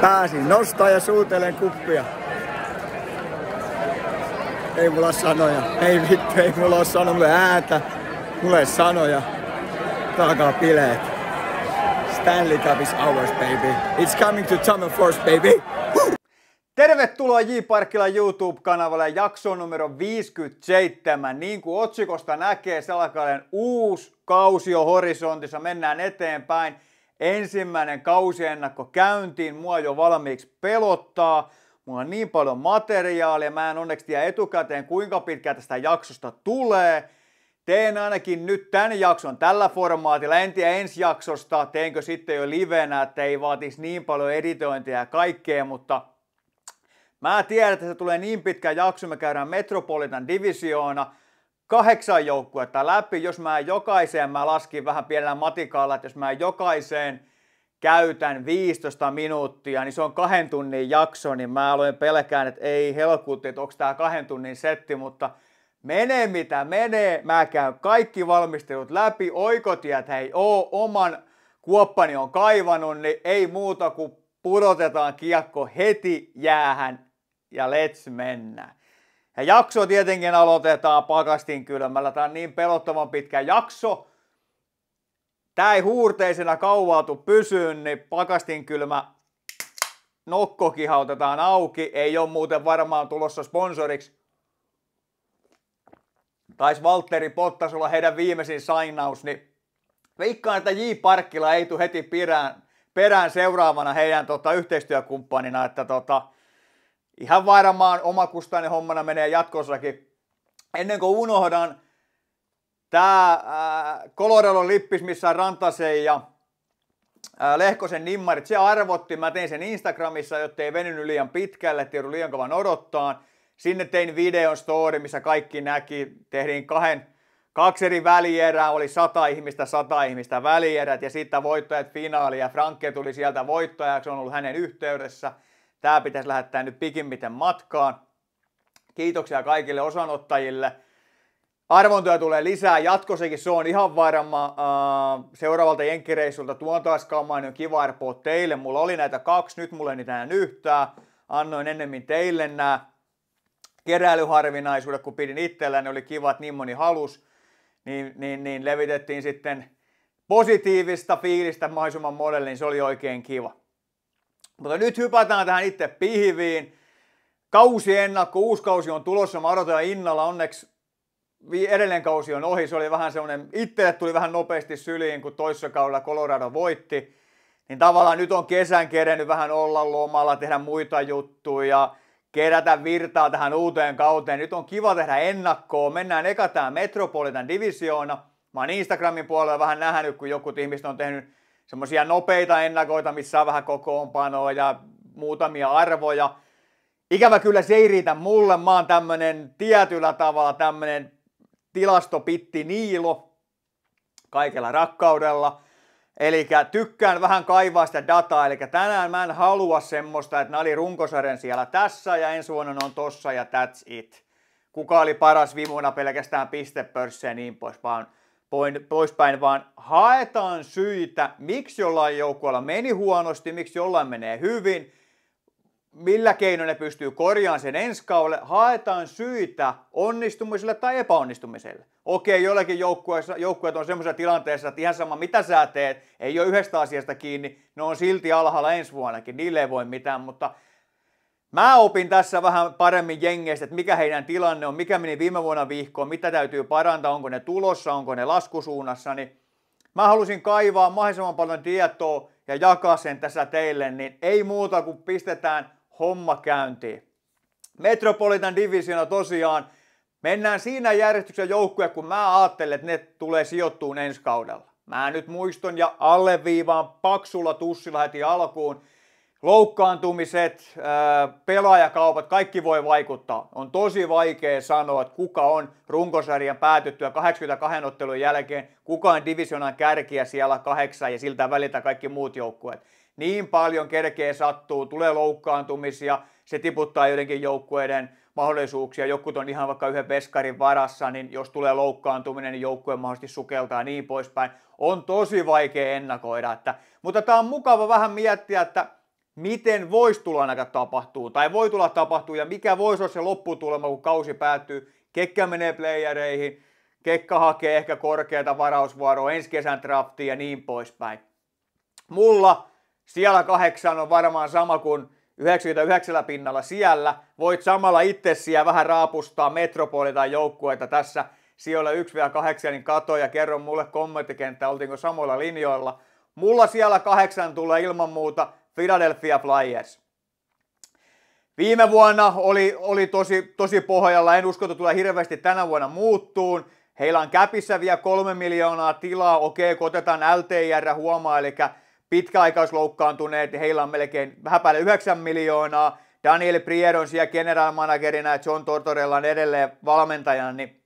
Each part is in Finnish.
pääsin nostaa ja suutelen kuppia. Ei mulla sanoja. Ei vittu, ei mulla ole sanoja. Mulle ääntä. ei sanoja. Taakaa bileet. Stanley Cup is ours, baby. It's coming to Tamil Force, baby. Tervetuloa J. Parkilla YouTube-kanavalle jakson numero 57. Niin kuin otsikosta näkee, se uusi kausi on horisontissa, mennään eteenpäin ensimmäinen kausiennakko käyntiin. Mua jo valmiiksi pelottaa. Mulla on niin paljon materiaalia, mä en onneksi tiedä etukäteen kuinka pitkä tästä jaksosta tulee. Teen ainakin nyt tämän jakson tällä formaatilla, en tiedä ensi jaksosta, teenkö sitten jo livenä, että ei vaatisi niin paljon editointia ja kaikkea, mutta mä tiedän, että se tulee niin pitkä jakso, me käydään Metropolitan divisioona, kahdeksan joukkuetta läpi, jos mä jokaiseen, mä laskin vähän pienellä matikalla, että jos mä jokaiseen käytän 15 minuuttia, niin se on kahden tunnin jakso, niin mä aloin pelkään, että ei helkutti, että onko tää kahden tunnin setti, mutta menee mitä menee, mä käyn kaikki valmistelut läpi, oikotiet hei oo, oman kuoppani on kaivannut, niin ei muuta kuin pudotetaan kiekko heti jäähän ja let's mennä. Ja jakso tietenkin aloitetaan pakastin kylmällä. Tämä on niin pelottavan pitkä jakso. Tämä ei huurteisena kauvaatu, pysyä, niin pakastin kylmä nokkokiha otetaan auki. Ei ole muuten varmaan tulossa sponsoriksi. Taisi Valtteri Pottas olla heidän viimeisin sainaus, niin veikkaan, että J. Parkkila ei tule heti perään, perään seuraavana heidän tota, yhteistyökumppanina, että tota, ihan varmaan omakustainen hommana menee jatkossakin. Ennen kuin unohdan, tämä äh, Coloradon lippis, missä on Rantasen ja ää, äh, Lehkosen nimmarit, se arvotti. Mä tein sen Instagramissa, jotta ei venynyt liian pitkälle, ettei ollut liian kovan odottaa. Sinne tein videon story, missä kaikki näki. Tehdin kahden, kaksi eri välierää, oli sata ihmistä, sata ihmistä välierät ja sitten voittajat finaali ja Frankke tuli sieltä voittajaksi, on ollut hänen yhteydessä – Tämä pitäisi lähettää nyt pikimmiten matkaan. Kiitoksia kaikille osanottajille. Arvontoja tulee lisää jatkossakin, se on ihan varma. Seuraavalta jenkkireissulta tuon taas kamaan, niin on kiva arpoa teille. Mulla oli näitä kaksi, nyt mulla ei niitä enää yhtään. Annoin ennemmin teille nämä keräilyharvinaisuudet, kun pidin itsellä, ne oli kiva, että niin moni halus. Niin, niin, niin levitettiin sitten positiivista fiilistä mahdollisimman monelle, niin se oli oikein kiva. Mutta nyt hypätään tähän itse pihviin. ennakko, uusi kausi on tulossa, mä odotan innalla, onneksi edellinen kausi on ohi, se oli vähän semmoinen, itselle tuli vähän nopeasti syliin, kun toisessa kaudella Colorado voitti, niin tavallaan nyt on kesän kerennyt vähän olla lomalla, tehdä muita juttuja, kerätä virtaa tähän uuteen kauteen. Nyt on kiva tehdä ennakkoa, mennään eka tämä Metropolitan divisioona. Mä oon Instagramin puolella vähän nähnyt, kun joku ihmiset on tehnyt semmoisia nopeita ennakoita, missä on vähän kokoonpanoa ja muutamia arvoja. Ikävä kyllä se ei riitä mulle. Mä oon tämmönen tietyllä tavalla tämmönen tilastopitti niilo kaikella rakkaudella. Eli tykkään vähän kaivaa sitä dataa, eli tänään mä en halua semmoista, että Nali Runkosarjan siellä tässä ja ensi vuonna on tossa ja that's it. Kuka oli paras vimuna pelkästään pistepörssiä ja niin pois, vaan poispäin, vaan haetaan syitä, miksi jollain joukkueella meni huonosti, miksi jollain menee hyvin, millä keinoin ne pystyy korjaamaan sen ensi kaudelle. Haetaan syitä onnistumiselle tai epäonnistumiselle. Okei, joillakin joukkueet on semmoisessa tilanteessa, että ihan sama mitä sä teet, ei ole yhdestä asiasta kiinni, ne on silti alhaalla ensi vuonnakin, niille ei voi mitään, mutta – Mä opin tässä vähän paremmin jengeistä, että mikä heidän tilanne on, mikä meni viime vuonna viikkoon, mitä täytyy parantaa, onko ne tulossa, onko ne laskusuunnassa, niin mä halusin kaivaa mahdollisimman paljon tietoa ja jakaa sen tässä teille, niin ei muuta kuin pistetään homma käyntiin. Metropolitan Divisiona tosiaan, mennään siinä järjestyksen joukkuja, kun mä ajattelen, että ne tulee sijoittuun ensi kaudella. Mä nyt muiston ja alleviivaan paksulla tussilla heti alkuun, loukkaantumiset, pelaajakaupat, kaikki voi vaikuttaa. On tosi vaikea sanoa, että kuka on runkosarjan päätyttyä 82 ottelun jälkeen, kuka on divisionan kärkiä siellä kahdeksan ja siltä väliltä kaikki muut joukkueet. Niin paljon kerkeä sattuu, tulee loukkaantumisia, se tiputtaa joidenkin joukkueiden mahdollisuuksia. Jokut on ihan vaikka yhden veskarin varassa, niin jos tulee loukkaantuminen, niin joukkue mahdollisesti sukeltaa ja niin poispäin. On tosi vaikea ennakoida. Että, mutta tämä on mukava vähän miettiä, että miten voisi tulla näitä tapahtuu, tai voi tulla tapahtuu, ja mikä voisi olla se lopputulema, kun kausi päättyy, kekkä menee playereihin, kekka hakee ehkä korkeata varausvuoroa ensi kesän ja niin poispäin. Mulla siellä kahdeksan on varmaan sama kuin 99 pinnalla siellä. Voit samalla itse siellä vähän raapustaa metropoli tai joukkueita tässä sijoilla 1-8, niin kato ja kerro mulle kommenttikenttä, oltiinko samoilla linjoilla. Mulla siellä kahdeksan tulee ilman muuta Philadelphia Flyers. Viime vuonna oli, oli tosi, tosi pohjalla, en usko, että tulee hirveästi tänä vuonna muuttuun. Heillä on käpissä vielä kolme miljoonaa tilaa, okei, kun otetaan LTR huomaa, eli pitkäaikaisloukkaantuneet, niin heillä on melkein vähän päälle 9 miljoonaa. Daniel Prier on siellä general managerina ja John Tortorella on edelleen valmentajana, niin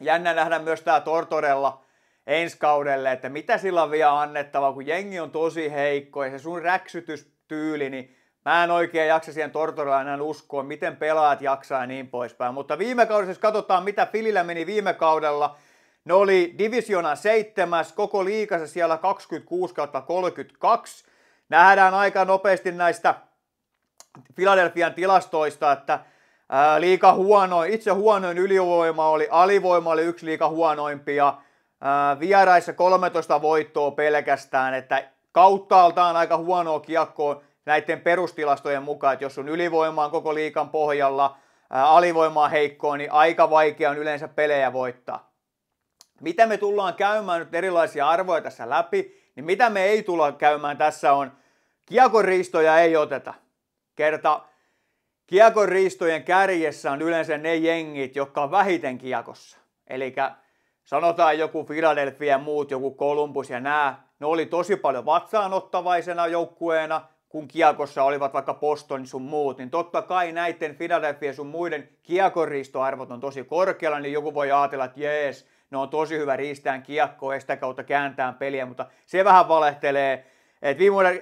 jännä nähdä myös tämä Tortorella – ensi kaudelle, että mitä sillä on vielä annettavaa, kun jengi on tosi heikko ja se sun räksytystyyli, niin mä en oikein jaksa siihen Tortorella uskoa, miten pelaat jaksaa ja niin poispäin. Mutta viime kaudessa, jos katsotaan mitä Filillä meni viime kaudella, ne oli divisiona seitsemäs, koko liikassa siellä 26 32. Nähdään aika nopeasti näistä Filadelfian tilastoista, että liika huonoin, itse huonoin ylivoima oli, alivoima oli yksi liika huonoimpia, vieraissa 13 voittoa pelkästään, että kauttaaltaan aika huonoa kiekkoa näiden perustilastojen mukaan, että jos sun ylivoima on koko liikan pohjalla, alivoimaa heikkoa, niin aika vaikea on yleensä pelejä voittaa. Mitä me tullaan käymään nyt erilaisia arvoja tässä läpi, niin mitä me ei tulla käymään tässä on, kiekonriistoja ei oteta. Kerta kiekonriistojen kärjessä on yleensä ne jengit, jotka on vähiten kiekossa. Eli sanotaan joku Philadelphia ja muut, joku Columbus ja nämä, ne oli tosi paljon vatsaanottavaisena joukkueena, kun kiekossa olivat vaikka Boston sun muut, niin totta kai näiden Philadelphia sun muiden kiekoristoarvot on tosi korkealla, niin joku voi ajatella, että jees, ne on tosi hyvä riistään kiekkoa ja sitä kautta kääntää peliä, mutta se vähän valehtelee. Et viime vuoden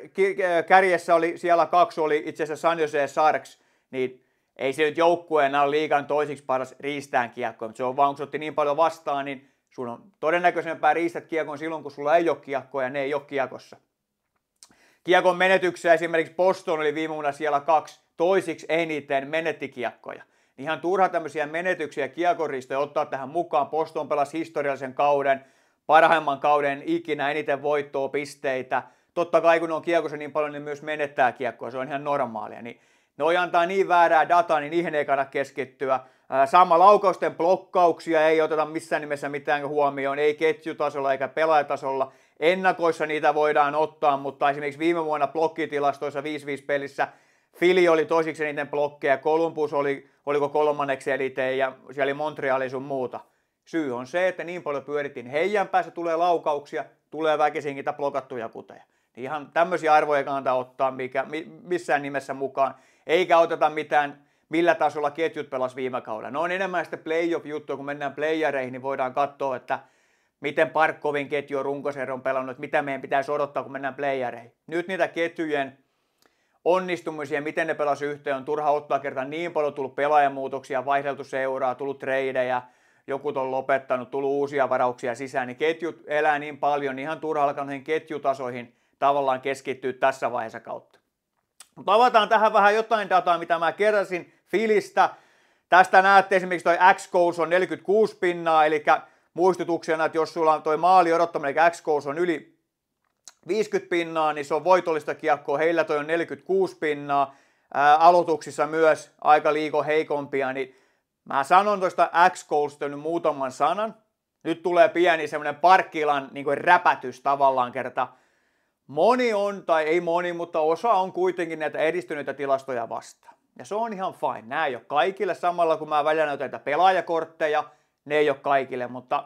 kärjessä oli, siellä kaksi oli itse asiassa San Jose Sarks, niin ei se nyt joukkueena ole liikan toisiksi paras riistään kiekko, mutta se on vaan, kun se otti niin paljon vastaan, niin Sun on todennäköisempää riistät kiekon silloin, kun sulla ei ole kiekkoa ja ne ei ole kiekossa. Kiekon menetyksiä esimerkiksi Boston oli viime vuonna siellä kaksi. Toisiksi eniten menetti kiekkoja. Ihan turha tämmöisiä menetyksiä kiekoristoja ottaa tähän mukaan. poston pelasi historiallisen kauden, parhaimman kauden ikinä, eniten voittoa, pisteitä. Totta kai kun on kiekossa niin paljon, niin myös menettää kiekkoa. Se on ihan normaalia. Niin noi antaa niin väärää dataa, niin niihin ei kannata keskittyä. Sama laukausten blokkauksia ei oteta missään nimessä mitään huomioon, ei ketjutasolla eikä pelaajatasolla. Ennakoissa niitä voidaan ottaa, mutta esimerkiksi viime vuonna blokkitilastoissa 5-5 pelissä Fili oli toisiksi eniten blokkeja, Columbus oli, oliko kolmanneksi eniten ja siellä oli Montreali sun muuta. Syy on se, että niin paljon pyörittiin heidän päässä, tulee laukauksia, tulee väkisin niitä blokattuja kuteja. Ihan tämmöisiä arvoja kannattaa ottaa mikä, missään nimessä mukaan, eikä oteta mitään millä tasolla ketjut pelas viime kaudella. No on enemmän sitten playoff-juttuja, kun mennään playereihin, niin voidaan katsoa, että miten Parkkovin ketju on runkoseron on pelannut, että mitä meidän pitäisi odottaa, kun mennään playereihin. Nyt niitä ketjujen onnistumisia, miten ne pelasivat yhteen, on turha ottaa kertaa niin paljon tullut pelaajamuutoksia, vaihdeltu seuraa, tullut treidejä, joku on lopettanut, tullut uusia varauksia sisään, niin ketjut elää niin paljon, niin ihan turha alkaa noihin ketjutasoihin tavallaan keskittyä tässä vaiheessa kautta. Mutta avataan tähän vähän jotain dataa, mitä mä keräsin filistä. Tästä näette esimerkiksi toi x on 46 pinnaa, eli muistutuksena, että jos sulla on toi maali odottaminen, eli x on yli 50 pinnaa, niin se on voitollista kiekkoa, heillä toi on 46 pinnaa, ää, aloituksissa myös aika liiko heikompia, niin mä sanon tuosta x nyt muutaman sanan. Nyt tulee pieni semmoinen parkkilan niin räpätys tavallaan kerta. Moni on, tai ei moni, mutta osa on kuitenkin näitä edistyneitä tilastoja vastaan. Ja se on ihan fine. Nämä ei ole kaikille samalla, kun mä välillä näytän näitä pelaajakortteja. Ne ei ole kaikille, mutta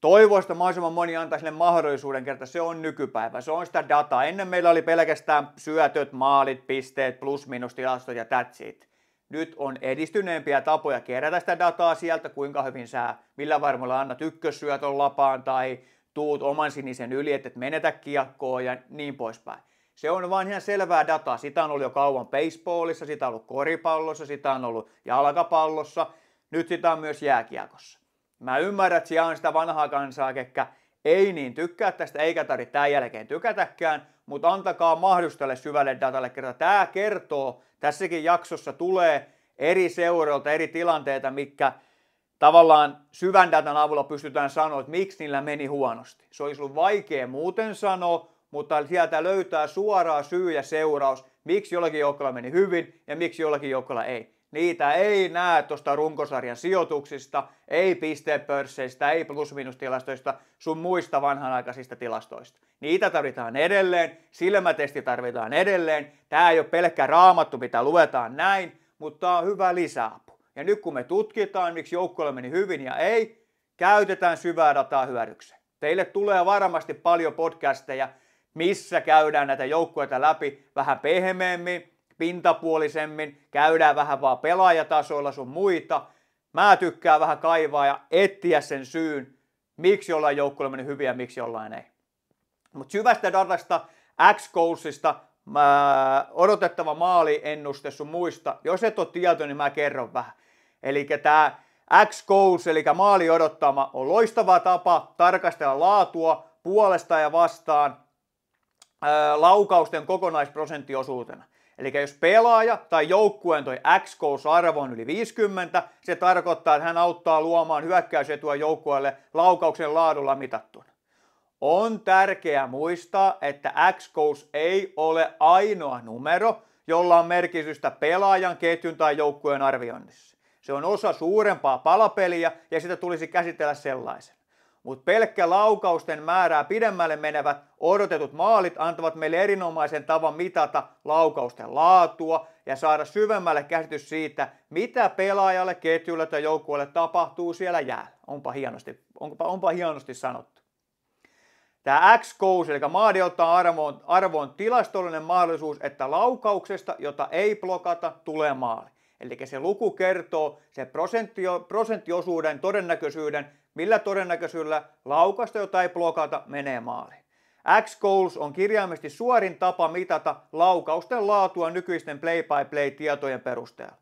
toivoista mahdollisimman moni antaa sille mahdollisuuden kerta. Se on nykypäivä, se on sitä dataa. Ennen meillä oli pelkästään syötöt, maalit, pisteet, plus-minus-tilastot ja that's it. Nyt on edistyneempiä tapoja kerätä sitä dataa sieltä, kuinka hyvin sä, millä varmuudella annat ykkössyötön lapaan tai tuut oman sinisen yli, että menetä kiekkoon ja niin poispäin. Se on vain ihan selvää dataa. Sitä on ollut jo kauan baseballissa, sitä on ollut koripallossa, sitä on ollut jalkapallossa. Nyt sitä on myös jääkiekossa. Mä ymmärrän, että siellä on sitä vanhaa kansaa, ketkä ei niin tykkää tästä eikä tarvitse tämän jälkeen tykätäkään, mutta antakaa mahdollisuus tälle syvälle datalle kerta. Tämä kertoo, tässäkin jaksossa tulee eri seuroilta eri tilanteita, mitkä tavallaan syvän datan avulla pystytään sanoa, että miksi niillä meni huonosti. Se olisi ollut vaikea muuten sanoa, mutta sieltä löytää suoraa syy ja seuraus, miksi jollakin joukkueella meni hyvin ja miksi jollakin joukkueella ei. Niitä ei näe tuosta runkosarjan sijoituksista, ei pistepörsseistä, ei plus minustilastoista sun muista vanhanaikaisista tilastoista. Niitä tarvitaan edelleen, silmätesti tarvitaan edelleen. Tämä ei ole pelkkä raamattu, mitä luetaan näin, mutta tämä on hyvä lisäapu. Ja nyt kun me tutkitaan, miksi joukkoilla meni hyvin ja ei, käytetään syvää dataa hyödykseen. Teille tulee varmasti paljon podcasteja, missä käydään näitä joukkueita läpi vähän pehmeämmin, pintapuolisemmin, käydään vähän vaan pelaajatasoilla sun muita. Mä tykkään vähän kaivaa ja etsiä sen syyn, miksi jollain joukkueella meni hyviä ja miksi jollain ei. Mutta syvästä datasta, X-Coachista, odotettava maaliennuste sun muista. Jos et ole tieto, niin mä kerron vähän. Eli tämä x coach eli maali odottama, on loistava tapa tarkastella laatua puolesta ja vastaan laukausten kokonaisprosenttiosuutena. Eli jos pelaaja tai joukkueen toi x arvo on yli 50, se tarkoittaa, että hän auttaa luomaan hyökkäysetua joukkueelle laukauksen laadulla mitattuna. On tärkeää muistaa, että x ei ole ainoa numero, jolla on merkitystä pelaajan, ketjun tai joukkueen arvioinnissa. Se on osa suurempaa palapeliä ja sitä tulisi käsitellä sellaisen mutta pelkkä laukausten määrää pidemmälle menevät odotetut maalit antavat meille erinomaisen tavan mitata laukausten laatua ja saada syvemmälle käsitys siitä, mitä pelaajalle, ketjulle tai joukkueelle tapahtuu siellä jää. Onpa hienosti, onpa, onpa hienosti sanottu. Tämä x goals eli maadi ottaa arvoon, arvoon tilastollinen mahdollisuus, että laukauksesta, jota ei blokata, tulee maali. Eli se luku kertoo se prosenttio, prosenttiosuuden todennäköisyyden, millä todennäköisyydellä laukasta jotain blokata menee maaliin. X-Goals on kirjaimesti suorin tapa mitata laukausten laatua nykyisten play-by-play-tietojen perusteella.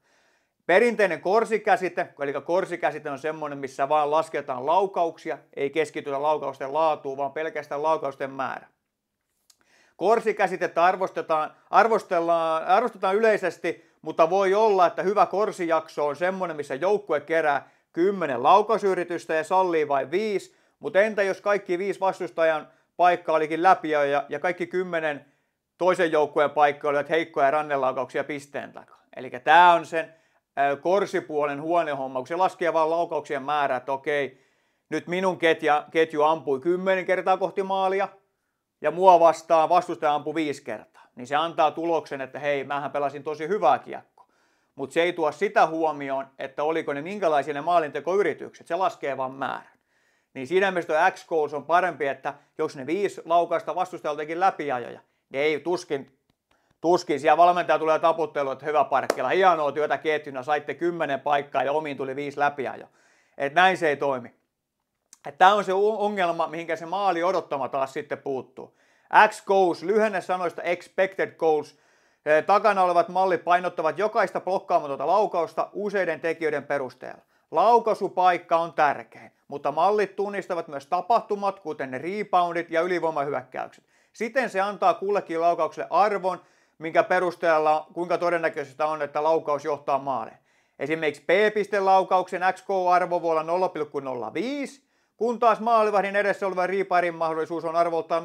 Perinteinen korsikäsite, eli korsikäsite on semmoinen, missä vaan lasketaan laukauksia, ei keskitytä laukausten laatuun, vaan pelkästään laukausten määrä. Korsikäsitettä arvostetaan, arvostellaan, arvostetaan yleisesti, mutta voi olla, että hyvä korsijakso on semmoinen, missä joukkue kerää Kymmenen laukausyritystä ja sallii vain viisi, mutta entä jos kaikki viisi vastustajan paikka olikin läpi ja, ja kaikki kymmenen toisen joukkueen paikka olivat heikkoja rannelaukauksia pisteen takaa. Eli tämä on sen korsipuolen huonehomma, kun se laskee vain laukauksien määrää, että okei, nyt minun ketja, ketju ampui kymmenen kertaa kohti maalia ja mua vastaan vastustaja ampui viisi kertaa. Niin se antaa tuloksen, että hei, mähän pelasin tosi hyvää kiekkoa mutta se ei tuo sitä huomioon, että oliko ne minkälaisia ne maalintekoyritykset. Se laskee vain määrän. Niin siinä mielessä x goals on parempi, että jos ne viisi laukaista vastustajalta teki läpiajoja, ne ei tuskin, tuskin. Siellä valmentaja tulee taputtelu, että hyvä parkkila, hienoa työtä ketjuna, saitte kymmenen paikkaa ja omiin tuli viisi läpiajo. Että näin se ei toimi. Tämä on se ongelma, mihinkä se maali odottama taas sitten puuttuu. X goals, lyhenne sanoista expected goals – Takana olevat mallit painottavat jokaista blokkaamatonta laukausta useiden tekijöiden perusteella. Laukaisupaikka on tärkein, mutta mallit tunnistavat myös tapahtumat, kuten reboundit ja ylivoimahyökkäykset. Siten se antaa kullekin laukaukselle arvon, minkä perusteella kuinka todennäköistä on, että laukaus johtaa maaleen. Esimerkiksi p laukauksen XK-arvo voi olla 0,05, kun taas maalivahdin edessä olevan riiparin mahdollisuus on arvoltaan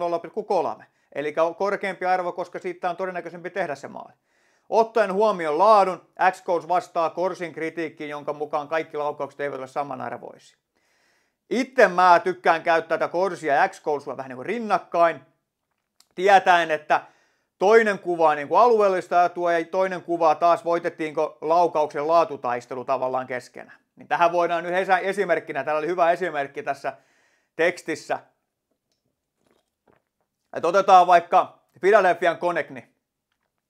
0,3. Eli korkeampi arvo, koska siitä on todennäköisempi tehdä se maali. Ottaen huomioon laadun, x vastaa Korsin kritiikkiin, jonka mukaan kaikki laukaukset eivät ole samanarvoisia. Itse mä tykkään käyttää tätä Korsia ja x vähän niin kuin rinnakkain, tietäen, että toinen kuvaa niin kuin alueellista etua ja toinen kuvaa taas voitettiinko laukauksen laatutaistelu tavallaan keskenään. Niin tähän voidaan nyt esimerkkinä, täällä oli hyvä esimerkki tässä tekstissä – et otetaan vaikka Philadelphian Konekni. Niin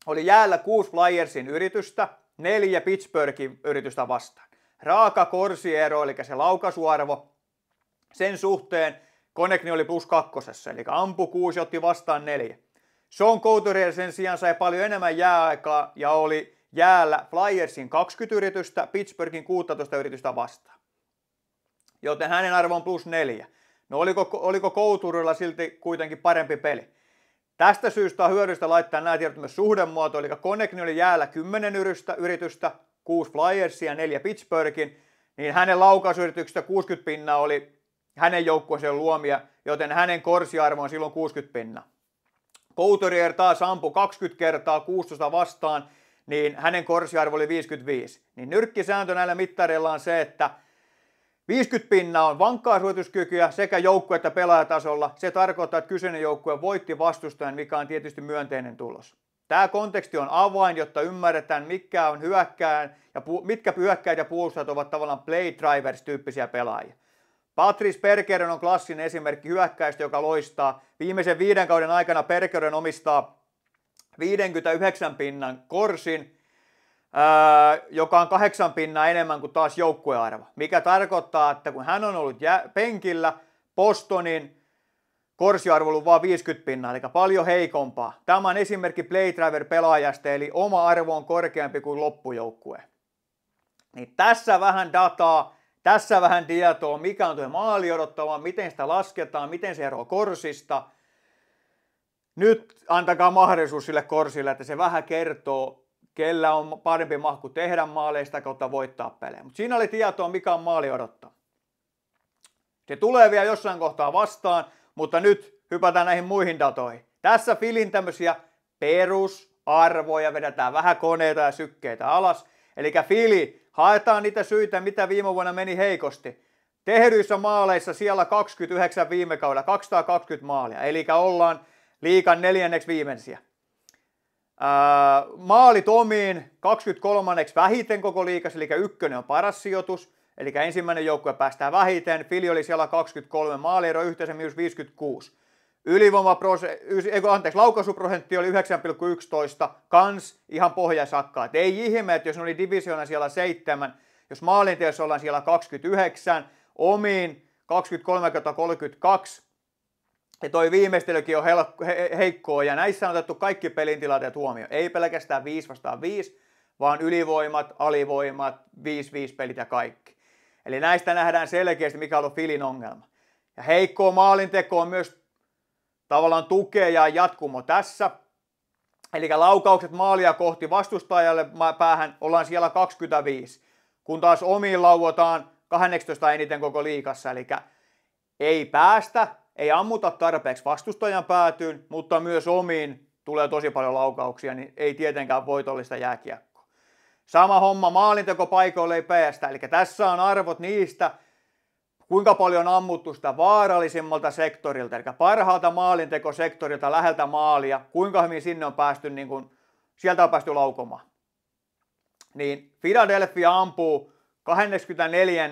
oli jäällä kuusi Flyersin yritystä, neljä Pittsburghin yritystä vastaan. Raaka korsiero, eli se laukasuarvo, sen suhteen Konekni oli plus kakkosessa, eli ampu kuusi otti vastaan neljä. Sean Couturier sen sijaan sai paljon enemmän jääaikaa ja oli jäällä Flyersin 20 yritystä, Pittsburghin 16 yritystä vastaan. Joten hänen arvo on plus neljä. No oliko, oliko Kouturilla silti kuitenkin parempi peli? Tästä syystä on hyödyllistä laittaa nämä tiedot myös suhdemuoto, eli Konekni oli jäällä 10 yritystä, yritystä 6 Flyersia ja 4 Pittsburghin, niin hänen laukausyrityksestä 60 pinnaa oli hänen joukkueeseen luomia, joten hänen korsiarvo on silloin 60 pinnaa. Couturier taas ampui 20 kertaa 16 vastaan, niin hänen korsiarvo oli 55. Niin nyrkkisääntö näillä mittareilla on se, että 50 pinnaa on vankkaa suorituskykyä sekä joukkue- että pelaajatasolla. Se tarkoittaa, että kyseinen joukkue voitti vastustajan, mikä on tietysti myönteinen tulos. Tämä konteksti on avain, jotta ymmärretään, mitkä on hyökkään ja pu- mitkä hyökkäät ja puolustajat ovat tavallaan play drivers-tyyppisiä pelaajia. Patrice Perkeren on klassinen esimerkki hyökkäistä, joka loistaa. Viimeisen viiden kauden aikana Perkeren omistaa 59 pinnan korsin joka on kahdeksan pinnaa enemmän kuin taas joukkuearvo. Mikä tarkoittaa, että kun hän on ollut jä- penkillä, postonin korsiarvo on ollut vain 50 pinnaa, eli paljon heikompaa. Tämä on esimerkki Playdriver pelaajasta, eli oma arvo on korkeampi kuin loppujoukkue. Niin tässä vähän dataa, tässä vähän tietoa, mikä on tuo maali odottava, miten sitä lasketaan, miten se eroaa korsista. Nyt antakaa mahdollisuus sille korsille, että se vähän kertoo, kellä on parempi mahku tehdä maaleja sitä kautta voittaa pelejä. Mutta siinä oli tietoa, mikä on maali odottaa. Se tulee vielä jossain kohtaa vastaan, mutta nyt hypätään näihin muihin datoihin. Tässä filin tämmöisiä perusarvoja, vedetään vähän koneita ja sykkeitä alas. Eli Fili, haetaan niitä syitä, mitä viime vuonna meni heikosti. Tehdyissä maaleissa siellä 29 viime kaudella, 220 maalia, eli ollaan liikan neljänneksi viimeisiä maalit omiin 23. vähiten koko liikas, eli ykkönen on paras sijoitus. Eli ensimmäinen joukkue päästää vähiten. Fili oli siellä 23, maaliero yhteensä miinus 56. Ylivoimaprosentti, anteeksi, laukaisuprosentti oli 9,11, kans ihan pohjasakkaa. Et ei ihme, että jos ne oli divisiona siellä 7, jos maalinteossa ollaan siellä 29, omiin 23-32, ja niin toi viimeistelykin on heikkoa ja näissä on otettu kaikki pelintilanteet huomioon. Ei pelkästään 5 vastaan 5, vaan ylivoimat, alivoimat, 5-5 pelit ja kaikki. Eli näistä nähdään selkeästi, mikä on ollut Filin ongelma. Ja heikkoa maalinteko on myös tavallaan tukea ja jatkumo tässä. Eli laukaukset maalia kohti vastustajalle päähän ollaan siellä 25, kun taas omiin lauotaan 18 eniten koko liikassa. Eli ei päästä, ei ammuta tarpeeksi vastustajan päätyyn, mutta myös omiin tulee tosi paljon laukauksia, niin ei tietenkään voitollista jääkiekkoa. Sama homma maalintekopaikoille ei päästä, eli tässä on arvot niistä, kuinka paljon ammuttu sitä vaarallisimmalta sektorilta, eli parhaalta maalintekosektorilta läheltä maalia, kuinka hyvin sinne on päästy, niin kuin, sieltä on päästy laukomaan. Niin Philadelphia ampuu 24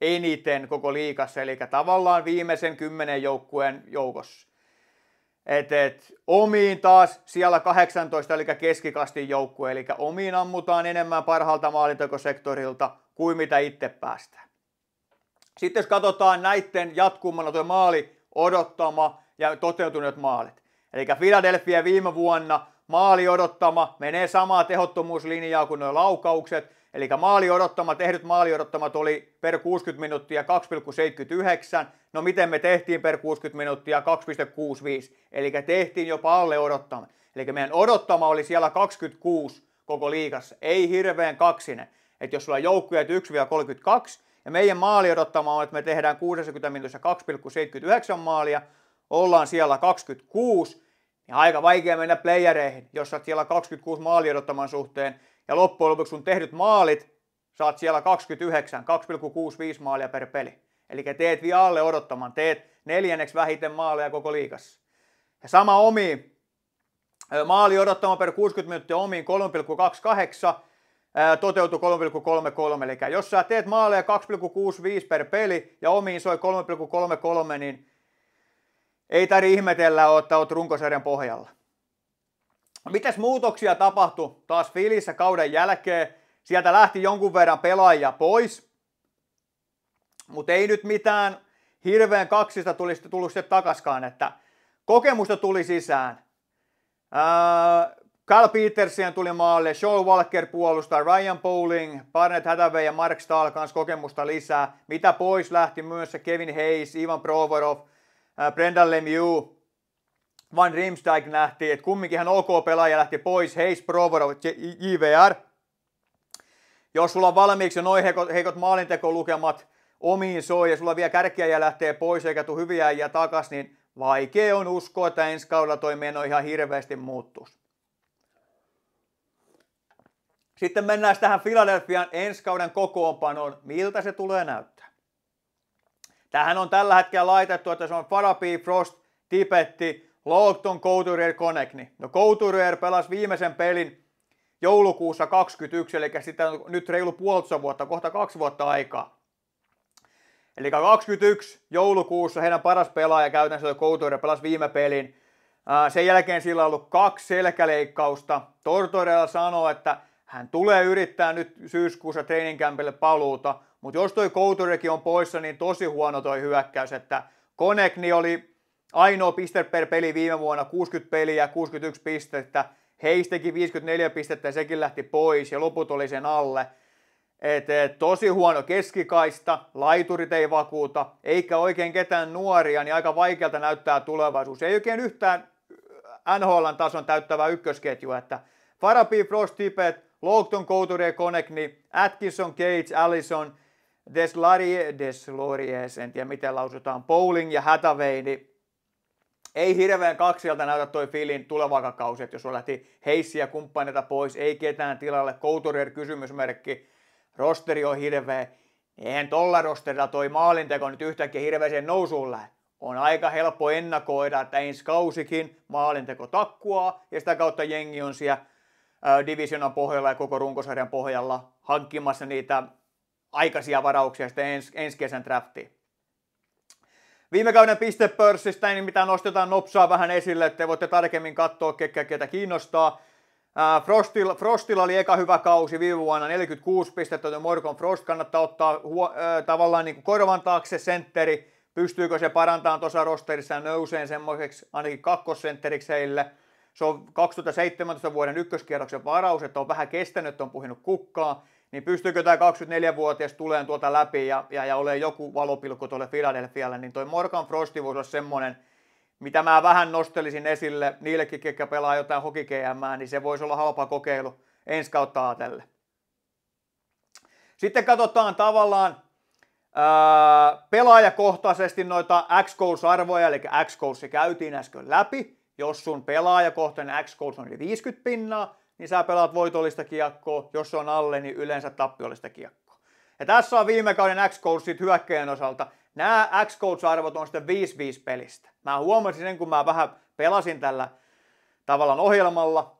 eniten koko liikassa, eli tavallaan viimeisen kymmenen joukkueen joukossa. Et, et, omiin taas siellä 18, eli keskikastin joukkue, eli omiin ammutaan enemmän parhaalta maalintekosektorilta kuin mitä itse päästään. Sitten jos katsotaan näiden jatkumana tuo maali odottama ja toteutuneet maalit. Eli Philadelphia viime vuonna maali odottama menee samaa tehottomuuslinjaa kuin nuo laukaukset, Eli maaliodottomat, tehdyt odottamat oli per 60 minuuttia 2,79. No miten me tehtiin per 60 minuuttia 2,65. Eli tehtiin jopa alle odottama. Eli meidän odottama oli siellä 26 koko liikassa. Ei hirveän kaksinen. Että jos sulla on joukkueet 1-32, ja meidän maali odottama on, että me tehdään 60 minuutissa 2,79 maalia, ollaan siellä 26, niin aika vaikea mennä playereihin, jos sä siellä 26 maali odottaman suhteen, ja loppujen lopuksi sun tehdyt maalit, saat siellä 29, 2,65 maalia per peli. Eli teet vielä alle odottaman, teet neljänneksi vähiten maaleja koko liikassa. Ja sama omi, maali odottama per 60 minuuttia omiin 3,28, toteutui 3,33. Eli jos sä teet maaleja 2,65 per peli ja omiin soi 3,33, niin ei tarvitse ihmetellä, että oot runkosarjan pohjalla. Mitäs muutoksia tapahtui taas Filissä kauden jälkeen? Sieltä lähti jonkun verran pelaajia pois, mutta ei nyt mitään hirveän kaksista tulisi tullut se takaskaan, että kokemusta tuli sisään. Carl Cal Petersien tuli maalle, Shaw Walker puolustaa, Ryan Bowling, Barnett Hathaway ja Mark Stahl kanssa kokemusta lisää. Mitä pois lähti myös Kevin Hayes, Ivan Provorov, Brendan Lemieux. Van Rimstijk nähtiin, että kumminkin hän ok pelaaja lähti pois, Heis, Provorov, JVR. Jos sulla on valmiiksi jo noin heikot, heikot maalintekolukemat omiin soi ja sulla vielä kärkiäjä lähtee pois eikä tule hyviä ja takas, niin vaikea on uskoa, että ensi kaudella toi meno ihan hirveästi muuttuisi. Sitten mennään tähän Filadelfian ensi kauden kokoonpanoon. Miltä se tulee näyttää? Tähän on tällä hetkellä laitettu, että se on Farabi, Frost, Tipetti, Logton Couturier Konekni. Niin- no Couturier pelasi viimeisen pelin joulukuussa 21, eli sitä on nyt reilu puolitoista vuotta, kohta kaksi vuotta aikaa. Eli 21 joulukuussa heidän paras pelaaja käytännössä Couturier pelasi viime pelin. Sen jälkeen sillä on ollut kaksi selkäleikkausta. Tortorella sanoi, että hän tulee yrittää nyt syyskuussa treeninkämpille paluuta, mutta jos toi Couturierkin on poissa, niin tosi huono toi hyökkäys, että Konekni oli Ainoa piste per peli viime vuonna, 60 peliä, 61 pistettä. Heistäkin 54 pistettä ja sekin lähti pois ja loput oli sen alle. Et, et, tosi huono keskikaista, laiturit ei vakuuta, eikä oikein ketään nuoria, niin aika vaikealta näyttää tulevaisuus. Ei oikein yhtään nhl tason täyttävää ykkösketjua, että Farabi, Frost, Tippet, Loughton, Couture, Konekni, Atkinson, Gates, Allison, Deslarie, Deslaries, en tiedä miten lausutaan, Bowling ja niin ei hirveän kaksilta näytä toi Filin tulevaka kausi, että jos on lähti heissiä kumppaneita pois, ei ketään tilalle, Couturier kysymysmerkki, rosteri on hirveä, eihän tolla rosterilla toi maalinteko nyt yhtäkkiä hirveäseen nousuun lähe. On aika helppo ennakoida, että ensi kausikin maalinteko takkuaa ja sitä kautta jengi on siellä divisionan pohjalla ja koko runkosarjan pohjalla hankkimassa niitä aikaisia varauksia sitten ensi kesän draftiin. Viime kauden pistepörssistä ei niin mitään nostetaan nopsaa vähän esille, että voitte tarkemmin katsoa, ketkä ketä kiinnostaa. Frostilla, Frostilla oli eka hyvä kausi viime vuonna, 46 pistettä, joten Morgan Frost kannattaa ottaa huo, äh, tavallaan niin kuin korvan taakse sentteri. Pystyykö se parantamaan tuossa rosterissa ja nousee semmoiseksi ainakin kakkosentteriksi heille. Se on 2017 vuoden ykköskierroksen varaus, että on vähän kestänyt, on puhunut kukkaa niin pystyykö tämä 24-vuotias tuleen tuolta läpi ja, ja, ja ole joku valopilkku tuolle Philadelphialle, niin toi Morgan Frosti voisi olla semmoinen, mitä mä vähän nostelisin esille niillekin, ketkä pelaa jotain hokikeämää, niin se voisi olla halpa kokeilu ensi kautta ajatellen. Sitten katsotaan tavallaan ää, pelaajakohtaisesti noita x arvoja eli x se käytiin äsken läpi. Jos sun pelaajakohtainen x on yli 50 pinnaa, niin sä pelaat voitollista kiekkoa, jos se on alle, niin yleensä tappiollista kiekkoa. Ja tässä on viime kauden x coachit hyökkäjän osalta. Nämä x coach arvot on sitten 5-5 pelistä. Mä huomasin sen, kun mä vähän pelasin tällä tavallaan ohjelmalla,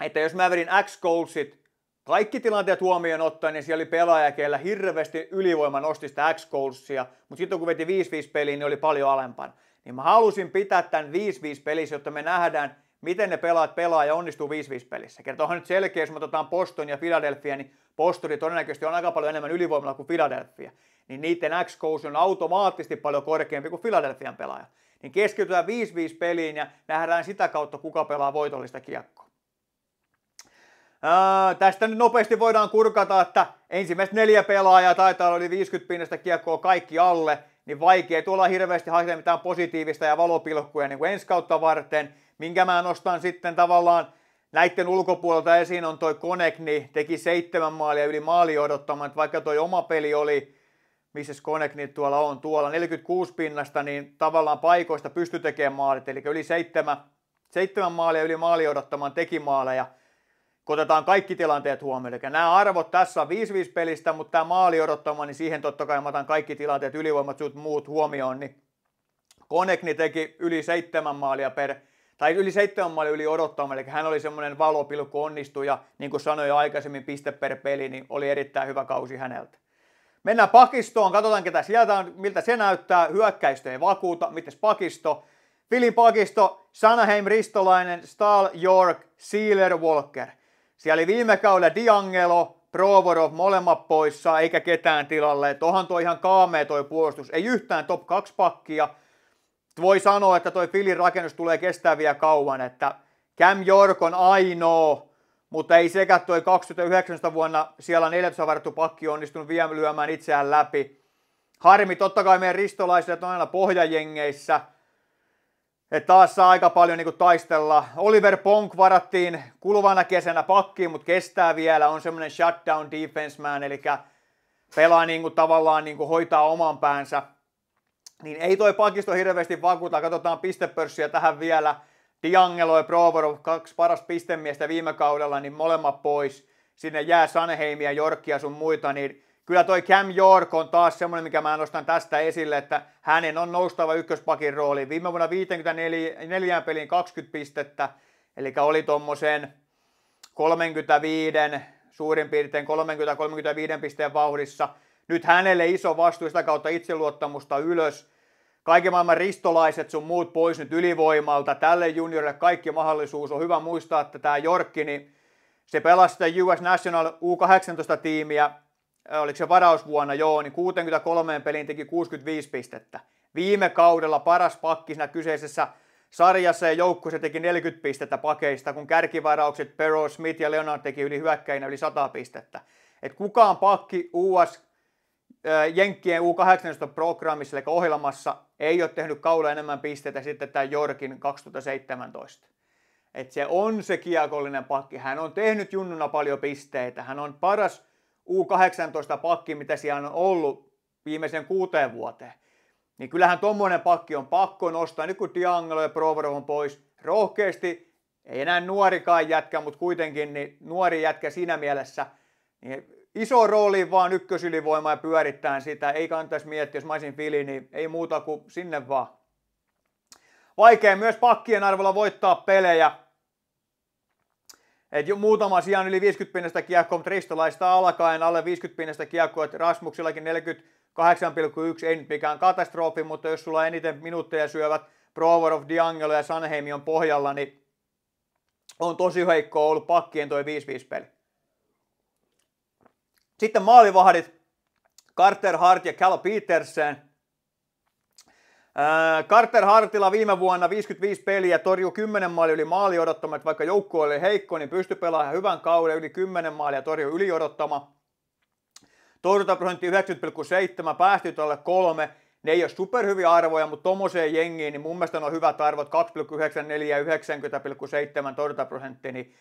että jos mä vedin x coachit kaikki tilanteet huomioon ottaen, niin siellä oli pelaaja, keillä hirveästi ylivoima nosti sitä x goalsia mutta sitten kun veti 5-5 peliin, niin oli paljon alempana. Niin mä halusin pitää tämän 5-5 pelissä, jotta me nähdään, miten ne pelaat pelaa ja onnistuu 5-5 pelissä. Kertoohan nyt selkeä, jos me otetaan Boston ja Philadelphia, niin Bostoni todennäköisesti on aika paljon enemmän ylivoimalla kuin Philadelphia. Niin niiden x on automaattisesti paljon korkeampi kuin Philadelphian pelaaja. Niin keskitytään 5-5 peliin ja nähdään sitä kautta, kuka pelaa voitollista kiekkoa. Ää, tästä nyt nopeasti voidaan kurkata, että ensimmäiset neljä pelaajaa taitaa olla yli 50 pinnasta kiekkoa kaikki alle, niin vaikea tuolla hirveästi hakea mitään positiivista ja valopilkkuja niin kuin ensi kautta varten minkä mä nostan sitten tavallaan näiden ulkopuolelta esiin on toi Konekni, niin teki seitsemän maalia yli maali odottamaan, että vaikka toi oma peli oli, missä Konekni tuolla on, tuolla 46 pinnasta, niin tavallaan paikoista pysty tekemään maalit, eli yli seitsemän, seitsemän maalia yli maali odottamaan teki maaleja, kun otetaan kaikki tilanteet huomioon. Eli nämä arvot tässä on 5-5 pelistä, mutta tämä maali odottama, niin siihen totta kai mä otan kaikki tilanteet, ylivoimat, muut huomioon, niin Konekni teki yli seitsemän maalia per tai yli seitsemän maalia yli odottama, eli hän oli semmoinen valopilkku onnistuja, niin kuin sanoin jo aikaisemmin, piste per peli, niin oli erittäin hyvä kausi häneltä. Mennään pakistoon, katsotaan ketä sieltä on, miltä se näyttää, hyökkäistö ei vakuuta, mites pakisto? Filin pakisto, Sanaheim, Ristolainen, Stahl, York, Sealer, Walker. Siellä oli viime kaudella Diangelo, Provorov molemmat poissa, eikä ketään tilalle. Tohan onhan tuo ihan kaamea toi puolustus. Ei yhtään top 2 pakkia, voi sanoa, että toi Filin rakennus tulee kestää vielä kauan, että Cam York on ainoa, mutta ei sekä toi 2019 vuonna siellä 14 varattu pakki onnistunut vielä lyömään itseään läpi. Harmi totta kai meidän ristolaiset on aina pohjajengeissä, että taas saa aika paljon niin taistella. Oliver Ponk varattiin kuluvana kesänä pakkiin, mutta kestää vielä, on semmoinen shutdown defense man, eli pelaa niin kuin, tavallaan niin kuin, hoitaa oman päänsä. Niin ei toi pakisto hirveästi vakuuta, katsotaan pistepörssiä tähän vielä. Diangelo ja Provorov, kaksi paras pistemiestä viime kaudella, niin molemmat pois. Sinne jää Sanheimia, Jorkia sun muita, niin kyllä toi Cam York on taas semmoinen, mikä mä nostan tästä esille, että hänen on noustava ykköspakin rooli. Viime vuonna 54 pelin 20 pistettä, eli oli tommosen 35, suurin piirtein 30-35 pisteen vauhdissa. Nyt hänelle iso vastuu sitä kautta itseluottamusta ylös. Kaiken maailman ristolaiset sun muut pois nyt ylivoimalta. Tälle juniorille kaikki mahdollisuus. On hyvä muistaa, että tämä Jorkki, niin se pelasi sitä US National U18-tiimiä, äh, oliko se varausvuonna, joo, niin 63 peliin teki 65 pistettä. Viime kaudella paras pakki siinä kyseisessä sarjassa ja joukkueessa teki 40 pistettä pakeista, kun kärkivaraukset Perro Smith ja Leonard teki yli hyökkäinä yli 100 pistettä. Et kukaan pakki US Jenkkien U18-programmissa, eli ohjelmassa, ei ole tehnyt kaula enemmän pisteitä sitten tämä Jorkin 2017. Et se on se kiekollinen pakki. Hän on tehnyt junnuna paljon pisteitä. Hän on paras U18-pakki, mitä siellä on ollut viimeisen kuuteen vuoteen. Niin kyllähän tuommoinen pakki on pakko nostaa, nyt kun Diangelo ja Provorov on pois, rohkeasti, ei enää nuorikaan jätkä, mutta kuitenkin niin nuori jätkä siinä mielessä, niin iso rooli vaan ykkösylivoima ja pyörittää sitä. Ei kannattaisi miettiä, jos mä olisin Fili, niin ei muuta kuin sinne vaan. Vaikea myös pakkien arvolla voittaa pelejä. Et jo muutama sijaan yli 50 pinnasta kiekkoa, mutta ristolaista alkaen alle 50 pinnasta kiekkoa, että Rasmuksellakin 48,1 ei nyt mikään katastrofi, mutta jos sulla eniten minuutteja syövät of Diangelo ja Sanheimi on pohjalla, niin on tosi heikko ollut pakkien toi 5-5 peli. Sitten maalivahdit, Carter Hart ja Cal Petersen. Äh, Carter Hartilla viime vuonna 55 peliä torjuu 10 maalia yli odottama, että vaikka joukkue oli heikko, niin pystyi pelaamaan hyvän kauden yli 10 maalia torjuu yli odottama. Torjuntaprosentti 90,7, päästyt alle kolme. Ne ei ole superhyviä arvoja, mutta tommoseen jengiin, niin mun mielestä on hyvät arvot 2,94 ja 90,7 torjuntaprosentti, niin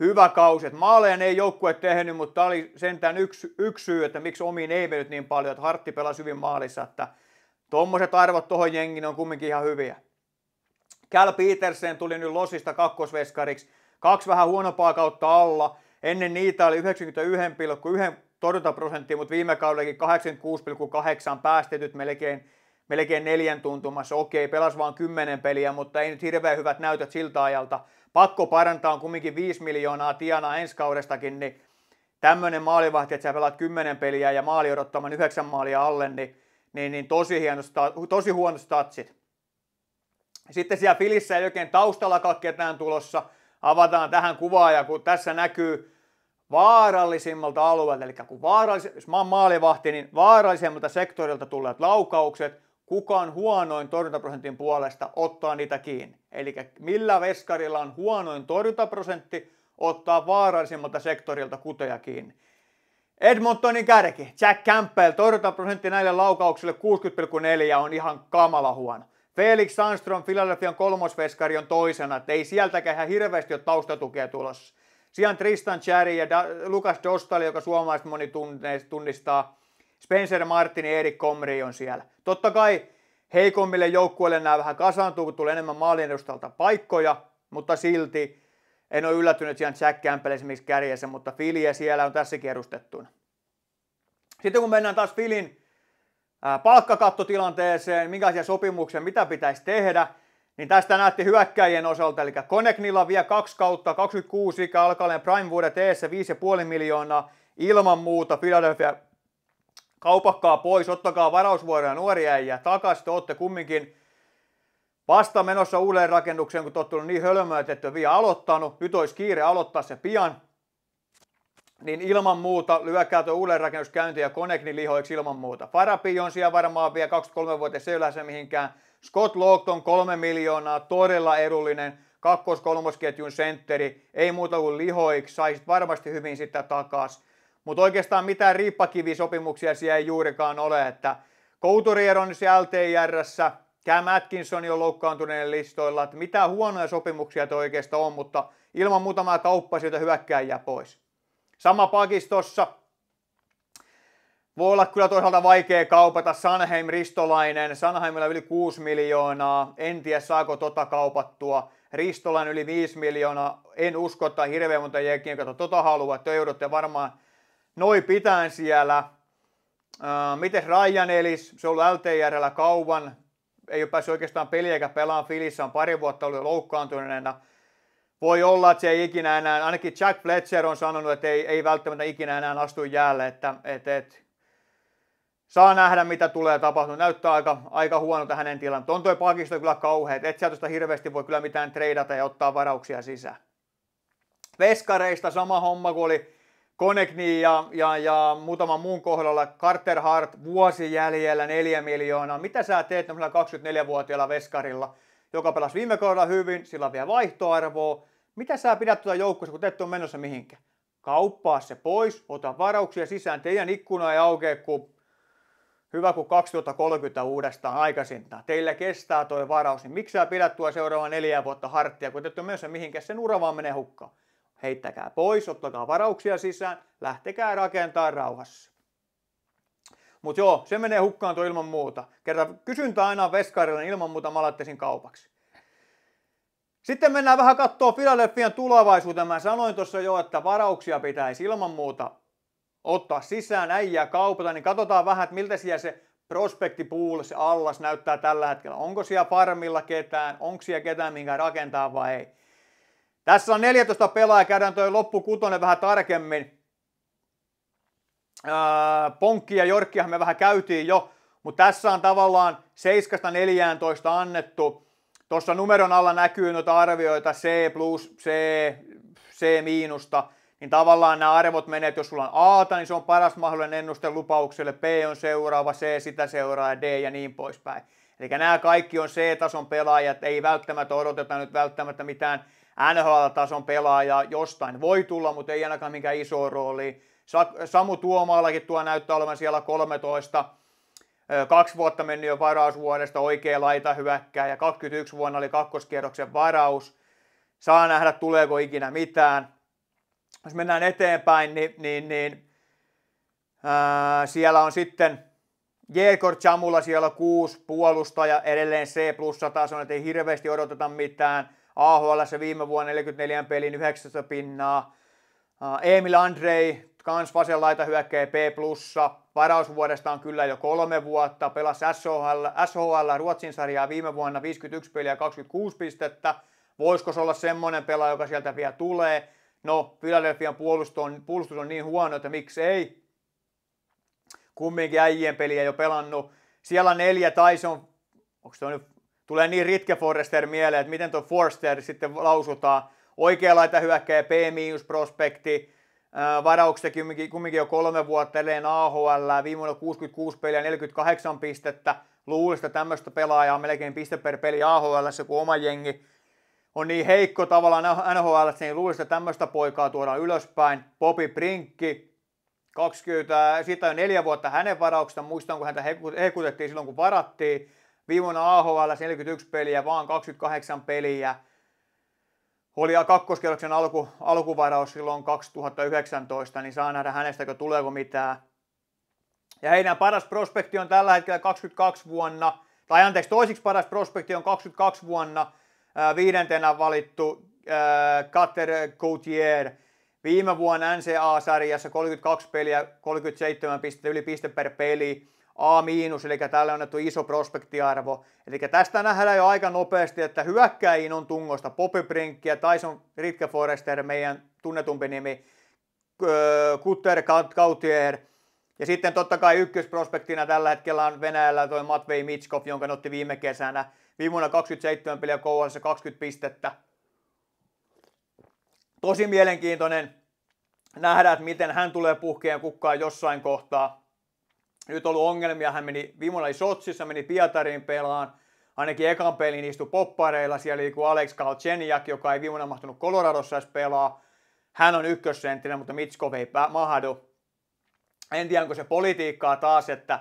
hyvä kausi. maaleja ei joukkue tehnyt, mutta tämä oli sentään yksi, yksi syy, että miksi omiin ei mennyt niin paljon. Että Hartti pelasi hyvin maalissa, että tuommoiset arvot tuohon jengiin on kumminkin ihan hyviä. Cal Petersen tuli nyt Losista kakkosveskariksi. Kaksi vähän huonompaa kautta alla. Ennen niitä oli 91,1 torjuntaprosenttia, mutta viime kaudellakin 86,8 päästetyt melkein melkein neljän tuntumassa. Okei, pelas vaan kymmenen peliä, mutta ei nyt hirveän hyvät näytöt siltä ajalta. Pakko parantaa on kumminkin 5 miljoonaa tienaa ensi kaudestakin, niin tämmöinen maalivahti, että sä pelaat kymmenen peliä ja maali odottamaan 9 maalia alle, niin, niin, niin tosi, hienosta, tosi huono statsit. Sitten siellä Filissä ei oikein taustallakaan ketään tulossa. Avataan tähän kuvaa ja kun tässä näkyy vaarallisimmalta alueelta, eli kun vaarallis- jos mä oon maalivahti, niin vaarallisemmalta sektorilta tulevat laukaukset, kuka on huonoin torjuntaprosentin puolesta, ottaa niitä kiinni. Eli millä veskarilla on huonoin torjuntaprosentti, ottaa vaarallisimmalta sektorilta kuteja kiinni. Edmontonin kärki, Jack Campbell, torjuntaprosentti näille laukauksille 60,4 on ihan kamala huono. Felix Sandström, Philadelphian kolmosveskari on toisena, että ei sieltäkään ihan hirveästi ole taustatukea tulossa. Sian Tristan Cherry ja da- Lukas Dostali, joka suomalaiset moni tunnistaa, Spencer Martin ja Erik Komri on siellä. Totta kai heikommille joukkueille nämä vähän kasaantuu, kun tulee enemmän maalin edustalta paikkoja, mutta silti en ole yllättynyt siellä Jack Campbell esimerkiksi kärjessä, mutta Filiä siellä on tässä edustettuna. Sitten kun mennään taas Filin palkkakattotilanteeseen, minkälaisia sopimuksia, mitä pitäisi tehdä, niin tästä näette hyökkäjien osalta, eli Koneknilla vielä 2 kautta 26 ikä alkaen Prime vuodet eessä 5,5 miljoonaa ilman muuta Philadelphia kaupakkaa pois, ottakaa varausvuoroja nuoria äijä takaisin, te olette kumminkin vasta menossa uuden rakennukseen, kun te olette niin hölmöä, että ette vielä aloittanut, nyt olisi kiire aloittaa se pian, niin ilman muuta lyökää tuo uuden käyntiin ja Konekni lihoiksi ilman muuta. Farapi on siellä varmaan vielä 23 vuotta, se ei yleensä mihinkään. Scott Lockton 3 miljoonaa, todella edullinen, kakkos-kolmosketjun sentteri, ei muuta kuin lihoiksi, saisit varmasti hyvin sitä takas. Mutta oikeastaan mitään riippakivisopimuksia siellä ei juurikaan ole, että Kouturier on siellä ltr Cam Atkinson on loukkaantuneen listoilla, että mitä huonoja sopimuksia toi oikeastaan on, mutta ilman muutamaa kauppaa sieltä hyökkääjää pois. Sama pakistossa. Voi olla kyllä toisaalta vaikea kaupata Sanheim Ristolainen. Sanheimilla yli 6 miljoonaa. En tiedä saako tota kaupattua. Ristolainen yli 5 miljoonaa. En usko, että hirveän monta jäkkiä, tota haluaa. Te joudutte varmaan Noi pitään siellä. miten Ryan Ellis? Se on ollut LTRllä kauan. Ei ole päässyt oikeastaan peliäkään pelaan Filissä. On pari vuotta ollut loukkaantuneena. Voi olla, että se ei ikinä enää, ainakin Jack Fletcher on sanonut, että ei, ei välttämättä ikinä enää astu jäälle, että et, et, saa nähdä, mitä tulee tapahtumaan. Näyttää aika, aika huonolta hänen tilanne. On toi pakisto kyllä kauheet. Et sieltä tuosta hirveästi voi kyllä mitään treidata ja ottaa varauksia sisään. Veskareista sama homma kuin oli Konekni niin ja, ja, ja muutaman muun kohdalla. Carter Hart vuosi jäljellä 4 miljoonaa. Mitä sä teet 24-vuotiaalla veskarilla, joka pelasi viime kaudella hyvin, sillä on vielä vaihtoarvoa. Mitä sä pidät tuota joukkueessa, kun te et ole menossa mihinkään? Kauppaa se pois, ota varauksia sisään. Teidän ikkuna ei aukea kuin hyvä kuin 2030 uudestaan aikaisintaan. Teillä kestää tuo varaus, niin miksi sä pidät tuo seuraavan neljä vuotta harttia, kun te ette ole menossa mihinkään, sen ura vaan menee hukkaan heittäkää pois, ottakaa varauksia sisään, lähtekää rakentaa rauhassa. Mutta joo, se menee hukkaan tuo ilman muuta. Kerta kysyntä aina on veskarilla, niin ilman muuta malattesin kaupaksi. Sitten mennään vähän katsoa Philadelphian tulevaisuuteen. Mä sanoin tuossa jo, että varauksia pitäisi ilman muuta ottaa sisään, äijää kaupata, niin katsotaan vähän, että miltä siellä se prospekti pool, se allas näyttää tällä hetkellä. Onko siellä farmilla ketään, onko siellä ketään, minkä rakentaa vai ei. Tässä on 14 pelaajaa, käydään toi loppu kutonen vähän tarkemmin. Ponkki ja Jorkkihan me vähän käytiin jo, mutta tässä on tavallaan 7-14 annettu. Tuossa numeron alla näkyy noita arvioita C plus, C, C miinusta, niin tavallaan nämä arvot menee, että jos sulla on A, niin se on paras mahdollinen ennuste lupaukselle, B on seuraava, C sitä seuraa ja D ja niin poispäin. Eli nämä kaikki on C-tason pelaajat, ei välttämättä odoteta nyt välttämättä mitään NHL-tason pelaaja jostain voi tulla, mutta ei ainakaan mikä iso rooli. Samu Tuomaallakin tuo näyttää olevan siellä 13. Kaksi vuotta mennyt jo varausvuodesta oikea laita hyökkää ja 21 vuonna oli kakkoskierroksen varaus. Saa nähdä, tuleeko ikinä mitään. Jos mennään eteenpäin, niin, niin, niin ää, siellä on sitten Jekor Chamulla siellä kuusi puolustaja, edelleen C plussa on ei hirveästi odoteta mitään. AHL se viime vuonna 44 pelin 19 pinnaa. Emil Andrei, kans vasen laita hyökkää P+, varausvuodesta on kyllä jo kolme vuotta, pelasi SHL, SHL Ruotsin sarjaa viime vuonna 51 peliä 26 pistettä. Voisiko se olla semmoinen pelaaja, joka sieltä vielä tulee? No, Philadelphian puolustus on, puolustus on niin huono, että miksi ei? Kumminkin äijien peliä jo pelannut. Siellä neljä Tyson, onko se nyt tulee niin Ritke Forrester mieleen, että miten tuo Forster sitten lausutaan. Oikea laita hyökkäjä, P-prospekti, varaukset kumminkin, kumminkin jo kolme vuotta edelleen AHL, viime vuonna 66 peliä, 48 pistettä, luulista tämmöistä pelaajaa melkein piste per peli AHL, kun oma jengi on niin heikko tavallaan NHL, niin luulista tämmöistä poikaa tuodaan ylöspäin. Popi Prinkki, 20, siitä on neljä vuotta hänen varauksesta, muistan kun häntä hekutettiin silloin kun varattiin, Viime vuonna AHL 41 peliä, vaan 28 peliä. Oli kakkoskerroksen alku, alkuvaraus silloin 2019, niin saa nähdä hänestäkö tuleeko mitään. Ja heidän paras prospekti on tällä hetkellä 22 vuonna, tai anteeksi, toisiksi paras prospekti on 22 vuonna ää, viidentenä valittu ää, Kater Coutier. Viime vuonna nca sarjassa 32 peliä, 37 pistettä, yli piste per peli. A-, eli tälle on annettu iso prospektiarvo. Eli tästä nähdään jo aika nopeasti, että hyökkäjiin on tungosta Poppy Brinkkiä, Tyson Ritke Forrester, meidän tunnetumpi nimi, Kutter Kautier, ja sitten totta kai ykkösprospektina tällä hetkellä on Venäjällä tuo Matvei Mitskov, jonka otti viime kesänä. Viime vuonna 27 peliä kouhassa 20 pistettä. Tosi mielenkiintoinen nähdä, että miten hän tulee puhkeen kukkaan jossain kohtaa nyt ollut ongelmia, hän meni, viime Sotsissa, meni Pietariin pelaan, ainakin ekan pelin istui poppareilla, siellä liiku Alex Kalchenjak, joka ei viime mahtunut Coloradossa edes pelaa, hän on ykkössenttinen, mutta Mitskov ei mahdu. En tiedä, onko se politiikkaa taas, että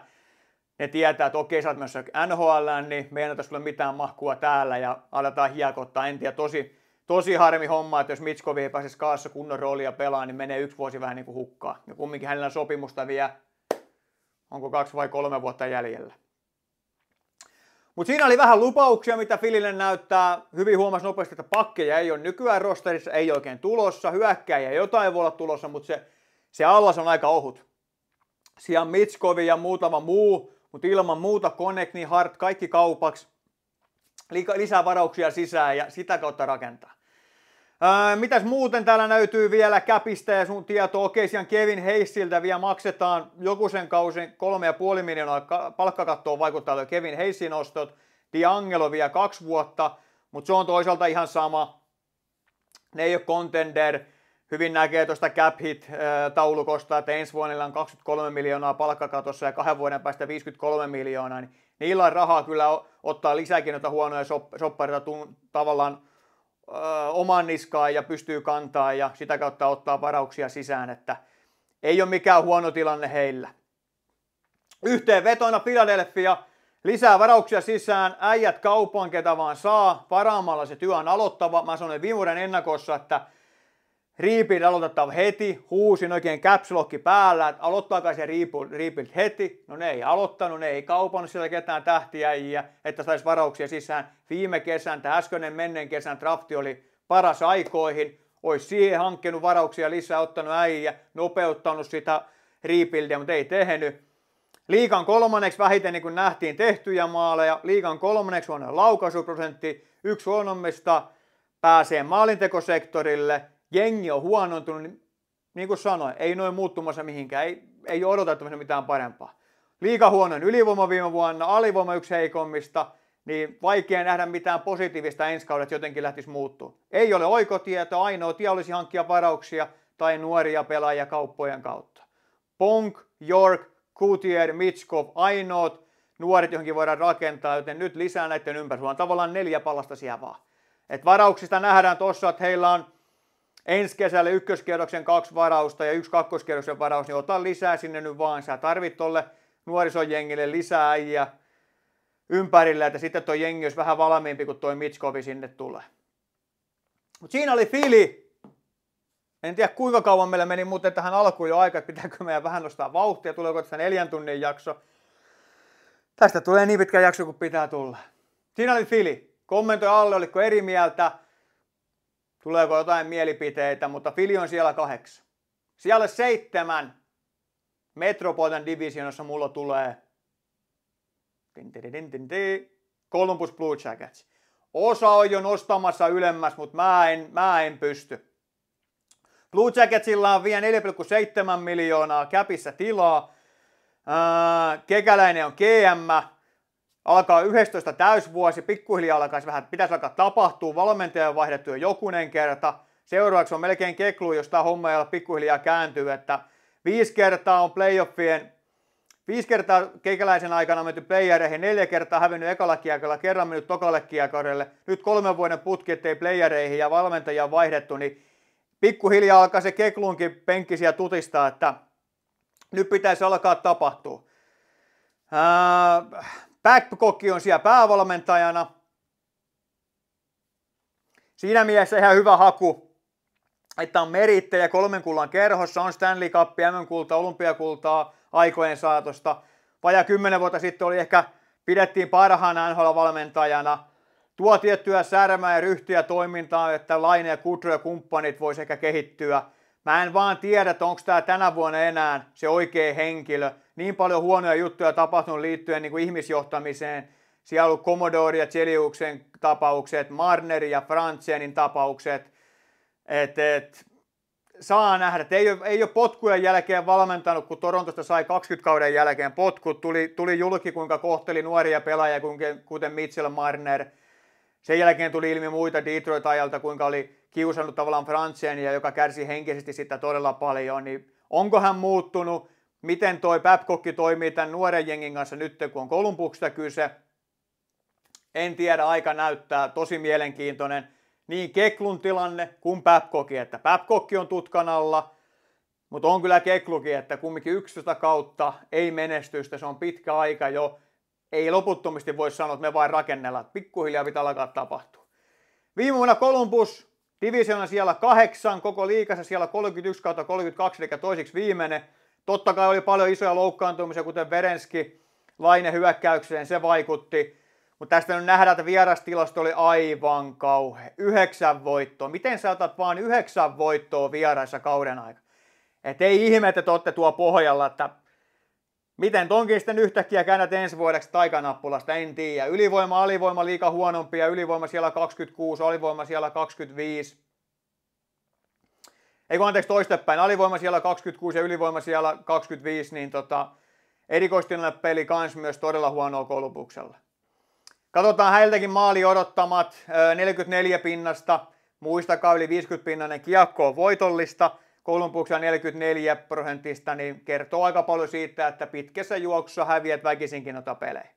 ne tietää, että okei, sä oot myös NHL, niin me ei anneta mitään mahkua täällä ja aletaan hiekottaa. En tiedä, tosi, tosi harmi homma, että jos Mitskovi ei pääse kaassa kunnon roolia pelaa, niin menee yksi vuosi vähän niin kuin hukkaa. Ja kumminkin hänellä on sopimusta vielä onko kaksi vai kolme vuotta jäljellä. Mutta siinä oli vähän lupauksia, mitä Filinen näyttää. Hyvin huomas nopeasti, että pakkeja ei ole nykyään rosterissa, ei oikein tulossa. Hyökkäjä jotain voi olla tulossa, mutta se, se allas on aika ohut. Siellä Mitskovi ja muutama muu, mutta ilman muuta Connectni, niin Hart, kaikki kaupaksi. Lisää varauksia sisään ja sitä kautta rakentaa. Öö, mitäs muuten täällä näytyy vielä käpistä ja sun tieto? Okei, siellä Kevin Heissiltä vielä maksetaan joku sen kausin 3,5 miljoonaa palkkakattoon vaikuttaa Kevin Heissin ostot. Diangelo vielä kaksi vuotta, mutta se on toisaalta ihan sama. Ne ei ole contender. Hyvin näkee tuosta cap hit äh, taulukosta, että ensi vuonna on 23 miljoonaa palkkakatossa ja kahden vuoden päästä 53 miljoonaa. Niin niillä on rahaa kyllä ottaa lisääkin noita huonoja soppareita tavallaan oman niskaan ja pystyy kantaa ja sitä kautta ottaa varauksia sisään, että ei ole mikään huono tilanne heillä. Yhteenvetona Philadelphia lisää varauksia sisään, äijät kaupan ketä vaan saa, varaamalla se työ on aloittava. Mä sanoin viime vuoden ennakossa, että riipit aloitettava heti, huusin oikein caps päällä, että aloittaakaa se riipit heti. No ne ei aloittanut, ne ei kaupannut sieltä ketään tähtiäjiä, että saisi varauksia sisään viime kesän tai äskeinen menneen kesän drafti oli paras aikoihin. Olisi siihen hankkinut varauksia lisää, ottanut äijä, nopeuttanut sitä rebuildia, mutta ei tehnyt. Liikan kolmanneksi vähiten niin kuin nähtiin tehtyjä maaleja. Liikan kolmanneksi on laukaisuprosentti. Yksi huonommista pääsee maalintekosektorille. Jengi on huonontunut. Niin, niin kuin sanoin, ei noin muuttumassa mihinkään. Ei, ei odotettavissa mitään parempaa. Liika huonon ylivoima viime vuonna, alivoima yksi heikommista – niin vaikea nähdä mitään positiivista ensi kaudella, että jotenkin lähtisi muuttua. Ei ole oikotietoa ainoa tie olisi hankkia varauksia tai nuoria pelaajia kauppojen kautta. Ponk, York, Kutier, Mitskov, ainoat nuoret, johonkin voidaan rakentaa, joten nyt lisää näiden ympäri. Sulla on tavallaan neljä palasta siellä vaan. Et varauksista nähdään tuossa, että heillä on ensi kesällä ykköskierroksen kaksi varausta ja yksi kakkoskierroksen varaus, niin ota lisää sinne nyt vaan. Sä tarvit tuolle nuorisojengille lisää äijä ympärillä, että sitten tuo jengi olisi vähän valmiimpi, kuin tuo Mitskovi sinne tulee. Mutta siinä oli Fili. En tiedä kuinka kauan meillä meni muuten tähän alkuun jo aika, että pitääkö meidän vähän nostaa vauhtia, tuleeko tästä neljän tunnin jakso. Tästä tulee niin pitkä jakso kuin pitää tulla. Siinä oli Fili. Kommentoi alle, oliko eri mieltä, tuleeko jotain mielipiteitä, mutta Fili on siellä kahdeksan. Siellä seitsemän Metropolitan Divisionassa mulla tulee Columbus Blue Jackets. Osa on jo nostamassa ylemmäs, mutta mä en, mä en pysty. Blue Jacketsilla on vielä 4,7 miljoonaa käpissä tilaa. Kekäläinen on GM. Alkaa 11 täysvuosi, pikkuhiljaa alkaisi vähän, pitäisi alkaa tapahtua. Valmentaja on vaihdettu jo jokunen kerta. Seuraavaksi on melkein keklu, jos tämä homma ei ole pikkuhiljaa kääntyy, että viisi kertaa on playoffien Viisi kertaa keikäläisen aikana menty playereihin, neljä kertaa hävinnyt ekalla kiekalla, kerran mennyt tokalle kiekarelle. Nyt kolmen vuoden putki, ettei playereihin ja valmentajia on vaihdettu, niin pikkuhiljaa alkaa se keklunkin penkkisiä tutistaa, että nyt pitäisi alkaa tapahtua. Backcock äh, on siellä päävalmentajana. Siinä mielessä ihan hyvä haku, että on merittejä kolmen kullan kerhossa, on Stanley Cup, MM-kulta, olympiakultaa, aikojen saatosta. Vaja kymmenen vuotta sitten oli ehkä pidettiin parhaana NHL-valmentajana. Tuo tiettyä särmää ja ryhtiä toimintaan, että Laine ja Kudro ja kumppanit voisi ehkä kehittyä. Mä en vaan tiedä, että onko tämä tänä vuonna enää se oikea henkilö. Niin paljon huonoja juttuja tapahtunut liittyen niin kuin ihmisjohtamiseen. Siellä on ollut Commodore ja Cheliuksen tapaukset, Marneri ja Frantsenin tapaukset. Et, et, saa nähdä. Ei ole, ei ole potkujen jälkeen valmentanut, kun Torontosta sai 20 kauden jälkeen potkut. Tuli, tuli julki, kuinka kohteli nuoria pelaajia, kuten Mitchell Marner. Sen jälkeen tuli ilmi muita Detroit-ajalta, kuinka oli kiusannut tavallaan ja joka kärsi henkisesti sitä todella paljon. Niin onko hän muuttunut? Miten toi Babcock toimii tämän nuoren jengin kanssa nyt, kun on Kolumbuksesta kyse? En tiedä, aika näyttää. Tosi mielenkiintoinen niin Keklun tilanne kuin Babcockin, että Päpkokki on tutkan alla, mutta on kyllä Keklukin, että kumminkin yksityistä kautta ei menestystä, se on pitkä aika jo, ei loputtomasti voi sanoa, että me vain rakennellaan, pikkuhiljaa pitää alkaa tapahtua. Viime vuonna Kolumbus, divisiona siellä kahdeksan, koko liikassa siellä 31 kautta 32, eli toiseksi viimeinen. Totta kai oli paljon isoja loukkaantumisia, kuten Verenski, Laine hyökkäykseen, se vaikutti. Mutta tästä nyt nähdään, että vierastilasto oli aivan kauhe Yhdeksän voittoa. Miten sä otat vaan yhdeksän voittoa vieraissa kauden aikana? Et ei ihme, että olette tuo pohjalla, että miten tonkin sitten yhtäkkiä käännät ensi vuodeksi taikanappulasta, en tiedä. Ylivoima, alivoima liika ja ylivoima siellä 26, alivoima siellä 25. Ei kun anteeksi toistepäin, alivoima siellä 26 ja ylivoima siellä 25, niin tota, erikoistilanne peli kans myös todella huonoa koulutuksella. Katsotaan häiltäkin maali odottamat 44 pinnasta. Muistakaa yli 50 pinnanen kiekko on voitollista. Koulun 44 prosentista, niin kertoo aika paljon siitä, että pitkässä juoksussa häviät väkisinkin noita pelejä.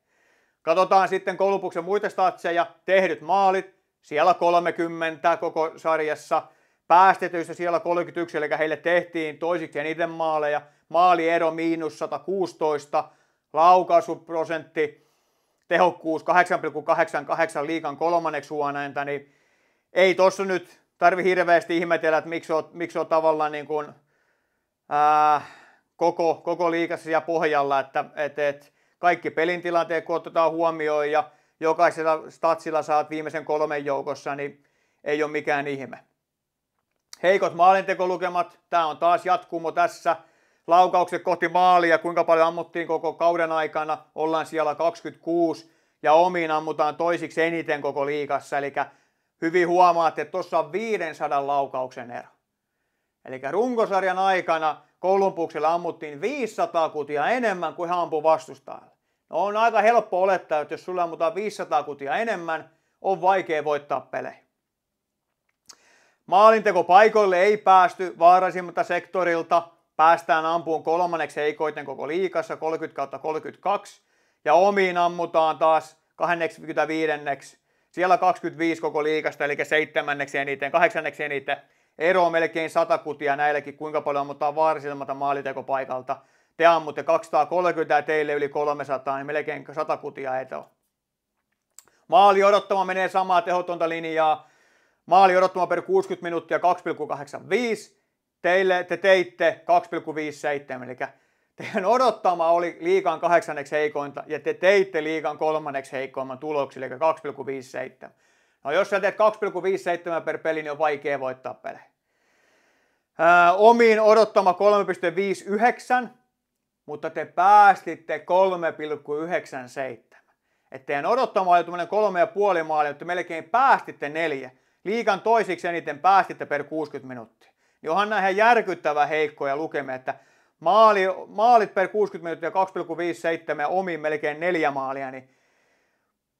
Katsotaan sitten Kolumbuksen muita statseja, tehdyt maalit, siellä 30 koko sarjassa, päästetyissä siellä 31, eli heille tehtiin toisiksi eniten maaleja, maaliero miinus 116, laukaisuprosentti tehokkuus 8,88 liikan kolmanneksi huoneenta, niin ei tuossa nyt tarvi hirveästi ihmetellä, että miksi on, miksi on tavallaan niin kuin, ää, koko, koko liikassa siellä pohjalla, että et, et, kaikki pelintilanteet kun otetaan huomioon ja jokaisella statsilla saat viimeisen kolmen joukossa, niin ei ole mikään ihme. Heikot maalintekolukemat, tämä on taas jatkumo tässä – laukaukset kohti maalia, kuinka paljon ammuttiin koko kauden aikana, ollaan siellä 26 ja omiin ammutaan toisiksi eniten koko liikassa. Eli hyvin huomaatte, että tuossa on 500 laukauksen ero. Eli runkosarjan aikana koulunpuksella ammuttiin 500 kutia enemmän kuin hän ampui vastustajalle. No on aika helppo olettaa, että jos sulla ammutaan 500 kutia enemmän, on vaikea voittaa pelejä. Maalinteko paikoille ei päästy vaaraisimmalta sektorilta – Päästään ampuun kolmanneksi heikoiten koko liikassa 30 32 ja omiin ammutaan taas 25. Siellä 25 koko liikasta, eli seitsemänneksi eniten, kahdeksanneksi eniten. Ero on melkein 100 kutia näilläkin, kuinka paljon ammutaan vaarisilmata maalitekopaikalta. Te ammutte 230 ja teille yli 300, niin melkein 100 kutia eto. Maali odottama menee samaa tehotonta linjaa. Maali odottama per 60 minuuttia 2,85 teille, te teitte 2,57, eli teidän odottama oli liikan kahdeksanneksi heikointa ja te teitte liikan kolmanneksi heikoimman tuloksille, eli 2,57. No jos sä teet 2,57 per peli, niin on vaikea voittaa pelejä. omiin odottama 3,59, mutta te päästitte 3,97. Että teidän odottama oli tuommoinen puoli maalia, mutta melkein päästitte neljä. Liikan toisiksi eniten päästitte per 60 minuuttia niin onhan nämä ihan järkyttävä heikkoja lukemia, että maali, maalit per 60 minuuttia 2,57 ja omiin melkein neljä maalia, niin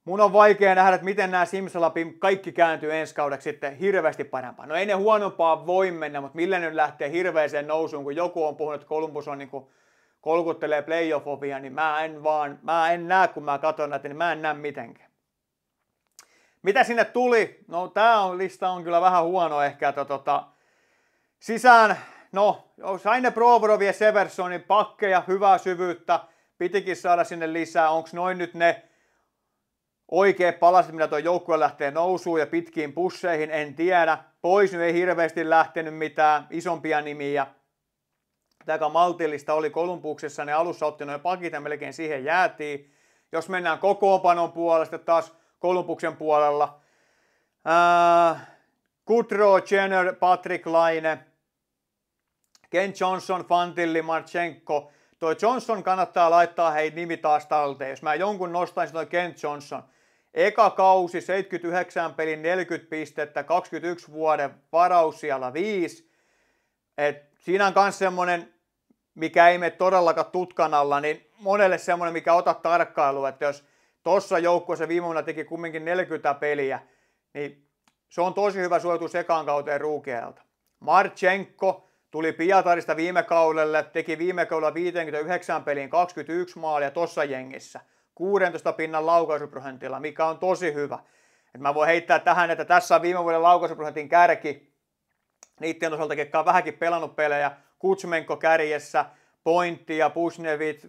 mun on vaikea nähdä, että miten nämä Simsalapin kaikki kääntyy ensi kaudeksi sitten hirveästi parempaan. No ei ne huonompaa voi mennä, mutta millä nyt lähtee hirveäseen nousuun, kun joku on puhunut, että Columbus on niin kuin kolkuttelee playoffovia, niin mä en vaan, mä en näe, kun mä katson näitä, niin mä en näe mitenkään. Mitä sinne tuli? No tää on, lista on kyllä vähän huono ehkä, että tota, Sisään, no, sain Provorov ja Seversonin pakkeja, hyvää syvyyttä, pitikin saada sinne lisää. Onko noin nyt ne oikeat palaset, mitä tuo joukkue lähtee nousuun ja pitkiin pusseihin, en tiedä. Pois nyt ei hirveästi lähtenyt mitään isompia nimiä. Tämä maltillista oli kolumpuuksessa, ne alussa otti noin pakit ja melkein siihen jäätiin. Jos mennään kokoonpanon puolesta taas kolumpuksen puolella, ää, Kutro, Jenner, Patrick Laine, Ken Johnson, Fantilli, Marchenko. Toi Johnson kannattaa laittaa hei nimi taas talteen. Jos mä jonkun nostaisin toi Ken Johnson. Eka kausi, 79 pelin 40 pistettä, 21 vuoden varaus siellä 5. Et siinä on myös semmoinen, mikä ei mene todellakaan tutkan alla, niin monelle semmoinen, mikä ota tarkkailu, että jos tuossa joukkueessa viime vuonna teki kumminkin 40 peliä, niin se on tosi hyvä suojatus ekaan kauteen ruukeelta. Marchenko, Tuli Pietarista viime kaudelle, teki viime kaudella 59 peliin 21 maalia tuossa jengissä. 16 pinnan laukaisuprosentilla, mikä on tosi hyvä. Et mä voin heittää tähän, että tässä on viime vuoden laukaisuprosentin kärki. Niiden osalta, ketkä on vähänkin pelannut pelejä, Kutsmenko kärjessä, Pointti ja Pusnevit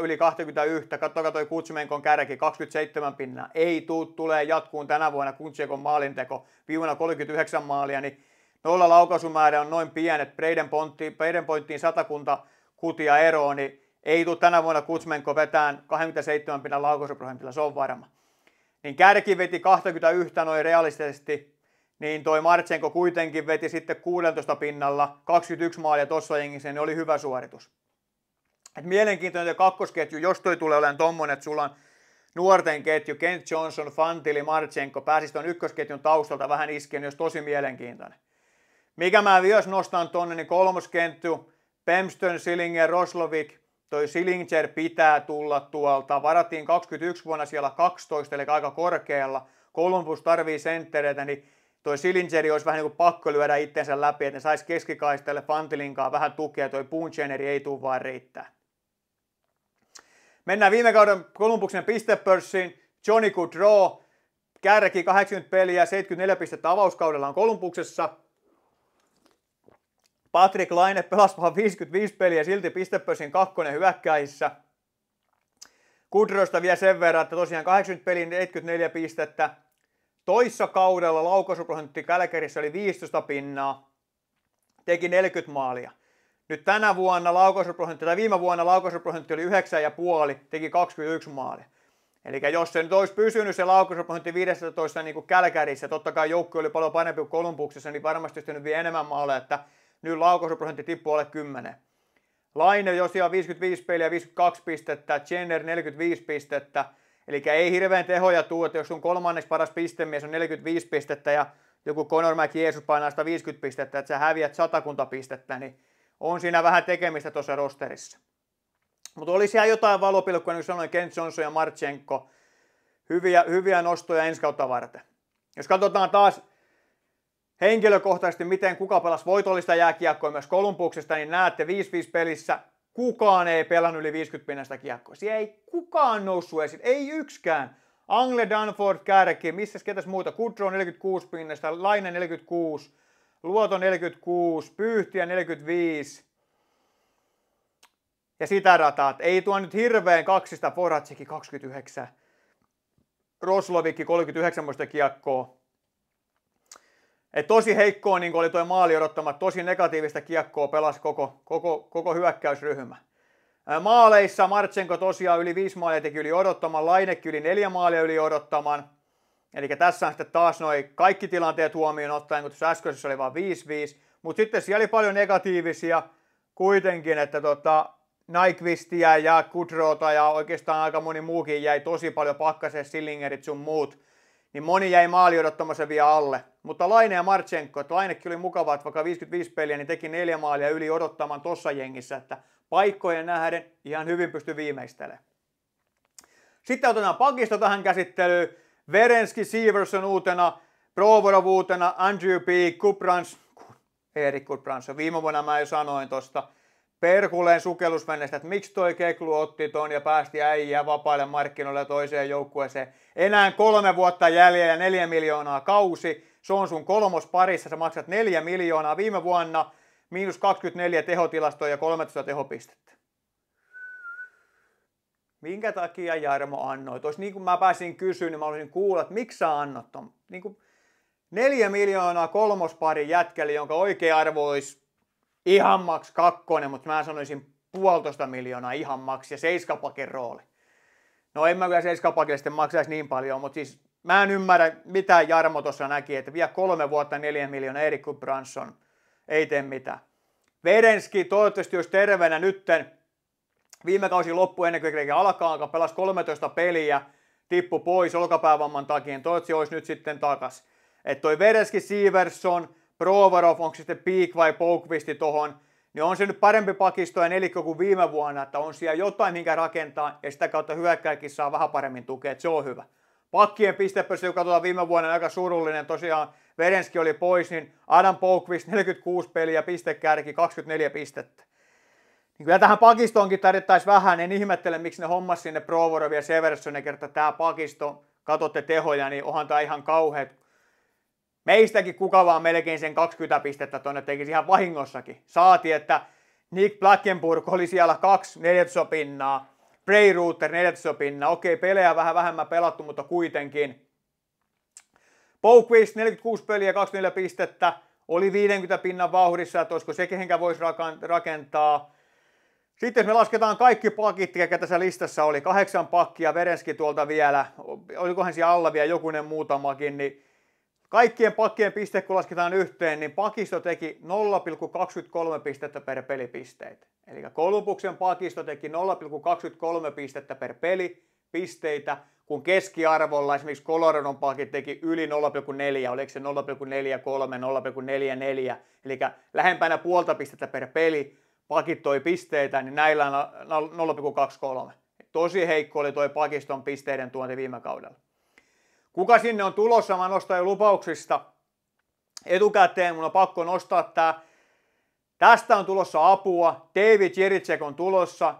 yli 21. Katsokaa toi Kutsmenkon kärki, 27 pinnaa. Ei tuu, tulee jatkuun tänä vuonna Kutsjekon maalinteko. Viime 39 maalia, niin nolla laukaisumäärä on noin pienet, Breiden pointtiin, Breiden pointtiin satakunta kutia eroon, niin ei tule tänä vuonna Kutsmenko vetään 27 pinnan laukaisuprosentilla, se on varma. Niin kärki veti 21 noin realistisesti, niin toi Martsenko kuitenkin veti sitten 16 pinnalla 21 maalia tuossa jengissä, niin oli hyvä suoritus. Et mielenkiintoinen kakkosketju, jos toi tulee olemaan tommonen, että sulla on nuorten ketju, Kent Johnson, Fantili, Martsenko, pääsisi tuon ykkösketjun taustalta vähän iskeen, jos niin tosi mielenkiintoinen. Mikä mä myös nostan tuonne, niin kolmoskenttu, Pemstön, Silinger, Roslovik, toi Silinger pitää tulla tuolta. Varattiin 21 vuonna siellä 12, eli aika korkealla. Columbus tarvii senttereitä, niin toi Silingeri olisi vähän niin kuin pakko lyödä itsensä läpi, että ne saisi keskikaistelle Fantilinkaa vähän tukea, toi Puncheneri ei tule vaan riittää. Mennään viime kauden Kolumbuksen pistepörssiin. Johnny Goodrow, kärki 80 peliä, 74 pistettä avauskaudella on Kolumbuksessa. Patrick Laine pelasi vaan 55 peliä, silti pistepössin kakkonen hyökkäissä. Kudrosta vielä sen verran, että tosiaan 80 pelin 74 pistettä. Toissa kaudella laukaisuprosentti Kälkärissä oli 15 pinnaa, teki 40 maalia. Nyt tänä vuonna laukaisuprosentti, tai viime vuonna laukaisuprosentti oli 9,5, teki 21 maalia. Eli jos se nyt olisi pysynyt se laukaisuprosentti 15 niin kuin Kälkärissä, totta kai joukkue oli paljon parempi kuin Kolumbuksessa, niin varmasti olisi tehnyt vielä enemmän maaleja, että nyt laukaisuprosentti tippuu alle 10. Laine josiaan 55 peliä, 52 pistettä, Jenner 45 pistettä. Eli ei hirveän tehoja tuu, että jos sun kolmanneksi paras pistemies on 45 pistettä ja joku Conor McJesus painaa 150 pistettä, että sä häviät satakunta pistettä, niin on siinä vähän tekemistä tuossa rosterissa. Mutta oli siellä jotain valopilkkuja, niin kuin sanoin, Kent Johnson ja Marchenko. Hyviä, hyviä nostoja ensi kautta varten. Jos katsotaan taas henkilökohtaisesti, miten kuka pelasi voitollista jääkiekkoa myös kolumpuksesta, niin näette 5-5 pelissä kukaan ei pelannut yli 50 pinnasta kiekkoa. Siellä ei kukaan noussut esiin, ei yksikään. Angle Danford kärki, missä ketäs muuta, Kudro 46 pinnasta, Laine 46, Luoto 46, Pyyhtiä 45, ja sitä rataa. Ei tuo nyt hirveän kaksista Foratsikki 29. Roslovikki 39 kiekkoa. Et tosi heikkoa niin oli tuo maali odottama, tosi negatiivista kiekkoa pelasi koko, koko, koko hyökkäysryhmä. Maaleissa Martsenko tosiaan yli viisi maalia teki yli odottaman, Lainekki yli neljä maalia yli odottaman. Eli tässä on sitten taas noin kaikki tilanteet huomioon ottaen, kun tuossa äskeisessä oli vain 5-5. Mutta sitten siellä oli paljon negatiivisia kuitenkin, että tota, Nyqvistiä ja Kudrota ja oikeastaan aika moni muukin jäi tosi paljon pakkaseen, Sillingerit sun muut – niin moni jäi maali odottamassa vielä alle. Mutta Laine ja Marchenko, että Lainekin oli mukavaa, että vaikka 55 peliä, niin teki neljä maalia yli odottamaan tossa jengissä, että paikkojen nähden ihan hyvin pysty viimeistelemään. Sitten otetaan pakisto tähän käsittelyyn. Verenski, Severson uutena, Provorov uutena, Andrew P. Kuprans, Erik Kuprans, viime vuonna mä jo sanoin tosta perkuleen sukellusveneestä, että miksi toi Keklu otti ton ja päästi äijää vapaille markkinoille toiseen joukkueeseen. Enää kolme vuotta jäljellä, neljä miljoonaa kausi. Se on sun kolmos parissa, sä maksat neljä miljoonaa viime vuonna, miinus 24 tehotilastoa ja 13 tehopistettä. Minkä takia Jarmo annoi? Olisi niin kuin mä pääsin kysyyn, niin mä olisin kuulla, että miksi sä annot ton? Niin kuin neljä miljoonaa kolmospari jätkäli, jonka oikea arvo olisi ihan maks kakkonen, mutta mä sanoisin puolitoista miljoonaa ihan maks ja seiskapakin rooli. No en mä kyllä seiskapakille sitten maksaisi niin paljon, mutta siis mä en ymmärrä, mitä Jarmo tuossa näki, että vielä kolme vuotta neljä miljoonaa Erik Branson ei tee mitään. Verenski toivottavasti olisi terveenä nytten. Viime kausi loppu ennen kuin Kreikin alkaa, pelasi 13 peliä, tippu pois olkapäävamman takia. Toivottavasti olisi nyt sitten takas. Että toi Verenski Siiverson Provarov onko sitten Peak vai poukvisti tohon, niin on se nyt parempi pakisto ja nelikko kuin viime vuonna, että on siellä jotain, minkä rakentaa, ja sitä kautta hyökkäjäkin saa vähän paremmin tukea, että se on hyvä. Pakkien pistepörssi, joka tuolla viime vuonna aika surullinen, tosiaan Verenski oli pois, niin Adam Poukvist 46 peliä, pistekärki 24 pistettä. Niin kyllä tähän pakistoonkin tarvittaisiin vähän, en ihmettele, miksi ne hommas sinne Provorovia ja Severssonen kerta tämä pakisto, katotte tehoja, niin onhan tämä ihan kauheat meistäkin kuka vaan melkein sen 20 pistettä tonne tekisi ihan vahingossakin. Saati, että Nick Blackenburg oli siellä kaksi neljätysopinnaa, Bray Router neljätysopinnaa, okei pelejä vähän vähemmän pelattu, mutta kuitenkin. Boquist 46 peliä, 24 pistettä, oli 50 pinnan vauhdissa, että olisiko se kehenkä voisi rakentaa. Sitten jos me lasketaan kaikki pakit, mikä tässä listassa oli, kahdeksan pakkia, Verenski tuolta vielä, olikohan siellä alla vielä jokunen muutamakin, niin Kaikkien pakkien piste, kun lasketaan yhteen, niin pakisto teki 0,23 pistettä per pelipisteet. Eli kolmupuksen pakisto teki 0,23 pistettä per peli pisteitä, kun keskiarvolla esimerkiksi Coloradon pakit teki yli 0,4, oliko se 0,43, 0,44, eli lähempänä puolta pistettä per peli pakit toi pisteitä, niin näillä on 0,23. Tosi heikko oli toi pakiston pisteiden tuonti viime kaudella. Kuka sinne on tulossa, mä nostan jo lupauksista. Etukäteen mun on pakko nostaa tää. Tästä on tulossa apua. David Jericek on tulossa.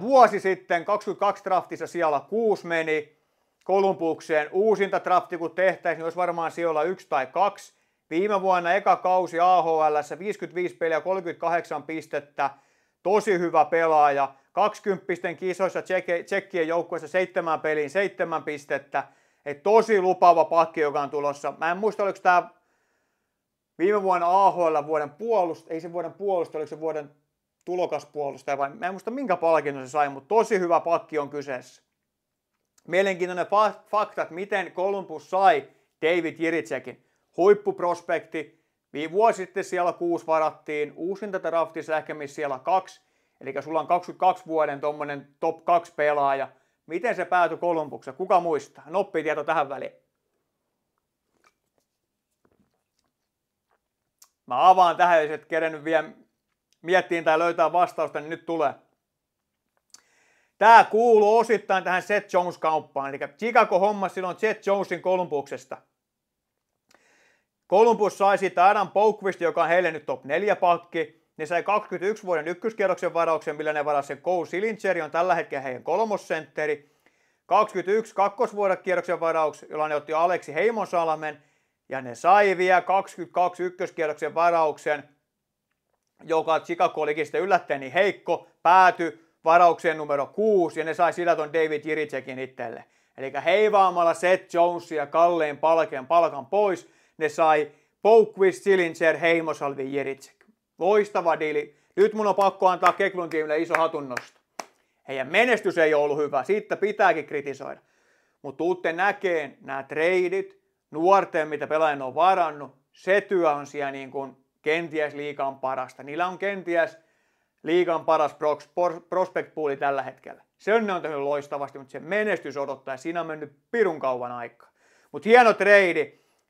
Vuosi sitten 22 draftissa siellä 6 meni Kolumbukseen. Uusinta drafti kun tehtäisiin, niin olisi varmaan siellä yksi tai kaksi. Viime vuonna eka kausi AHL, 55 peliä, 38 pistettä. Tosi hyvä pelaaja. 20 kisoissa tsekkien joukkueessa 7 peliin 7 pistettä. Et tosi lupaava pakki, joka on tulossa. Mä en muista, oliko tämä viime vuonna AHL vuoden puolust, ei se vuoden puolust, oliko se vuoden tulokaspuolustaja vai mä en muista minkä palkinnon se sai, mutta tosi hyvä pakki on kyseessä. Mielenkiintoinen fakta, että miten Columbus sai David Jiritsekin. Huippuprospekti. Vuosi sitten siellä kuusi varattiin. Uusinta draftissa ehkä siellä kaksi. Eli sulla on 22 vuoden tuommoinen top 2 pelaaja – Miten se päätyi Kolumbuksen? Kuka muistaa? Noppitieto tähän väliin. Mä avaan tähän, jos et kerennyt vielä miettiin tai löytää vastausta, niin nyt tulee. Tämä kuuluu osittain tähän Seth Jones-kauppaan. Eli Chicago homma silloin Seth Jonesin Kolumbuksesta. Kolumbus sai siitä Adam Boquist, joka on heille nyt top 4 pakki. Ne niin sai 21 vuoden ykköskierroksen varauksen, millä ne varasi sen Cole Silingeri, on tällä hetkellä heidän kolmosentteri. 21 kakkosvuoden kierroksen varauksen, jolla ne otti Aleksi Heimonsalmen, ja ne sai vielä 22 ykköskierroksen varauksen, joka Chicago olikin sitten yllättäen niin heikko, pääty varaukseen numero 6, ja ne sai sillä ton David Jiricekin itselle. Eli heivaamalla Seth ja kallein palkeen palkan pois, ne sai Poukwist, Silinger, Heimosalvi, Jiricek. Loistava diili. Nyt mun on pakko antaa Keklun tiimille iso hatunnosto. Heidän menestys ei ollut hyvä, siitä pitääkin kritisoida. Mutta tuutte näkeen nämä treidit, nuorten, mitä pelaajan on varannut, se työ on siellä niin kuin kenties liikan parasta. Niillä on kenties liikan paras prospect pooli tällä hetkellä. Sen ne on tehnyt loistavasti, mutta se menestys odottaa ja siinä on mennyt pirun kauan aikaa. Mutta hieno treidi,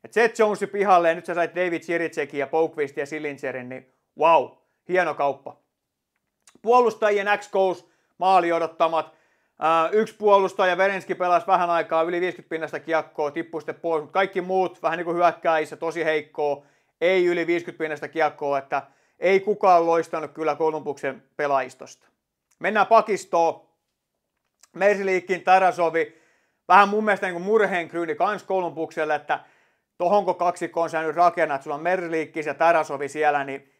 että Seth Jones pihalle ja nyt sä sait David Siricekin ja Poukvist ja Silincerin niin Wow, hieno kauppa. Puolustajien x maali odottamat. Äh, yksi puolustaja, Verenski pelasi vähän aikaa yli 50 pinnasta kiekkoa, tippui sitten pois, mutta kaikki muut vähän niin kuin hyökkäissä, tosi heikkoa, ei yli 50 pinnasta kiekkoa, että ei kukaan loistanut kyllä Kolumbuksen pelaistosta. Mennään pakistoon. Mersiliikkin Tarasovi, vähän mun mielestä niin murheenkryyni kans Kolumbukselle, että tohonko kaksikkoon sä nyt rakennat, sulla on Mersiliikki ja Tarasovi siellä, niin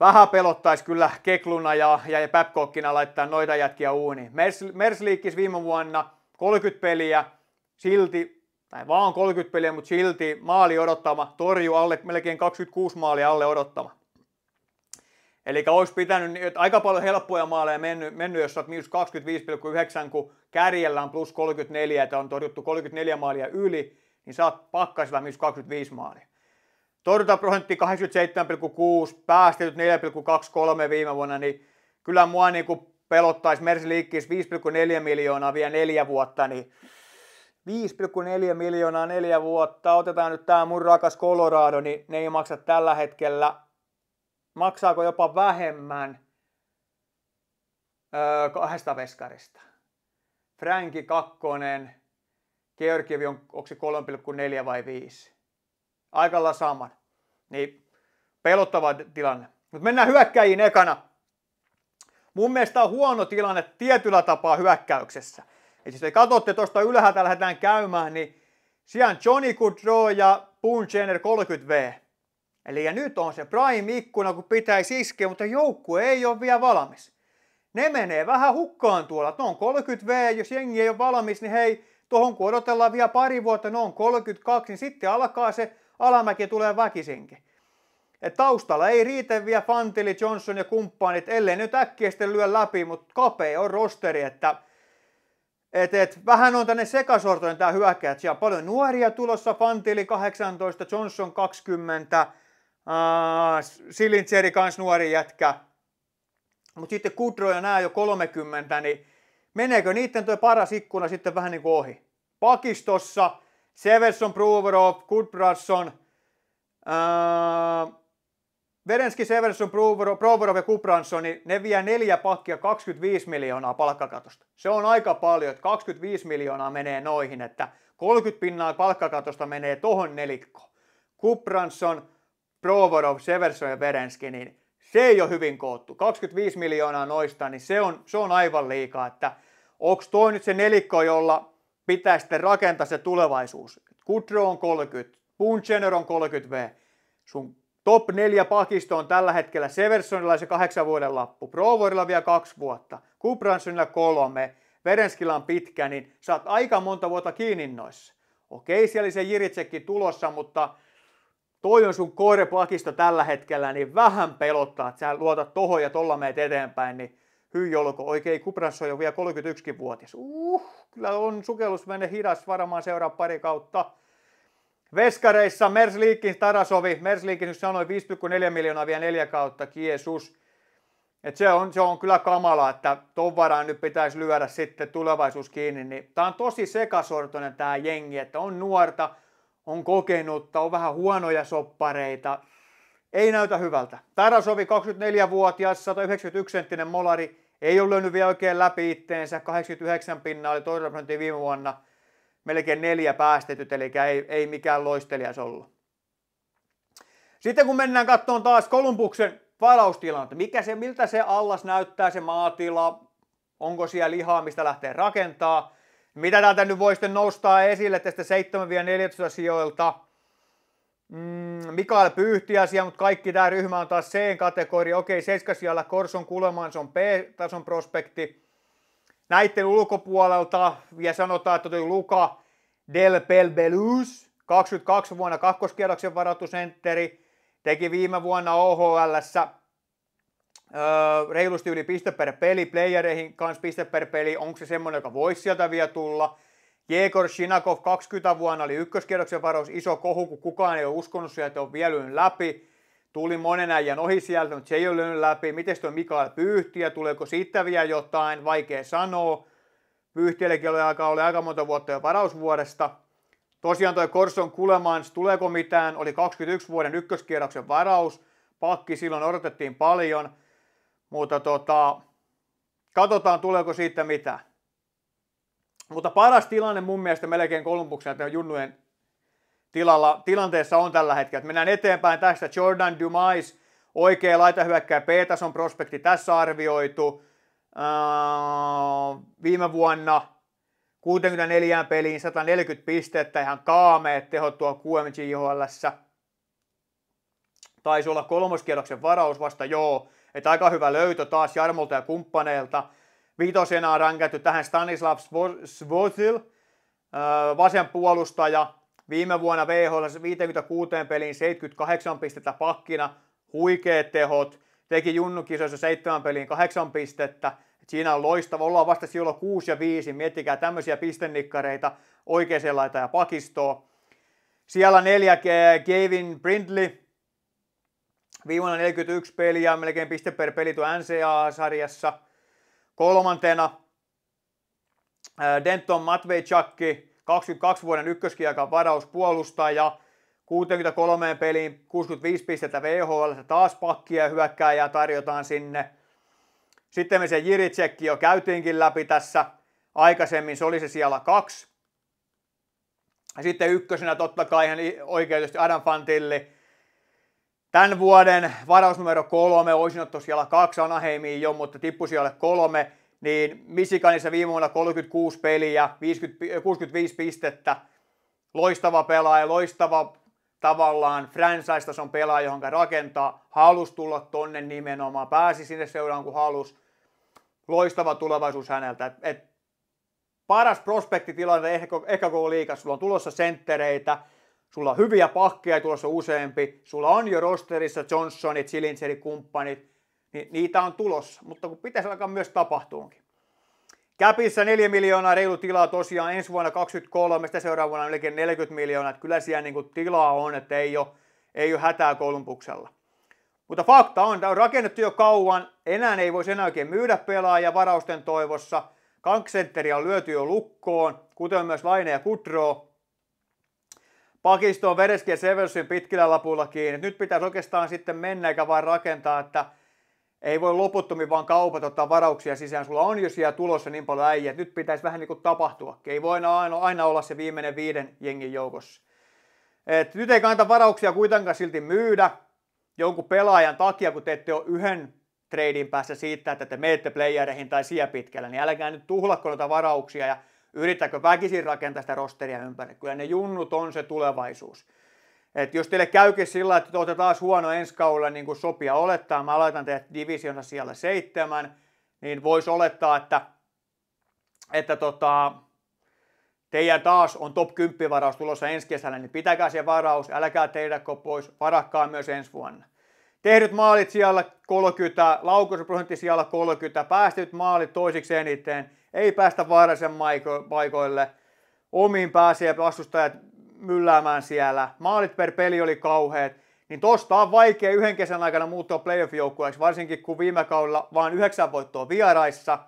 Vähän pelottaisi kyllä Kekluna ja, ja Babcockina laittaa noita jätkiä uuni. Mers, Mersliikkis viime vuonna 30 peliä, silti, tai vaan 30 peliä, mutta silti maali odottama, torju alle, melkein 26 maalia alle odottama. Eli olisi pitänyt, niin, että aika paljon helppoja maaleja mennyt, mennyt jos olet miinus 25,9, kun kärjellä on plus 34, että on torjuttu 34 maalia yli, niin saat pakkaisella miinus 25 maalia torjuntaprosentti 87,6, päästetyt 4,23 viime vuonna, niin kyllä mua niin kuin pelottaisi Mersi liikkeessä 5,4 miljoonaa vielä neljä vuotta, niin 5,4 miljoonaa neljä vuotta, otetaan nyt tämä mun rakas Colorado, niin ne ei maksa tällä hetkellä, maksaako jopa vähemmän öö, kahdesta veskarista. Franki Kakkonen, Georgievi on, onko se 3,4 vai 5? aikalla saman. Niin pelottava tilanne. Mutta mennään hyökkäjiin ekana. Mun mielestä on huono tilanne tietyllä tapaa hyökkäyksessä. Eli jos te katsotte tuosta ylhäältä lähdetään käymään, niin on Johnny Goodrow ja Jenner 30V. Eli ja nyt on se prime-ikkuna, kun pitäisi iskeä, mutta joukkue ei ole vielä valmis. Ne menee vähän hukkaan tuolla. Ne on 30V, jos jengi ei ole valmis, niin hei, tuohon kun odotellaan vielä pari vuotta, ne no on 32, niin sitten alkaa se alamäki tulee väkisinkin. Et taustalla ei riiteviä Fantili, Johnson ja kumppanit, ellei nyt äkkiä sitten lyö läpi, mutta kapea on rosteri, että et, et, vähän on tänne sekasortoinen tämä hyökkäjä. Siellä on paljon nuoria tulossa, Fantili 18, Johnson 20, äh, Silintseri kanssa nuori jätkä. Mutta sitten Kudro ja nämä jo 30, niin meneekö niiden tuo paras ikkuna sitten vähän niin kuin ohi? Pakistossa Seversson provar upp, Kuprason. Äh, Verenski Seversson Provorov, Provorov ja Kubransson, niin ne vie neljä pakkia 25 miljoonaa palkkakatosta. Se on aika paljon, että 25 miljoonaa menee noihin, että 30 pinnaa palkkakatosta menee tohon nelikkoon. Kupransson Provorov, Seversson ja Verenski, niin se ei ole hyvin koottu. 25 miljoonaa noista, niin se on, se on aivan liikaa, että onko toi nyt se nelikko, jolla pitää sitten rakentaa se tulevaisuus. Kudro on 30, Punchener on 30V. Sun top 4 pakisto on tällä hetkellä Seversonilla se kahdeksan vuoden lappu, Provorilla vielä kaksi vuotta, Kubransonilla kolme, Verenskillä on pitkä, niin sä oot aika monta vuotta kiinni noissa. Okei, siellä oli se Jiritsekin tulossa, mutta toi on sun koirepakisto tällä hetkellä, niin vähän pelottaa, että sä luotat tohon ja tolla meet eteenpäin, niin Hyi oikein Kupras on jo vielä 31-vuotias. Uh, kyllä on sukellusvene hidas varmaan seuraa pari kautta. Veskareissa Mersliikin Tarasovi, Mersliikin nyt sanoi 5,4 miljoonaa vielä neljä kautta, kiesus. Et se, on, se on kyllä kamala, että ton varaan nyt pitäisi lyödä sitten tulevaisuus kiinni. Niin, tämä on tosi sekasortoinen tämä jengi, että on nuorta, on kokenutta, on vähän huonoja soppareita ei näytä hyvältä. Tarasovi 24-vuotias, 191-senttinen molari, ei ole löynyt vielä oikein läpi itteensä, 89 pinnaa oli toisella prosenttia viime vuonna, melkein neljä päästetyt, eli ei, ei mikään loistelijas ollut. Sitten kun mennään katsomaan taas Kolumbuksen valaustilannetta, mikä se, miltä se allas näyttää se maatila, onko siellä lihaa, mistä lähtee rakentaa, mitä täältä nyt voi sitten nostaa esille tästä 7-14 sijoilta – Mm, Mikael Pyyhtiäisiä, mutta kaikki tämä ryhmä on taas C-kategoria. Okei, seiskasijalla Korson se on B-tason prospekti. Näiden ulkopuolelta vielä sanotaan, että tuli Luka Del Pelbelus, 22 vuonna kakkoskierroksen varattu sentteri, teki viime vuonna ohl öö, reilusti yli piste per peli, playereihin kanssa piste per peli, onko se semmoinen, joka voisi sieltä vielä tulla – Jekor Shinakov 20 vuonna oli ykköskierroksen varaus, iso kohu, kun kukaan ei ole uskonut sieltä, on vielä läpi. Tuli monen äijän ohi sieltä, mutta se ei ole lyönyt läpi. Miten tuo Mikael Pyyhtiä, tuleeko siitä vielä jotain, vaikea sanoa. Pyyhtielläkin oli aika, oli aika monta vuotta jo varausvuodesta. Tosiaan tuo Korson Kulemans, tuleeko mitään, oli 21 vuoden ykköskierroksen varaus. Pakki silloin odotettiin paljon, mutta tota, katsotaan tuleeko siitä mitään. Mutta paras tilanne mun mielestä melkein Kolumbuksen ja Junnujen tilalla, tilanteessa on tällä hetkellä. Että mennään eteenpäin tästä Jordan Dumais, oikea laitahyökkäjä P-tason prospekti tässä arvioitu. Öö, viime vuonna 64 peliin 140 pistettä, ihan kaameet tehot QMG QMJHLssä. Taisi olla kolmoskierroksen varaus vasta, joo. Että aika hyvä löytö taas Jarmolta ja kumppaneilta. Viitosena on rankattu tähän Stanislav Svothil, vasen puolustaja. Viime vuonna VHL 56 peliin 78 pistettä pakkina, huikeat tehot. Teki junnukisoissa 7 peliin 8 pistettä. Siinä on loistava. Ollaan vasta siellä 6 ja 5. Miettikää tämmöisiä pistennikkareita oikeaan laitaan ja pakistoon. Siellä neljä Gavin Brindley, viime vuonna 41 peliä, melkein piste per peli tuo NCAA-sarjassa. Kolmantena Denton Matvejczakki, 22 vuoden ykköskiekan varauspuolustaja, 63 peliin 65 pistettä VHL, taas pakkia ja tarjotaan sinne. Sitten me se Jiritsekki jo käytiinkin läpi tässä aikaisemmin, se oli se siellä kaksi. Sitten ykkösenä totta kai ihan oikeutusti Adam Fantilli, Tämän vuoden varausnumero kolme, olisin ottanut siellä kaksi Anaheimiin jo, mutta tippui siellä kolme, niin Michiganissa viime vuonna 36 peliä, 50, 65 pistettä, loistava pelaaja, loistava tavallaan franchise on pelaaja, johon rakentaa, halus tulla tonne nimenomaan, pääsi sinne seuraan kun halus loistava tulevaisuus häneltä. Et, et paras prospektitilanne ehkä, ehkä koko liikas, sulla on tulossa senttereitä, Sulla on hyviä pakkeja tulossa useampi. Sulla on jo rosterissa Johnsonit, Silinseri, kumppanit. Niin niitä on tulossa, mutta kun pitäisi alkaa myös tapahtuunkin. Käpissä 4 miljoonaa reilu tilaa tosiaan ensi vuonna 23, sitä seuraavana melkein 40 miljoonaa. Että kyllä siellä niin tilaa on, että ei ole, ei ole hätää koulun Mutta fakta on, tämä on rakennettu jo kauan, enää ei voisi enää oikein myydä pelaajia varausten toivossa. Kaksi on lyöty jo lukkoon, kuten myös Laine ja Kudroo pakisto on Vereski ja Seversin pitkillä lapuilla kiinni. Nyt pitäisi oikeastaan sitten mennä eikä vain rakentaa, että ei voi loputtomiin vaan kaupat ottaa varauksia sisään. Sulla on jo siellä tulossa niin paljon äijä, nyt pitäisi vähän niin kuin tapahtua. Ei voi aina, aina olla se viimeinen viiden jengin joukossa. Et nyt ei kannata varauksia kuitenkaan silti myydä jonkun pelaajan takia, kun te ette ole yhden treidin päässä siitä, että te meette playereihin tai siellä pitkällä, niin älkää nyt tuhlatko noita varauksia ja yrittääkö väkisin rakentaa sitä rosteria ympäri. Kyllä ne junnut on se tulevaisuus. Et jos teille käykin sillä, että olette taas huono ensi kaudella niin kuin sopia olettaa, mä laitan teidät divisiona siellä seitsemän, niin voisi olettaa, että, että tota, teidän taas on top 10 varaus tulossa ensi kesällä, niin pitäkää se varaus, älkää teidäkö pois, varakkaa myös ensi vuonna. Tehdyt maalit siellä 30, laukaisuprosentti siellä 30, päästetyt maalit toisiksi eniten, ei päästä vaarallisen paikoille, omiin pääsee vastustajat mylläämään siellä, maalit per peli oli kauheat, niin tosta on vaikea yhden kesän aikana muuttua playoff-joukkueeksi, varsinkin kun viime kaudella vaan yhdeksän voittoa vieraissa,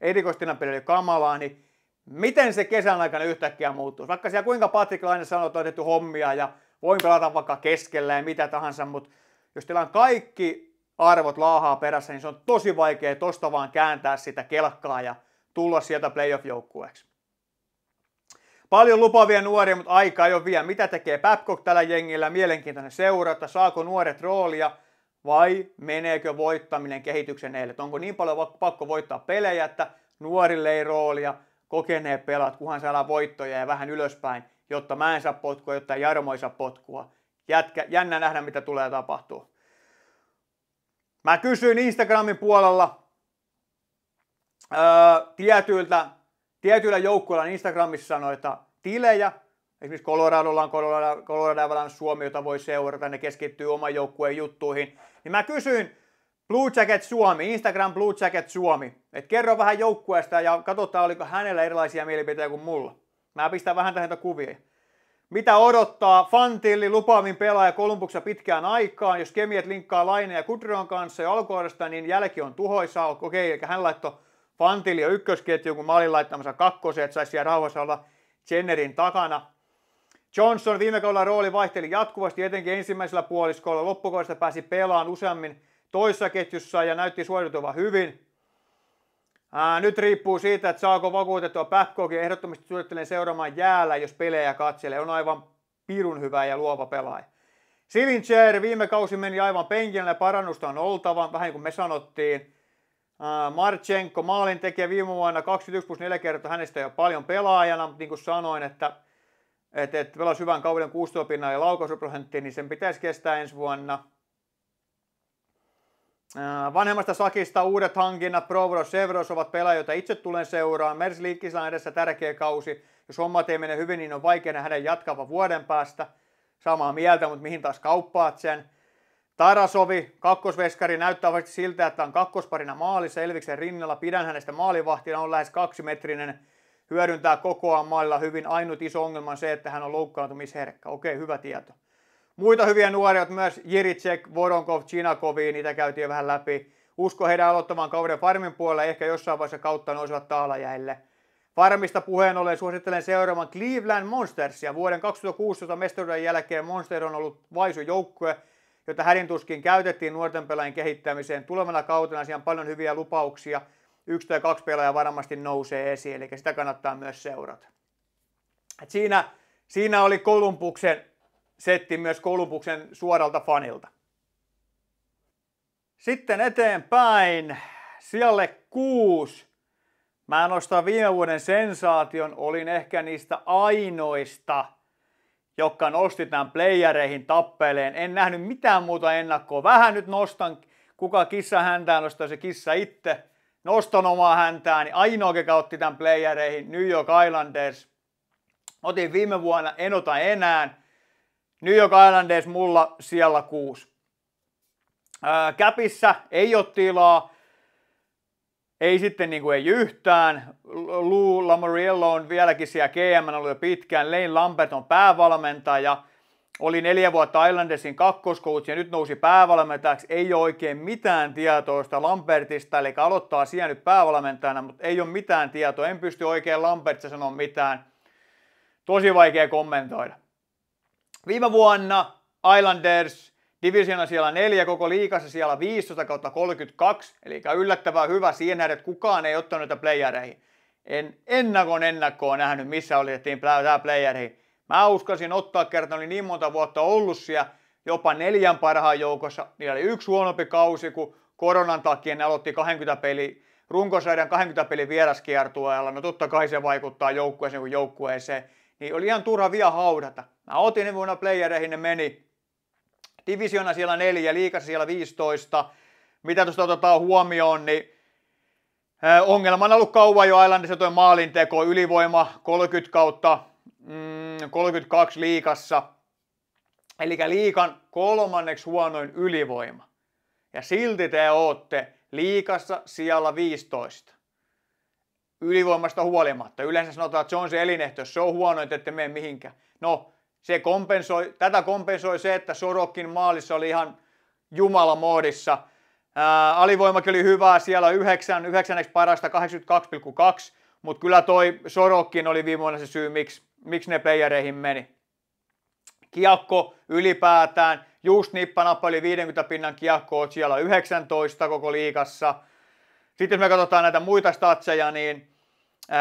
erikoistina peli oli kamalaa, niin miten se kesän aikana yhtäkkiä muuttuu? Vaikka siellä kuinka Patrick Laine sanoo, että on tehty hommia ja voin pelata vaikka keskellä ja mitä tahansa, mutta jos teillä on kaikki arvot laahaa perässä, niin se on tosi vaikea tosta vaan kääntää sitä kelkkaa ja tulla sieltä playoff-joukkueeksi. Paljon lupavia nuoria, mutta aika ei ole vielä. Mitä tekee Babcock tällä jengillä? Mielenkiintoinen seurata. Saako nuoret roolia vai meneekö voittaminen kehityksen eille? Onko niin paljon pakko voittaa pelejä, että nuorille ei roolia, kokeneet pelaat, kunhan saadaan voittoja ja vähän ylöspäin, jotta mä en saa potkua, jotta Jarmo ei saa potkua. Jätkä, jännä nähdä, mitä tulee tapahtua. Mä kysyin Instagramin puolella öö, tietyiltä, tietyillä joukkueilla Instagramissa noita tilejä, Esimerkiksi Coloradolla on Colorado, Colorado Suomi, jota voi seurata, ne keskittyy oman joukkueen juttuihin. Niin mä kysyin Blue Jacket Suomi, Instagram Blue Jacket Suomi, että kerro vähän joukkueesta ja katsotaan, oliko hänellä erilaisia mielipiteitä kuin mulla. Mä pistän vähän tähän kuvia. Mitä odottaa Fantilli lupaavin pelaaja Kolumbuksessa pitkään aikaan? Jos kemiet linkkaa Laine ja Kudron kanssa jo alkuodesta, niin jälki on tuhoisa Okei, eli hän laittoi Fantilli jo ykkösketjuun, kun mä olin laittamassa että saisi siellä rauhassa olla Jennerin takana. Johnson viime kaudella rooli vaihteli jatkuvasti, etenkin ensimmäisellä puoliskolla. loppukaudesta pääsi pelaan useammin toissa ketjussa ja näytti suoriutuvan hyvin. Ää, nyt riippuu siitä, että saako vakuutettua Babcockin. Ehdottomasti suosittelen seuraamaan jäällä, jos pelejä katselee. On aivan pirun hyvä ja luova pelaaja. Silincher viime kausi meni aivan penkillä parannusta on oltava, vähän niin kuin me sanottiin. Marchenko maalin tekee viime vuonna 21 plus 4 kertaa, hänestä jo paljon pelaajana, niin kuin sanoin, että että et pelasi hyvän kauden 16 pinnan ja laukaisuprosentti, niin sen pitäisi kestää ensi vuonna. Äh, vanhemmasta sakista uudet hankinnat, Provoros, Sevros ovat pelaajia, joita itse tulen seuraamaan. Mers Liikkisellä on edessä tärkeä kausi. Jos hommat ei mene hyvin, niin on vaikea nähdä jatkava vuoden päästä. Samaa mieltä, mutta mihin taas kauppaat sen? Tarasovi, kakkosveskari, näyttää vasta siltä, että on kakkosparina maalissa Elviksen rinnalla. Pidän hänestä maalivahtina, on lähes kaksimetrinen, hyödyntää kokoaan mailla hyvin. Ainut iso ongelma on se, että hän on loukkaantumisherkkä. Okei, hyvä tieto. Muita hyviä nuoria myös Jiricek, Voronkov, Chinakovi, niitä käytiin vähän läpi. Usko heidän aloittamaan kauden farmin puolella, ehkä jossain vaiheessa kautta nousivat taalajäille. Farmista puheen ollen suosittelen seuraavan Cleveland Monstersia. Vuoden 2016 mestaruuden jälkeen Monster on ollut vaisu joukkue, jota hädintuskin tuskin käytettiin nuorten pelaajien kehittämiseen. Tulevana kautena siellä on paljon hyviä lupauksia. Yksi tai kaksi pelaajaa varmasti nousee esiin, eli sitä kannattaa myös seurata. Et siinä, siinä oli Kolumbuksen setti myös Kolumbuksen suoralta fanilta. Sitten eteenpäin, sijalle kuusi. Mä nostan viime vuoden sensaation, olin ehkä niistä ainoista, jotka nosti tämän playereihin tappeleen. En nähnyt mitään muuta ennakkoa. Vähän nyt nostan, kuka kissa häntään nostaa se kissa itse. Nostan omaa häntään, niin ainoa, joka otti tämän playereihin, New York Islanders. Otin viime vuonna, en ota enää. New York Islanders mulla siellä kuusi. Ää, käpissä ei ole tilaa, ei sitten niin kuin ei yhtään. Lou Lamoriello on vieläkin siellä GM ollut jo pitkään. Lane Lambert on päävalmentaja. Oli neljä vuotta Islandersin kakkoskoutsi ja nyt nousi päävalmentajaksi. Ei ole oikein mitään tietoista Lambertista, eli aloittaa siellä nyt päävalmentajana, mutta ei ole mitään tietoa. En pysty oikein Lambertista sanoa mitään. Tosi vaikea kommentoida. Viime vuonna Islanders divisiona siellä 4, koko liikassa siellä 15 kautta 32, eli yllättävän hyvä siihen nähdä, että kukaan ei ottanut näitä playereihin. En ennakon ennakkoa nähnyt, missä oli tämä playereihin. Mä uskasin ottaa kertaa oli niin monta vuotta ollut siellä, jopa neljän parhaan joukossa. Niillä oli yksi huonompi kausi, kun koronan takia ne aloitti 20 peli, runkosarjan 20 peli vieraskiertueella. No totta kai se vaikuttaa joukkueeseen kuin joukkueeseen niin oli ihan turha vielä haudata. Mä otin ne vuonna playereihin, ne meni. Divisiona siellä neljä, liikassa siellä 15. Mitä tuosta otetaan huomioon, niin äh, ongelma on ollut kauan jo Islandissa tuo maalinteko, ylivoima 30 kautta mm, 32 liikassa. Eli liikan kolmanneksi huonoin ylivoima. Ja silti te ootte liikassa siellä 15 ylivoimasta huolimatta. Yleensä sanotaan, että se on se elinehto, se on huono, niin että ette mene mihinkään. No, se kompensoi, tätä kompensoi se, että Sorokin maalissa oli ihan jumalamoodissa. Ää, alivoimakin oli hyvää, siellä on yhdeksän, yhdeksänneksi parasta 82,2, mutta kyllä toi Sorokin oli viime vuonna se syy, miksi, miksi ne peijareihin meni. Kiakko ylipäätään, just nippanappa oli 50 pinnan kiakko, siellä on 19 koko liikassa. Sitten jos me katsotaan näitä muita statseja, niin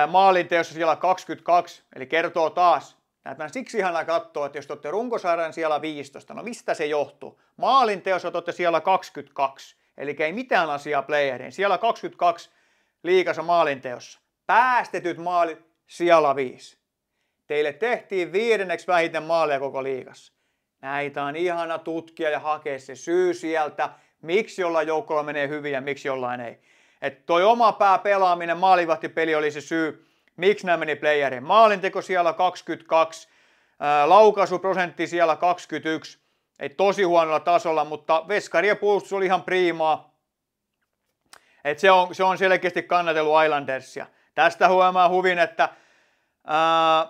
maalinteossa siellä 22, eli kertoo taas. Näitä siksi ihana katsoa, että jos te olette runkosarjan siellä 15, no mistä se johtuu? Maalinteossa te olette siellä 22, eli ei mitään asiaa playeriin. Siellä 22 liikassa maalinteossa. Päästetyt maalit siellä 5. Teille tehtiin viidenneksi vähiten maaleja koko liigassa. Näitä on ihana tutkia ja hakea se syy sieltä, miksi jollain joukkoa menee hyvin ja miksi jollain ei. Et toi oma pää pelaaminen, maalivahtipeli oli se syy, miksi nämä meni playerin. Maalinteko siellä 22, ää, laukaisuprosentti siellä 21, ei tosi huonolla tasolla, mutta veskari ja puolustus oli ihan priimaa. Et se, on, se on selkeästi kannatellut Islandersia. Tästä huomaa huvin, että ää,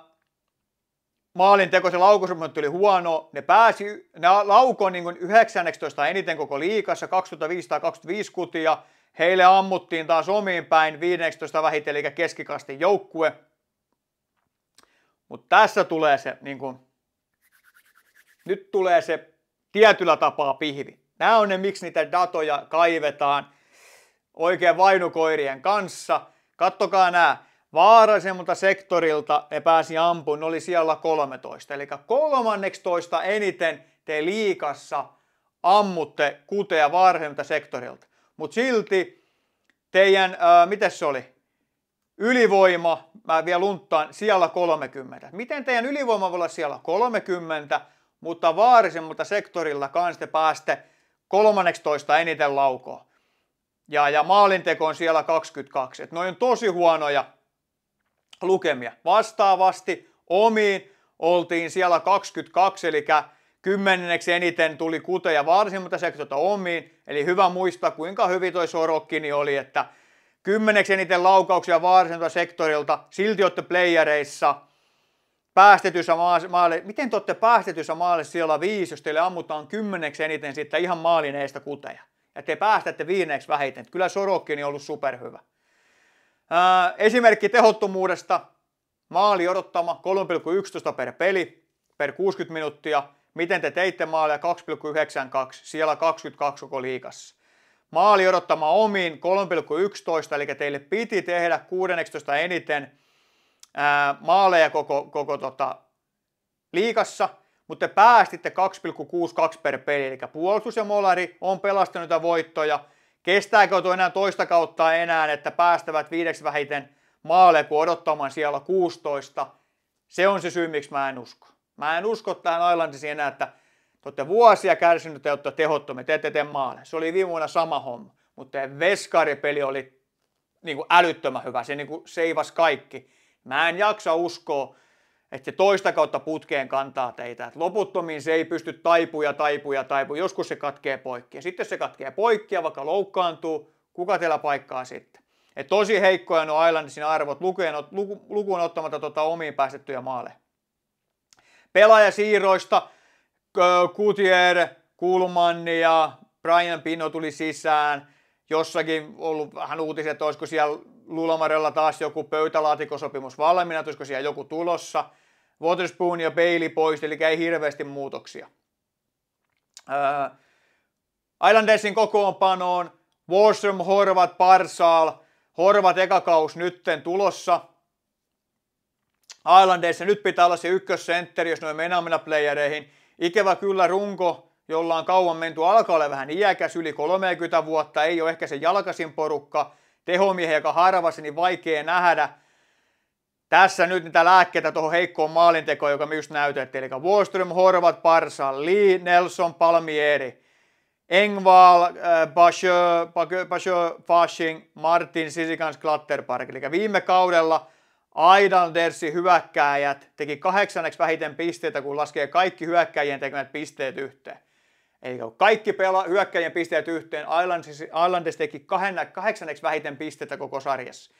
maalinteko se laukaisuprosentti oli huono. Ne pääsi, ne laukoi niin 19 eniten koko liikassa, 2525 kutia Heille ammuttiin taas omiin päin 15 vähiten, eli keskikastin joukkue. Mutta tässä tulee se, niin kun, nyt tulee se tietyllä tapaa pihvi. Nämä on ne, miksi niitä datoja kaivetaan oikein vainukoirien kanssa. Kattokaa nämä. Vaarallisemmalta sektorilta ne pääsi ampuun, ne oli siellä 13. Eli 13 eniten te liikassa ammutte kuteja vaarallisemmalta sektorilta. Mutta silti teidän, ää, äh, miten se oli? Ylivoima, mä vielä lunttaan, siellä 30. Miten teidän ylivoima voi olla siellä 30, mutta vaarisemmalta sektorilla kans te pääste 13 eniten laukoa. Ja, ja maalinteko on siellä 22. Et noi on tosi huonoja lukemia. Vastaavasti omiin oltiin siellä 22, eli Kymmenneksi eniten tuli kuteja varsin, sektoita omiin. Eli hyvä muistaa, kuinka hyvin toi Sorokkini oli, että kymmenneksi eniten laukauksia varsinta sektorilta, silti olette playereissa päästetyssä maalle. Miten te olette päästetyssä maalle siellä viisi, jos teille ammutaan kymmenneksi eniten sitten ihan maalineista kuteja? Ja te päästätte viineeksi vähiten. Kyllä Sorokkini on ollut superhyvä. Ää, äh, esimerkki tehottomuudesta. Maali odottama 3,11 per peli per 60 minuuttia. Miten te teitte maaleja 2,92, siellä 22 koko liikassa. Maali odottama omiin 3,11, eli teille piti tehdä 16 eniten ää, maaleja koko, koko tota, liikassa, mutta te päästitte 2,62 per peli, eli puolustus ja molari on pelastanut niitä voittoja. Kestääkö tuo enää toista kautta enää, että päästävät viideksi vähiten maaleja, kuin odottamaan siellä 16? Se on se syy, miksi mä en usko. Mä en usko tähän Islandisiin enää, että te olette vuosia kärsinyt, ja olette tehottomia, te ette tee maale. Se oli viime vuonna sama homma, mutta veskaripeli oli niin kuin älyttömän hyvä, se niin kuin seivas kaikki. Mä en jaksa uskoa, että se toista kautta putkeen kantaa teitä. Et loputtomiin se ei pysty taipuja, taipuja, taipuja. Joskus se katkee poikki. Ja sitten se katkee poikki ja vaikka loukkaantuu, kuka teillä paikkaa sitten? Et tosi heikkoja no Islandisin arvot lukuun, ottamatta tota omiin päästettyjä maaleja. Pelaajasiirroista Kutier, Kulman ja Brian Pino tuli sisään. Jossakin ollut vähän uutiset, että olisiko siellä Lulamarella taas joku pöytälaatikosopimus valmiina, että olisiko siellä joku tulossa. Waterspoon ja Bailey pois, eli ei hirveästi muutoksia. Islandersin kokoonpanoon Warstrom, Horvat, Parsal. Horvat ekakaus nytten tulossa – Islandeissa nyt pitää olla se ykkössentteri, jos noin mennään mennä playereihin. Ikävä kyllä runko, jolla on kauan menty, alkaa olla vähän iäkäs, yli 30 vuotta, ei ole ehkä se jalkasin porukka, tehomiehen, joka harvasi, niin vaikea nähdä. Tässä nyt niitä lääkkeitä tuohon heikkoon maalintekoon, joka me just näytettiin. Eli Wallström, Horvat, Parsa, Lee, Nelson, Palmieri, Engval, äh, Bashö, Bashö, Fashing, Martin, Sisikans, Clutterpark. Eli viime kaudella – Aidandersi hyökkääjät teki kahdeksanneksi vähiten pisteitä, kun laskee kaikki hyökkäjien tekemät pisteet yhteen. Eli kun kaikki pela- hyökkäjien pisteet yhteen, Islanders teki kahdeksanneksi vähiten pisteitä koko sarjassa.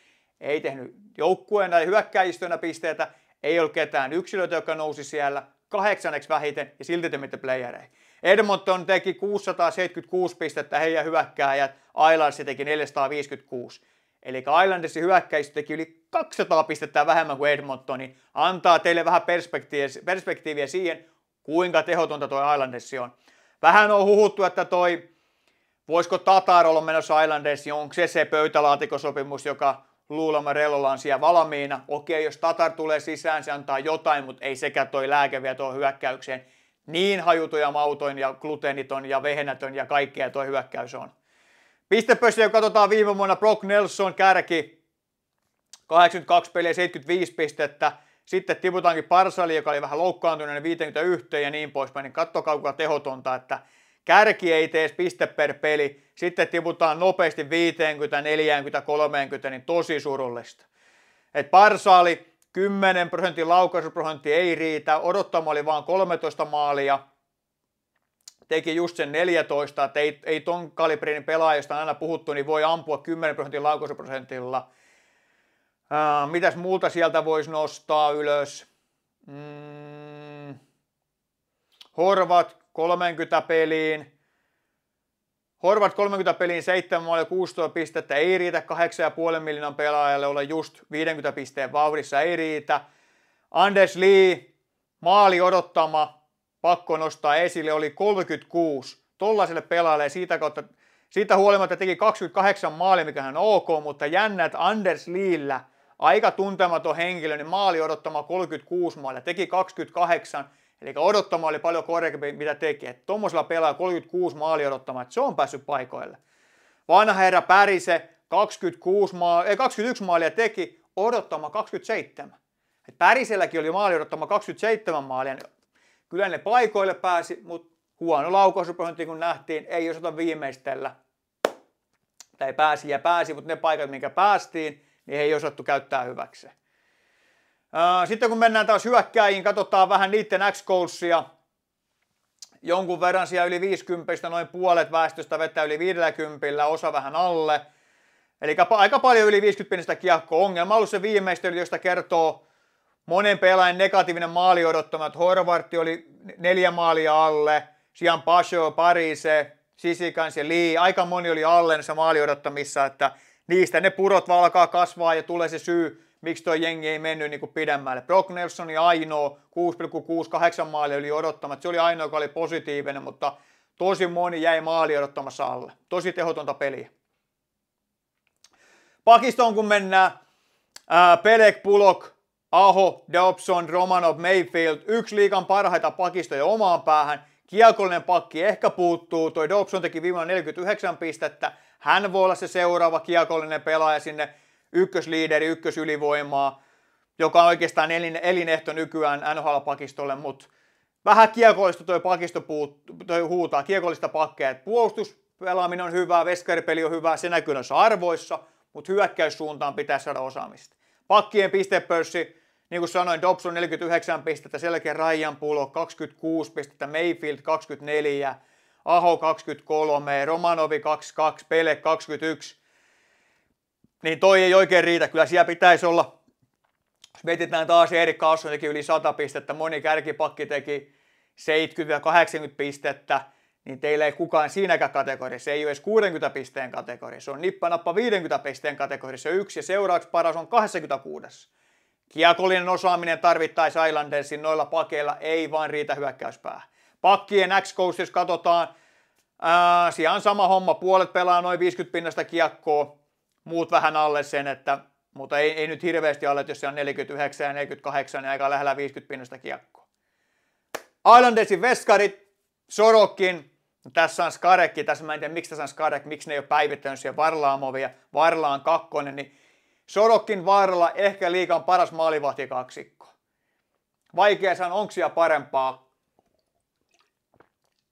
Ei tehnyt joukkueena ja hyökkäjistönä pisteitä, ei ollut ketään yksilöitä, joka nousi siellä kahdeksanneksi vähiten ja silti te mitte playereihin. Edmonton teki 676 pistettä, heidän hyökkääjät, Islanders teki 456. Eli Islandersi hyökkäistö teki yli 200 pistettä vähemmän kuin Edmonton, niin antaa teille vähän perspektiiviä, perspektiiviä siihen, kuinka tehotonta toi Islandersi on. Vähän on huhuttu, että toi, voisiko Tatar olla menossa Islandersi, niin onko se se pöytälaatikosopimus, joka luulemma Rellolla on siellä valmiina. Okei, jos Tatar tulee sisään, se antaa jotain, mutta ei sekä toi lääkeviä tuohon hyökkäykseen. Niin hajutuja mautoin ja gluteeniton ja vehenätön ja kaikkea toi hyökkäys on. Pistepössiä katsotaan viime vuonna Brock Nelson kärki 82 peliä 75 pistettä. Sitten tiputaankin Parsali, joka oli vähän loukkaantunut, niin 51 ja niin poispäin. Niin kattokaa kuinka tehotonta, että kärki ei tee piste per peli. Sitten tiputaan nopeasti 50, 40, 30, niin tosi surullista. Et Parsali 10 prosentin laukaisuprosentti ei riitä. Odottama oli vain 13 maalia teki just sen 14, että ei, ei ton kalibrin pelaajista aina puhuttu, niin voi ampua 10 prosentin laukaisuprosentilla. mitäs muuta sieltä voisi nostaa ylös? Mm, Horvat 30 peliin. Horvat 30 peliin 7 maalia 16 pistettä ei riitä 8,5 miljoonan pelaajalle olla just 50 pisteen vauhdissa ei riitä. Anders Lee maali odottama pakko nostaa esille, oli 36 tollaiselle pelaajalle siitä kautta, siitä huolimatta teki 28 maalia, mikä on ok, mutta jännä, että Anders Lillä, aika tuntematon henkilö, niin maali odottama 36 maalia, teki 28, eli odottama oli paljon korkeampi, mitä teki. Että tuommoisella pelaa 36 maali odottama, että se on päässyt paikoille. Vanha herra Pärise 26 maali, ei, 21 maalia teki, odottama 27. Et Päriselläkin oli maali odottama 27 maalia, niin Kyllä ne paikoille pääsi, mutta huono laukausprosentti, kun nähtiin, ei osata viimeistellä. Tai pääsi ja pääsi, mutta ne paikat, minkä päästiin, niin he ei osattu käyttää hyväksi. Sitten kun mennään taas hyökkäjiin, katsotaan vähän niiden x goalsia Jonkun verran siellä yli 50, noin puolet väestöstä vetää yli 50, osa vähän alle. Eli aika paljon yli 50 kiekko. Ongelma on ollut se viimeistely, josta kertoo Monen pelaajan negatiivinen maali odottamat Horvartti oli neljä maalia alle, Sian Pasho, Parise, Sisikans ja Lee. Aika moni oli alle näissä maali odottamissa, että niistä ne purot valkaa kasvaa ja tulee se syy, miksi tuo jengi ei mennyt niin kuin pidemmälle. Brock Nelson ja ainoa, 6,68 maalia oli odottamat. Se oli ainoa, joka oli positiivinen, mutta tosi moni jäi maali odottamassa alle. Tosi tehotonta peliä. Pakistoon kun mennään, Pelek, Pulok, Aho, Dobson, Romanov, Mayfield, yksi liikan parhaita pakistoja omaan päähän. Kiekollinen pakki ehkä puuttuu, toi Dobson teki viimeinen 49 pistettä. Hän voi olla se seuraava kiekollinen pelaaja sinne, ykkösliideri, ykkösylivoimaa, joka on oikeastaan elin, elinehto nykyään NHL-pakistolle, mutta vähän kiekollista toi pakisto puut, toi huutaa, kiekollista pakkeja. Puolustuspelaaminen on hyvää, veskaripeli on hyvää, se näkyy noissa arvoissa, mutta hyökkäyssuuntaan pitää saada osaamista. Pakkien pistepörssi niin kuin sanoin, Dobson 49 pistettä, selkeä Ryan Pulo 26 pistettä, Mayfield 24, Aho 23, Romanovi 22, Pele 21. Niin toi ei oikein riitä, kyllä siellä pitäisi olla, Vetitään taas Erik Carlson teki yli 100 pistettä, moni kärkipakki teki 70-80 pistettä, niin teillä ei kukaan siinäkään kategoriassa, se ei ole edes 60 pisteen kategoria, se on nippanappa 50 pisteen kategoriassa yksi ja seuraavaksi paras on 26. Kiekollinen osaaminen tarvittaisi Islandersin noilla pakeilla, ei vaan riitä hyökkäyspää. Pakkien x jos katsotaan, siellä on sama homma, puolet pelaa noin 50 pinnasta kiekkoa, muut vähän alle sen, että, mutta ei, ei nyt hirveästi alle, jos se on 49 ja 48, niin aika lähellä 50 pinnasta kiekkoa. Islandersin veskarit, Sorokin, tässä on Skarekki, tässä mä en tiedä miksi tässä on Skarek, miksi ne ei ole päivittänyt siellä Varlaamovia, Varlaan kakkonen, niin Sorokin vaaralla ehkä liikan paras kaksikko. Vaikea sanoa, onko siellä parempaa.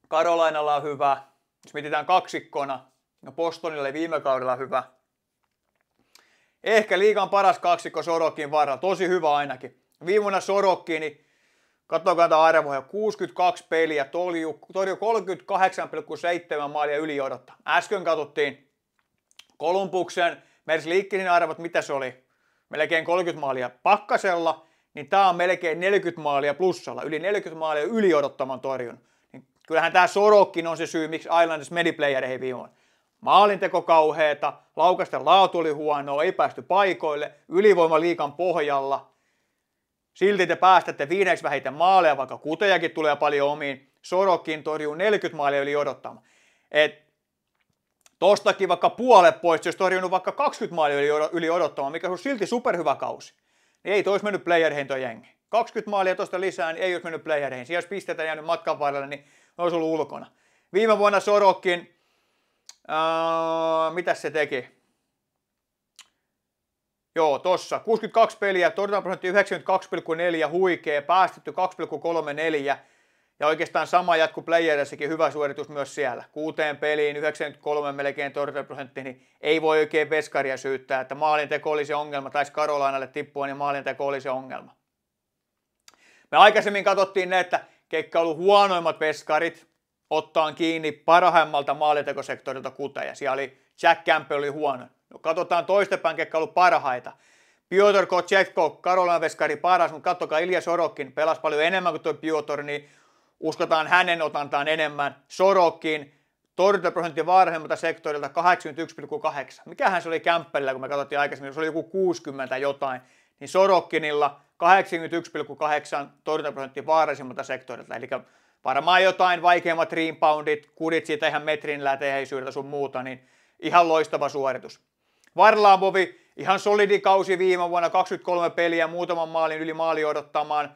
Karolainalla on hyvä. Jos mietitään kaksikkona, no Postonilla oli viime kaudella hyvä. Ehkä liikan paras kaksikko Sorokin varrella, tosi hyvä ainakin. Viimeinen Sorokki, niin katsokaa tätä arvoja, 62 peliä, torju, torju 38,7 maalia yli odottaa. Äsken katsottiin Kolumbuksen Mersliikkinin arvot, mitä se oli? Melkein 30 maalia pakkasella, niin tämä on melkein 40 maalia plussalla. Yli 40 maalia yli odottaman torjun. Niin kyllähän tämä Sorokkin on se syy, miksi Islanders meni playereihin on. Maalinteko kauheeta, laukasten laatu oli huono, ei päästy paikoille, ylivoima liikan pohjalla. Silti te päästätte viideksi vähiten maaleja, vaikka kutejakin tulee paljon omiin. Sorokin torjuu 40 maalia yli odottamaan. Et Tostakin vaikka puolet pois, jos torjunut vaikka 20 maalia yli odottamaan, mikä on silti superhyvä kausi. Niin ei tois mennyt playerheen toi jengi. 20 maalia tuosta lisää, niin ei olisi mennyt playerheen. Siinä olisi pistetä jäänyt matkan varrella, niin olisi ollut ulkona. Viime vuonna Sorokin, öö, mitä se teki? Joo, tossa. 62 peliä, torjuntaprosentti 92,4, huikea, päästetty 2,34, ja oikeastaan sama jatku playerissakin, hyvä suoritus myös siellä. Kuuteen peliin, 93 melkein torjuntaprosentti, niin ei voi oikein veskaria syyttää, että maalinteko oli se ongelma, taisi Karolainalle tippua, niin maalinteko oli se ongelma. Me aikaisemmin katsottiin ne, että ketkä on ollut huonoimmat veskarit, ottaan kiinni parhaimmalta maalintekosektorilta kuteja. Siellä oli Jack Campbell oli huono. No, katsotaan toistepäin, ketkä on ollut parhaita. Piotr Kotchevko, Karolina Veskari paras, mutta katsokaa Ilja Sorokin, pelasi paljon enemmän kuin tuo Piotr, niin Uskotaan hänen otantaan enemmän. Sorokin torjuntaprosentti varhemmalta sektorilta 81,8. Mikähän se oli Kämppelillä, kun me katsottiin aikaisemmin, se oli joku 60 jotain. Niin Sorokkinilla 81,8 torjuntaprosentti vaarallisimmalta sektorilta. Eli varmaan jotain vaikeimmat reboundit, kudit siitä ihan metrin läteheisyydeltä sun muuta, niin ihan loistava suoritus. Varlaamovi, ihan solidi kausi viime vuonna, 23 peliä, muutaman maalin yli maali odottamaan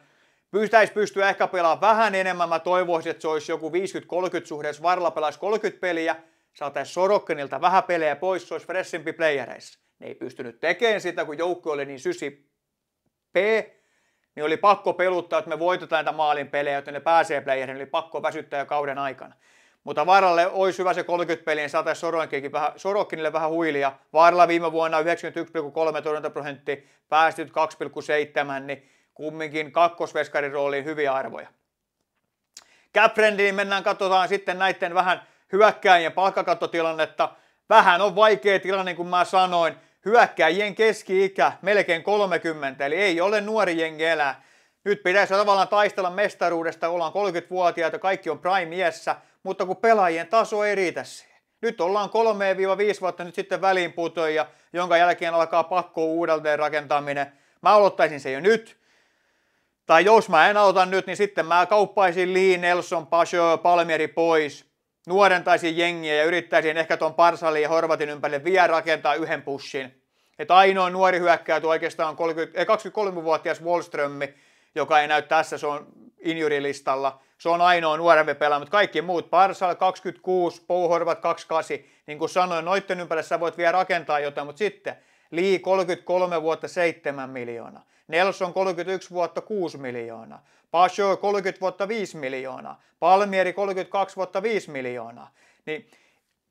pystäisi pystyä ehkä pelaamaan vähän enemmän. Mä toivoisin, että se olisi joku 50-30 suhde, jos Varla pelaisi 30 peliä. Saataisiin Sorokkenilta vähän pelejä pois, se olisi freshimpi playereissa. Ne ei pystynyt tekemään sitä, kun joukko oli niin sysi P, niin oli pakko peluttaa, että me voitetaan näitä maalin pelejä, joten ne pääsee playeriin, niin oli pakko väsyttää jo kauden aikana. Mutta Varalle olisi hyvä se 30 peliä, niin saataisiin Sorokinille vähän, Sorokinille vähän huilia. Varalla viime vuonna 91,3 prosenttia, päästyt 2,7, niin kumminkin kakkosveskarin rooliin hyviä arvoja. cap mennään, katsotaan sitten näiden vähän hyökkääjien palkkakattotilannetta. Vähän on vaikea tilanne, kun niin kuin mä sanoin. Hyökkääjien keski-ikä melkein 30, eli ei ole nuori jengi elää. Nyt pitäisi tavallaan taistella mestaruudesta, ollaan 30-vuotiaita, kaikki on prime-iässä, mutta kun pelaajien taso ei riitä siihen. Nyt ollaan 3-5 vuotta nyt sitten väliinputoja, jonka jälkeen alkaa pakko uudelleen rakentaminen. Mä aloittaisin se jo nyt. Tai jos mä en auta nyt, niin sitten mä kauppaisin Lee, Nelson, Pasho, Palmieri pois. Nuorentaisin jengiä ja yrittäisin ehkä ton Parsali ja Horvatin ympärille vielä rakentaa yhden pushin. Että ainoa nuori hyökkääjä oikeastaan on 23-vuotias Wallströmmi, joka ei näy tässä, se on injurilistalla. Se on ainoa nuorempi pelaaja, mutta kaikki muut, Parsal 26, Pouhorvat 28, niin kuin sanoin, noitten ympärillä sä voit vielä rakentaa jotain, mutta sitten Lee 33 vuotta 7 miljoonaa. Nelson 31 vuotta 6 miljoonaa, Pajot 30 vuotta 5 miljoonaa, Palmieri 32 vuotta 5 miljoonaa. Niin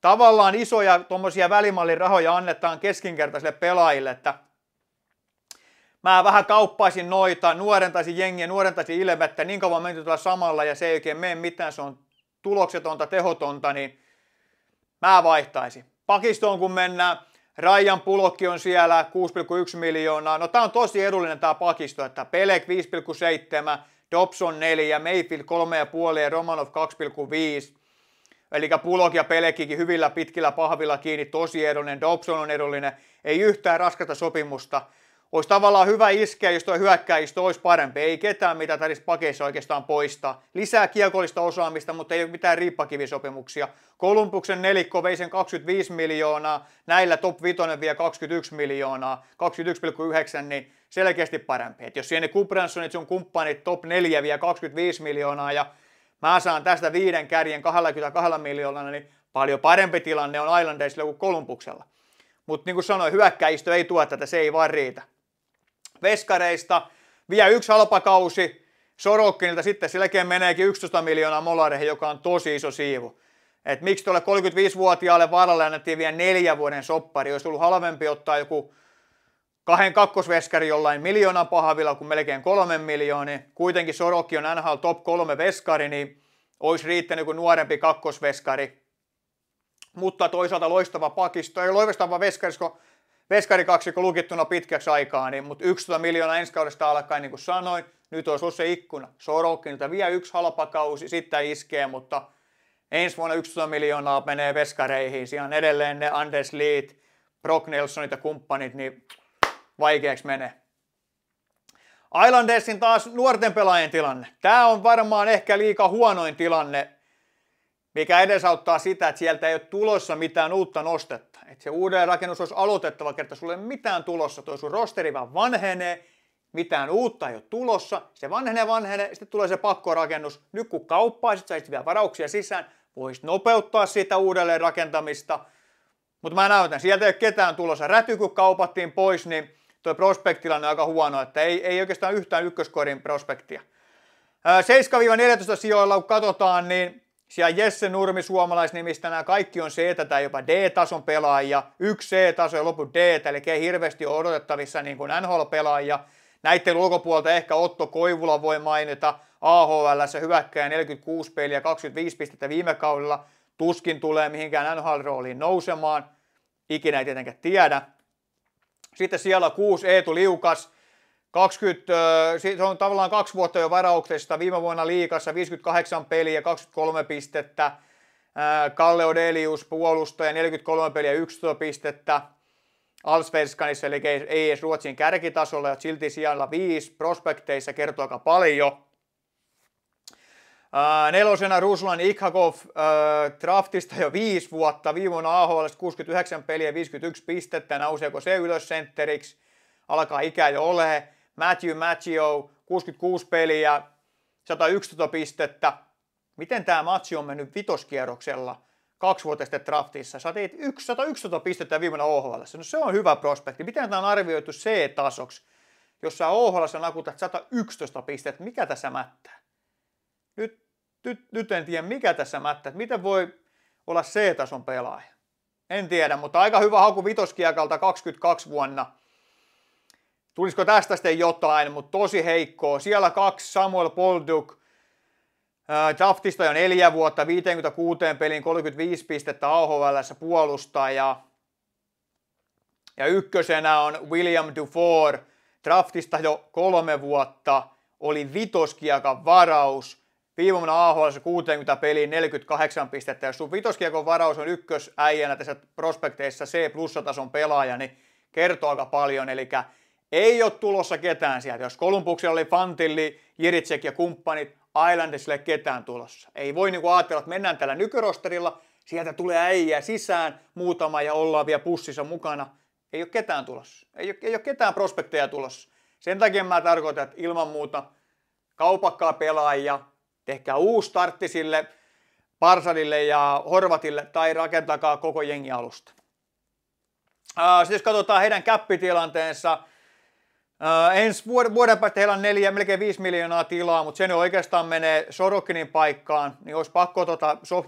tavallaan isoja tuommoisia välimallirahoja annetaan keskinkertaisille pelaajille, että mä vähän kauppaisin noita, nuorentaisin jengiä, nuorentaisin ilmettä, niin kauan menty tuolla samalla ja se ei oikein mene mitään, se on tuloksetonta, tehotonta, niin mä vaihtaisin. Pakistoon kun mennään, Rajan pulokki on siellä 6,1 miljoonaa. No tämä on tosi edullinen tämä pakisto, että Pelek 5,7, Dobson 4, Mayfield 3,5 ja Romanov 2,5. Eli Pulok ja pelekikin hyvillä pitkillä pahvilla kiinni, tosi edullinen, Dobson on edullinen, ei yhtään raskasta sopimusta olisi tavallaan hyvä iskeä, jos tuo hyökkäistö olisi parempi. Ei ketään mitä tarvitsisi pakeissa oikeastaan poistaa. Lisää kiekollista osaamista, mutta ei ole mitään riippakivisopimuksia. Kolumbuksen nelikko vei sen 25 miljoonaa, näillä top 5 vie 21 miljoonaa, 21,9 niin selkeästi parempi. Et jos siinä Kubransson, sun kumppanit top 4 vie 25 miljoonaa ja mä saan tästä viiden kärjen 22 miljoonaa, niin paljon parempi tilanne on Islandersilla kuin Kolumbuksella. Mutta niin kuin sanoin, hyökkäistö ei tuo tätä, se ei vaan riitä veskareista, Vielä yksi halpakausi Sorokkinilta, sitten silläkin meneekin 11 miljoonaa molareihin, joka on tosi iso siivu. Et miksi tuolle 35-vuotiaalle varalle annettiin vielä neljä vuoden soppari, olisi ollut halvempi ottaa joku kahden kakkosveskari jollain miljoonan pahavilla kuin melkein kolmen miljoonin. Kuitenkin Sorokki on NHL top kolme veskari, niin olisi riittänyt kuin nuorempi kakkosveskari. Mutta toisaalta loistava pakisto, ei loistava veskari, koska Veskari 2 lukittuna pitkäksi aikaa, niin, mutta 11 miljoonaa ensi kaudesta alkaen, niin kuin sanoin, nyt olisi ollut se ikkuna. Sorokkinilta vielä yksi halpa kausi, sitten iskee, mutta ensi vuonna 11 miljoonaa menee veskareihin. Siinä on edelleen ne Anders Liit, Brock Nelsonit ja kumppanit, niin vaikeaksi menee. Islandersin taas nuorten pelaajien tilanne. Tämä on varmaan ehkä liika huonoin tilanne, mikä edesauttaa sitä, että sieltä ei ole tulossa mitään uutta nostetta että se uuden rakennus olisi aloitettava, kerta sulle ei mitään tulossa, toi sun rosteri vaan vanhenee, mitään uutta ei ole tulossa, se vanhenee vanhenee, sitten tulee se pakkorakennus. Nyt kun kauppaisit, saisit vielä varauksia sisään, voisi nopeuttaa sitä uudelleen rakentamista, mutta mä näytän, sieltä ei ole ketään tulossa. Räty kun kaupattiin pois, niin tuo prospektilla on aika huono, että ei, ei oikeastaan yhtään ykköskorin prospektia. 7-14 sijoilla kun katsotaan, niin siellä Jesse Nurmi suomalaisnimistä nämä kaikki on C tai jopa D-tason pelaajia, yksi C-taso ja loput D, eli ei hirveästi ole odotettavissa niin kuin NHL-pelaajia. Näiden ulkopuolta ehkä Otto Koivula voi mainita, AHL hyväkkäjä 46 peliä, 25 pistettä viime kaudella, tuskin tulee mihinkään NHL-rooliin nousemaan, ikinä ei tietenkään tiedä. Sitten siellä 6 Eetu Liukas, 20, äh, se on tavallaan kaksi vuotta jo varauksesta. Viime vuonna liikassa 58 peliä, 23 pistettä. Äh, Kalle Odelius puolustaja, 43 peliä, 11 pistettä. Alsvenskanissa, eli ei edes Ruotsin kärkitasolla, ja silti siellä viisi prospekteissa kertoo aika paljon. Äh, nelosena Ruslan Ikhakov draftista jo viisi vuotta, viime vuonna AHL 69 peliä, 51 pistettä, nouseeko se ylös sentteriksi, alkaa ikä jo olemaan. Matthew Maggio, 66 peliä, 111 pistettä. Miten tämä matsi on mennyt vitoskierroksella sitten draftissa? Sä teit 111 pistettä viimeinen OHL. No se on hyvä prospekti. Miten tämä on arvioitu C-tasoksi, jos sä OHL nakutat 111 pistettä? Mikä tässä mättää? Nyt, nyt, nyt en tiedä, mikä tässä mättää. Miten voi olla C-tason pelaaja? En tiedä, mutta aika hyvä haku vitoskiekalta 22 vuonna – Tulisiko tästä sitten jotain, mutta tosi heikkoa. Siellä kaksi Samuel Polduk. Draftista jo neljä vuotta, 56 peliin 35 pistettä AHL puolustaa ja, ja ykkösenä on William Dufour. Draftista jo kolme vuotta, oli vitoskiakan varaus. Viime vuonna AHL 60 peliin 48 pistettä. Jos sun vitoskiekon varaus on ykkösäijänä tässä prospekteissa C-plussatason pelaaja, niin kertoo aika paljon. Eli ei ole tulossa ketään sieltä. Jos Kolumbuksella oli Fantilli, Jiritsek ja kumppanit, Islandersille ketään tulossa. Ei voi niinku ajatella, että mennään tällä nykyrosterilla, sieltä tulee äijä sisään, muutama ja ollaan vielä pussissa mukana. Ei ole ketään tulossa. Ei ole, ei ole ketään prospekteja tulossa. Sen takia mä tarkoitan, että ilman muuta kaupakkaa pelaajia, tehkää uusi startti sille Parsadille ja Horvatille tai rakentakaa koko jengi alusta. Sitten jos katsotaan heidän käppitilanteensa, Uh, ensi vuoden, vuoden päästä heillä on neljä, melkein 5 miljoonaa tilaa, mutta se nyt oikeastaan menee Sorokinin paikkaan, niin olisi pakko tota, so,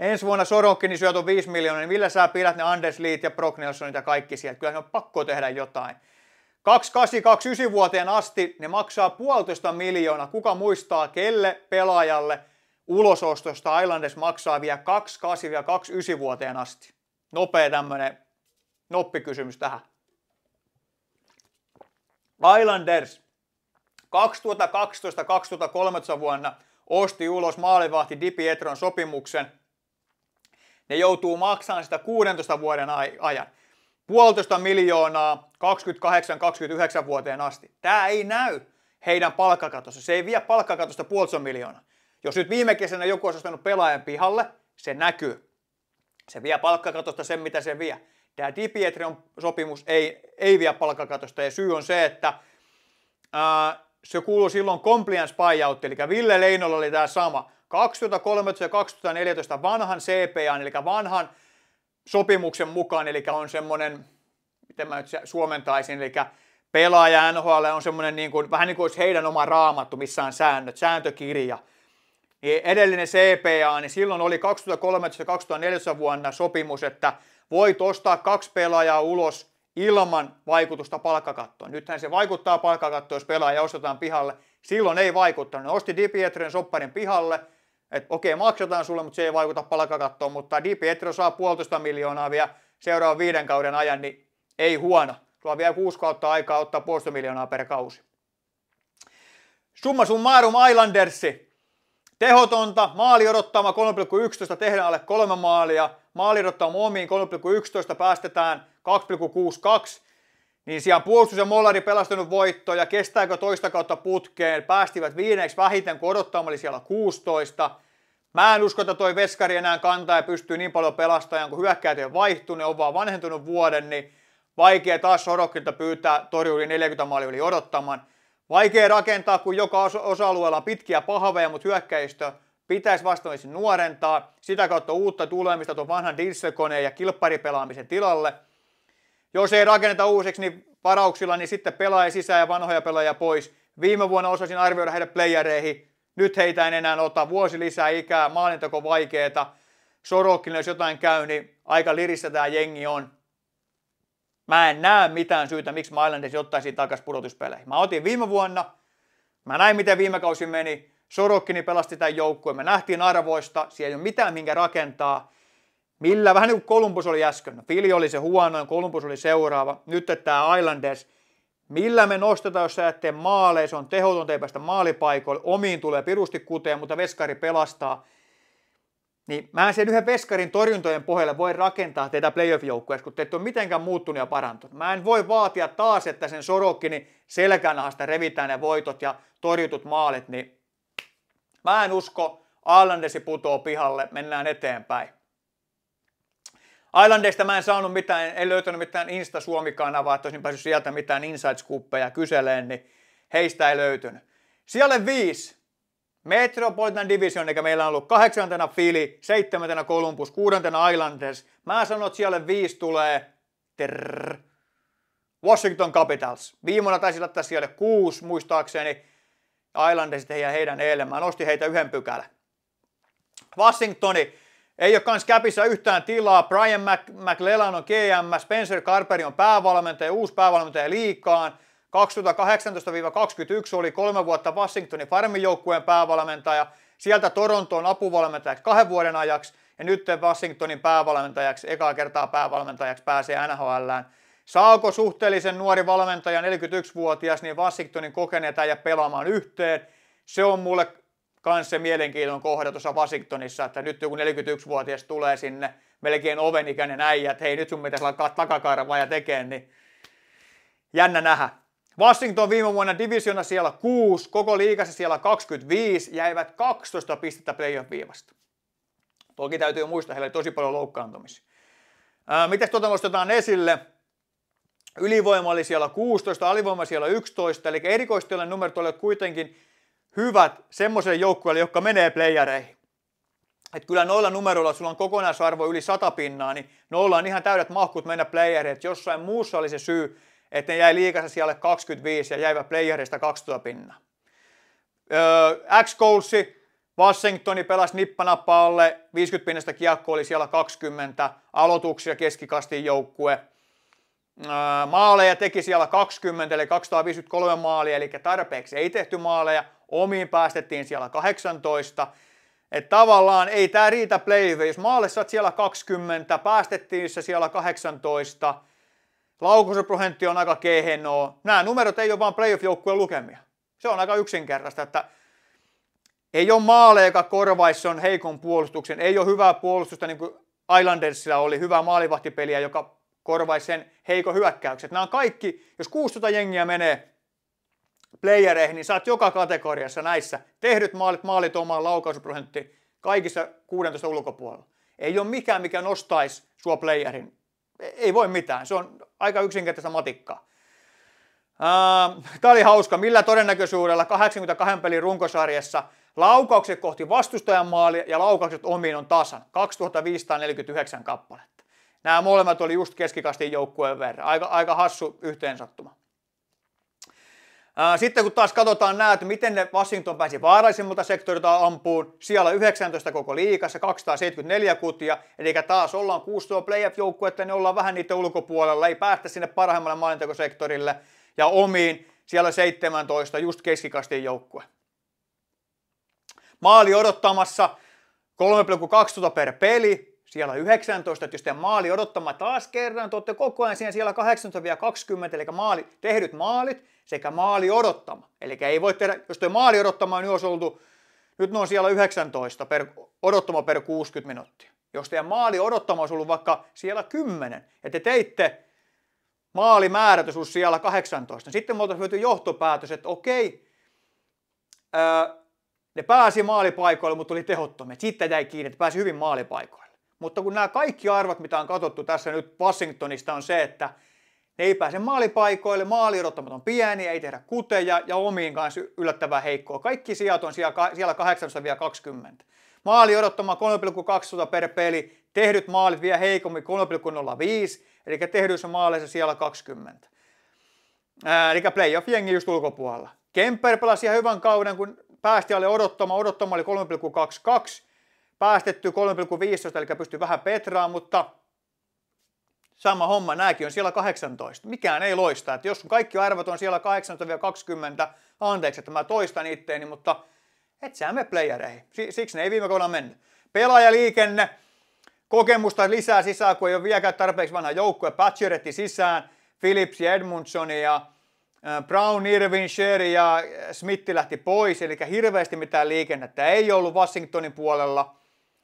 ensi vuonna Sorokinin syötön 5 miljoonaa, niin millä sä pidät ne Anders Liit ja Brock Nelsonit ja kaikki sieltä, kyllä on pakko tehdä jotain. 28-29 vuoteen asti ne maksaa puolitoista miljoonaa, kuka muistaa kelle pelaajalle ulosostosta Islanders maksaa vielä 28-29 vuoteen asti. Nopea tämmöinen noppikysymys tähän. Islanders 2012-2013 vuonna osti ulos maalivahti Di Pietron sopimuksen. Ne joutuu maksamaan sitä 16 vuoden ajan. Puolitoista miljoonaa 28-29 vuoteen asti. Tämä ei näy heidän palkkakatossa. Se ei vie palkkakatosta puolitoista miljoonaa. Jos nyt viime kesänä joku olisi ostanut pelaajan pihalle, se näkyy. Se vie palkkakatosta sen, mitä se vie. Tämä Di Pietron sopimus ei, ei vie palkkakatosta ja syy on se, että ää, se kuuluu silloin compliance buyout, eli Ville Leinolla oli tämä sama. 2013 ja 2014 vanhan CPA, eli vanhan sopimuksen mukaan, eli on semmoinen, miten mä nyt suomentaisin, eli pelaaja NHL on semmoinen niin kuin, vähän niin kuin olisi heidän oma raamattu, missä on säännöt, sääntökirja. Niin edellinen CPA, niin silloin oli 2013 ja 2014 vuonna sopimus, että voit ostaa kaksi pelaajaa ulos ilman vaikutusta palkkakattoon. Nythän se vaikuttaa palkkakattoon, jos pelaaja ostetaan pihalle. Silloin ei vaikuttanut. Ne osti Di Pietren sopparin pihalle, että okei, maksetaan sulle, mutta se ei vaikuta palkkakattoon, mutta Di Pietro saa puolitoista miljoonaa vielä seuraavan viiden kauden ajan, niin ei huono. Tuo vielä kuusi kautta aikaa ottaa puolitoista miljoonaa per kausi. Summa summarum Islandersi. Tehotonta, maali odottama 3,11, tehdään alle kolme maalia on omiin 3,11 päästetään 2,62, niin siellä puolustus ja mollari pelastanut voitto ja kestääkö toista kautta putkeen, päästivät viidenneksi vähiten, kun oli siellä 16. Mä en usko, että toi veskari enää kantaa ja pystyy niin paljon pelastamaan, kun hyökkäät ei vaihtu, ne on vaan vanhentunut vuoden, niin vaikea taas Sorokilta pyytää torju yli 40 maali yli odottamaan. Vaikea rakentaa, kun joka osa-alueella on pitkiä pahaveja, mutta hyökkäistö pitäisi vastaavasti nuorentaa, sitä kautta uutta tulemista tuon vanhan dieselkoneen ja kilpparipelaamisen tilalle. Jos ei rakenneta uusiksi niin varauksilla, niin sitten pelaaja sisään ja vanhoja pelaajia pois. Viime vuonna osasin arvioida heidän playereihin. Nyt heitä en enää ota. Vuosi lisää ikää, maalintako vaikeeta. Sorokin, jos jotain käy, niin aika lirissä tämä jengi on. Mä en näe mitään syytä, miksi mä Islanders ottaisi takaisin pudotuspeleihin. Mä otin viime vuonna, mä näin miten viime kausi meni, Sorokkini pelasti tämän joukkueen. Me nähtiin arvoista, siellä ei ole mitään minkä rakentaa. Millä? Vähän niin kuin Columbus oli äsken. No, Fili oli se huonoin, Columbus oli seuraava. Nyt tämä Islanders. Millä me nostetaan, jos sä maaleja, se on tehoton, ei päästä maalipaikoille, omiin tulee pirusti kuteen, mutta veskari pelastaa. Niin mä en sen yhden veskarin torjuntojen pohjalle voi rakentaa teitä playoff-joukkueessa, kun te ette ole mitenkään muuttunut ja parantunut. Mä en voi vaatia taas, että sen Sorokkini selkänahasta revitään ne voitot ja torjutut maalit, niin Mä en usko, Islandesi putoo pihalle, mennään eteenpäin. Islandeista mä en saanut mitään, en löytänyt mitään Insta-Suomi-kanavaa, että olisin päässyt sieltä mitään Insights kuppeja kyseleen, niin heistä ei löytynyt. Siellä viisi. Metropolitan Division, eikä meillä on ollut kahdeksantena Fili, seitsemäntenä Columbus, kuudentena Islanders. Mä sanon, että siellä viisi tulee Terrr. Washington Capitals. Viimona taisi laittaa siellä kuusi, muistaakseni. Islander ja heidän elämään, osti heitä yhden pykälän. Washingtoni ei ole kans käpissä yhtään tilaa. Brian McLellan on GM, Spencer Carperi on päävalmentaja, uusi päävalmentaja liikaan. 2018-2021 oli kolme vuotta Washingtonin farmin joukkueen päävalmentaja. Sieltä Torontoon apuvalmentajaksi kahden vuoden ajaksi ja nyt Washingtonin päävalmentajaksi, ekaa kertaa päävalmentajaksi pääsee NHLään. Saako suhteellisen nuori valmentaja, 41-vuotias, niin Washingtonin kokeneet ja pelaamaan yhteen? Se on mulle myös se mielenkiinnon kohde tuossa Washingtonissa, että nyt joku 41-vuotias tulee sinne, melkein ovenikäinen äijä, että hei nyt sun pitäisi alkaa takakarvaa ja tekee, niin jännä nähdä. Washington viime vuonna divisiona siellä 6, koko liigassa siellä 25, jäivät 12 pistettä playoff-viivasta. Toki täytyy muistaa, heillä oli tosi paljon loukkaantumisia. Miten tuota nostetaan esille? Ylivoima oli siellä 16, alivoima siellä 11, eli erikoistilanne numerot olivat kuitenkin hyvät semmoiselle joukkueelle, joka menee playereihin. Et kyllä noilla numeroilla, sulla on kokonaisarvo yli 100 pinnaa, niin noilla on ihan täydet mahkut mennä playereihin. Et jossain muussa oli se syy, että ne jäi liikassa siellä 25 ja jäivät playereista 12 pinnaa. Öö, x koulsi Washingtoni pelasi nippanappa alle, 50 pinnasta kiekko oli siellä 20, aloituksia keskikastin joukkue – maaleja teki siellä 20 eli 253 maalia, eli tarpeeksi ei tehty maaleja, omiin päästettiin siellä 18. Et tavallaan ei tämä riitä playoffeihin. Jos maalissa siellä 20, päästettiin siellä 18, laukaisuprosentti on aika kehenoa. Nämä numerot ei ole vain playoff-joukkueen lukemia. Se on aika yksinkertaista, että ei ole maaleja, joka korvaisi on heikon puolustuksen. Ei ole hyvää puolustusta, niin kuin Islandersilla oli hyvää maalivahtipeliä, joka korvaisi sen heikon hyökkäykset. Nämä on kaikki, jos 600 jengiä menee playereihin, niin saat joka kategoriassa näissä tehdyt maalit, maalit omaan laukausprosentti kaikissa 16 ulkopuolella. Ei ole mikään, mikä nostaisi sua playerin. Ei voi mitään. Se on aika yksinkertaista matikkaa. Ähm, Tämä oli hauska. Millä todennäköisyydellä 82 pelin runkosarjassa laukaukset kohti vastustajan maalia ja laukaukset omiin on tasan? 2549 kappaletta. Nämä molemmat oli just keskikastin joukkueen verran. Aika, aika hassu yhteensattuma. Sitten kun taas katsotaan nämä, että miten ne Washington pääsi vaarallisimmalta sektorilta ampuun, siellä 19 koko liikassa, 274 kutia, eli taas ollaan 16 playoff että ne ollaan vähän niiden ulkopuolella, ei päästä sinne parhaimmalle maalintakosektorille ja omiin, siellä 17, just keskikastin joukkue. Maali odottamassa 3,2 tuota per peli, siellä 19, että jos teidän maali odottama taas kerran, te olette koko ajan siellä, siellä 18-20, eli maali, tehdyt maalit sekä maali odottama. Eli ei voi tehdä, jos te maali odottama on niin olisi oltu, nyt ne on siellä 19 per, odottama per 60 minuuttia. Jos teidän maali odottama olisi ollut vaikka siellä 10, ja te teitte maalimäärätys olisi siellä 18, niin sitten me oltaisiin voitu johtopäätös, että okei, öö, ne pääsi maalipaikoille, mutta tuli tehottomia. Sitten jäi kiinni, että pääsi hyvin maalipaikoille. Mutta kun nämä kaikki arvot, mitä on katsottu tässä nyt Washingtonista, on se, että ne ei pääse maalipaikoille, maaliodottamat on pieniä, ei tehdä kuteja ja omiin kanssa yllättävän heikkoa. Kaikki sijat on siellä, siellä 18-20. Maali odottama 3,2 per peli, tehdyt maalit vielä heikommin 3,05, eli tehdyissä maaleissa siellä 20. Ää, eli playoff-jengi just ulkopuolella. Kemper pelasi ihan hyvän kauden, kun päästi alle odottama, odottama oli 3,22, päästetty 3,15, eli pystyy vähän Petraan, mutta sama homma, nämäkin on siellä 18. Mikään ei loista. Että jos kaikki arvot on siellä 18-20, anteeksi, että mä toistan itteeni, mutta et sä me playereihin. Siksi ne ei viime kaudella mennyt. Pelaajaliikenne, kokemusta lisää sisään, kun ei ole vieläkään tarpeeksi vanha joukkue. Patcheretti sisään, Phillips ja Edmundson ja äh, Brown, Irvin, Sherry ja äh, Smith lähti pois, eli hirveästi mitään liikennettä ei ollut Washingtonin puolella –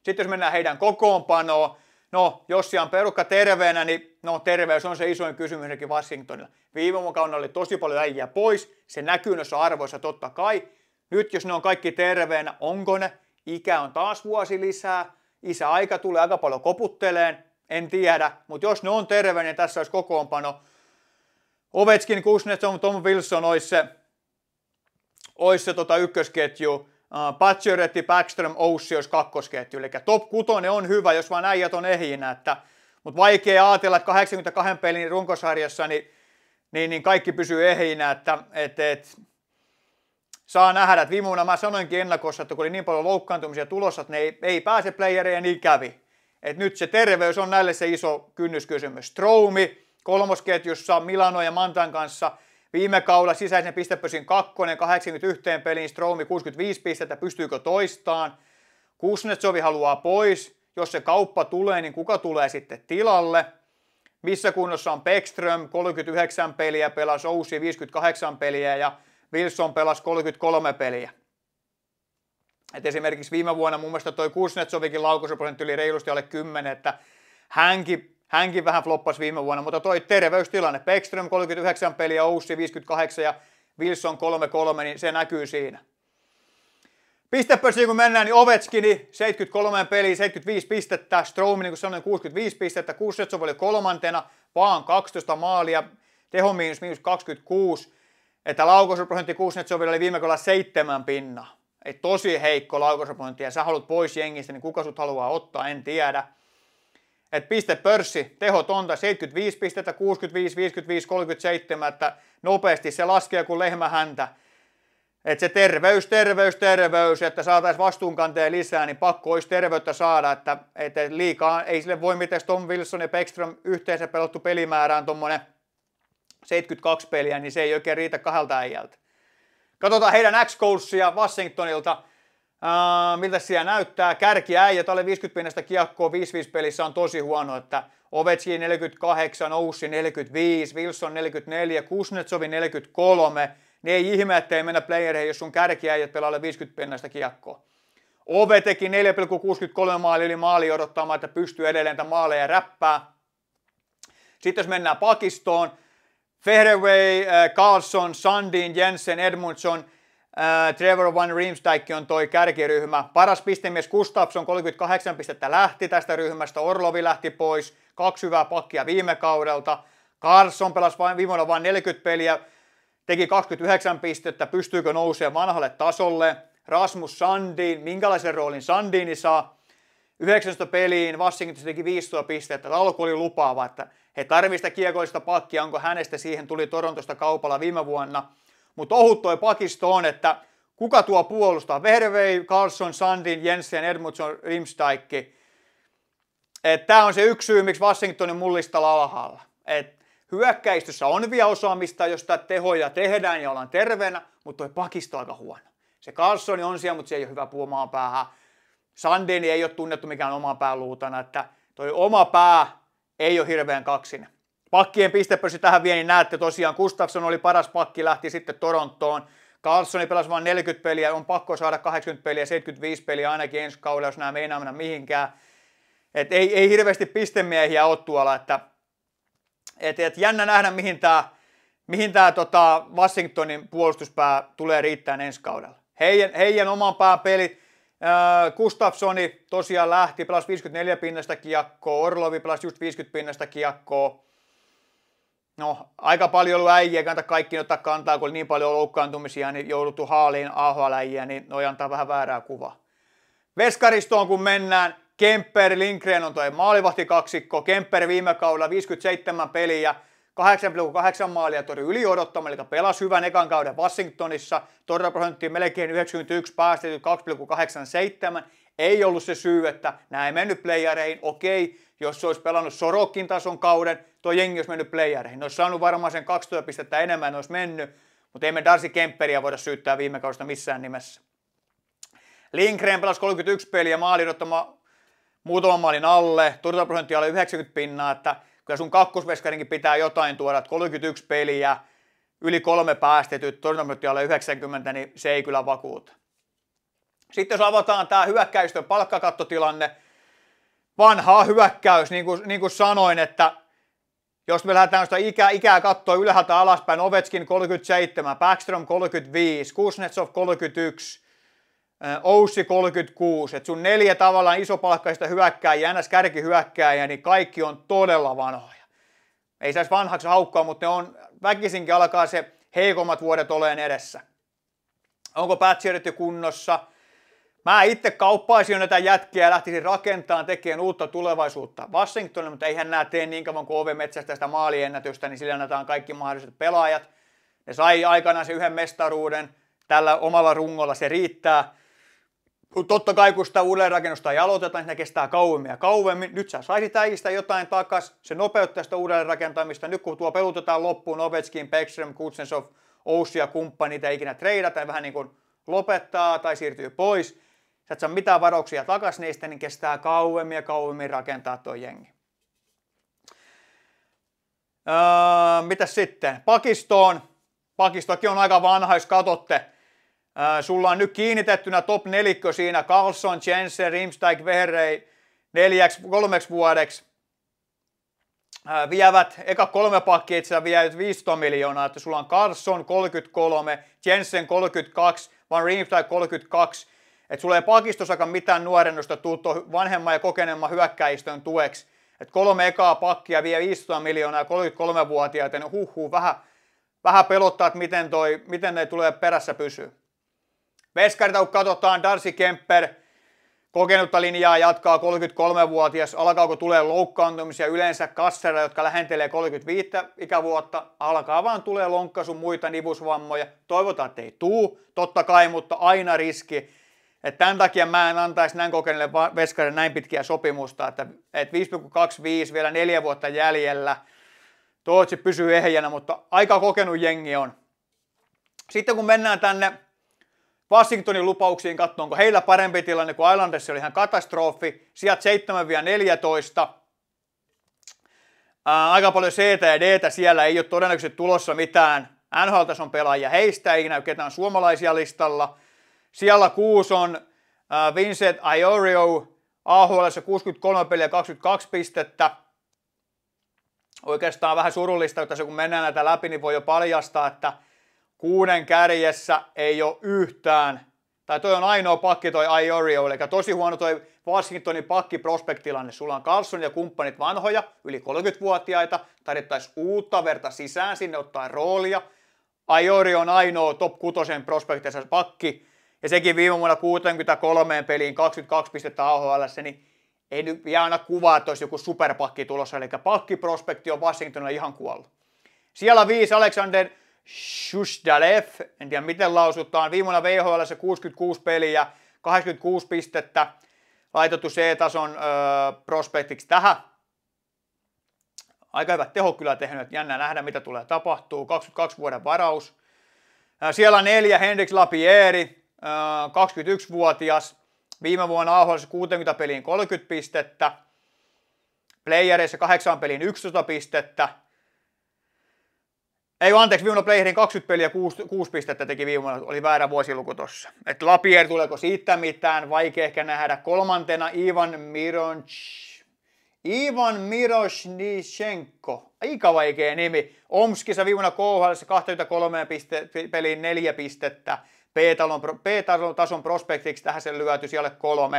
sitten jos mennään heidän kokoonpanoon, no jos siellä on perukka terveenä, niin no terveys on se isoin kysymys Washingtonilla. Viime kaudella oli tosi paljon äijää pois, se näkyy noissa arvoissa totta kai. Nyt jos ne on kaikki terveenä, onko ne? Ikä on taas vuosi lisää, isä aika tulee aika paljon koputteleen, en tiedä, mutta jos ne on terve, niin tässä olisi kokoonpano. Ovechkin, Kuznetsov, Tom Wilson olisi se, olisi se tota ykkösketju. Äh, Patsjöretti, Backström, olisi kakkosketju. Eli top 6 on hyvä, jos vaan äijät on ehjinä. Että, mutta vaikea ajatella, että 82 pelin niin runkosarjassa niin, niin, niin kaikki pysyy ehjinä. Että, et, et, saa nähdä, että viime mä sanoinkin ennakossa, että kun oli niin paljon loukkaantumisia tulossa, että ne ei, ei pääse playereen, niin kävi. Et nyt se terveys on näille se iso kynnyskysymys. Stroumi kolmosketjussa Milano ja Mantan kanssa – Viime kaudella sisäisen pistepösin kakkonen 81 peliin, Stromi 65 pistettä, pystyykö toistaan? Kuznetsovi haluaa pois, jos se kauppa tulee, niin kuka tulee sitten tilalle? Missä kunnossa on Beckström, 39 peliä, pelas Ousi 58 peliä ja Wilson pelasi 33 peliä. Et esimerkiksi viime vuonna mun mielestä toi Kuznetsovikin laukaisuprosentti oli reilusti alle 10, että hänkin Hänkin vähän floppasi viime vuonna, mutta toi terveystilanne. Pekström 39 peliä, Oussi 58 ja Wilson 33 niin se näkyy siinä. Pistepörssiin kun mennään, niin Ovechkini niin 73 peliä, 75 pistettä, Stromin niin kuin sanoin 65 pistettä, Kusetsov oli kolmantena, Paan 12 maalia, teho miinus miinus 26, että laukaisuprosentti Kussetsovilla oli viime kohdalla seitsemän pinnaa. Ei tosi heikko laukaisuprosentti ja sä haluat pois jengistä, niin kuka sut haluaa ottaa, en tiedä että piste pörssi, tehotonta, 75 pistettä, 65, 55, 37, että nopeasti se laskee kuin lehmä häntä. Että se terveys, terveys, terveys, että saataisiin vastuunkanteen lisää, niin pakko olisi terveyttä saada, että, että liikaa ei sille voi miten Tom Wilson ja Beckström yhteensä pelottu pelimäärään tuommoinen 72 peliä, niin se ei oikein riitä kahdelta äijältä. Katsotaan heidän x Washingtonilta. Äh, miltä siellä näyttää? Kärki Kärkiäijät alle 50 pinnasta kiekkoa 5-5 pelissä on tosi huono, että Ovechi 48, Oussi 45, Wilson 44, Kuznetsovi 43. Ne ei ihme, ettei mennä playereihin, jos sun kärki äijät pelaa alle 50 pinnasta kiekkoa. Ove teki 4,63 maali eli maali odottamaan, että pystyy edelleen tämän maaleja räppää. Sitten jos mennään pakistoon, Fairway, äh, Carlson, Sandin, Jensen, Edmundson – Äh, Trevor Van Riemstijk on toi kärkiryhmä. Paras pistemies Gustafsson 38 pistettä lähti tästä ryhmästä. Orlovi lähti pois. Kaksi hyvää pakkia viime kaudelta. Carson pelasi vain, viime vuonna vain 40 peliä. Teki 29 pistettä. Pystyykö nousemaan vanhalle tasolle? Rasmus Sandin. Minkälaisen roolin Sandini saa? 19 peliin Washington teki 15 pistettä. Alku oli lupaava, että he tarvista kiekollista pakkia. Onko hänestä siihen tuli Torontosta kaupalla viime vuonna? Mutta ohut toi pakisto on, että kuka tuo puolustaa? Vervei, Carlson, Sandin, Jensen, Edmundson, Rimstaikki. Tämä on se yksi syy, miksi Washingtonin mullistalla alhaalla. Et hyökkäistössä on vielä osaamista, josta tehoja tehdään ja ollaan terveenä, mutta toi pakisto on aika huono. Se Carlson on siellä, mutta se ei ole hyvä puomaan päähän. Sandin ei ole tunnettu mikään oman pääluutana, että toi oma pää ei ole hirveän kaksinen. Pakkien pistepörssi tähän vieni niin näette tosiaan, Gustafsson oli paras pakki, lähti sitten Torontoon. Carlsoni pelasi vain 40 peliä, on pakko saada 80 peliä, 75 peliä ainakin ensi kaudella, jos nämä meinaa mennä mihinkään. Et ei, ei hirveästi pistemiehiä ole tuolla, että et, et jännä nähdä, mihin tämä mihin tää, tota Washingtonin puolustuspää tulee riittämään ensi kaudella. Heidän, heidän oman pääpelit, äh, öö, Gustafsoni tosiaan lähti, pelasi 54 pinnasta kiekkoa, Orlovi pelasi just 50 pinnasta kiekkoa, no, aika paljon ollut äijä, kannata kaikki ottaa kantaa, kun oli niin paljon loukkaantumisia, niin jouduttu haaliin ahl niin noi antaa vähän väärää kuvaa. Veskaristoon kun mennään, Kemper Lindgren on toi maalivahti kaksikko. Kemper viime kaudella 57 peliä, 8,8 maalia tori yli odottama, eli pelasi hyvän ekan kauden Washingtonissa. Torjuntaprosentti melkein 91 päästetty 2,87. Ei ollut se syy, että näin mennyt playereihin, okei, jos se olisi pelannut Sorokin tason kauden, tuo jengi olisi mennyt playereihin. Ne olisi saanut varmaan sen 12 pistettä enemmän, ne olisi mennyt, mutta ei me Darcy Kemperiä voida syyttää viime kaudesta missään nimessä. Lindgren pelasi 31 peliä maalidottama muutaman maalin alle, torjuntaprosentti alle 90 pinnaa, että kyllä sun kakkosveskarinkin pitää jotain tuoda, että 31 peliä, yli kolme päästetyt, torjuntaprosentti alle 90, niin se ei kyllä vakuuta. Sitten jos avataan tämä hyökkäystön palkkakattotilanne, vanhaa hyökkäys, niin kuin, niin kuin sanoin, että jos me lähdetään sitä ikää, ikää katsoa ylhäältä alaspäin, Ovetskin 37, Backstrom 35, Kuznetsov 31, Oussi 36, että sun neljä tavallaan isopalkkaista hyökkääjää, ns. kärkihyökkääjää, niin kaikki on todella vanhoja. Ei saisi vanhaksi haukkaa, mutta ne on, väkisinkin alkaa se heikommat vuodet oleen edessä. Onko Patchierit kunnossa? Mä itse kauppaisin näitä jätkiä ja lähtisin rakentamaan, tekemään uutta tulevaisuutta Washingtonille, mutta eihän nämä tee niin kauan kuin ovemetsästä metsästä sitä maaliennätystä, niin sillä annetaan kaikki mahdolliset pelaajat. Ne sai aikanaan se yhden mestaruuden, tällä omalla rungolla se riittää. Totta kai kun sitä uudelleenrakennusta aloitetaan, niin se kestää kauemmin ja kauemmin. Nyt sä saisit äijistä jotain takas, se nopeuttaa sitä uudelleenrakentamista. Nyt kun tuo pelutetaan loppuun, Ovechkin, Backstrom, Kutsensov, Ousia, ja kumppanit ei ikinä treidata, vähän niin kuin lopettaa tai siirtyy pois – sä et saa mitään varauksia takaisin niistä, niin kestää kauemmin ja kauemmin rakentaa tuo jengi. Öö, mitäs sitten? Pakistoon. Pakistokin on aika vanha, jos katsotte. Öö, sulla on nyt kiinnitettynä top nelikko siinä. Carlson, Jensen, Rimsteig, Verrey neljäksi, kolmeksi vuodeksi. Öö, vievät, eka kolme pakkia itse vie 500 miljoonaa, että sulla on Carlson 33, Jensen 32, Van Riemstein 32, että sulla ei pakistosakaan mitään nuorennusta tuu vanhemman ja kokeneemman hyökkäistön tueksi. Että kolme ekaa pakkia vie 500 miljoonaa 33-vuotiaita, niin huhhuh, vähän, vähän pelottaa, että miten, toi, miten ne tulee perässä pysyä. Veskarita, kun katsotaan, Darcy Kemper, kokenutta linjaa jatkaa 33-vuotias. Alkaako tulee loukkaantumisia yleensä kassera, jotka lähentelee 35 ikävuotta. Alkaa vaan tulee lonkkaisu muita nivusvammoja. Toivotaan, että ei tuu, totta kai, mutta aina riski. Et tämän takia mä en antaisi näin kokeneelle veskarille näin pitkiä sopimusta, että et 5,25 vielä neljä vuotta jäljellä. Toivottavasti pysyy ehjänä, mutta aika kokenut jengi on. Sitten kun mennään tänne Washingtonin lupauksiin, katsoa onko heillä parempi tilanne kuin Islandessa oli ihan katastrofi. Sieltä 7-14. Ää, aika paljon c ja d siellä ei ole todennäköisesti tulossa mitään. nhl tason pelaajia, heistä ei näy ketään suomalaisia listalla – siellä kuusi on Vincent Iorio, AHL 63 peliä 22 pistettä. Oikeastaan vähän surullista, että se kun mennään näitä läpi, niin voi jo paljastaa, että kuuden kärjessä ei ole yhtään, tai toi on ainoa pakki toi Iorio, eli tosi huono toi Washingtonin pakki prospektilanne. Sulla on Carlson ja kumppanit vanhoja, yli 30-vuotiaita, tarvittaisiin uutta verta sisään sinne ottaa roolia. Iorio on ainoa top 6 prospekteissa pakki, ja sekin viime vuonna 63 peliin 22 pistettä AHL, niin ei nyt jää aina kuvaa, että olisi joku superpakki tulossa, eli pakkiprospekti on Washingtonilla ihan kuollut. Siellä viisi Alexander Shushdalev, en tiedä miten lausutaan, viime vuonna VHL 66 peliä, 86 pistettä, laitettu C-tason öö, prospektiksi tähän. Aika hyvät teho kyllä tehnyt, jännä nähdä mitä tulee tapahtuu, 22 vuoden varaus. Siellä neljä Hendrix Lapieri, 21-vuotias. Viime vuonna AHL 60 peliin 30 pistettä. Playereissa 8 peliin 11 pistettä. Ei kun anteeksi, viime vuonna Playerin 20 peliä 6, 6 pistettä teki viime vuonna, oli väärä vuosiluku tuossa. Et Lapier, tuleeko siitä mitään, vaikea ehkä nähdä. Kolmantena Ivan Mironch. Ivan Mirosnichenko, aika vaikea nimi. Omskissa viime vuonna KHL 23 piste, peliin 4 pistettä. B-talon, B-talon tason prospektiksi tähän se lyöty siellä kolme.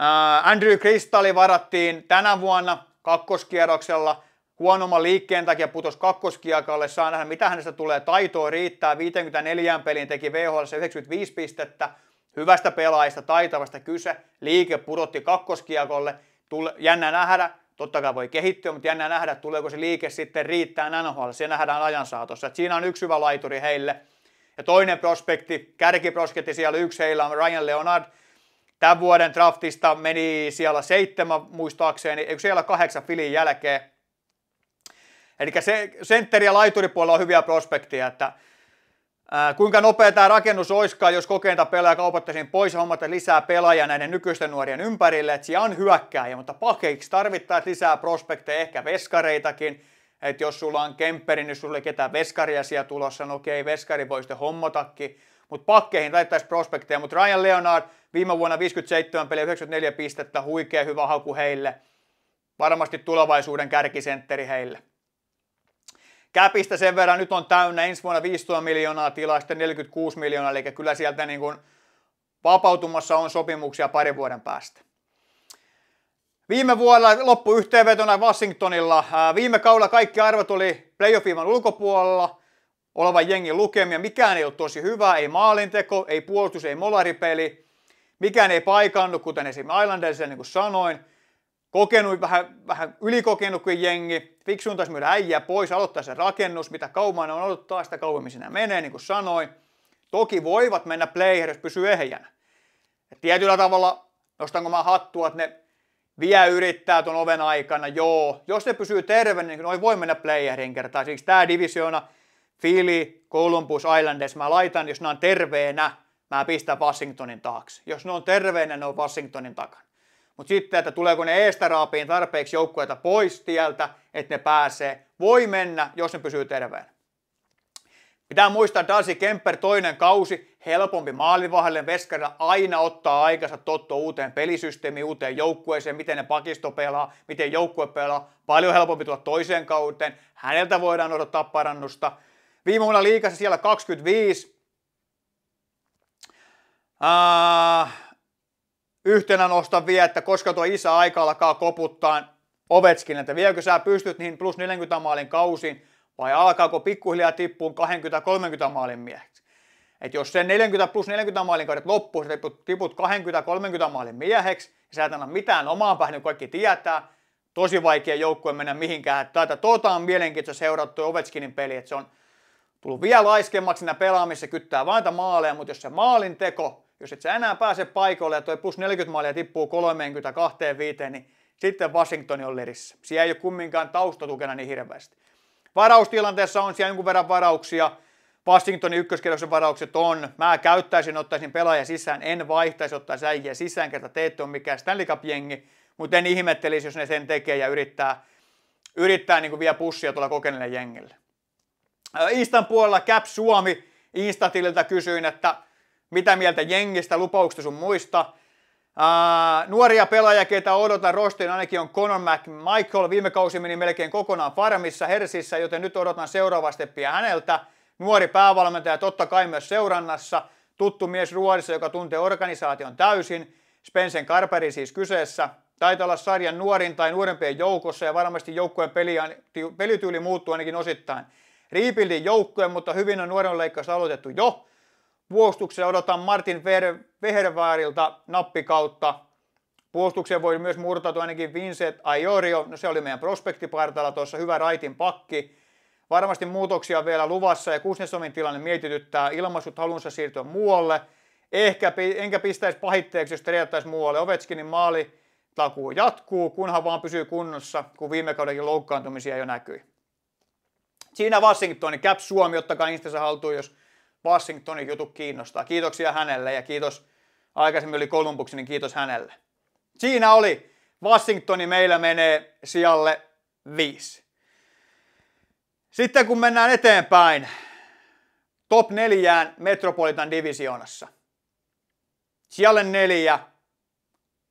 Äh, Andrew Kristalli varattiin tänä vuonna kakkoskierroksella. Huonomman liikkeen takia putos kakkoskiekalle. Saa nähdä, mitä hänestä tulee. Taitoa riittää. 54 peliin teki VHL 95 pistettä. Hyvästä pelaajasta, taitavasta kyse. Liike pudotti kakkoskiekolle. Tule, jännä nähdä. Totta kai voi kehittyä, mutta jännä nähdä, tuleeko se liike sitten riittää NHL. Se nähdään ajan saatossa. Et siinä on yksi hyvä laituri heille. Ja toinen prospekti, kärkiprospekti siellä yksi heillä on Ryan Leonard. Tämän vuoden draftista meni siellä seitsemän muistaakseni, eikö siellä kahdeksan filin jälkeen. Eli se, sentteri- ja laituripuolella on hyviä prospekteja, että ää, kuinka nopea tämä rakennus olisikaan, jos kokeinta pelaa kaupattaisiin pois ja hommata lisää pelaajia näiden nykyisten nuorien ympärille, että siellä on hyökkääjä, mutta pakeiksi tarvittaa lisää prospekteja, ehkä veskareitakin, että jos sulla on kemperi, niin sulle ketään veskaria siellä tulossa, no okei, veskari voi sitten hommotakin, mutta pakkeihin laittaisi prospekteja, mutta Ryan Leonard viime vuonna 57 peliä, 94 pistettä, huikea hyvä haku heille, varmasti tulevaisuuden kärkisentteri heille. Käpistä sen verran nyt on täynnä ensi vuonna 15 miljoonaa tilaa, sitten 46 miljoonaa, eli kyllä sieltä niin kuin vapautumassa on sopimuksia parin vuoden päästä. Viime vuonna loppu yhteenvetona Washingtonilla. Viime kaudella kaikki arvot oli playoffiivan ulkopuolella olevan jengin lukemia. Mikään ei ollut tosi hyvä, ei maalinteko, ei puolustus, ei molaripeli. Mikään ei paikannut, kuten esimerkiksi Islandersen, niin kuin sanoin. Kokenut, vähän, vähän kuin jengi. Fiksuun taisi myydä äijää pois, aloittaa se rakennus. Mitä kauemmin on odottaa, sitä kauemmin sinä menee, niin kuin sanoin. Toki voivat mennä playerissa, pysyy ehjänä. Ja tietyllä tavalla, nostanko mä hattua, että ne vielä yrittää tuon oven aikana, joo. Jos ne pysyy terve, niin noin voi mennä playerin kertaa. Siksi tämä divisioona, Philly, Columbus, Islanders, mä laitan, jos ne on terveenä, mä pistän Washingtonin taakse. Jos ne on terveenä, ne on Washingtonin takana. Mutta sitten, että tuleeko ne eestaraapiin tarpeeksi joukkueita pois tieltä, että ne pääsee, voi mennä, jos ne pysyy terveenä. Pitää muistaa, Darcy Kemper toinen kausi, helpompi maalivahdelle Veskarilla aina ottaa aikansa totto uuteen pelisysteemiin, uuteen joukkueeseen, miten ne pakisto pelaa, miten joukkue pelaa. Paljon helpompi tulla toiseen kauteen. Häneltä voidaan odottaa parannusta. Viime vuonna liikassa siellä 25. Äh, ah, yhtenä nostan vielä, että koska tuo isä aika alkaa koputtaa Ovetskin, että vieläkö sä pystyt niihin plus 40 maalin kausiin, vai alkaako pikkuhiljaa tippuun 20-30 maalin mieheksi. Et jos sen 40 plus 40 maalin kaudet loppuu, sä tiput, 20-30 maalin mieheksi, ja sä et anna mitään omaan päähän, niin kaikki tietää. Tosi vaikea joukkue mennä mihinkään. Tätä tuota on mielenkiintoista seurattu Ovechkinin peli, että se on tullut vielä laiskemmaksi siinä pelaamissa, kyttää vain maaleja, mutta jos se maalin teko, jos et sä enää pääse paikoille ja toi plus 40 maalia tippuu 32 viiteen, niin sitten Washington on lirissä. Siellä ei ole kumminkaan taustatukena niin hirveästi. Varaustilanteessa on siellä jonkun verran varauksia. Washingtonin ykköskerroksen varaukset on. Mä käyttäisin, ottaisin pelaajia sisään, en vaihtaisi, ottaisi äijä sisään, kerta te ette ole mikään Stanley Cup-jengi, mutta en ihmettelisi, jos ne sen tekee ja yrittää, yrittää niin vielä pussia tuolla kokeneelle jengille. instan puolella Cap Suomi Instatililtä kysyin, että mitä mieltä jengistä, lupauksista sun muista. Uh, nuoria pelaajia, keitä odotan rostiin, ainakin on Conor McMichael. Viime kausi meni melkein kokonaan farmissa Hersissä, joten nyt odotan seuraavaa steppiä häneltä. Nuori päävalmentaja totta kai myös seurannassa. Tuttu mies Ruodissa, joka tuntee organisaation täysin. Spencer Carperi siis kyseessä. Taitaa olla sarjan nuorin tai nuorempien joukossa ja varmasti joukkueen pelityyli muuttuu ainakin osittain. Riipildin joukkue, mutta hyvin on leikkaus aloitettu jo puolustuksella odotan Martin Vehervaarilta nappikautta. Puolustukseen voi myös murtautua ainakin Vincent Aiorio. No se oli meidän prospektipartalla tuossa hyvä raitin pakki. Varmasti muutoksia vielä luvassa ja Kuznetsovin tilanne mietityttää ilmaisut halunsa siirtyä muualle. Ehkä, enkä pistäisi pahitteeksi, jos trejättäisiin muualle. Ovechkinin maali takuu jatkuu, kunhan vaan pysyy kunnossa, kun viime kaudenkin loukkaantumisia jo näkyi. Siinä Washingtonin Cap Suomi, ottakaa Instassa haltuun, jos Washingtonin jutu kiinnostaa. Kiitoksia hänelle ja kiitos, aikaisemmin oli Kolumbuksen, niin kiitos hänelle. Siinä oli. Washingtoni meillä menee sijalle 5. Sitten kun mennään eteenpäin, top neljään Metropolitan divisioonassa. Sijalle neljä,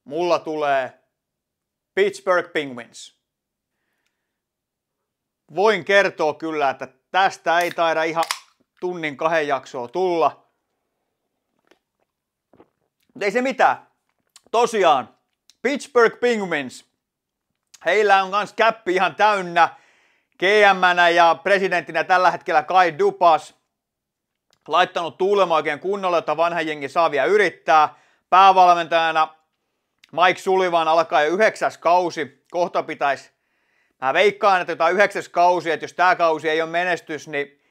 mulla tulee Pittsburgh Penguins. Voin kertoa kyllä, että tästä ei taida ihan tunnin kahden jaksoa tulla. Mutta ei se mitään. Tosiaan, Pittsburgh Penguins. Heillä on kans käppi ihan täynnä. gm ja presidenttinä tällä hetkellä Kai Dupas. Laittanut tuulemaan oikein kunnolla, jota vanha jengi saa vielä yrittää. Päävalmentajana Mike Sullivan alkaa jo yhdeksäs kausi. Kohta pitäisi Mä veikkaan, että jotain yhdeksäs kausi, että jos tämä kausi ei ole menestys, niin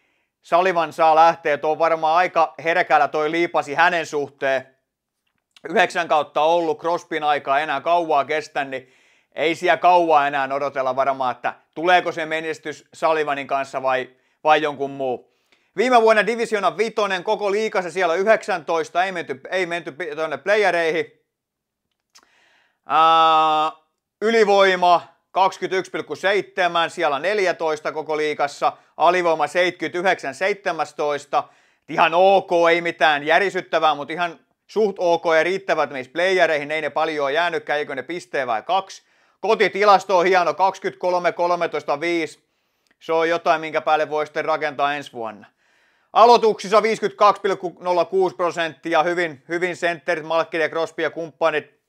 Salivan saa lähteä. Tuo on varmaan aika herkällä toi liipasi hänen suhteen. Yhdeksän kautta ollut, Crospin aikaa enää kauaa kestä, niin ei siellä kauaa enää odotella varmaan, että tuleeko se menestys Salivanin kanssa vai, vai jonkun muu. Viime vuonna divisiona vitonen, koko liikassa siellä 19, ei menty, ei menty tuonne playereihin. Ää, ylivoima, 21,7, siellä 14 koko liikassa, alivoima 79, 17. Ihan ok, ei mitään järisyttävää, mutta ihan suht ok ja riittävät meissä playereihin, ei ne paljon jäänytkään, eikö ne pisteen vai kaksi. Kotitilasto on hieno, 23, 13, 5. Se on jotain, minkä päälle voi sitten rakentaa ensi vuonna. Aloituksissa 52,06 prosenttia, hyvin, hyvin sentterit, Malkkinen, Crosby ja kumppanit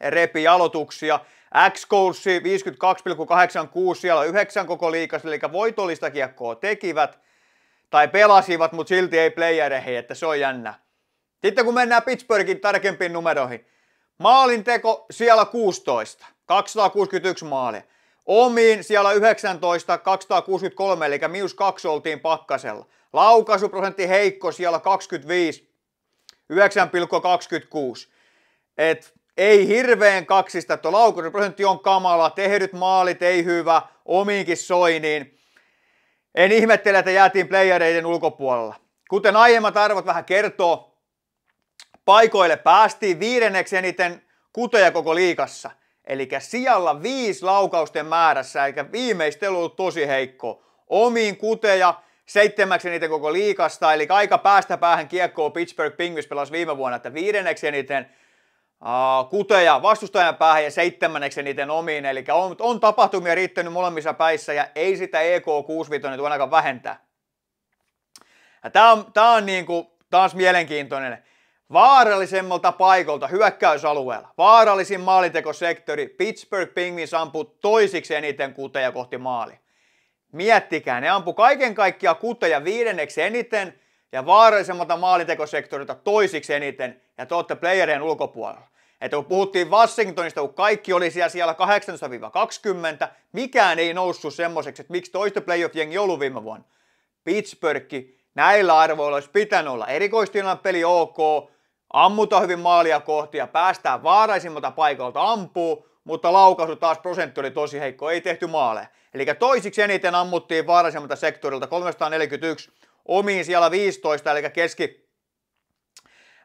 repi aloituksia. X-kurssi 52,86 siellä 9 koko liikassa, eli voitollista kiekkoa tekivät tai pelasivat, mutta silti ei playereihin, että se on jännä. Sitten kun mennään Pittsburghin tarkempiin numeroihin. Maalin teko siellä 16, 261 maalia. Omiin siellä 19, 263, eli miinus 2 oltiin pakkasella. Laukaisuprosentti heikko siellä 25, 9,26. Et ei hirveän kaksista, tuo laukaisuprosentti on kamala, tehdyt maalit ei hyvä, omiinkin niin En ihmettele, että jäätiin playereiden ulkopuolella. Kuten aiemmat arvot vähän kertoo, paikoille päästiin viidenneksi eniten kuteja koko liikassa. Eli sijalla viisi laukausten määrässä, eli viimeistely on ollut tosi heikko. Omiin kuteja, seitsemäksi eniten koko liikasta, eli aika päästä päähän kiekkoa Pittsburgh Penguins pelasi viime vuonna, että viidenneksi eniten kuteja vastustajan päähän ja seitsemänneksi niiden omiin. Eli on, on tapahtumia riittänyt molemmissa päissä ja ei sitä EK65 tule ainakaan vähentää. Tämä on, tää on niinku, taas mielenkiintoinen. Vaarallisemmalta paikalta hyökkäysalueella. Vaarallisin maalitekosektori. Pittsburgh Penguins ampuu toisiksi eniten kuteja kohti maali. Miettikää, ne ampu kaiken kaikkiaan kuteja viidenneksi eniten – ja vaarallisemmalta maalintekosektorilta toisiksi eniten, ja te olette playerien ulkopuolella. Että kun puhuttiin Washingtonista, kun kaikki oli siellä, siellä 18-20, mikään ei noussut semmoiseksi, että miksi toista playoff-jengi ollut viime vuonna. Pittsburgh, näillä arvoilla olisi pitänyt olla erikoistilan peli ok, ammuta hyvin maalia kohti ja päästään vaaraisimmalta paikalta ampuu, mutta laukaisu taas prosentti oli tosi heikko, ei tehty maaleja. Eli toisiksi eniten ammuttiin vaaraisemmalta sektorilta 341, omiin siellä 15, eli keski,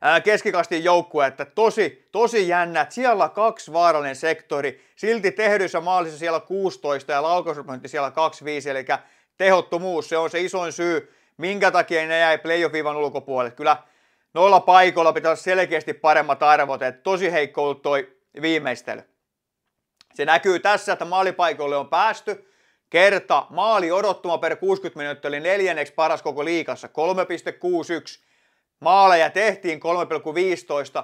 ää, keskikastin joukkue, että tosi, tosi jännä, siellä kaksi vaarallinen sektori, silti tehdyissä maalissa siellä 16 ja laukausprosentti siellä 25, eli tehottomuus, se on se isoin syy, minkä takia ne jäi playoff ulkopuolelle. Kyllä noilla paikoilla pitää olla selkeästi paremmat arvot, että tosi heikko ollut toi viimeistely. Se näkyy tässä, että maalipaikoille on päästy, kerta maali odottuma per 60 minuuttia oli neljänneksi paras koko liikassa 3,61. Maaleja tehtiin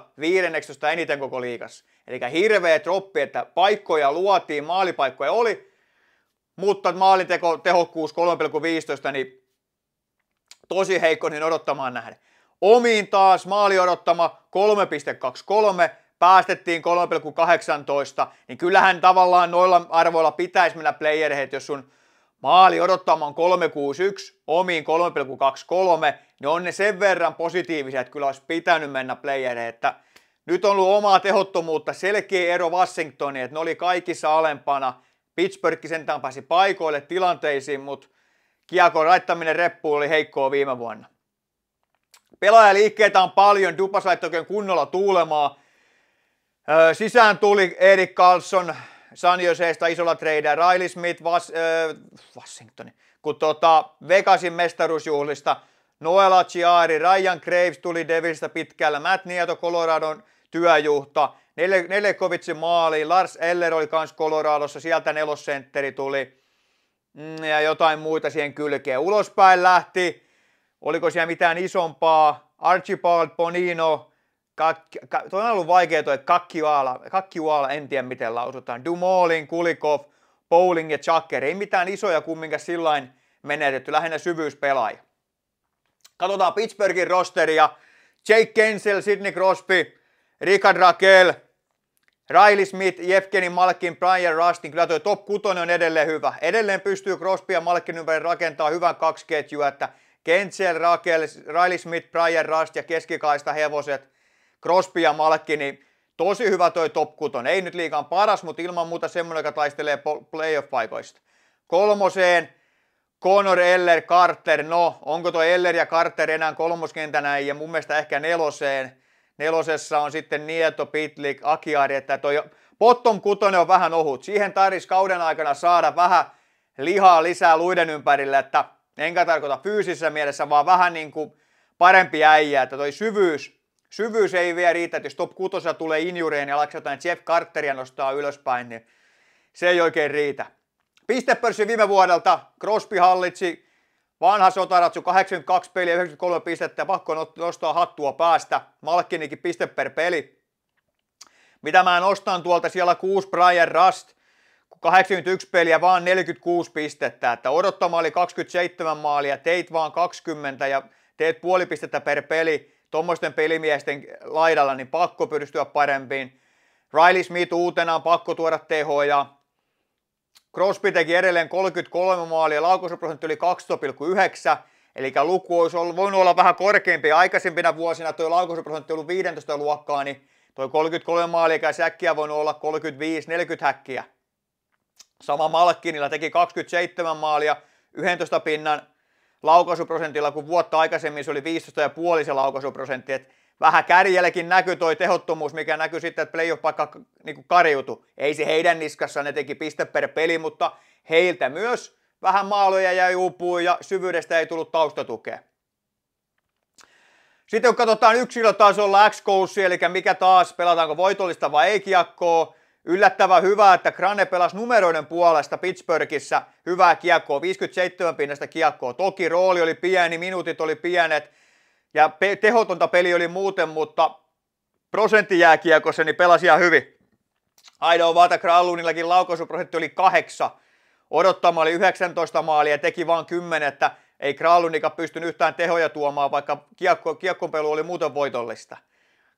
3,15, viidenneksestä eniten koko liikassa. Eli hirveä troppi, että paikkoja luotiin, maalipaikkoja oli, mutta maalinteko tehokkuus 3,15, niin tosi heikko niin odottamaan nähden. Omiin taas maali odottama 3,23, päästettiin 3,18, niin kyllähän tavallaan noilla arvoilla pitäisi mennä playerheet, jos sun maali odottamaan 361, omiin 3,23, niin on ne sen verran positiivisia, että kyllä olisi pitänyt mennä playerheet. että nyt on ollut omaa tehottomuutta, selkeä ero Washingtoniin, että ne oli kaikissa alempana, Pittsburgh sentään pääsi paikoille tilanteisiin, mutta kiekon laittaminen reppuun oli heikkoa viime vuonna. Pelaajaliikkeitä on paljon, Dupas laittoi kunnolla tuulemaa, sisään tuli Erik Carlson, San Joseista isolla treideä, Riley Smith Was, äh, Washington, kun tota Vegasin mestaruusjuhlista, Noela Chiari, Ryan Graves tuli Devilistä pitkällä, Matt Nieto Coloradon työjuhta, Nelekovitsin maali, Lars Eller oli kans Coloradossa, sieltä nelosentteri tuli mm, ja jotain muita siihen kylkeen. Ulospäin lähti, oliko siellä mitään isompaa, Archibald Bonino, Kakki, ka, tuo on ollut vaikea että kakki kakkiuala, en tiedä miten lausutaan. Dumoulin, Kulikov, Bowling ja Chucker. Ei mitään isoja kumminkaan sillain menetetty, lähinnä syvyyspelaaja. Katsotaan Pittsburghin rosteria. Jake Kensel, Sidney Crosby, Richard Raquel, Riley Smith, Jevgeni Malkin, Brian Rustin. Kyllä tuo top 6 on edelleen hyvä. Edelleen pystyy Crosby ja Malkin ympäri rakentaa hyvän kaksi ketjua, että Kensel, Raquel, Riley Smith, Brian Rust ja keskikaista hevoset – Crosby ja Malkki, niin tosi hyvä toi top 6. Ei nyt liikaan paras, mutta ilman muuta semmoinen, joka taistelee playoff-paikoista. Kolmoseen Connor Eller, Carter. No, onko toi Eller ja Carter enää kolmoskentänä ja mun mielestä ehkä neloseen. Nelosessa on sitten Nieto, Pitlik, Akiari, että toi bottom kutonen on vähän ohut. Siihen tarvitsisi kauden aikana saada vähän lihaa lisää luiden ympärille, että enkä tarkoita fyysisessä mielessä, vaan vähän niin kuin parempi äijä, että toi syvyys syvyys ei vielä riitä, että jos top 6 tulee injureen ja alkaa jotain Jeff Carteria nostaa ylöspäin, niin se ei oikein riitä. Pistepörssi viime vuodelta, Crosby hallitsi, vanha sotaratsu 82 peliä, 93 pistettä, pakko nostaa hattua päästä, Malkkinikin piste per peli. Mitä mä nostan tuolta siellä 6 Brian Rust, 81 peliä, vaan 46 pistettä, että odottama oli 27 maalia, teit vaan 20 ja teet puoli pistettä per peli, tuommoisten pelimiesten laidalla, niin pakko pyristyä parempiin. Riley Smith uutena on pakko tuoda tehoja. Crosby teki edelleen 33 maalia, laukaisuprosentti oli 12,9. eli luku olisi ollut, voinut olla vähän korkeampi. Aikaisempina vuosina tuo laukaisuprosentti on ollut 15 luokkaa, niin tuo 33 maalia säkkiä voinut olla 35-40 häkkiä. Sama Malkinilla teki 27 maalia, 11 pinnan laukaisuprosentilla, kun vuotta aikaisemmin se oli 15,5 se laukaisuprosentti. Et vähän kärjelläkin näkyi toi tehottomuus, mikä näkyy sitten, että playoff-paikka niin karjutu. Ei se heidän niskassaan, ne teki piste per peli, mutta heiltä myös vähän maaloja jäi upuun ja syvyydestä ei tullut taustatukea. Sitten kun katsotaan yksilötasolla x eli mikä taas, pelataanko voitollista vai ei kiekkoa, Yllättävän hyvä, että Grane pelasi numeroiden puolesta Pittsburghissa hyvää kiekkoa, 57 pinnasta kiekkoa. Toki rooli oli pieni, minuutit oli pienet ja pe- tehotonta peli oli muuten, mutta prosenttijääkiekossa niin pelasi ihan hyvin. Aido vaata Kralunillakin laukaisuprosentti oli kahdeksa. Odottama oli 19 maalia ja teki vain 10, että ei Kralunika pystynyt yhtään tehoja tuomaan, vaikka kiekko, kiekkonpelu oli muuten voitollista.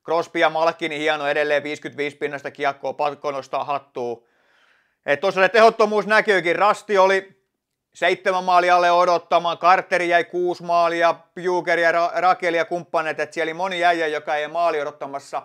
Crosby ja Malkin niin hieno edelleen 55 pinnasta kiekkoa, pakko nostaa hattua. Tuossa se tehottomuus näkyykin. Rasti oli seitsemän maalia alle odottamaan, Carteri jäi kuusi maalia, Buker ja Rakeli ja kumppaneet, että siellä oli moni jäijä, joka ei maali odottamassa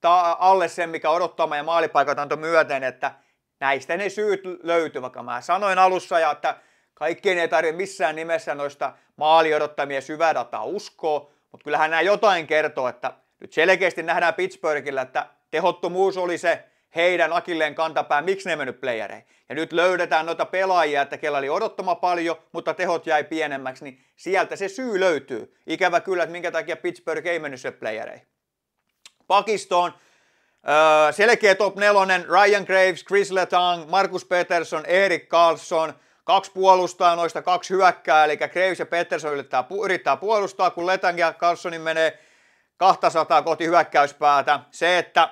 ta- alle sen, mikä odottamaan ja maalipaikat antoi myöten, että näistä ne syyt löytyy, vaikka mä sanoin alussa ja että kaikkien ei tarvitse missään nimessä noista maali odottamia dataa uskoa, mutta kyllähän nämä jotain kertoo, että nyt selkeästi nähdään Pittsburghillä, että tehottomuus oli se heidän akilleen kantapää, miksi ne mennyt playereihin. Ja nyt löydetään noita pelaajia, että kellä oli odottama paljon, mutta tehot jäi pienemmäksi, niin sieltä se syy löytyy. Ikävä kyllä, että minkä takia Pittsburgh ei mennyt se playereihin. Pakistoon öö, selkeä top nelonen, Ryan Graves, Chris Letang, Markus Peterson, Erik Carlson. kaksi puolustaa noista kaksi hyökkää, eli Graves ja Peterson yrittää, yrittää puolustaa, kun Letang ja Carlsonin menee 200 kohti hyökkäyspäätä. Se, että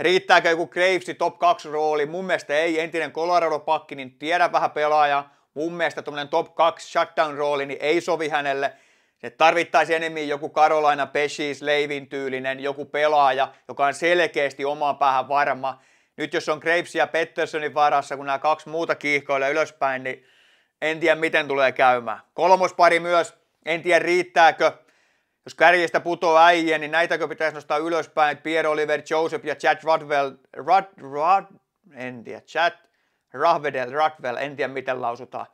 riittääkö joku Gravesi top 2 rooli, mun mielestä ei entinen Colorado-pakki, niin tiedä vähän pelaaja. Mun mielestä tuommoinen top 2 shutdown rooli niin ei sovi hänelle. Se tarvittaisi enemmän joku Carolina Pesis Leivin tyylinen, joku pelaaja, joka on selkeästi omaan päähän varma. Nyt jos on Graves ja Petterssonin varassa, kun nämä kaksi muuta kiihkoilee ylöspäin, niin en tiedä miten tulee käymään. Kolmospari myös, en tiedä riittääkö jos kärjestä putoaa äijien, niin näitäkö pitäisi nostaa ylöspäin, että Pierre Oliver, Joseph ja Chad Rodwell, Rod, Rod, en tiedä, Chad, Rahvedel, Rodwell, en tiedä miten lausutaan,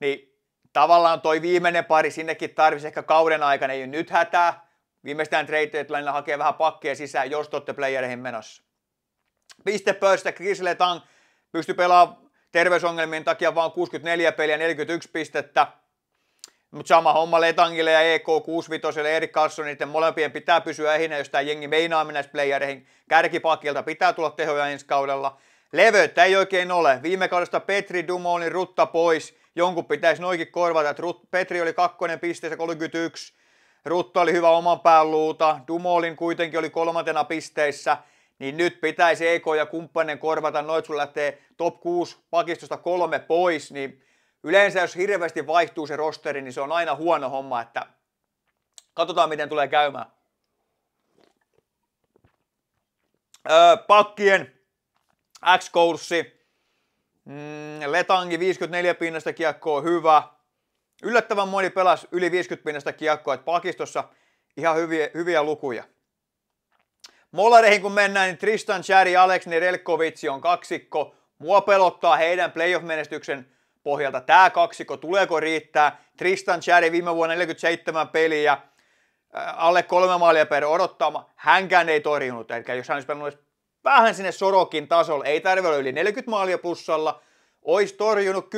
niin tavallaan toi viimeinen pari sinnekin tarvisi ehkä kauden aikana, ei ole nyt hätää, viimeistään trade deadline hakee vähän pakkeja sisään, jos te playereihin menossa. Pistepöistä Chris Letang pystyi pelaamaan terveysongelmien takia vaan 64 peliä, 41 pistettä, mutta sama homma Letangille ja EK65, Erik Carlson, niiden molempien pitää pysyä ehinä, jos tämä jengi meinaa mennä playereihin. Kärkipakilta pitää tulla tehoja ensi kaudella. Leveyttä ei oikein ole. Viime kaudesta Petri Dumoulin rutta pois. Jonkun pitäisi noinkin korvata. Rut, Petri oli kakkonen pisteessä 31. Rutta oli hyvä oman pään luuta. Dumolin kuitenkin oli kolmantena pisteissä. Niin nyt pitäisi EK ja kumppanen korvata noit, kun lähtee top 6 pakistosta kolme pois, niin yleensä jos hirveästi vaihtuu se rosteri, niin se on aina huono homma, että katsotaan miten tulee käymään. Öö, pakkien X-koulssi. Mm, Letangi 54 pinnasta kiekkoa hyvä. Yllättävän moni pelasi yli 50 pinnasta kiekkoa, että pakistossa ihan hyviä, hyviä lukuja. Molareihin kun mennään, niin Tristan, Chari, Alex, niin on kaksikko. Mua pelottaa heidän playoff-menestyksen pohjalta tämä kaksikko, tuleeko riittää? Tristan Chari viime vuonna 47 peliä, äh, alle kolme maalia per odottama, hänkään ei torjunut. Eli jos hän olisi pelannut vähän sinne Sorokin tasolla ei tarvitse olla yli 40 maalia plussalla, olisi torjunut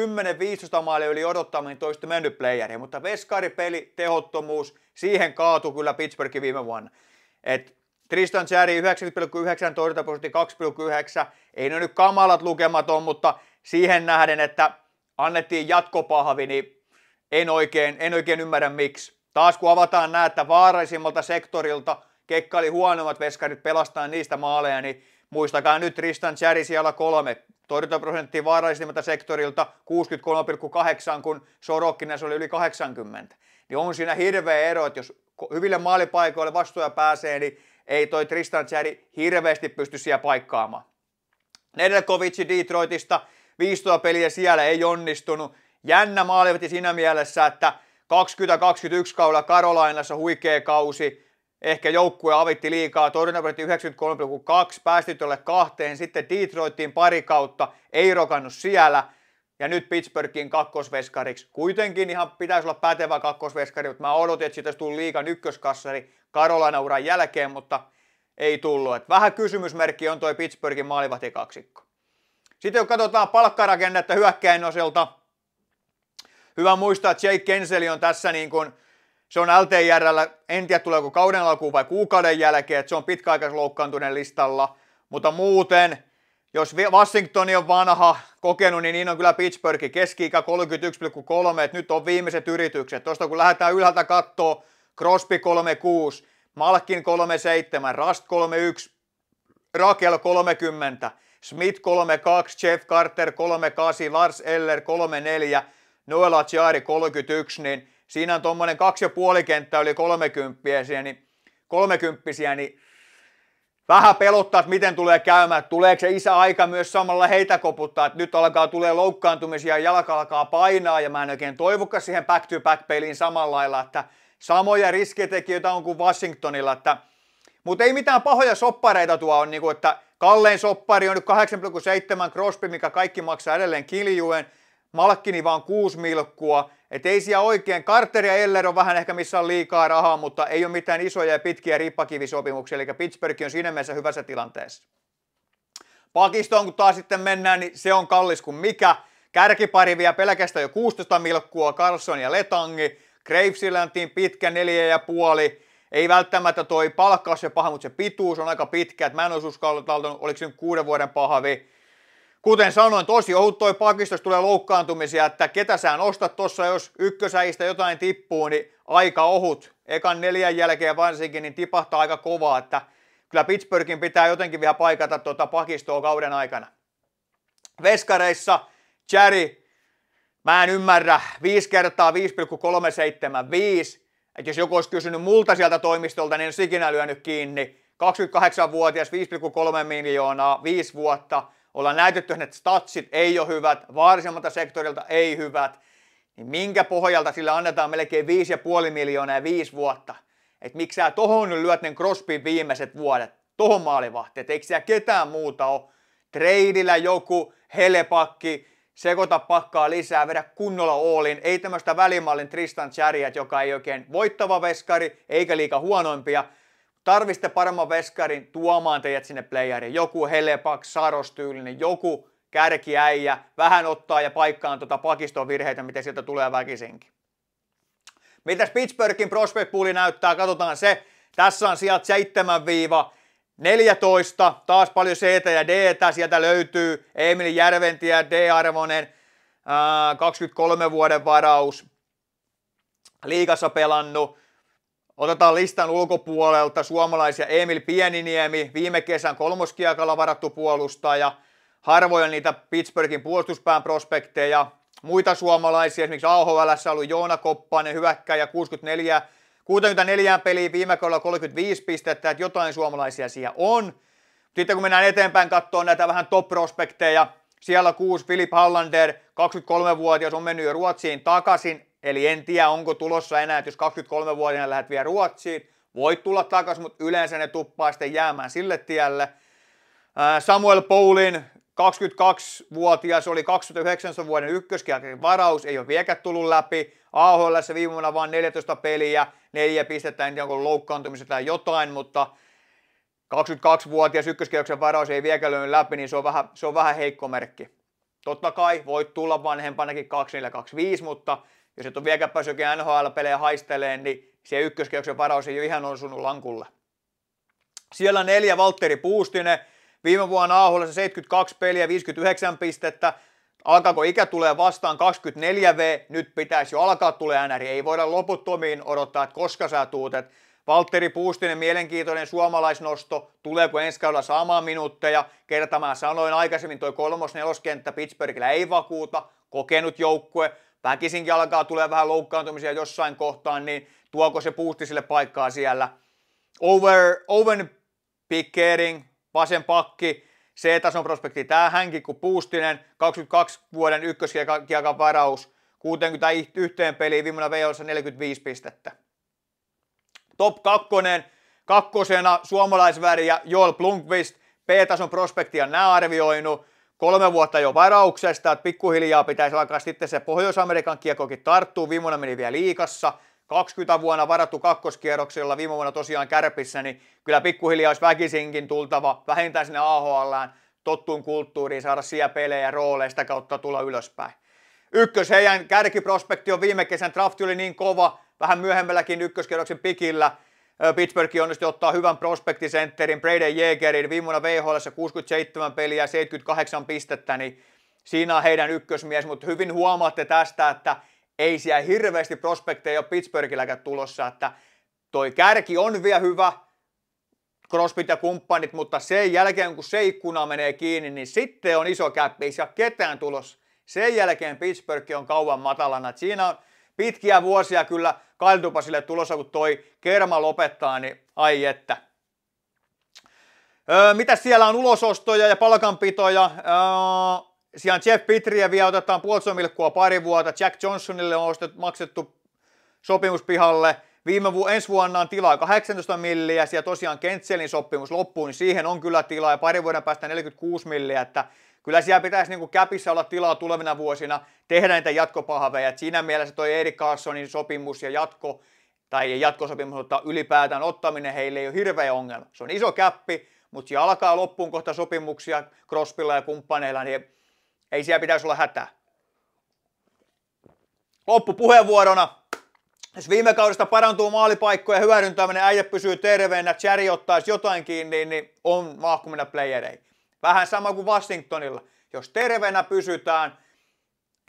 10-15 maalia yli odottamaan, niin toista mennyt playeria. Mutta veskaripeli, tehottomuus, siihen kaatu kyllä Pittsburghin viime vuonna. Et Tristan Cherry 90,9 torjuntaprosentti 2,9. Ei ne nyt kamalat lukemat on, mutta siihen nähden, että annettiin jatkopahvi, niin en oikein, en oikein ymmärrä miksi. Taas kun avataan näitä että vaarallisimmalta sektorilta Kekka oli huonommat veskarit pelastaa niistä maaleja, niin muistakaa nyt Tristan Chäri siellä kolme. Torjuntaprosentti vaarallisimmalta sektorilta 63,8, kun sorokkinen oli yli 80. Niin on siinä hirveä ero, että jos hyville maalipaikoille vastuja pääsee, niin ei toi Tristan Chäri hirveästi pysty siellä paikkaamaan. Nedelkovic Detroitista Viistoa peliä siellä ei onnistunut. Jännä maalivahti siinä mielessä, että 2021 kaudella Karolainassa huikea kausi. Ehkä joukkue avitti liikaa, torjuntaprosentti 93,2, päästi tuolle kahteen, sitten Detroittiin pari kautta, ei rokannut siellä. Ja nyt Pittsburghin kakkosveskariksi. Kuitenkin ihan pitäisi olla pätevä kakkosveskari, mutta mä odotin, että siitä tuli liikan ykköskassari Karolaina uran jälkeen, mutta ei tullut. Et vähän kysymysmerkki on toi Pittsburghin kaksikko. Sitten kun katsotaan palkkarakennetta hyökkäin osalta, hyvä muistaa, että Jake Kenseli on tässä niin kuin, se on LTIRllä, en tiedä tuleeko kauden alkuun vai kuukauden jälkeen, että se on pitkäaikaisloukkaantuneen listalla, mutta muuten, jos Washingtoni on vanha, kokenut, niin niin on kyllä Pittsburgh keski-ikä 31,3, että nyt on viimeiset yritykset. Tuosta kun lähdetään ylhäältä kattoo, Crosby 36, Malkin 37, Rast 31, Rakel 30, Smith 32, Jeff Carter 38, Lars Eller 34, Noel Achiari 31, niin siinä on tuommoinen kaksi ja puoli kenttä yli kolmekymppisiä, niin, kolmekymppisiä, niin vähän pelottaa, että miten tulee käymään. Tuleeko se isä aika myös samalla heitä koputtaa, että nyt alkaa tulee loukkaantumisia, jalka alkaa painaa ja mä en oikein toivokas siihen back-to-back-peliin samalla lailla, että samoja riskitekijöitä on kuin Washingtonilla, että mutta ei mitään pahoja soppareita tuo on, niin kuin, että Kallein soppari on nyt 8,7 krospi, mikä kaikki maksaa edelleen kiljuen. Malkkini vaan 6 milkkua. Et ei siellä oikein. Carter ja Eller on vähän ehkä missä on liikaa rahaa, mutta ei ole mitään isoja ja pitkiä rippakivisopimuksia. Eli Pittsburgh on siinä mielessä hyvässä tilanteessa. Pakistoon kun taas sitten mennään, niin se on kallis kuin mikä. Kärkipari vielä pelkästään jo 16 milkkua, Carlson ja Letangi. Gravesillä on pitkä 4,5 ei välttämättä toi palkka se paha, mutta se pituus on aika pitkä, että mä en olisi uskaltanut, oliko se nyt kuuden vuoden pahavi. Kuten sanoin, tosi ohut toi pakistossa tulee loukkaantumisia, että ketä sä nostat tuossa, jos ykkösäistä jotain tippuu, niin aika ohut. Ekan neljän jälkeen varsinkin, niin tipahtaa aika kovaa, että kyllä Pittsburghin pitää jotenkin vielä paikata tuota pakistoa kauden aikana. Veskareissa Jerry, mä en ymmärrä, 5 kertaa 5,375 että jos joku olisi kysynyt multa sieltä toimistolta, niin en olisi ikinä lyönyt kiinni. 28-vuotias, 5,3 miljoonaa, 5 vuotta. Ollaan näytetty, että statsit ei ole hyvät, vaarisemmalta sektorilta ei hyvät. Niin minkä pohjalta sillä annetaan melkein 5,5 miljoonaa ja 5 vuotta? Että miksi sä tohon nyt lyöt ne niin Crosbyn viimeiset vuodet? Tohon maalivahti, että eikö siellä ketään muuta ole? Treidillä joku, helepakki, sekoita pakkaa lisää, vedä kunnolla oolin. Ei tämmöistä välimallin Tristan Chariot, joka ei oikein voittava veskari, eikä liika huonoimpia. Tarviste paremman veskarin tuomaan teidät sinne playeriin. Joku Helepak, Saros tyylinen, joku kärkiäijä, vähän ottaa ja paikkaan tota pakiston virheitä, mitä sieltä tulee väkisinkin. Mitäs Pittsburghin prospect pooli näyttää, katsotaan se. Tässä on sieltä 7 14, taas paljon c ja d sieltä löytyy. Emil Järventie, D-arvonen, 23 vuoden varaus. liikassa pelannut. Otetaan listan ulkopuolelta suomalaisia Emil Pieniniemi, viime kesän kolmoskiekalla varattu puolustaja. harvoja niitä Pittsburghin puolustuspään prospekteja. Muita suomalaisia, esimerkiksi AHL ollut Joona Koppanen, hyväkkäjä 64 64 peliä viime kaudella 35 pistettä, että jotain suomalaisia siellä on. Sitten kun mennään eteenpäin katsoa näitä vähän top prospekteja, siellä kuusi Filip Hallander, 23-vuotias, on mennyt jo Ruotsiin takaisin, eli en tiedä onko tulossa enää, että jos 23-vuotiaana lähdet vielä Ruotsiin, voit tulla takaisin, mutta yleensä ne tuppaa sitten jäämään sille tielle. Samuel Poulin 22-vuotias oli 2019 vuoden ykköskierroksen varaus, ei ole vieläkään tullut läpi. AHL viime vuonna vain 14 peliä, neljä pistettä, en tiedä onko tai jotain, mutta 22-vuotias ykköskierroksen varaus ei vieläkään löynyt läpi, niin se on vähän, se on vähän heikko merkki. Totta kai voit tulla vanhempanakin 2425, mutta jos et ole vieläkään päässyt NHL-pelejä haisteleen, niin se ykköskierroksen varaus ei ole ihan osunut lankulle. Siellä neljä Valtteri Puustinen, Viime vuonna AHL 72 peliä, 59 pistettä. Alkaako ikä tulee vastaan 24V, nyt pitäisi jo alkaa tulee NR. Ei voida loputtomiin odottaa, että koska sä tuutet. Valtteri Puustinen, mielenkiintoinen suomalaisnosto, tuleeko ensi kaudella saamaan minuutteja. Kerta mä sanoin aikaisemmin, toi kolmos-neloskenttä Pittsburghillä ei vakuuta, kokenut joukkue. Väkisinkin alkaa tulee vähän loukkaantumisia jossain kohtaan, niin tuoko se Puustisille paikkaa siellä. Over, Owen Pickering, pakki, C-tason prospekti tämä hänkin kuin Puustinen, 22 vuoden ykköskiekan varaus, 61 peliin, viimeinen vuonna 45 pistettä. Top 2, kakkosena suomalaisväriä Joel Plunkvist, B-tason prospektia nämä arvioinut, kolme vuotta jo varauksesta, että pikkuhiljaa pitäisi alkaa sitten se Pohjois-Amerikan kiekokin tarttuu, viimeinen meni vielä liikassa – 20 vuonna varattu kakkoskierroksella, viime vuonna tosiaan kärpissä, niin kyllä pikkuhiljaa olisi väkisinkin tultava vähintään sinne AHL tottuun kulttuuriin, saada siellä pelejä ja rooleja sitä kautta tulla ylöspäin. Ykkös, heidän kärkiprospekti on viime kesän drafti oli niin kova, vähän myöhemmälläkin ykköskierroksen pikillä, Pittsburghi onnistui ottaa hyvän prospektisentterin, Braden Jägerin, viime vuonna VHL 67 peliä, 78 pistettä, niin siinä on heidän ykkösmies, mutta hyvin huomaatte tästä, että ei siellä hirveästi prospekteja ole Pittsburghilläkään tulossa, että toi kärki on vielä hyvä, Crosbyt ja kumppanit, mutta sen jälkeen kun se ikkuna menee kiinni, niin sitten on iso käppi, ei ketään tulos. Sen jälkeen Pittsburgh on kauan matalana. Et siinä on pitkiä vuosia kyllä Kaldupasille tulossa, kun toi kerma lopettaa, niin ai että. Öö, mitä siellä on ulosostoja ja palkanpitoja? Öö, Sian Jeff Pitriä vielä otetaan puolustusmilkkua pari vuotta. Jack Johnsonille on ostettu, maksettu sopimuspihalle. Viime vu- ensi vuonna on tilaa 18 milliä, ja tosiaan Kentselin sopimus loppuu, niin siihen on kyllä tilaa, ja pari vuoden päästä 46 milliä, että kyllä siellä pitäisi niin käpissä olla tilaa tulevina vuosina tehdä niitä jatkopahveja. Et siinä mielessä toi Erik Carsonin sopimus ja jatko, tai jatkosopimus, mutta ylipäätään ottaminen heille ei ole hirveä ongelma. Se on iso käppi, mutta siellä alkaa loppuun kohta sopimuksia Crospilla ja kumppaneilla, niin ei siellä pitäisi olla hätää. puheenvuorona. Jos viime kaudesta parantuu maalipaikkoja, hyödyntäminen, äijä pysyy terveenä, Cherry ottaisi jotain kiinni, niin on mahku playereihin. Vähän sama kuin Washingtonilla. Jos terveenä pysytään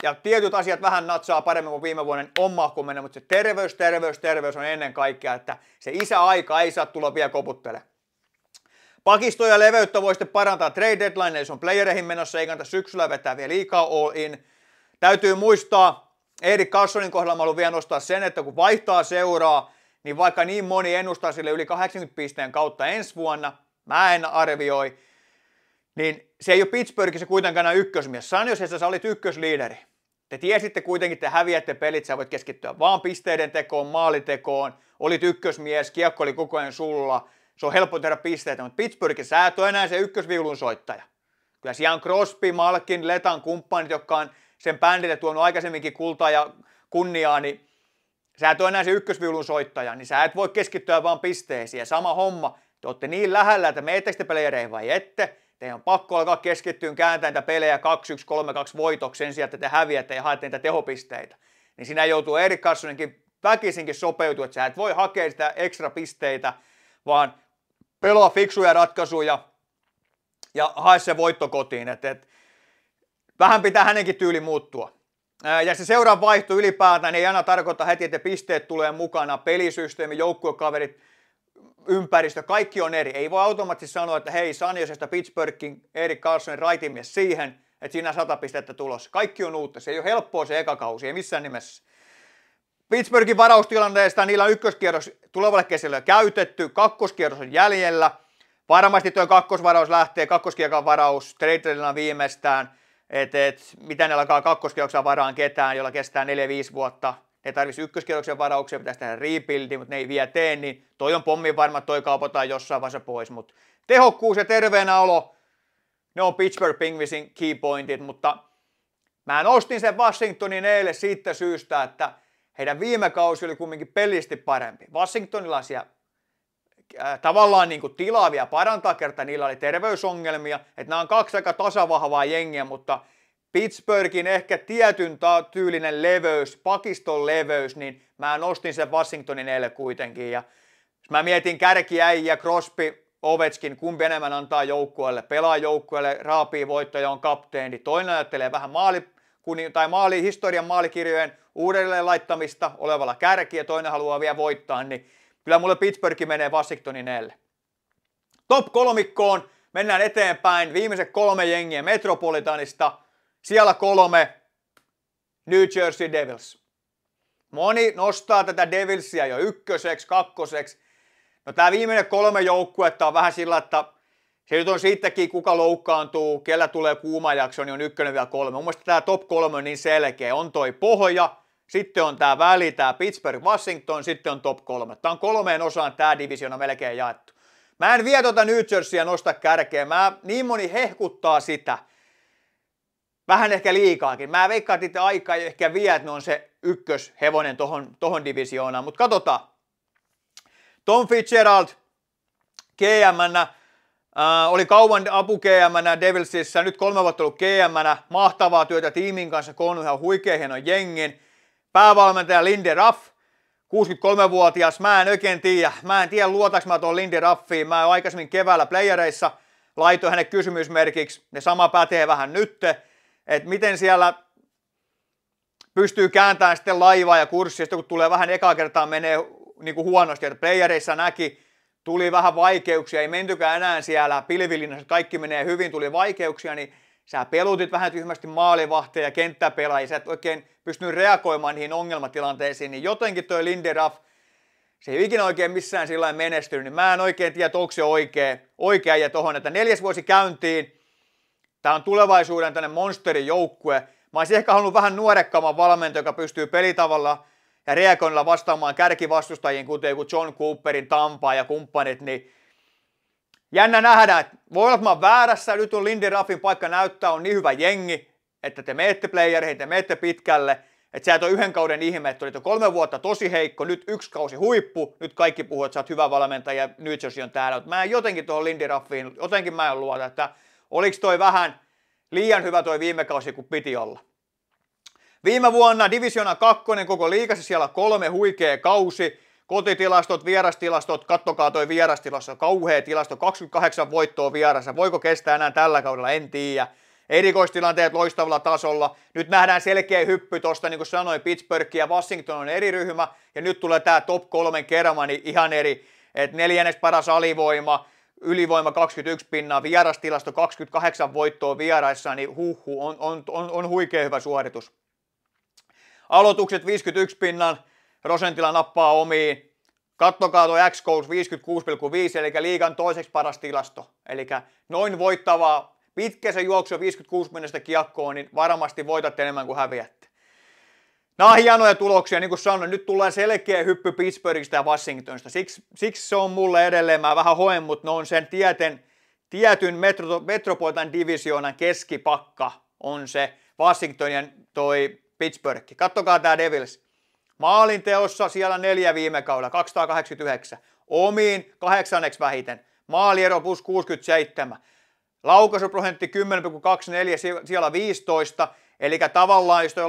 ja tietyt asiat vähän natsaa paremmin kuin viime vuoden, niin on mahku mutta se terveys, terveys, terveys on ennen kaikkea, että se isä-aika ei saa tulla vielä koputtelemaan. Pakistoja leveyttä voi sitten parantaa trade deadline, se on playereihin menossa, ei kannata syksyllä vetää vielä liikaa all in. Täytyy muistaa, Erik Carsonin kohdalla mä haluan vielä nostaa sen, että kun vaihtaa seuraa, niin vaikka niin moni ennustaa sille yli 80 pisteen kautta ensi vuonna, mä en arvioi, niin se ei ole Pittsburghissa kuitenkaan ykkösmies. Sanjosessa sä olit ykkösliideri. Te tiesitte kuitenkin, että häviätte pelit, sä voit keskittyä vaan pisteiden tekoon, maalitekoon, olit ykkösmies, kiekko oli koko ajan sulla – se on helppo tehdä pisteitä, mutta Pittsburghin sä et ole enää se ykkösviulun soittaja. Kyllä siellä on Crosby, Malkin, Letan kumppanit, jotka on sen bändille tuonut aikaisemminkin kultaa ja kunniaa, niin sä et ole enää se ykkösviulun soittaja, niin sä et voi keskittyä vaan pisteisiin. Ja sama homma, te olette niin lähellä, että meettekö te pelereihin vai ette, teidän on pakko alkaa keskittyä kääntämään niitä pelejä 2-1, 3-2 voitoksi sen sijaan, että te häviätte ja haette niitä tehopisteitä. Niin sinä joutuu Erik Kassunenkin väkisinkin sopeutua, että sä et voi hakea sitä ekstra pisteitä, vaan pelaa fiksuja ratkaisuja ja hae se voitto kotiin. Et, et, vähän pitää hänenkin tyyli muuttua. Ja se seuran vaihto ylipäätään ei aina tarkoita heti, että pisteet tulee mukana. Pelisysteemi, joukkuekaverit, ympäristö, kaikki on eri. Ei voi automaattisesti sanoa, että hei Sanjosesta Pittsburghin Erik Carlsonin raitimies siihen, että siinä sata pistettä tulossa. Kaikki on uutta. Se ei ole helppoa se eka kausi, ei missään nimessä. Pittsburghin varaustilanteesta niillä on ykköskierros tulevalle kesällä käytetty, kakkoskierros on jäljellä. Varmasti tuo kakkosvaraus lähtee, kakkoskiekan varaus traderilla viimeistään, että et, mitä ne alkaa kakkoskierroksella varaan ketään, jolla kestää 4-5 vuotta. Ne tarvitsisi ykköskierroksen varauksia, pitäisi tehdä rebuildi, mutta ne ei vielä tee, niin toi on pommin varma, toi kaupataan jossain vaiheessa pois, mutta tehokkuus ja terveenä olo, ne on Pittsburgh Penguinsin key pointit, mutta mä nostin sen Washingtonin eilen siitä syystä, että heidän viime kausi oli kumminkin pelisti parempi. Washingtonilaisia tavallaan niin kuin tilaa vielä parantaa kertaa, niillä oli terveysongelmia. Että nämä on kaksi aika tasavahvaa jengiä, mutta Pittsburghin ehkä tietyn tyylinen leveys, pakiston leveys, niin mä nostin sen Washingtonin eilen kuitenkin. Ja mä mietin kärkiäjiä, Crosby, Ovechkin, kumpi enemmän antaa joukkueelle, pelaa joukkueelle, raapii voittoja on kapteeni. Toinen ajattelee vähän maali, kuni, tai maali, historian maalikirjojen uudelleen laittamista olevalla kärki ja toinen haluaa vielä voittaa, niin kyllä mulle Pittsburghi menee Washingtonin elle. Top kolmikkoon mennään eteenpäin. Viimeiset kolme jengiä Metropolitanista. Siellä kolme New Jersey Devils. Moni nostaa tätä Devilsia jo ykköseksi, kakkoseksi. No tämä viimeinen kolme joukkuetta on vähän sillä, että se nyt on siitäkin, kuka loukkaantuu, kellä tulee kuuma jakso, niin on ykkönen vielä kolme. Mun mielestä tämä top kolme on niin selkeä. On toi pohja, sitten on tämä väli, tämä Pittsburgh, Washington, sitten on top kolme. Tämä on kolmeen osaan tämä divisiona melkein jaettu. Mä en vie tuota New Jerseyä nosta kärkeen. Mä, niin moni hehkuttaa sitä. Vähän ehkä liikaakin. Mä veikkaan, että aika ei ehkä vie, että ne on se ykköshevonen tohon, tohon divisioonaan. Mutta katsotaan. Tom Fitzgerald, GMnä, Äh, oli kauan apu gm Devilsissä, nyt kolme vuotta ollut gm Mahtavaa työtä tiimin kanssa, koonnut ihan huikea hieno jengin. Päävalmentaja Linde Raff, 63-vuotias, mä en oikein tiedä. Mä en tiedä luotaks mä tuon Linde Raffiin. Mä aikaisemmin keväällä playereissa laitoin hänen kysymysmerkiksi. Ne sama pätee vähän nytte. Että miten siellä pystyy kääntämään sitten laivaa ja kurssia, sitten kun tulee vähän ekaa kertaa menee niin kuin huonosti. Että playereissa näki, tuli vähän vaikeuksia, ei mentykään enää siellä pilvilinnassa, kaikki menee hyvin, tuli vaikeuksia, niin sä pelutit vähän tyhmästi maalivahteja ja kenttäpelaajia, sä et oikein pystynyt reagoimaan niihin ongelmatilanteisiin, niin jotenkin toi Linderaf, se ei ikinä oikein missään sillä menestynyt, niin mä en oikein tiedä, onko se oikea, oikea ja tohon, että neljäs vuosi käyntiin, tämä on tulevaisuuden tänne monsterijoukkue, mä olisin ehkä halunnut vähän nuorekkaamman valmentaja, joka pystyy pelitavalla reagoinnilla vastaamaan kärkivastustajien, kuten joku John Cooperin Tampaa ja kumppanit, niin jännä nähdä, että voi olla, että mä väärässä, nyt on Lindy Raffin paikka näyttää, on niin hyvä jengi, että te meette playereihin, te meette pitkälle, että sä et ole yhden kauden ihme, että olit kolme vuotta tosi heikko, nyt yksi kausi huippu, nyt kaikki puhuu, että sä oot hyvä valmentaja ja nyt jos on täällä, mutta mä en jotenkin tuohon Lindy Raffiin, jotenkin mä en luota, että oliko toi vähän liian hyvä toi viime kausi kun piti olla. Viime vuonna Divisiona 2 koko liikassa siellä kolme huikea kausi. Kotitilastot, vierastilastot, kattokaa toi vierastilasto, kauhea tilasto, 28 voittoa vierassa. Voiko kestää enää tällä kaudella, en tiedä. Erikoistilanteet loistavalla tasolla. Nyt nähdään selkeä hyppy tuosta, niin kuin sanoin, Pittsburgh ja Washington on eri ryhmä. Ja nyt tulee tämä top kolmen kerma, niin ihan eri. Et neljännes paras alivoima, ylivoima 21 pinnaa, vierastilasto 28 voittoa vieraissa, niin huhu, on, on, on, on huikea hyvä suoritus. Aloitukset 51 pinnan, Rosentila nappaa omiin. Kattokaa tuo x 56,5, eli liigan toiseksi paras tilasto. Eli noin voittavaa, pitkä se juoksu 56 minuutista kiekkoon, niin varmasti voitatte enemmän kuin häviätte. Nämä on hienoja tuloksia, niin kuin sanoin, nyt tulee selkeä hyppy Pittsburghista ja Washingtonista. Siksi, siksi se on mulle edelleen, mä vähän hoen, mutta ne on sen tieten, tietyn metro, Metropolitan divisioonan keskipakka on se Washingtonin toi Pittsburgh. Kattokaa tämä Devils. teossa siellä neljä viime kaudella, 289. Omiin kahdeksanneksi vähiten. Maaliero plus 67. Laukaisuprosentti 10,24, siellä 15. Eli tavallaan, jos tuo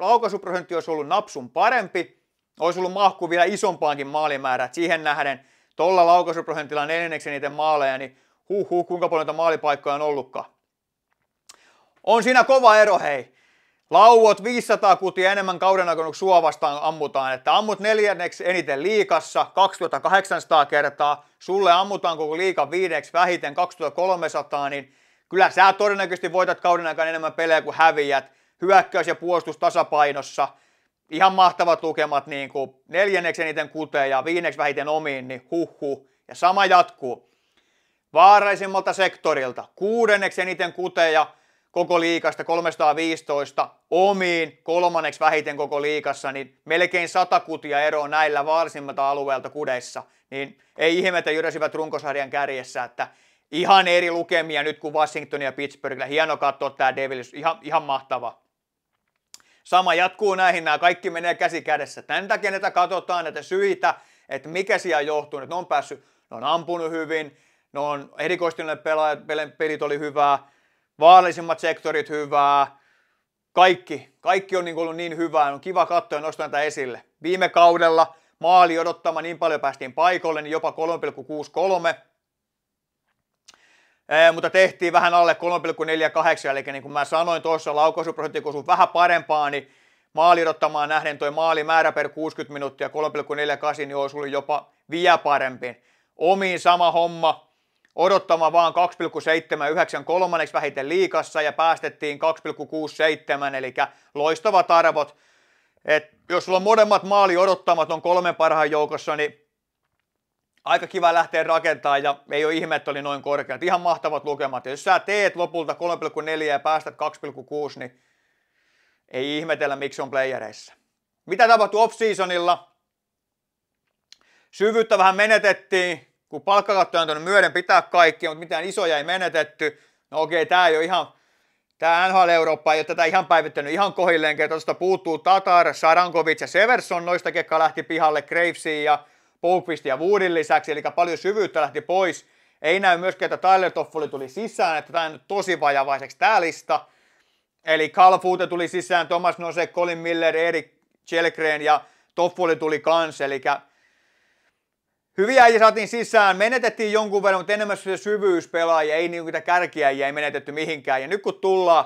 laukaisuprosentti olisi ollut napsun parempi, olisi ollut mahku vielä isompaankin maalimäärää. Siihen nähden tuolla laukaisuprosentilla neljänneksi niiden maaleja, niin huh, huh kuinka paljon maalipaikkoja on ollutkaan. On siinä kova ero, hei. Lauot 500 kutia enemmän kauden aikana kuin sua vastaan ammutaan. Että ammut neljänneksi eniten liikassa 2800 kertaa. Sulle ammutaan koko liika viideksi vähiten 2300, niin kyllä sä todennäköisesti voitat kauden aikana enemmän pelejä kuin häviät. Hyökkäys ja puolustus tasapainossa. Ihan mahtavat lukemat niin kuin neljänneksi eniten kuteen ja viidenneksi vähiten omiin, niin huhhuh. Ja sama jatkuu. Vaaraisimmalta sektorilta. Kuudenneksi eniten kuteja koko liikasta 315 omiin kolmanneksi vähiten koko liikassa, niin melkein sata kutia eroa näillä varsimmalta alueelta kudeissa, niin ei ihmetä jyräsivät runkosarjan kärjessä, että ihan eri lukemia nyt kuin Washington ja Pittsburghillä. Hieno katsoa tämä Devils, ihan, ihan mahtava. Sama jatkuu näihin, nämä kaikki menee käsi kädessä. Tämän takia näitä katsotaan, näitä syitä, että mikä siellä johtuu, että ne on päässyt, ne on ampunut hyvin, ne on erikoistuneet pelaajat, pelit oli hyvää, vaarallisimmat sektorit hyvää, kaikki, kaikki on niin ollut niin hyvää, on kiva katsoa ja nostaa tätä esille. Viime kaudella maali odottama niin paljon päästiin paikoille, niin jopa 3,63. Ee, mutta tehtiin vähän alle 3,48, eli niin kuin mä sanoin tuossa laukaisuprosentti, kun vähän parempaa, niin maali odottamaan nähden tuo maalimäärä per 60 minuuttia 3,48, niin olisi ollut jopa vielä parempi. Omiin sama homma, odottama vaan kolmanneksi vähiten liikassa ja päästettiin 2,67, eli loistavat arvot. Et jos sulla on molemmat maali odottamat on kolmen parhaan joukossa, niin aika kiva lähteä rakentaa ja ei ole ihme, että oli noin korkeat. Ihan mahtavat lukemat. Ja jos sä teet lopulta 3,4 ja päästät 2,6, niin ei ihmetellä, miksi on playereissa. Mitä tapahtui off-seasonilla? Syvyyttä vähän menetettiin, kun palkkakatto on antanut myöden pitää kaikki, mutta mitään isoja ei menetetty. No okei, tämä ei ole ihan, tämä NHL Eurooppa ei ole tätä ihan päivittänyt ihan kohilleen, tuosta puuttuu Tatar, Sarankovic ja Severson noista, ketkä lähti pihalle Gravesiin ja Boukvist ja Woodin lisäksi, eli paljon syvyyttä lähti pois. Ei näy myöskään, että Tyler Toffoli tuli sisään, että tämä on nyt tosi vajavaiseksi tämä lista. Eli Carl Fute tuli sisään, Thomas Nose, Colin Miller, Erik Jelgren ja Toffoli tuli kans, eli Hyviä ei saatiin sisään, menetettiin jonkun verran, mutta enemmän se ja ei niitä niin kärkiäjiä ei menetetty mihinkään. Ja nyt kun tullaan,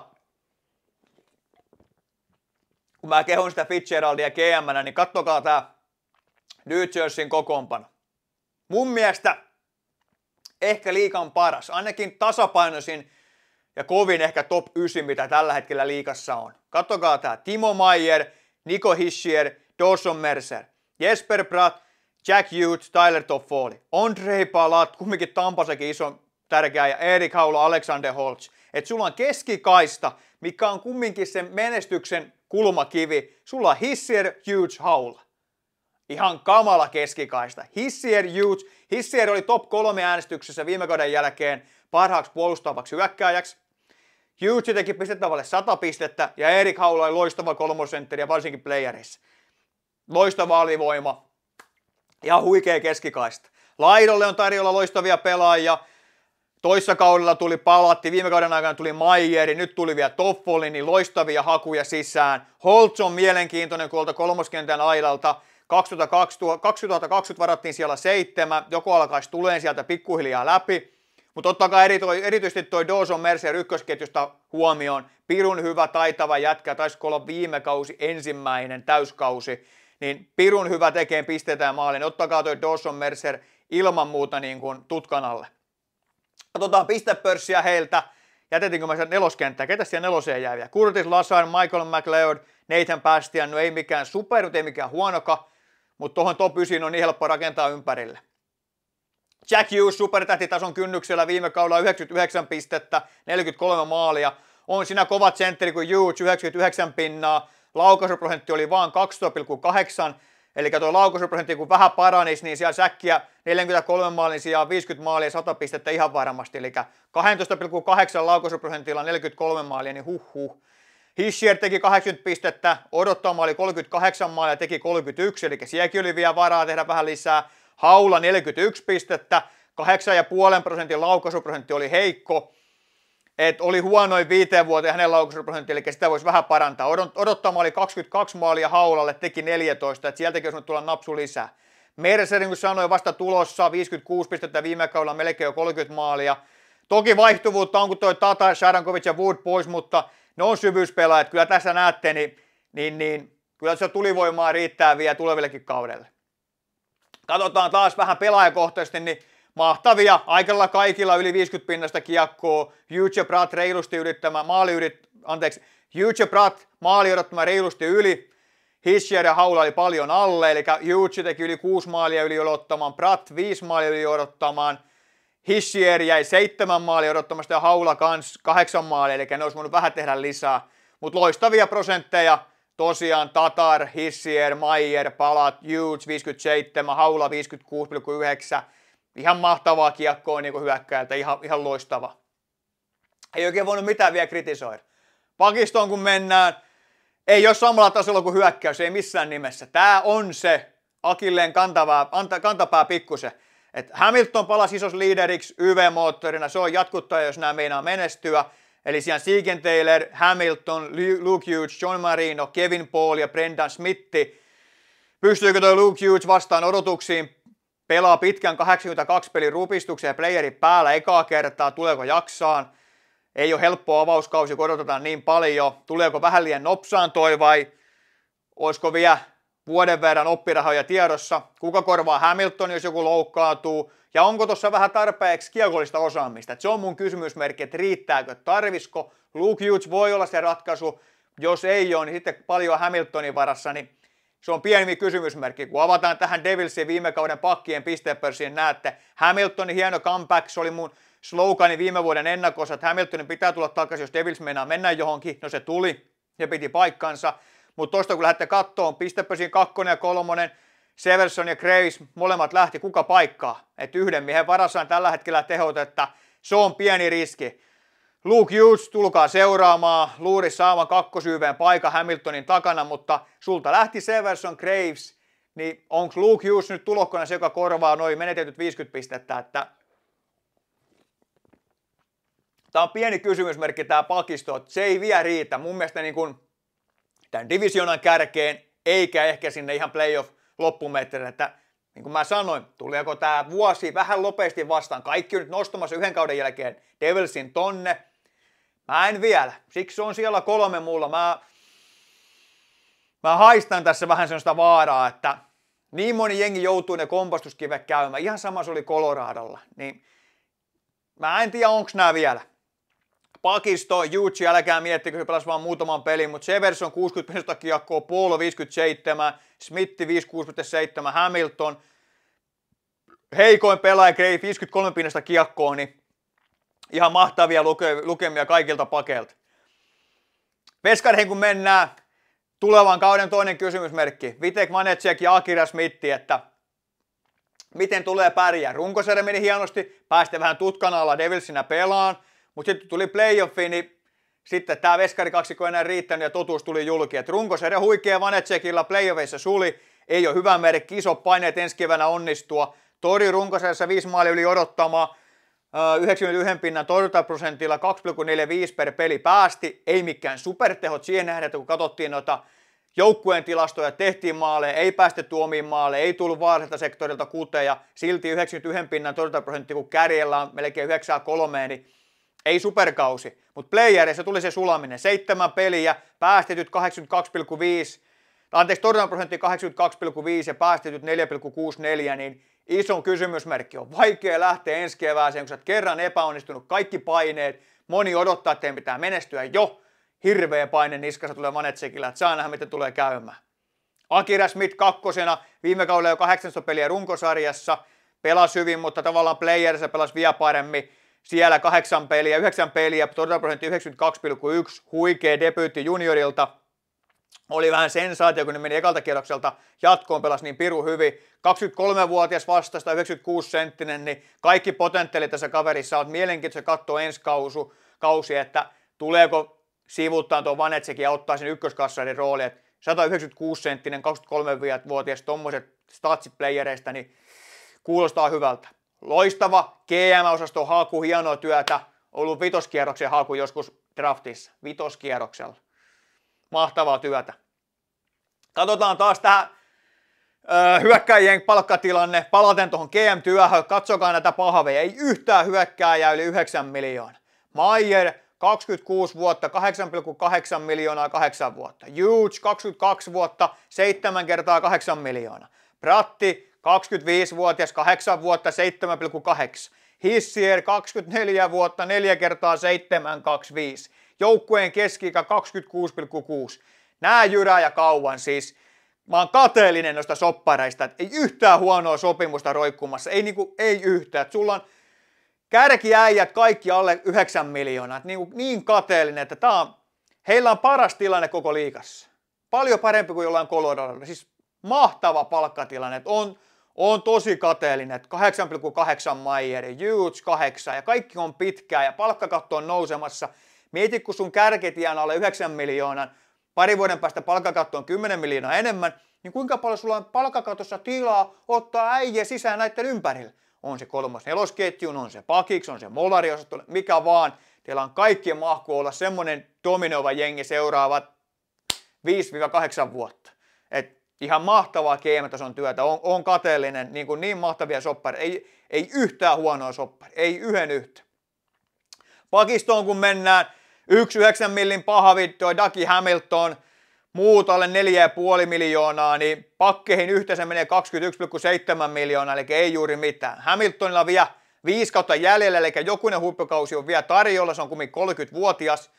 kun mä kehon sitä Fitzgeraldia gm niin kattokaa tää New Jerseyn kokoonpano. Mun mielestä ehkä liikan paras, ainakin tasapainoisin ja kovin ehkä top 9, mitä tällä hetkellä liikassa on. Kattokaa tää Timo Maier, Niko Hischier, Dawson Mercer, Jesper Pratt. Jack Hughes, Tyler Toffoli, Andre Palat, kumminkin Tampasekin iso tärkeä ja Erik Haula, Alexander Holtz. Että sulla on keskikaista, mikä on kumminkin sen menestyksen kulmakivi. Sulla on Hissier, Hughes, Haula. Ihan kamala keskikaista. Hissier, Hughes. Hissier oli top kolme äänestyksessä viime kauden jälkeen parhaaksi puolustavaksi hyökkääjäksi. Hughes teki pistetavalle 100 pistettä ja Erik Haula oli loistava kolmosentteri ja varsinkin playerissa. Loistava alivoima, ja huikea keskikaista. Laidolle on tarjolla loistavia pelaajia. Toissa kaudella tuli Palatti, viime kauden aikana tuli Maieri, nyt tuli vielä Toffoli, niin loistavia hakuja sisään. Holtz on mielenkiintoinen kuolta kolmoskentän aidalta. 2020, 2020 varattiin siellä seitsemän, joku alkaisi tuleen sieltä pikkuhiljaa läpi. Mutta kai eri, toi, erityisesti toi Dawson Mercer ykkösketjusta huomioon. Pirun hyvä, taitava jätkä, taisi olla viime kausi ensimmäinen täyskausi niin pirun hyvä tekee pistetään ja maaliin. Niin ottakaa toi Dawson Mercer ilman muuta niin kuin tutkan alle. Katsotaan pistepörssiä heiltä. Jätetinkö mä sen neloskenttää? Ketä siellä neloseen jää vielä? Curtis Lazar, Michael McLeod, Nathan Bastian. No ei mikään super, ei mikään huonoka, mutta tuohon top 9 on niin helppo rakentaa ympärille. Jack Hughes supertähtitason kynnyksellä viime kaudella 99 pistettä, 43 maalia. On siinä kovat sentteri kuin Hughes, 99 pinnaa laukaisuprosentti oli vain 12,8, eli tuo laukaisuprosentti kun vähän paranisi, niin siellä säkkiä 43 maalin sijaan 50 maalia 100 pistettä ihan varmasti, eli 12,8 laukaisuprosentilla 43 maalia, niin huh huh. Hissier teki 80 pistettä, odottama oli 38 maalia, teki 31, eli sielläkin oli vielä varaa tehdä vähän lisää. Haula 41 pistettä, 8,5 prosentin laukaisuprosentti oli heikko, että oli huonoin viiteen vuoteen hänen laukaisuprosentti, eli sitä voisi vähän parantaa. Odottama oli 22 maalia haulalle, teki 14, että sieltäkin olisi tulla napsu lisää. Mercer, niin kuin sanoin, vasta tulossa 56 pistettä viime kaudella, melkein jo 30 maalia. Toki vaihtuvuutta on, kun toi Tata, Sharankovic ja Wood pois, mutta ne on syvyyspelaajat. Kyllä tässä näette, niin, niin, niin kyllä se tulivoimaa riittää vielä tulevillekin kaudelle. Katsotaan taas vähän pelaajakohtaisesti, niin Mahtavia, aikalla kaikilla yli 50 pinnasta kiekkoa, Huge Pratt reilusti ylittämä, maali yrit, anteeksi, Huge Pratt maali odottama reilusti yli, hissier ja Haula oli paljon alle, eli Huge teki yli 6 maalia yli odottamaan, Pratt 5 maalia yli odottamaan, Hischier jäi 7 maalia odottamasta ja Haula kans 8 maalia, eli ne olisi voinut vähän tehdä lisää, mutta loistavia prosentteja, tosiaan Tatar, Hissier, Mayer Palat, Hughes 57, Haula 56,9, Ihan mahtavaa kiekkoa niin hyökkäiltä, ihan, ihan loistava. Ei oikein voinut mitään vielä kritisoida. Pakistoon kun mennään, ei ole samalla tasolla kuin hyökkäys, ei missään nimessä. Tämä on se Akilleen kantavaa, anta, kantapää pikkusen. Et Hamilton palasi isos liideriksi YV-moottorina, se on jatkuttaa, jos nämä meinaa menestyä. Eli siellä Siegen Taylor, Hamilton, Luke Hughes, John Marino, Kevin Paul ja Brendan Smith. Pystyykö tuo Luke Hughes vastaan odotuksiin? pelaa pitkän 82 pelin rupistuksen ja playeri päällä ekaa kertaa, tuleeko jaksaan. Ei ole helppo avauskausi, odotetaan niin paljon. Tuleeko vähän liian nopsaan toi vai olisiko vielä vuoden verran oppirahoja tiedossa? Kuka korvaa Hamilton, jos joku loukkaantuu? Ja onko tuossa vähän tarpeeksi kiekollista osaamista? Et se on mun kysymysmerkki, että riittääkö, tarvisko? Luke Hughes voi olla se ratkaisu. Jos ei ole, niin sitten paljon Hamiltonin varassa, niin se on pieni kysymysmerkki. Kun avataan tähän Devilsin viime kauden pakkien pistepörssiin, näette Hamiltonin hieno comeback. Se oli mun slogani viime vuoden ennakossa, että Hamiltonin pitää tulla takaisin, jos Devils meinaa mennä johonkin. No se tuli ja piti paikkansa. Mutta tosta kun lähdette kattoon, pistepösin kakkonen ja kolmonen, Severson ja Graves, molemmat lähti kuka paikkaa. Että yhden miehen varassaan on tällä hetkellä tehot, että se on pieni riski. Luke Hughes, tulkaa seuraamaan. Luuri saavan kakkosyyveen paikka Hamiltonin takana, mutta sulta lähti Severson Graves, niin onko Luke Hughes nyt tulokkona se, joka korvaa noin menetetyt 50 pistettä, että Tämä on pieni kysymysmerkki tämä pakisto, että se ei vielä riitä. Mun mielestä niin kun tämän divisionan kärkeen, eikä ehkä sinne ihan playoff loppumetrelle, että niin kuin mä sanoin, tuleeko tämä vuosi vähän lopeasti vastaan. Kaikki nyt nostamassa yhden kauden jälkeen Devilsin tonne, Mä en vielä. Siksi on siellä kolme mulla. Mä, mä haistan tässä vähän sellaista vaaraa, että niin moni jengi joutuu ne kompastuskivet käymään. Ihan sama se oli Koloraadalla. Niin mä en tiedä, onks nämä vielä. Pakisto, Juchi, älkää miettikö, se pelasi vaan muutaman pelin, mutta Severson 60 kiekkoa, Polo 57, Smitti 56,7, Hamilton, heikoin pelaaja, Gray 53 pinnasta kiekkoa, niin Ihan mahtavia luke- lukemia kaikilta pakeilta. Veskarihin kun mennään, tulevan kauden toinen kysymysmerkki. Vitek Manetsiak ja Akira Smitti, että miten tulee pärjää. Runkosarja meni hienosti, päästi vähän tutkan alla Devilsinä pelaan, mutta sitten tuli playoffi, niin sitten tämä veskari kaksikko enää riittänyt ja totuus tuli julki, että runkosarja huikea Vanetsekilla playoffeissa suli, ei ole hyvä merkki, iso paineet ensi keväänä onnistua. Tori runkosarjassa viisi maalia yli odottamaa, 91 pinnan torjuntaprosentilla 2,45 per peli päästi. Ei mikään supertehot siihen nähdä, että kun katsottiin noita joukkueen tilastoja, tehtiin maaleja, ei päästetty omiin maaleja, ei tullut vaaralliselta sektorilta kuteja, silti 91 pinnan torjuntaprosentti, kun kärjellä on melkein 93, niin ei superkausi. Mutta playerissa tuli se sulaminen, seitsemän peliä, päästetyt 82,5 anteeksi, torjuntaprosentti 82,5 ja päästetyt 4,64, niin iso kysymysmerkki on vaikea lähteä ensi kevääseen, kun sä oot kerran epäonnistunut, kaikki paineet, moni odottaa, että teidän pitää menestyä jo, hirveä paine niskassa tulee Vanetsekillä, että saa nähdä, miten tulee käymään. Akira Smith kakkosena, viime kaudella jo 18 peliä runkosarjassa, pelasi hyvin, mutta tavallaan playerissa pelasi vielä paremmin. Siellä kahdeksan peliä, yhdeksän peliä, torjuntaprosentti 92,1, huikea debyytti juniorilta – oli vähän sensaatio, kun ne meni ekalta kierrokselta jatkoon, pelasi niin piru hyvin. 23-vuotias vasta, 96 senttinen, niin kaikki potentiaali tässä kaverissa on. Mielenkiintoista katsoa ensi kausu, kausi, että tuleeko siivuttaa tuo Vanetsekin ja ottaa sen ykköskassarin rooli. Et 196 senttinen, 23-vuotias, tuommoiset statsit playereista, niin kuulostaa hyvältä. Loistava gm osasto haku, hienoa työtä. Ollut vitoskierroksen haku joskus draftissa, vitoskierroksella. Mahtavaa työtä. Katsotaan taas tähän hyökkäjien palkkatilanne. Palaten tuohon GM-työhön. Katsokaa näitä pahveja. Ei yhtään hyökkääjää yli 9 miljoonaa. Maier 26 vuotta, 8,8 miljoonaa 8 vuotta. Huge 22 vuotta, 7 kertaa 8 miljoonaa. Pratti 25-vuotias, 8 vuotta, 7,8. Hissier 24 vuotta, 4 kertaa 7,25. Joukkueen keski 26,6. Nää jyrää ja kauan siis. Mä oon kateellinen noista soppareista, että ei yhtään huonoa sopimusta roikkumassa. Ei niinku, ei yhtään. Et sulla on kärkiäijät kaikki alle 9 miljoonaa. Et niinku, niin kateellinen, että tää on, heillä on paras tilanne koko liikassa. Paljon parempi kuin jollain Coloradolla. Siis mahtava palkkatilanne. Et on, on tosi kateellinen, että 8,8 Maijeri, Huge 8 ja kaikki on pitkää ja palkkakatto on nousemassa – Mieti, kun sun kärki alle 9 miljoonan, pari vuoden päästä palkkakatto on 10 miljoonaa enemmän, niin kuinka paljon sulla on palkkakatossa tilaa ottaa äijä sisään näiden ympärille? On se kolmas nelosketjun, on se pakiksi, on se molariosasto, mikä vaan. Teillä on kaikkien mahku olla semmonen dominoiva jengi seuraavat 5-8 vuotta. Et ihan mahtavaa gm työtä, on, on kateellinen, niin, kuin niin mahtavia soppari, ei, ei yhtään huonoa soppari, ei yhden yhtä. Pakistoon kun mennään, Yksi 9 millin pahavi toi Daki Hamilton, muut alle 4,5 miljoonaa, niin pakkeihin yhteensä menee 21,7 miljoonaa, eli ei juuri mitään. Hamiltonilla on vielä 5 kautta jäljellä, eli jokunen huippukausi on vielä tarjolla, se on kummin 30-vuotias.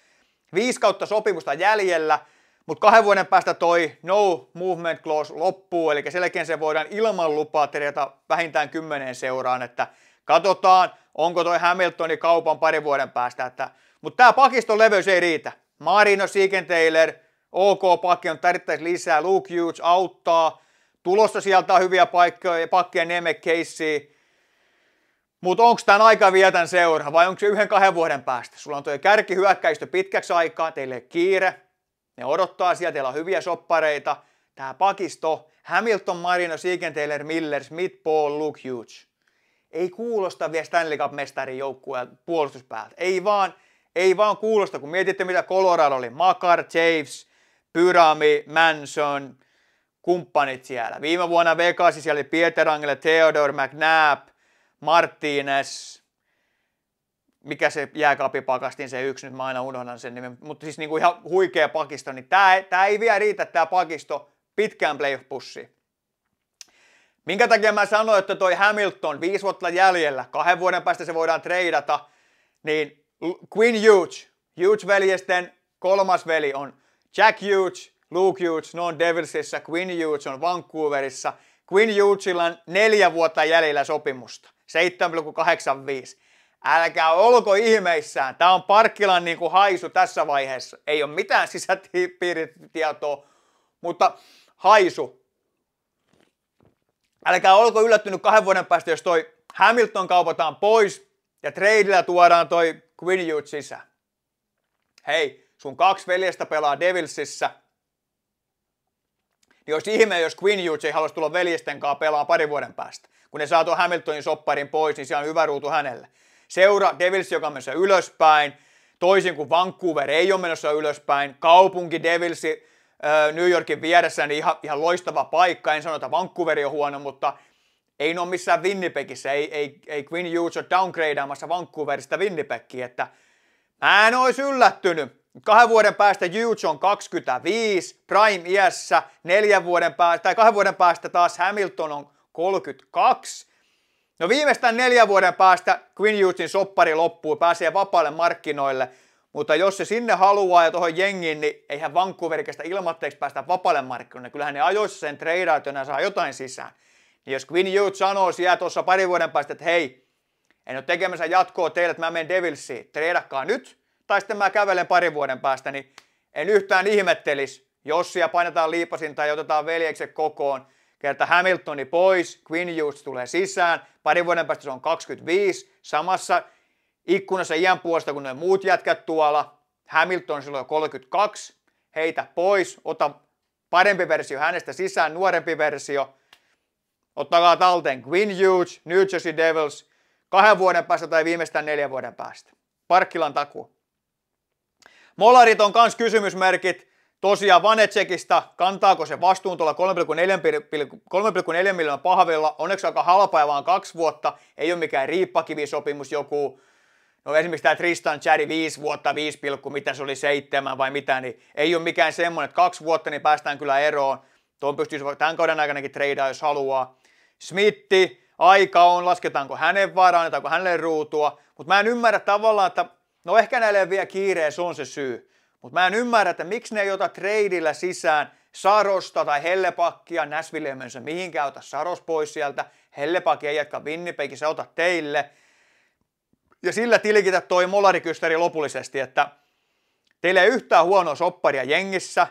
5 kautta sopimusta jäljellä, mutta kahden vuoden päästä toi no movement clause loppuu, eli sen se voidaan ilman lupaa terjata vähintään kymmeneen seuraan, että katsotaan, onko toi Hamiltoni kaupan parin vuoden päästä, että mutta tämä pakiston leveys ei riitä. Marino Siegenthaler, OK pakki on tärkeä lisää, Luke Hughes auttaa, tulossa sieltä on hyviä paikkoja, pakkia Neme Casey. Mutta onko tämän aika vietän seura vai onko se yhden kahden vuoden päästä? Sulla on tuo kärkihyökkäistö pitkäksi aikaa, teille kiire, ne odottaa siellä, teillä on hyviä soppareita. Tämä pakisto, Hamilton, Marino, Siegenthaler, Miller, Smith, Paul, Luke Hughes. Ei kuulosta vielä Stanley Cup-mestarin joukkueen puolustuspäältä. Ei vaan, ei vaan kuulosta, kun mietitte mitä Colorado oli. Makar, Chaves, Pyrami, Manson, kumppanit siellä. Viime vuonna Vegasissa siellä oli Pieter Angele, Theodore McNabb, Martinez, mikä se pakastin se yksi, nyt mä aina unohdan sen nimen, mutta siis niinku ihan huikea pakisto, niin tää, tää ei vielä riitä tää pakisto pitkään playoff pussi. Minkä takia mä sanoin, että toi Hamilton viisi vuotta jäljellä, kahden vuoden päästä se voidaan treidata, niin Queen Huge, Huge veljesten kolmas veli on Jack Huge, Luke Huge, ne on Devilsissä, Huge on Vancouverissa. Queen Hughesilla on neljä vuotta jäljellä sopimusta, 7,85. Älkää olko ihmeissään, tämä on Parkkilan niin kuin haisu tässä vaiheessa. Ei ole mitään sisäpiiritietoa, mutta haisu. Älkää olko yllättynyt kahden vuoden päästä, jos toi Hamilton kaupataan pois ja tradeilla tuodaan toi sisään. Hei, sun kaksi veljestä pelaa Devilsissä. Niin olisi ihme, jos Quinn Hughes ei haluaisi tulla veljesten kanssa pelaa pari vuoden päästä. Kun ne saa tuon Hamiltonin sopparin pois, niin se on hyvä ruutu hänelle. Seura Devils, joka on menossa ylöspäin, toisin kuin Vancouver ei ole menossa ylöspäin. Kaupunki Devilsi New Yorkin vieressä, niin ihan, ihan loistava paikka. En sano, että Vancouver on huono, mutta ei ne ole missään Winnipegissä, ei, ei, ei Quinn Hughes ole downgradeamassa Vancouverista Winnipegiin, että mä en olisi yllättynyt. Kahden vuoden päästä Hughes on 25, prime iässä, neljän vuoden päästä, tai kahden vuoden päästä taas Hamilton on 32. No viimeistään neljän vuoden päästä Quinn Hughesin soppari loppuu, pääsee vapaalle markkinoille, mutta jos se sinne haluaa ja tuohon jengiin, niin eihän Vancouverista ilmatteeksi päästä vapaalle markkinoille. Kyllähän ne ajoissa sen treidaat, saa jotain sisään. Ja niin jos Quinn Hughes sanoo siellä tuossa parin vuoden päästä, että hei, en ole tekemässä jatkoa teille, että mä menen Devilsiin, treidakkaa nyt, tai sitten mä kävelen parin vuoden päästä, niin en yhtään ihmettelis, jos siellä painetaan liipasin tai otetaan veljekset kokoon, kerta Hamiltoni pois, Quinn Hughes tulee sisään, parin vuoden päästä se on 25, samassa ikkunassa iän puolesta kuin ne muut jätkät tuolla, Hamilton silloin 32, heitä pois, ota parempi versio hänestä sisään, nuorempi versio, Ottakaa talteen Quinn Hughes, New Jersey Devils, kahden vuoden päästä tai viimeistään neljän vuoden päästä. Parkkilan taku. Molarit on myös kysymysmerkit. Tosiaan Vanetsekista, kantaako se vastuun tuolla 3,4 miljoonaa pahvilla. Onneksi aika halpa ja vaan kaksi vuotta. Ei ole mikään riippakivisopimus joku. No esimerkiksi tämä Tristan Chari 5 vuotta, 5, mitä se oli 7 vai mitä, niin ei ole mikään semmoinen, että kaksi vuotta niin päästään kyllä eroon. Tuon pystyisi tämän kauden aikanakin treidaamaan, jos haluaa. Smitti, aika on, lasketaanko hänen varaan, annetaanko hänelle ruutua. Mutta mä en ymmärrä tavallaan, että no ehkä näille on vielä kiire, se on se syy. Mutta mä en ymmärrä, että miksi ne ei ota treidillä sisään Sarosta tai Hellepakkia, Näsville ei mennä mihinkään, ota Saros pois sieltä, Hellepakki ei jatka se ota teille. Ja sillä tilkitä toi Molarikysteri lopullisesti, että teillä ei yhtään huonoa sopparia jengissä,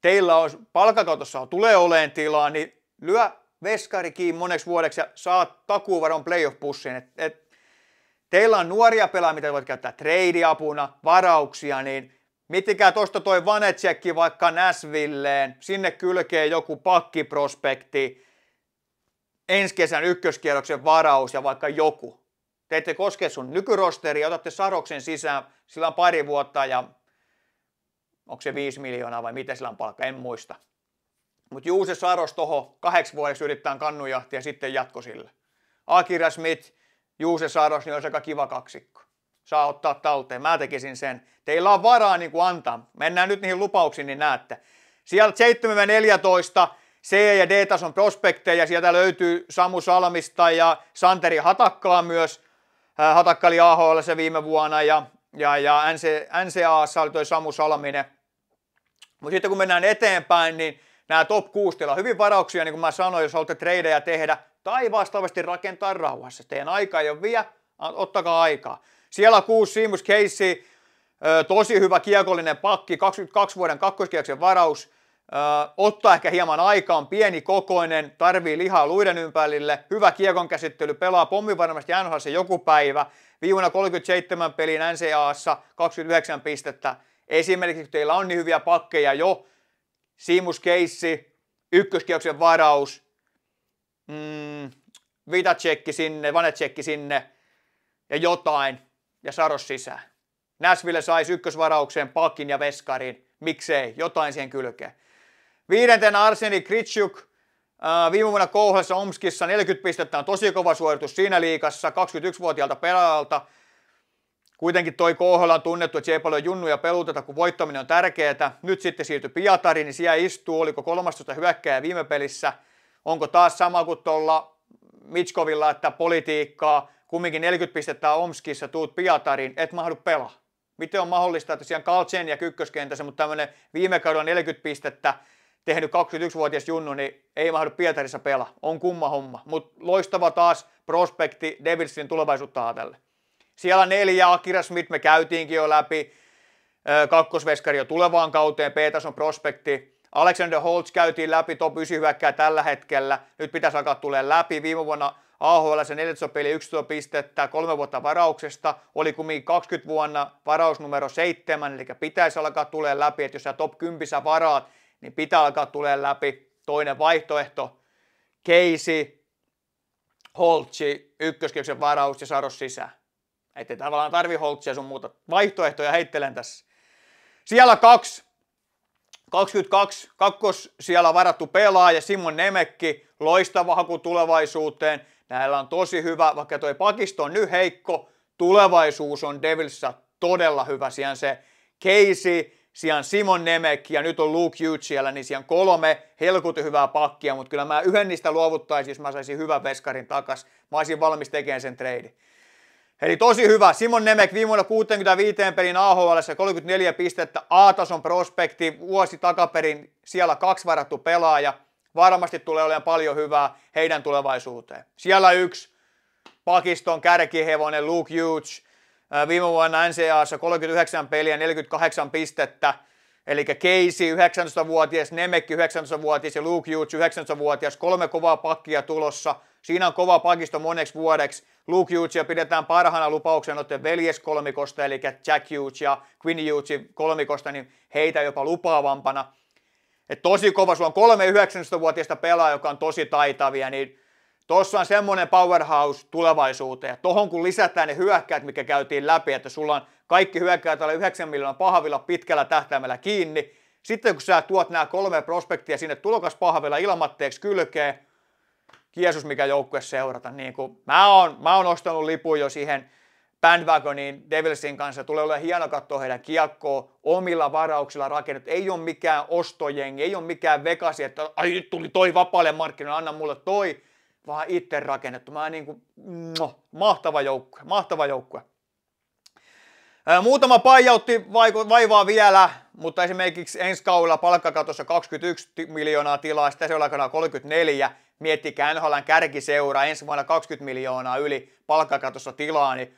teillä on palkakautossa on, tulee oleen tilaa, niin lyö veskari kiinni moneksi vuodeksi ja saat takuuvaron playoff-pussiin. Et, et, teillä on nuoria pelaajia, mitä voit käyttää treidiapuna, apuna varauksia, niin Miettikää tuosta toi Vanetsekki vaikka Näsvilleen, sinne kylkee joku pakkiprospekti, ensi kesän ykköskierroksen varaus ja vaikka joku. Te ette koske sun nykyrosteri, otatte Saroksen sisään, sillä on pari vuotta ja onko se 5 miljoonaa vai mitä sillä on palkka, en muista. Mutta Juuse Saros toho kahdeksi vuodeksi yrittää kannujahtia ja sitten jatko sille. Akira Smith, Juuse Saros, niin olisi aika kiva kaksikko. Saa ottaa talteen. Mä tekisin sen. Teillä on varaa niin kuin antaa. Mennään nyt niihin lupauksiin, niin näette. Sieltä 7-14 C- ja D-tason prospekteja. Sieltä löytyy Samu Salmista ja Santeri Hatakkaa myös. Äh, Hatakka oli AHL se viime vuonna ja, ja, ja NC, oli toi Samu Salminen. Mutta sitten kun mennään eteenpäin, niin nämä top 6 on hyvin varauksia, niin kuin mä sanoin, jos haluatte tradeja tehdä tai vastaavasti rakentaa rauhassa. Teidän aika ei ole vielä, ottakaa aikaa. Siellä kuusi Seamus Casey, tosi hyvä kiekollinen pakki, 22 vuoden kakkoskierroksen varaus, ottaa ehkä hieman aikaa, on pieni kokoinen, tarvii lihaa luiden ympärille, hyvä kiekon käsittely, pelaa pommi varmasti NHL joku päivä, viivuna 37 pelin NCAassa 29 pistettä. Esimerkiksi kun teillä on niin hyviä pakkeja jo, Simus Keissi, ykköskierroksen varaus, mm, Vitacekki sinne, Vanetsekki sinne ja jotain ja Saros sisään. Näsville saisi ykkösvaraukseen pakin ja veskarin. Miksei? Jotain siihen kylkeen. Viidentenä Arseni Kritsjuk. Äh, viime vuonna Kouhlassa Omskissa 40 pistettä on tosi kova suoritus siinä liikassa 21-vuotiaalta pelaajalta. Kuitenkin toi KHL on tunnettu, että se ei paljon junnuja peluteta, kun voittaminen on tärkeää. Nyt sitten siirtyi Piatari, niin siellä istuu, oliko 13 hyökkäjä viime pelissä. Onko taas sama kuin tuolla Mitskovilla, että politiikkaa, kumminkin 40 pistettä Omskissa, tuut Piatariin, et mahdu pelaa. Miten on mahdollista, että siellä Kaltsen ja ykköskentässä, mutta tämmöinen viime kaudella 40 pistettä tehnyt 21-vuotias junnu, niin ei mahdu Pietarissa pelaa. On kumma homma, mutta loistava taas prospekti Devilsin tulevaisuutta ajatellen. Siellä neljä, Akira Smith me käytiinkin jo läpi, kakkosveskari jo tulevaan kauteen, p on prospekti. Alexander Holtz käytiin läpi, top 9 hyökkää tällä hetkellä. Nyt pitäisi alkaa tulee läpi. Viime vuonna AHL se 14 peli 11 pistettä, kolme vuotta varauksesta, oli kumminkin 20 vuonna varausnumero 7, eli pitäisi alkaa tulee läpi, että jos sä top 10 sä varaat, niin pitää alkaa tulee läpi. Toinen vaihtoehto, Casey Holtsi, ykköskirjoksen varaus ja Saros sisään ei tavallaan tarvi Holtsia sun muuta. Vaihtoehtoja heittelen tässä. Siellä kaksi. 22. Kakkos siellä varattu pelaaja Simon Nemekki. Loistava haku tulevaisuuteen. Näillä on tosi hyvä, vaikka toi pakisto on nyt heikko. Tulevaisuus on devilsissa todella hyvä. Siellä se Casey, siellä Simon Nemekki ja nyt on Luke Hughes siellä, niin siellä kolme helkutin hyvää pakkia, mutta kyllä mä yhden niistä luovuttaisin, jos mä saisin hyvän veskarin takas. Mä olisin valmis tekemään sen trade. Eli tosi hyvä. Simon Nemek viime 65 pelin AHL 34 pistettä, A-tason prospekti, vuosi takaperin siellä kaksi varattu pelaaja. Varmasti tulee olemaan paljon hyvää heidän tulevaisuuteen. Siellä yksi, Pakiston kärkihevonen Luke Hughes, äh, viime vuonna NCAA 39 peliä, 48 pistettä, Eli keisi 19-vuotias, Nemekki 19-vuotias ja Luke Hughes 19-vuotias, kolme kovaa pakkia tulossa. Siinä on kova pakisto moneksi vuodeksi. Luke Hughesia pidetään parhaana lupauksena noiden veljeskolmikosta, eli Jack Hughes ja Quinn Hughesin kolmikosta, niin heitä jopa lupaavampana. Et tosi kova, sulla on kolme 19-vuotiaista pelaajaa, joka on tosi taitavia, niin Tuossa on semmoinen powerhouse tulevaisuuteen. Tuohon kun lisätään ne hyökkäät, mikä käytiin läpi, että sulla on kaikki hyökkäät alle 9 miljoonaa pahavilla pitkällä tähtäimellä kiinni. Sitten kun sä tuot nämä kolme prospektia sinne tulokas pahavilla ilmatteeksi kylkeen, Jeesus mikä joukkue seurata. Niin kuin, mä, oon, mä oon ostanut lipun jo siihen bandwagoniin Devilsin kanssa. Tulee olemaan hieno katsoa heidän kiekkoa omilla varauksilla rakennettu. Ei ole mikään ostojengi, ei ole mikään vekasi, että ai tuli toi vapaalle markkinoille, anna mulle toi, vaan itse rakennettu. Mä niin kuin, no, mahtava joukkue, mahtava joukkue. Muutama paijautti vaivaa vielä, mutta esimerkiksi ensi kaudella palkkakatossa 21 miljoonaa tilaa, se on 34. Miettikää NHL kärkiseura, ensi vuonna 20 miljoonaa yli palkkakatossa tilaa, niin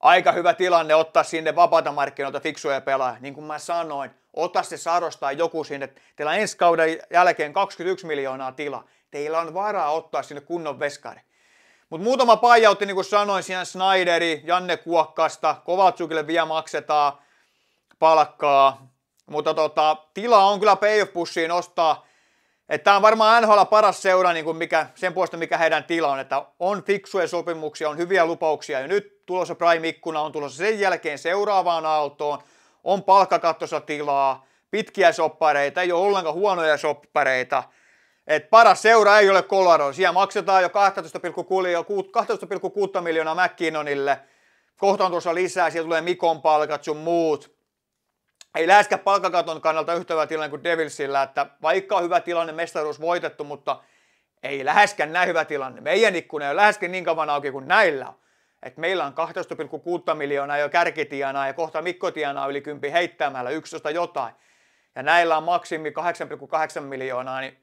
aika hyvä tilanne ottaa sinne vapaata markkinoita fiksuja pelaa. Niin kuin mä sanoin, ota se sarosta joku sinne. Teillä ensi kauden jälkeen 21 miljoonaa tilaa. Teillä on varaa ottaa sinne kunnon veskari. Mutta muutama paijautti, niin kuin sanoin, siihen Snyderi, Janne Kuokkasta, Kovatsukille vielä maksetaan palkkaa. Mutta tota, tilaa on kyllä payoff-pussiin ostaa, Että tämä on varmaan NHL paras seura niin kuin mikä, sen puolesta, mikä heidän tila on. Että on fiksuja sopimuksia, on hyviä lupauksia. Ja nyt tulossa Prime-ikkuna, on tulossa sen jälkeen seuraavaan aaltoon. On palkkakattossa tilaa, pitkiä soppareita, ei ole ollenkaan huonoja soppareita – että paras seura ei ole Colorado. Siellä maksetaan jo 12,6, 12,6 miljoonaa McKinnonille. Kohta on tuossa lisää, siellä tulee Mikon palkat sun muut. Ei läskä palkakaton kannalta yhtä hyvä tilanne kuin Devilsillä, että vaikka on hyvä tilanne, mestaruus voitettu, mutta ei läheskään näin hyvä tilanne. Meidän ikkuna ei ole läheskään niin kauan auki kuin näillä Et meillä on 12,6 miljoonaa jo kärkitianaa ja kohta Mikko tienaa yli 10 heittämällä 11 jotain. Ja näillä on maksimi 8,8 miljoonaa, niin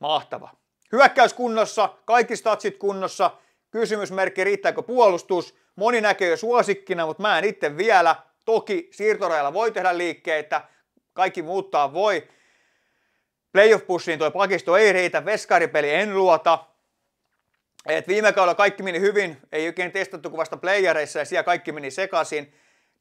Mahtava. Hyökkäys kunnossa, kaikki statsit kunnossa. Kysymysmerkki, riittääkö puolustus? Moni näkee jo suosikkina, mutta mä en itse vielä. Toki siirtorajalla voi tehdä liikkeitä, kaikki muuttaa voi. Playoff-pussiin toi pakisto ei riitä, veskaripeli en luota. Et viime kaudella kaikki meni hyvin, ei oikein testattu vasta playereissa ja siellä kaikki meni sekaisin.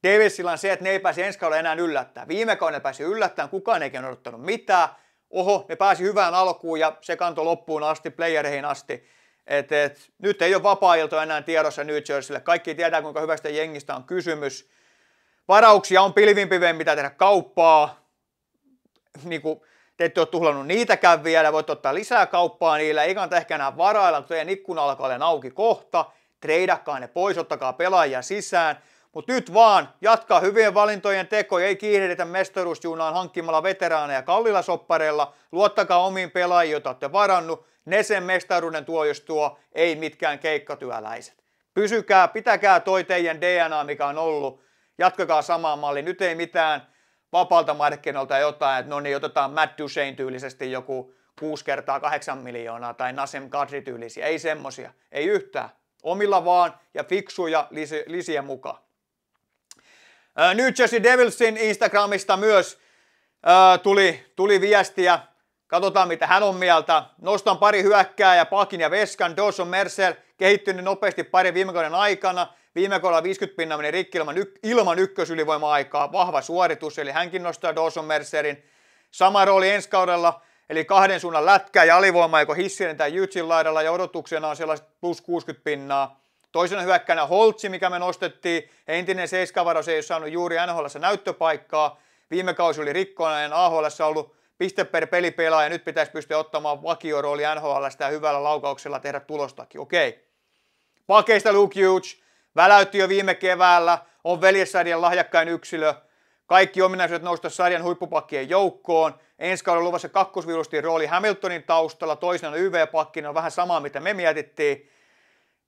Davisilla on se, että ne ei pääse ensi kaudella enää yllättää. Viime kaudella pääsi yllättämään, kukaan ei odottanut mitään oho, ne pääsi hyvään alkuun ja se kantoi loppuun asti, playereihin asti. Et, et, nyt ei ole vapaa enää tiedossa New Jerseylle. Kaikki tietää, kuinka hyvästä jengistä on kysymys. Varauksia on pilvimpiveen, mitä tehdä kauppaa. Niin kuin, te ette ole tuhlannut niitäkään vielä, voit ottaa lisää kauppaa niillä. Ei kannata ehkä enää varailla, kun teidän ikkuna alkaa auki kohta. Treidakkaa ne pois, ottakaa pelaajia sisään. Mutta nyt vaan jatkaa hyvien valintojen tekoja, ei kiirehditä mestaruusjuunaan hankkimalla veteraaneja kallilla soppareilla. Luottakaa omiin pelaajiin, joita olette varannut. Ne sen mestaruuden tuo, jos tuo, ei mitkään keikkatyöläiset. Pysykää, pitäkää toi teidän DNA, mikä on ollut. Jatkakaa samaan malliin. Nyt ei mitään vapaalta markkinoilta jotain, että no niin, otetaan Matt Duchesne tyylisesti joku 6 kertaa 8 miljoonaa tai Nasem Kadri tyylisiä. Ei semmosia. Ei yhtään. Omilla vaan ja fiksuja lisien mukaan. New Jersey Devilsin Instagramista myös tuli, tuli viestiä. Katsotaan, mitä hän on mieltä. Nostan pari hyökkääjää, Pakin ja Veskan. Dawson Mercer kehittynyt nopeasti pari viime kauden aikana. Viime kaudella 50 pinna meni rikki ilman, yk- ilman ykkösylivoima-aikaa. Vahva suoritus, eli hänkin nostaa Dawson Mercerin. Sama rooli ensi kaudella, eli kahden suunnan lätkä ja alivoima, joko hissinen tai Jytsin laidalla, ja odotuksena on sellaiset plus 60 pinnaa. Toisena hyökkäänä Holtsi, mikä me nostettiin. Entinen seiskavaros ei ole saanut juuri nhl näyttöpaikkaa. Viime kausi oli rikkonainen AHL ollut piste per pelipelaaja. Nyt pitäisi pystyä ottamaan vakiorooli nhl ja hyvällä laukauksella tehdä tulostakin. Okei. Pakeista Luke Hughes. Väläytti jo viime keväällä. On veljessarjan lahjakkain yksilö. Kaikki ominaisuudet nousta sarjan huippupakkien joukkoon. Ensi kauden luvassa kakkosvirustin rooli Hamiltonin taustalla, toisena YV-pakkina on vähän samaa, mitä me mietittiin.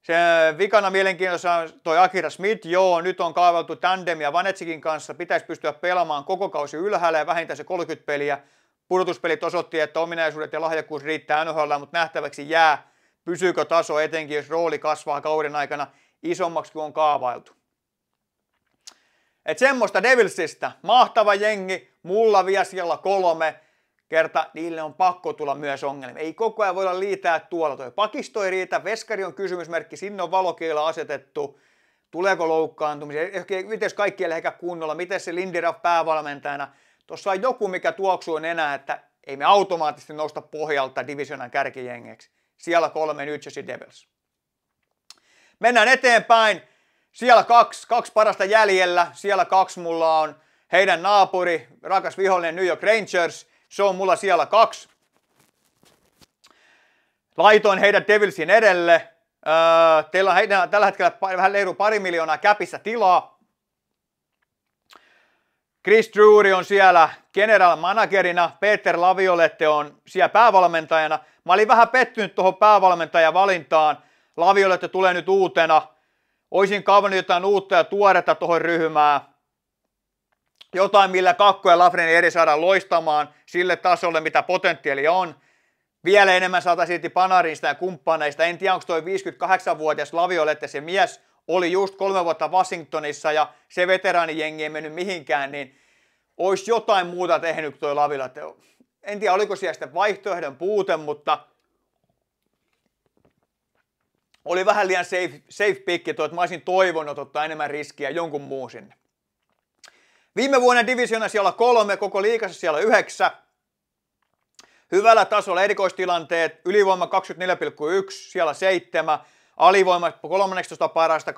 Se eh, vikana mielenkiinnossa on toi Akira Smith. Joo, nyt on kaaveltu tandemia Vanetsikin kanssa. Pitäisi pystyä pelaamaan koko kausi ylhäällä ja vähintään se 30 peliä. Pudotuspelit osoitti, että ominaisuudet ja lahjakkuus riittää NHL, mutta nähtäväksi jää, pysyykö taso etenkin, jos rooli kasvaa kauden aikana isommaksi kuin on kaavailtu. Et semmoista Devilsistä. Mahtava jengi, mulla vielä siellä kolme kerta niille on pakko tulla myös ongelmia. Ei koko ajan voida liitää tuolla. Toi pakisto ei riitä, veskari on kysymysmerkki, sinne on valokeilla asetettu. Tuleeko loukkaantumisia? Eh, ehkä, miten kaikki ei ehkä kunnolla? Miten se Lindiraf päävalmentajana? Tuossa on joku, mikä tuoksuu enää, että ei me automaattisesti nousta pohjalta divisionan kärkijengeksi. Siellä kolme New Jersey Devils. Mennään eteenpäin. Siellä kaksi, kaksi parasta jäljellä. Siellä kaksi mulla on heidän naapuri, rakas vihollinen New York Rangers – se on mulla siellä kaksi. Laitoin heidän Devilsin edelle. Öö, teillä on heidän, tällä hetkellä vähän leiru pari miljoonaa käpissä tilaa. Chris Drury on siellä general managerina, Peter Laviolette on siellä päävalmentajana. Mä olin vähän pettynyt tuohon valintaan. Laviolette tulee nyt uutena. Oisin kaivannut jotain uutta ja tuoretta tuohon ryhmään jotain, millä Kakko ja Lafreni eri saadaan loistamaan sille tasolle, mitä potentiaali on. Vielä enemmän saataisiin irti Panarista ja kumppaneista. En tiedä, onko toi 58-vuotias että se mies, oli just kolme vuotta Washingtonissa ja se veteraanijengi ei mennyt mihinkään, niin olisi jotain muuta tehnyt toi Lavila. En tiedä, oliko siellä sitten vaihtoehdon puute, mutta oli vähän liian safe, safe pick, että mä olisin toivonut ottaa enemmän riskiä jonkun muun sinne. Viime vuonna divisiona siellä kolme, koko liikassa siellä yhdeksä. Hyvällä tasolla erikoistilanteet, ylivoima 24,1, siellä 7, alivoima 13 parasta 81,2.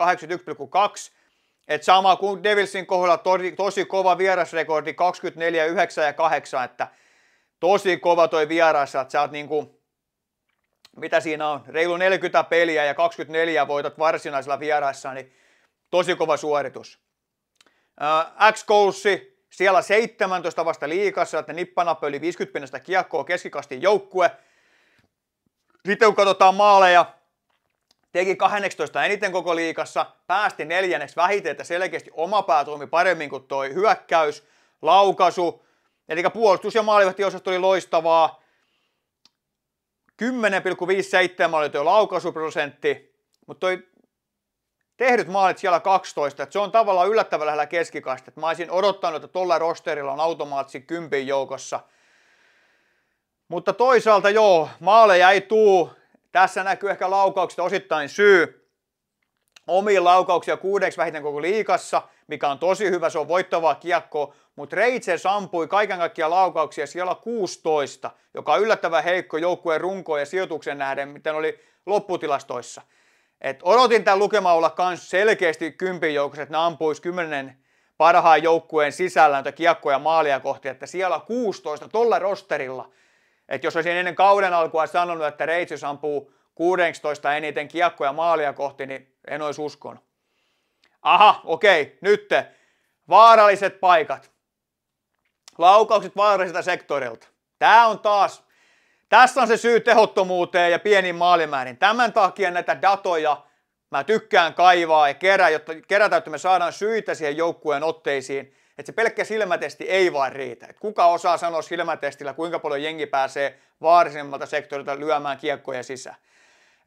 Et sama kuin Devilsin kohdalla tosi, tosi kova vierasrekordi 24, 9 ja 8, että tosi kova toi vieras, että sä oot niinku, mitä siinä on, reilu 40 peliä ja 24 voitat varsinaisella vierassa, niin tosi kova suoritus. X-koussi, siellä 17 vasta liikassa, että nippanappi yli 50 pinnasta kiekkoa keskikastin joukkue. Sitten kun katsotaan maaleja, teki 18 eniten koko liikassa, päästi neljänneksi vähiten, että selkeästi oma pää toimi paremmin kuin toi hyökkäys, laukasu, eli puolustus- ja maalivahtiosasto oli loistavaa. 10,57 oli tuo laukaisuprosentti, mutta toi tehdyt maalit siellä 12, että se on tavallaan yllättävän lähellä keskikasta. Mä olisin odottanut, että tuolla rosterilla on automaattisesti kympin joukossa. Mutta toisaalta joo, maaleja ei tuu. Tässä näkyy ehkä laukaukset osittain syy. Omiin laukauksia kuudeksi vähiten koko liikassa, mikä on tosi hyvä, se on voittavaa kiekkoa. Mutta Reitses ampui kaiken kaikkiaan laukauksia siellä 16, joka on yllättävän heikko joukkueen runkoon ja sijoituksen nähden, miten oli lopputilastoissa. Et odotin tämän lukemaulla myös selkeästi kympin joukossa, että ne ampuisi kymmenen parhaan joukkueen sisällä näitä kiekkoja maalia kohti, että siellä 16 tuolla rosterilla. Että jos olisin ennen kauden alkua sanonut, että Reitsys ampuu 16 eniten kiekkoja maalia kohti, niin en olisi uskonut. Aha, okei, nyt vaaralliset paikat. Laukaukset vaarallisilta sektorilta. Tämä on taas tässä on se syy tehottomuuteen ja pieniin maalimäärin. Tämän takia näitä datoja mä tykkään kaivaa ja kerää, jotta, kerätä, jotta me saadaan syitä siihen joukkueen otteisiin. Että se pelkkä silmätesti ei vaan riitä. Et kuka osaa sanoa silmätestillä, kuinka paljon jengi pääsee vaarisemmalta sektorilta lyömään kiekkoja sisään.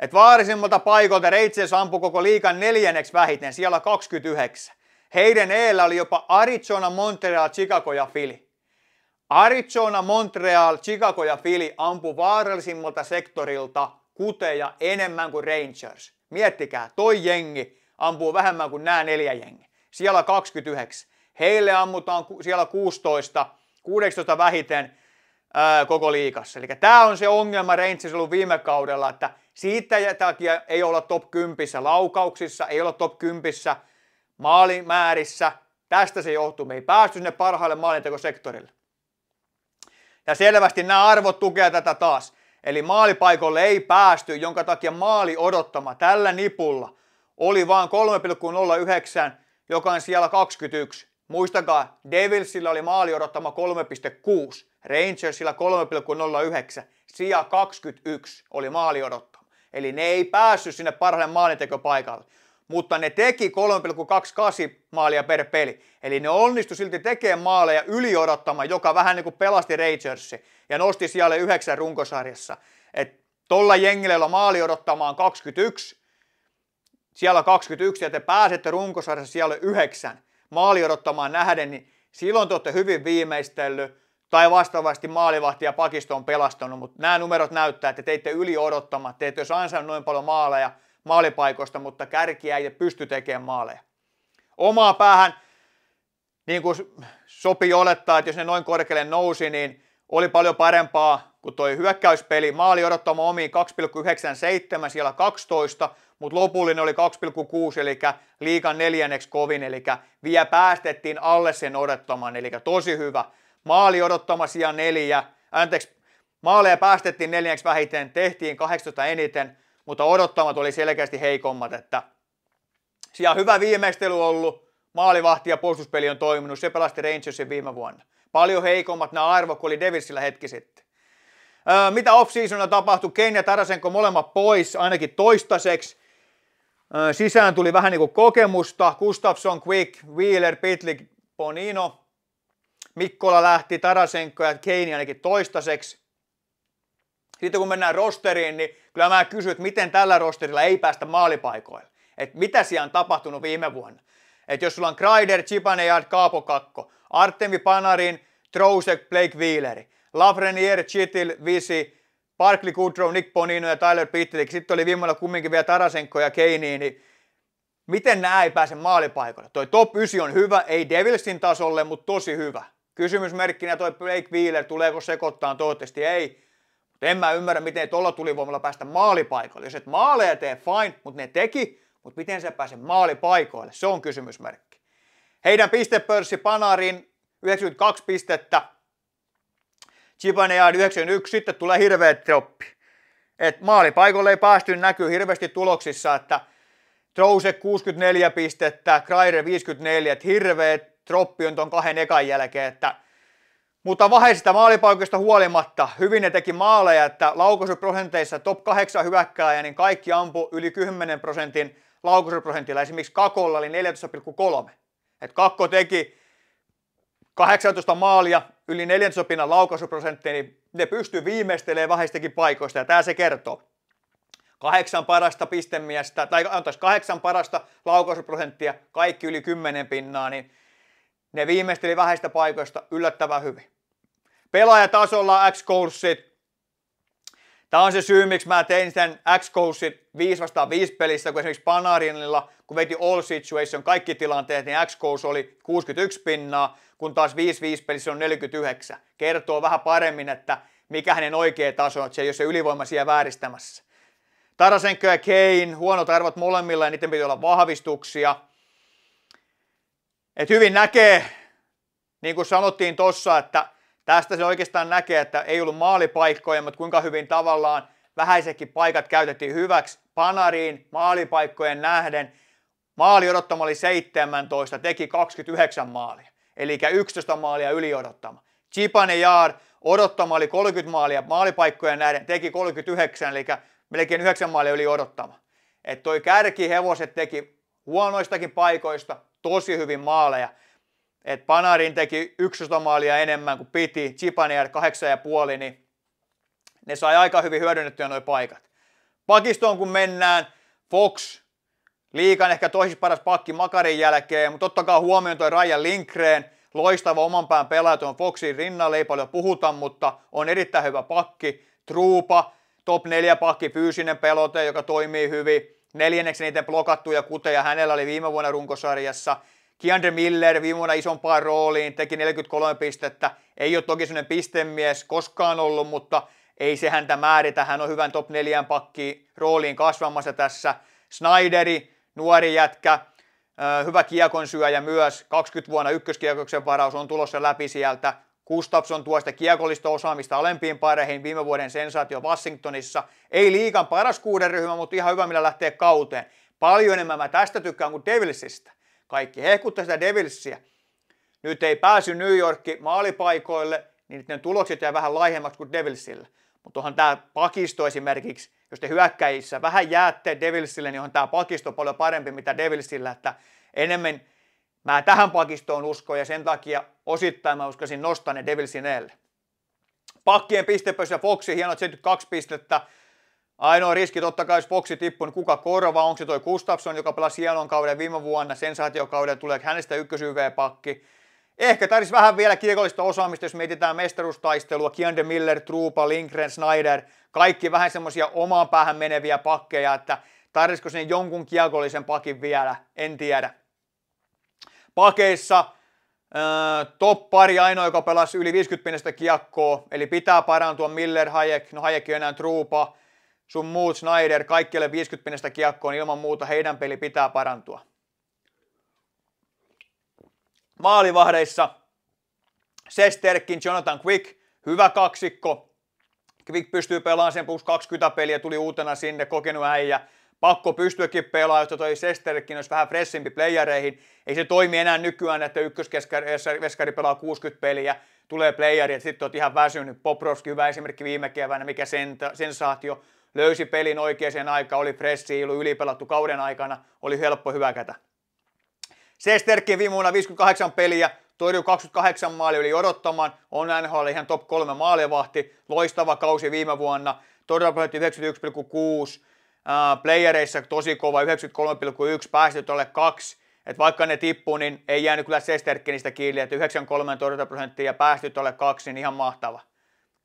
Et vaarisemmalta paikalta Reitsen sampu koko liikan neljänneksi vähiten, siellä 29. Heidän eellä oli jopa Arizona, Montreal, Chicago ja Philly. Arizona, Montreal, Chicago ja Philly ampu vaarallisimmalta sektorilta kuteja enemmän kuin Rangers. Miettikää, toi jengi ampuu vähemmän kuin nämä neljä jengi. Siellä 29. Heille ammutaan siellä 16, 16 vähiten ää, koko liikassa. Eli tämä on se ongelma Rangers ollut viime kaudella, että siitä takia ei olla top 10 laukauksissa, ei olla top 10 maalimäärissä. Tästä se johtuu. Me ei päästy sinne parhaalle maalintekosektorille. Ja selvästi nämä arvot tukevat tätä taas. Eli maalipaikolle ei päästy, jonka takia maali odottama tällä nipulla oli vain 3,09, joka on siellä 21. Muistakaa, Devilsillä oli maali odottama 3,6, Rangersilla 3,09, sija 21 oli maali odottama. Eli ne ei päässyt sinne parhaalle maalintekopaikalle mutta ne teki 3,28 maalia per peli. Eli ne onnistu silti tekemään maaleja yli odottamaan, joka vähän niin kuin pelasti Rangersi ja nosti siellä yhdeksän runkosarjassa. Et tolla jengillä, maali odottamaan 21, siellä 21 ja te pääsette runkosarjassa siellä yhdeksän. maali odottamaan nähden, niin silloin te olette hyvin viimeistellyt tai vastaavasti maalivahti ja pakisto on pelastanut, mutta nämä numerot näyttää, että teitte yli odottamaan, te ette olisi ansainnut noin paljon maaleja – maalipaikoista, mutta kärkiä ei pysty tekemään maaleja. Omaa päähän, niin kuin sopii olettaa, että jos ne noin korkealle nousi, niin oli paljon parempaa kuin toi hyökkäyspeli. Maali odottama omiin 2,97, siellä 12, mutta lopullinen oli 2,6, eli liikan neljänneksi kovin, eli vielä päästettiin alle sen odottamaan, eli tosi hyvä. Maali odottama sija neljä, anteeksi, maaleja päästettiin neljänneksi vähiten, tehtiin 18 eniten, mutta odottamat oli selkeästi heikommat, että siellä on hyvä viimeistely ollut, maalivahti ja puolustuspeli on toiminut, se pelasti Rangersin viime vuonna. Paljon heikommat nämä arvot kun oli Davisilla hetki sitten. Öö, mitä off seasona tapahtui? Ken ja Tarasenko molemmat pois, ainakin toistaiseksi. Öö, sisään tuli vähän niin kuin kokemusta. Gustafsson, Quick, Wheeler, Pitlik, Bonino. Mikkola lähti, Tarasenko ja Kane ainakin toistaiseksi. Sitten kun mennään rosteriin, niin Kyllä mä kysyn, että miten tällä rosterilla ei päästä maalipaikoille. Että mitä siellä on tapahtunut viime vuonna. Että jos sulla on Kreider, Chipanejard, Kaapo Kakko, Artemi Panarin, Trousek, Blake Wheeleri, Lafreniere, Chitil, Visi, Parkli Kudrow, Nick Bonino ja Tyler Pitlick. Sitten oli viime vuonna kumminkin vielä Tarasenko ja Keini, niin miten nämä ei pääse maalipaikoille? Toi top 9 on hyvä, ei Devilsin tasolle, mutta tosi hyvä. Kysymysmerkkinä toi Blake Wheeler, tuleeko sekoittaa? Toivottavasti ei. Mutta en mä ymmärrä, miten tuolla tulivoimalla päästä maalipaikalle. Jos et maaleja tee, fine, mutta ne teki, mutta miten se pääsee maalipaikoille? Se on kysymysmerkki. Heidän pistepörssi Panarin 92 pistettä, Chibanejaan 91, sitten tulee hirveä troppi. Et maalipaikolle ei päästy, näkyy hirveästi tuloksissa, että Trouse 64 pistettä, Kraire 54, että hirveä troppi on tuon kahden ekan jälkeen, että mutta vaheisista maalipaikoista huolimatta hyvin ne teki maaleja, että laukaisuprosenteissa top 8 hyväkkääjä, niin kaikki ampu yli 10 prosentin laukaisuprosentilla. Esimerkiksi Kakolla oli 14,3. Et Kakko teki 18 maalia yli neljänsopinnan laukaisuprosenttia, niin ne pystyy viimeistelemään vähäistäkin paikoista, ja tämä se kertoo. Kahdeksan parasta pistemiestä, tai antaisi kahdeksan parasta laukaisuprosenttia, kaikki yli 10 pinnaa, niin ne viimeisteli vähäistä paikoista yllättävän hyvin. Pelaajatasolla X-Courssit. Tämä on se syy, miksi mä tein sen X-Coursit 5 vastaan 5 pelissä, kun esimerkiksi Panarinilla, kun veti all situation kaikki tilanteet, niin x oli 61 pinnaa, kun taas 5 5 pelissä on 49. Kertoo vähän paremmin, että mikä hänen oikea taso on, että se ei ole se ylivoima siellä vääristämässä. Tarasenko ja Kane, huonot arvot molemmilla ja niiden pitää olla vahvistuksia. Et hyvin näkee, niin kuin sanottiin tossa, että Tästä se oikeastaan näkee, että ei ollut maalipaikkoja, mutta kuinka hyvin tavallaan vähäisetkin paikat käytettiin hyväksi panariin maalipaikkojen nähden. Maali odottama oli 17, teki 29 maalia, eli 11 maalia yli odottama. Chipane Jaar odottama oli 30 maalia maalipaikkojen nähden, teki 39, eli melkein 9 maalia yli odottama. Että toi kärkihevoset teki huonoistakin paikoista tosi hyvin maaleja. Et Panarin teki 11 maalia enemmän kuin piti, Chipanier 8,5, niin ne sai aika hyvin hyödynnettyä nuo paikat. Pakistoon kun mennään, Fox, liikan ehkä toisiksi paras pakki Makarin jälkeen, mutta kai huomioon toi raja Linkreen, loistava oman pään pelaaja tuon Foxin rinnalle, ei paljon puhuta, mutta on erittäin hyvä pakki, Truupa, top 4 pakki, fyysinen pelote, joka toimii hyvin, neljänneksi niiden blokattuja kuteja, hänellä oli viime vuonna runkosarjassa, Keandre Miller viime vuonna isompaan rooliin, teki 43 pistettä. Ei ole toki sellainen pistemies koskaan ollut, mutta ei se häntä määritä. Hän on hyvän top 4 pakki rooliin kasvamassa tässä. Snyderi, nuori jätkä, hyvä kiekonsyöjä myös. 20 vuonna ykköskiekoksen varaus on tulossa läpi sieltä. Gustafsson tuo sitä kiekollista osaamista alempiin pareihin viime vuoden sensaatio Washingtonissa. Ei liikan paras kuuden ryhmä, mutta ihan hyvä, millä lähtee kauteen. Paljon enemmän mä tästä tykkään kuin Devilsistä. Kaikki hehkutti sitä Devilsiä. Nyt ei pääsy New Yorkki maalipaikoille, niin ne tulokset jää vähän laihemmaksi kuin Devilsillä. Mutta onhan tämä pakisto esimerkiksi, jos te hyökkäjissä vähän jäätte Devilsille, niin on tämä pakisto paljon parempi mitä Devilsillä, että enemmän mä tähän pakistoon usko ja sen takia osittain mä uskoisin nostaa ne Devilsin eelle. Pakkien ja Foxi hienot 72 pistettä, Ainoa riski totta kai, jos Foxi tippuu, niin kuka korvaa? Onko se toi Gustafsson, joka pelasi hienon kauden viime vuonna, sensaatiokauden, tulee hänestä ykkös pakki Ehkä tarvitsisi vähän vielä kiekollista osaamista, jos mietitään mestaruustaistelua. Kiande Miller, Truupa, Lindgren, Snyder, kaikki vähän semmoisia omaan päähän meneviä pakkeja, että tarvitsisiko sen jonkun kiekollisen pakin vielä, en tiedä. Pakeissa öö, top pari ainoa, joka pelasi yli 50 pinnestä kiekkoa, eli pitää parantua Miller, Hayek, no Hayek ei enää truupa, sun muut Snyder, kaikkialle 50 pinnasta kiekkoon, ilman muuta heidän peli pitää parantua. Maalivahdeissa Sesterkin, Jonathan Quick, hyvä kaksikko. Quick pystyy pelaamaan sen plus 20 peliä, tuli uutena sinne, kokenut äijä. Pakko pystyäkin pelaamaan, jotta toi Sesterkin olisi vähän fressimpi playereihin. Ei se toimi enää nykyään, että ykköskeskari pelaa 60 peliä, tulee playeri, ja sitten oot ihan väsynyt. Poprovski hyvä esimerkki viime keväänä, mikä sensaatio löysi pelin oikeaan aikaan, oli pressi, ei ollut ylipelattu kauden aikana, oli helppo hyväkätä. Sesterkin viime vuonna 58 peliä, torjui 28 maalia yli odottamaan, on NHL ihan top 3 maalivahti, loistava kausi viime vuonna, todella prosentti 91,6, uh, playereissa tosi kova 93,1, päästöt alle 2, et vaikka ne tippuu, niin ei jäänyt kyllä Sesterkinistä kiinni, että 93 prosenttia ja päästöt alle 2, niin ihan mahtava.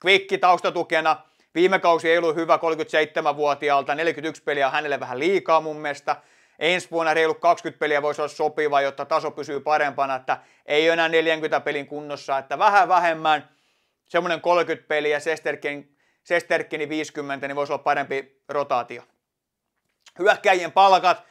Quick taustatukena, Viime kausi ei ollut hyvä 37-vuotiaalta, 41 peliä on hänelle vähän liikaa mun mielestä. Ensi vuonna reilu 20 peliä voisi olla sopiva, jotta taso pysyy parempana, että ei enää 40 pelin kunnossa, että vähän vähemmän, semmoinen 30 peliä, Sesterkin, Sesterkini 50, niin voisi olla parempi rotaatio. Hyökkäjien palkat,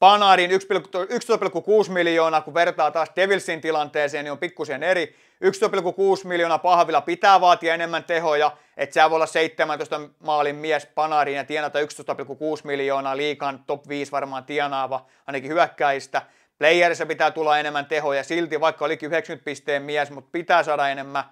Panarin 11,6 miljoonaa, kun vertaa taas Devilsin tilanteeseen, niin on pikkusen eri. 11,6 miljoonaa pahvilla pitää vaatia enemmän tehoja, että sä voi olla 17 maalin mies Panarin ja tienata 11,6 miljoonaa liikan top 5 varmaan tienaava, ainakin hyökkäistä. Playerissa pitää tulla enemmän tehoja silti, vaikka olikin 90 pisteen mies, mutta pitää saada enemmän.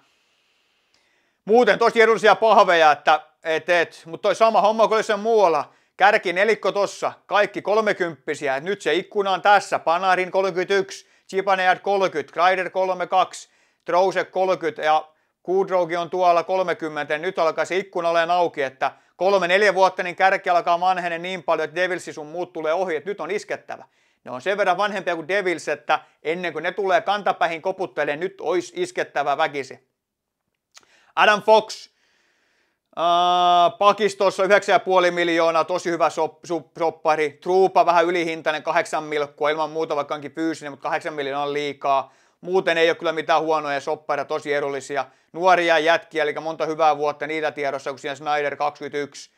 Muuten tosi edullisia pahveja, että et, et. mutta toi sama homma kuin jossain muualla Kärki nelikko tossa, kaikki kolmekymppisiä. Nyt se ikkuna on tässä. Panarin 31, Chipanead 30, Grider 32, Trouse 30 ja Kudrogi on tuolla 30. Nyt alkaa se ikkuna olemaan auki, että kolme neljä vuotta niin kärki alkaa manhenen niin paljon, että Devilsi sun muut tulee ohi, että nyt on iskettävä. Ne on sen verran vanhempia kuin Devils, että ennen kuin ne tulee kantapäihin koputtelemaan, nyt olisi iskettävä väkisi. Adam Fox, Pakistossa 9,5 miljoonaa, tosi hyvä sop, sop, soppari. Truupa vähän ylihintainen, 8 milkkua, ilman muuta vaikka onkin fyysinen, mutta 8 miljoonaa on liikaa. Muuten ei ole kyllä mitään huonoja soppareita, tosi edullisia. Nuoria jätkiä, eli monta hyvää vuotta niitä tiedossa, kun siinä Snyder 21.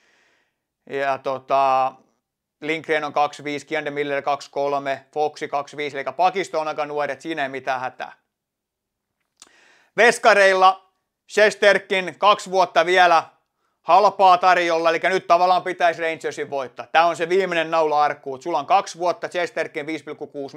Ja tota, Lindgren on 25, Kiande Miller 23, Foxi 25, eli Pakisto on aika nuoret, siinä ei mitään hätää. Veskareilla Shesterkin kaksi vuotta vielä, halpaa tarjolla, eli nyt tavallaan pitäisi Rangersin voittaa. Tämä on se viimeinen naula arkkuun. Sulla on kaksi vuotta, Chesterkin 5,6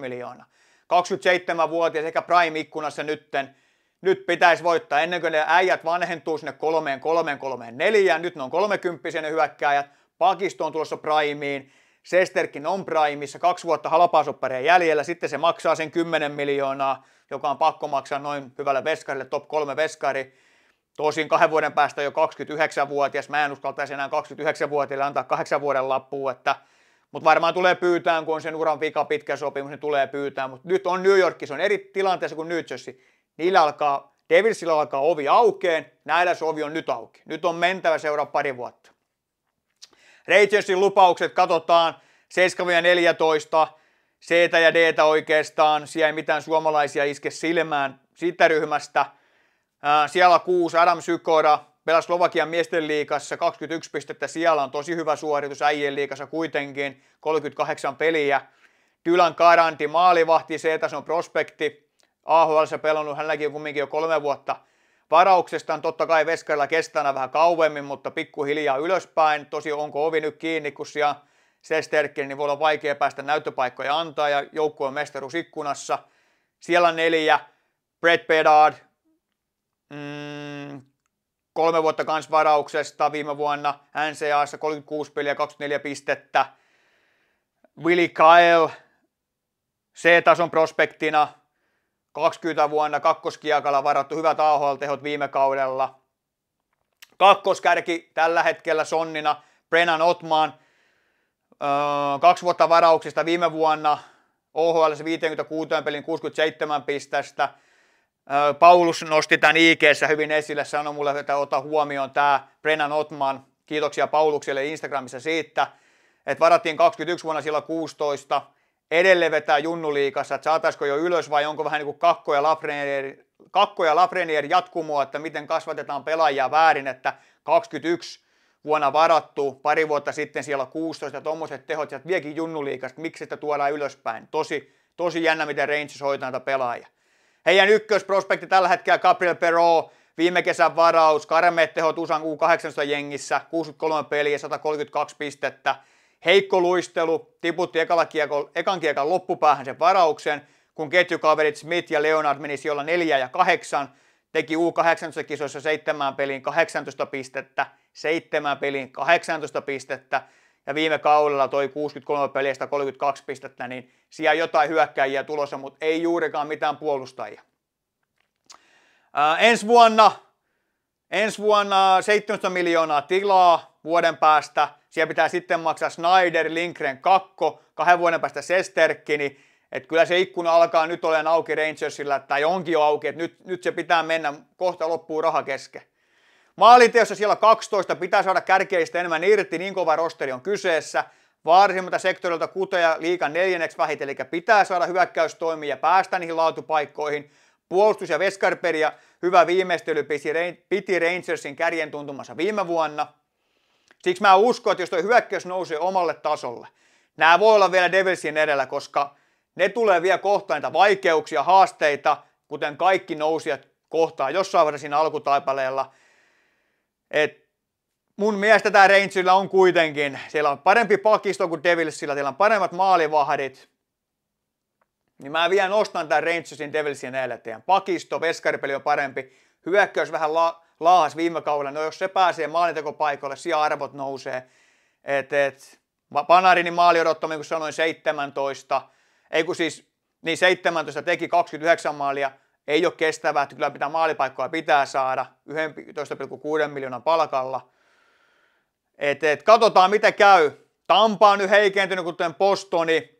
miljoonaa. 27-vuotias sekä Prime-ikkunassa nytten. Nyt pitäisi voittaa ennen kuin ne äijät vanhentuu sinne kolmeen, kolmeen, kolmeen, neljään. Nyt ne on kolmekymppisen hyökkääjät. Pakisto on tulossa Primeen. Sesterkin on Primeissa, kaksi vuotta halpaasopparia jäljellä, sitten se maksaa sen 10 miljoonaa, joka on pakko maksaa noin hyvälle veskarille, top 3 veskari. Tosin kahden vuoden päästä jo 29-vuotias. Mä en uskaltaisi enää 29-vuotiaille antaa kahdeksan vuoden lappua, että mutta varmaan tulee pyytää, kun on sen uran vika pitkä sopimus, niin tulee pyytää. Mutta nyt on New Yorkissa, on eri tilanteessa kuin New Jersey. Niillä alkaa, Devilsillä alkaa ovi aukeen, näillä se ovi on nyt auki. Nyt on mentävä seuraa pari vuotta. Rangersin lupaukset katsotaan, 7 ja 14, c ja d oikeastaan, siellä ei mitään suomalaisia iske silmään siitä ryhmästä – Äh, siellä kuusi Adam Sykora, pelasi Slovakian miesten liikassa 21 pistettä. Siellä on tosi hyvä suoritus äijien liikassa kuitenkin, 38 peliä. Dylan Karanti, maalivahti, se on prospekti. AHL se pelannut hänelläkin kumminkin jo kolme vuotta on Totta kai Veskarilla kestänä vähän kauemmin, mutta pikkuhiljaa ylöspäin. Tosi onko ovi nyt kiinni, kun siellä Sesterkin, niin voi olla vaikea päästä näyttöpaikkoja antaa ja joukkueen mestaruus mestaruusikkunassa. Siellä neljä, Brett Bedard, Mm, kolme vuotta kans varauksesta viime vuonna NCAAssa 36 peliä, 24 pistettä. Willi Kyle C-tason prospektina 20 vuonna kakkoskiakalla varattu hyvät AHL-tehot viime kaudella. Kakkoskärki tällä hetkellä sonnina Brennan Otman. Öö, kaksi vuotta varauksista viime vuonna OHL 56 pelin 67 pistestä. Paulus nosti tämän ig hyvin esille, sanoi mulle, että ota huomioon tämä Brennan Otman. Kiitoksia Paulukselle Instagramissa siitä, että varattiin 21 vuonna sillä 16. Edelleen vetää junnuliikassa, että saataisiko jo ylös vai onko vähän niin kuin kakko ja Lafrenier, kakko ja Lafrenier jatkumoa, että miten kasvatetaan pelaajia väärin, että 21 vuonna varattu, pari vuotta sitten siellä 16, tuommoiset tehot, sieltä viekin junnuliikasta, miksi sitä tuodaan ylöspäin. Tosi, tosi jännä, miten Rangers hoitaa näitä pelaajia. Heidän ykkösprospekti tällä hetkellä Gabriel Perot, viime kesän varaus, karmeet tehot USAn U18 jengissä, 63 peliä, 132 pistettä. Heikko luistelu, tiputti kiekon, ekan kiekan loppupäähän sen varauksen, kun ketjukaverit Smith ja Leonard meni siellä 4 ja 8, teki U18-kisoissa 7 peliin 18 pistettä, 7 peliin 18 pistettä, ja viime kaudella toi 63 peliästä 32 pistettä, niin siellä jotain hyökkäjiä tulossa, mutta ei juurikaan mitään puolustajia. Ää, äh, ensi vuonna, ensi vuonna 17 miljoonaa tilaa vuoden päästä. Siellä pitää sitten maksaa Snyder, Lindgren, Kakko, kahden vuoden päästä niin Että kyllä se ikkuna alkaa nyt olemaan auki Rangersilla, tai onkin jo auki, että nyt, nyt se pitää mennä kohta loppuu raha kesken. Maalinteossa siellä 12 pitää saada kärkeistä enemmän irti, niin kova rosteri on kyseessä. Vaarisimmilta sektorilta kutoja liikan neljänneksi vähiten, eli pitää saada hyökkäystoimia ja päästä niihin laatupaikkoihin. Puolustus ja Veskarperia hyvä viimeistely piti Rangersin kärjen tuntumassa viime vuonna. Siksi mä uskon, että jos tuo hyökkäys nousee omalle tasolle, nämä voi olla vielä Devilsin edellä, koska ne tulee vielä kohtaan niitä vaikeuksia, haasteita, kuten kaikki nousijat kohtaa jossain vaiheessa siinä alkutaipaleella – et mun mielestä tämä Rangersilla on kuitenkin, siellä on parempi pakisto kuin Devilsillä, siellä on paremmat maalivahdit, niin mä vielä nostan tämän Rangersin Devilsien edeltäjän. Pakisto, veskaripeli on parempi, hyökkäys vähän la- laahas viime kaudella, no jos se pääsee maalintekopaikalle, siellä arvot nousee, et, et, Panarinin maali odottaminen, kun sanoin 17, ei kun siis, niin 17 teki 29 maalia, ei ole kestävää, että kyllä pitää maalipaikkoja pitää saada 11,6 miljoonan palkalla. Et, et, katsotaan mitä käy. Tampa on nyt heikentynyt, kuten Postoni.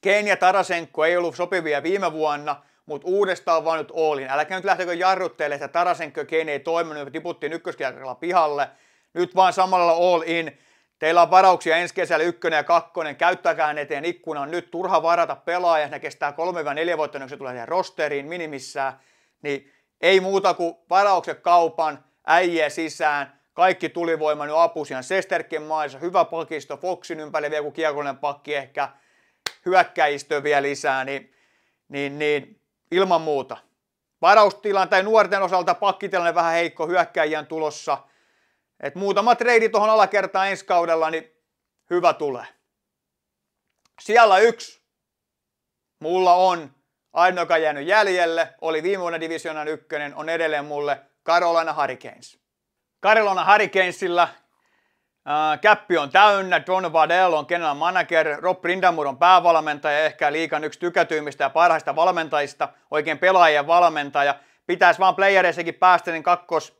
Kenia Tarasenko ei ollut sopivia viime vuonna, mutta uudestaan vaan nyt Oolin. Äläkä nyt lähtekö jarrutteelle, että Tarasenko Kenia ei toiminut, tiputtiin ykköskierroksella pihalle. Nyt vaan samalla all in. Teillä on varauksia ensi kesällä ykkönen ja kakkonen. Käyttäkää ne teidän ikkunan nyt. Turha varata pelaajat. Ne kestää vai neljä vuotta, kun se tulee siihen rosteriin minimissään. Niin ei muuta kuin varaukset kaupan, äijä sisään. Kaikki tulivoima nyt apusian Sesterkin maissa. Hyvä pakisto. Foxin ympärille vielä joku kiekollinen pakki ehkä. Hyökkäistö vielä lisää. Niin, niin, niin ilman muuta. Varaustilanteen nuorten osalta pakkitilanne vähän heikko. Hyökkäijän tulossa – et muutama treidi tuohon alakertaan ensi kaudella, niin hyvä tulee. Siellä yksi. Mulla on ainoa, joka jäänyt jäljelle, oli viime vuonna Divisionan ykkönen, on edelleen mulle Carolina Hurricanes. Carolina Hurricanesilla käppi on täynnä, Don Vadell on kenellä manager, Rob Rindamur on päävalmentaja, ehkä liikan yksi tykätyimmistä ja parhaista valmentajista, oikein pelaajien valmentaja. Pitäisi vaan playereissakin päästä niin kakkos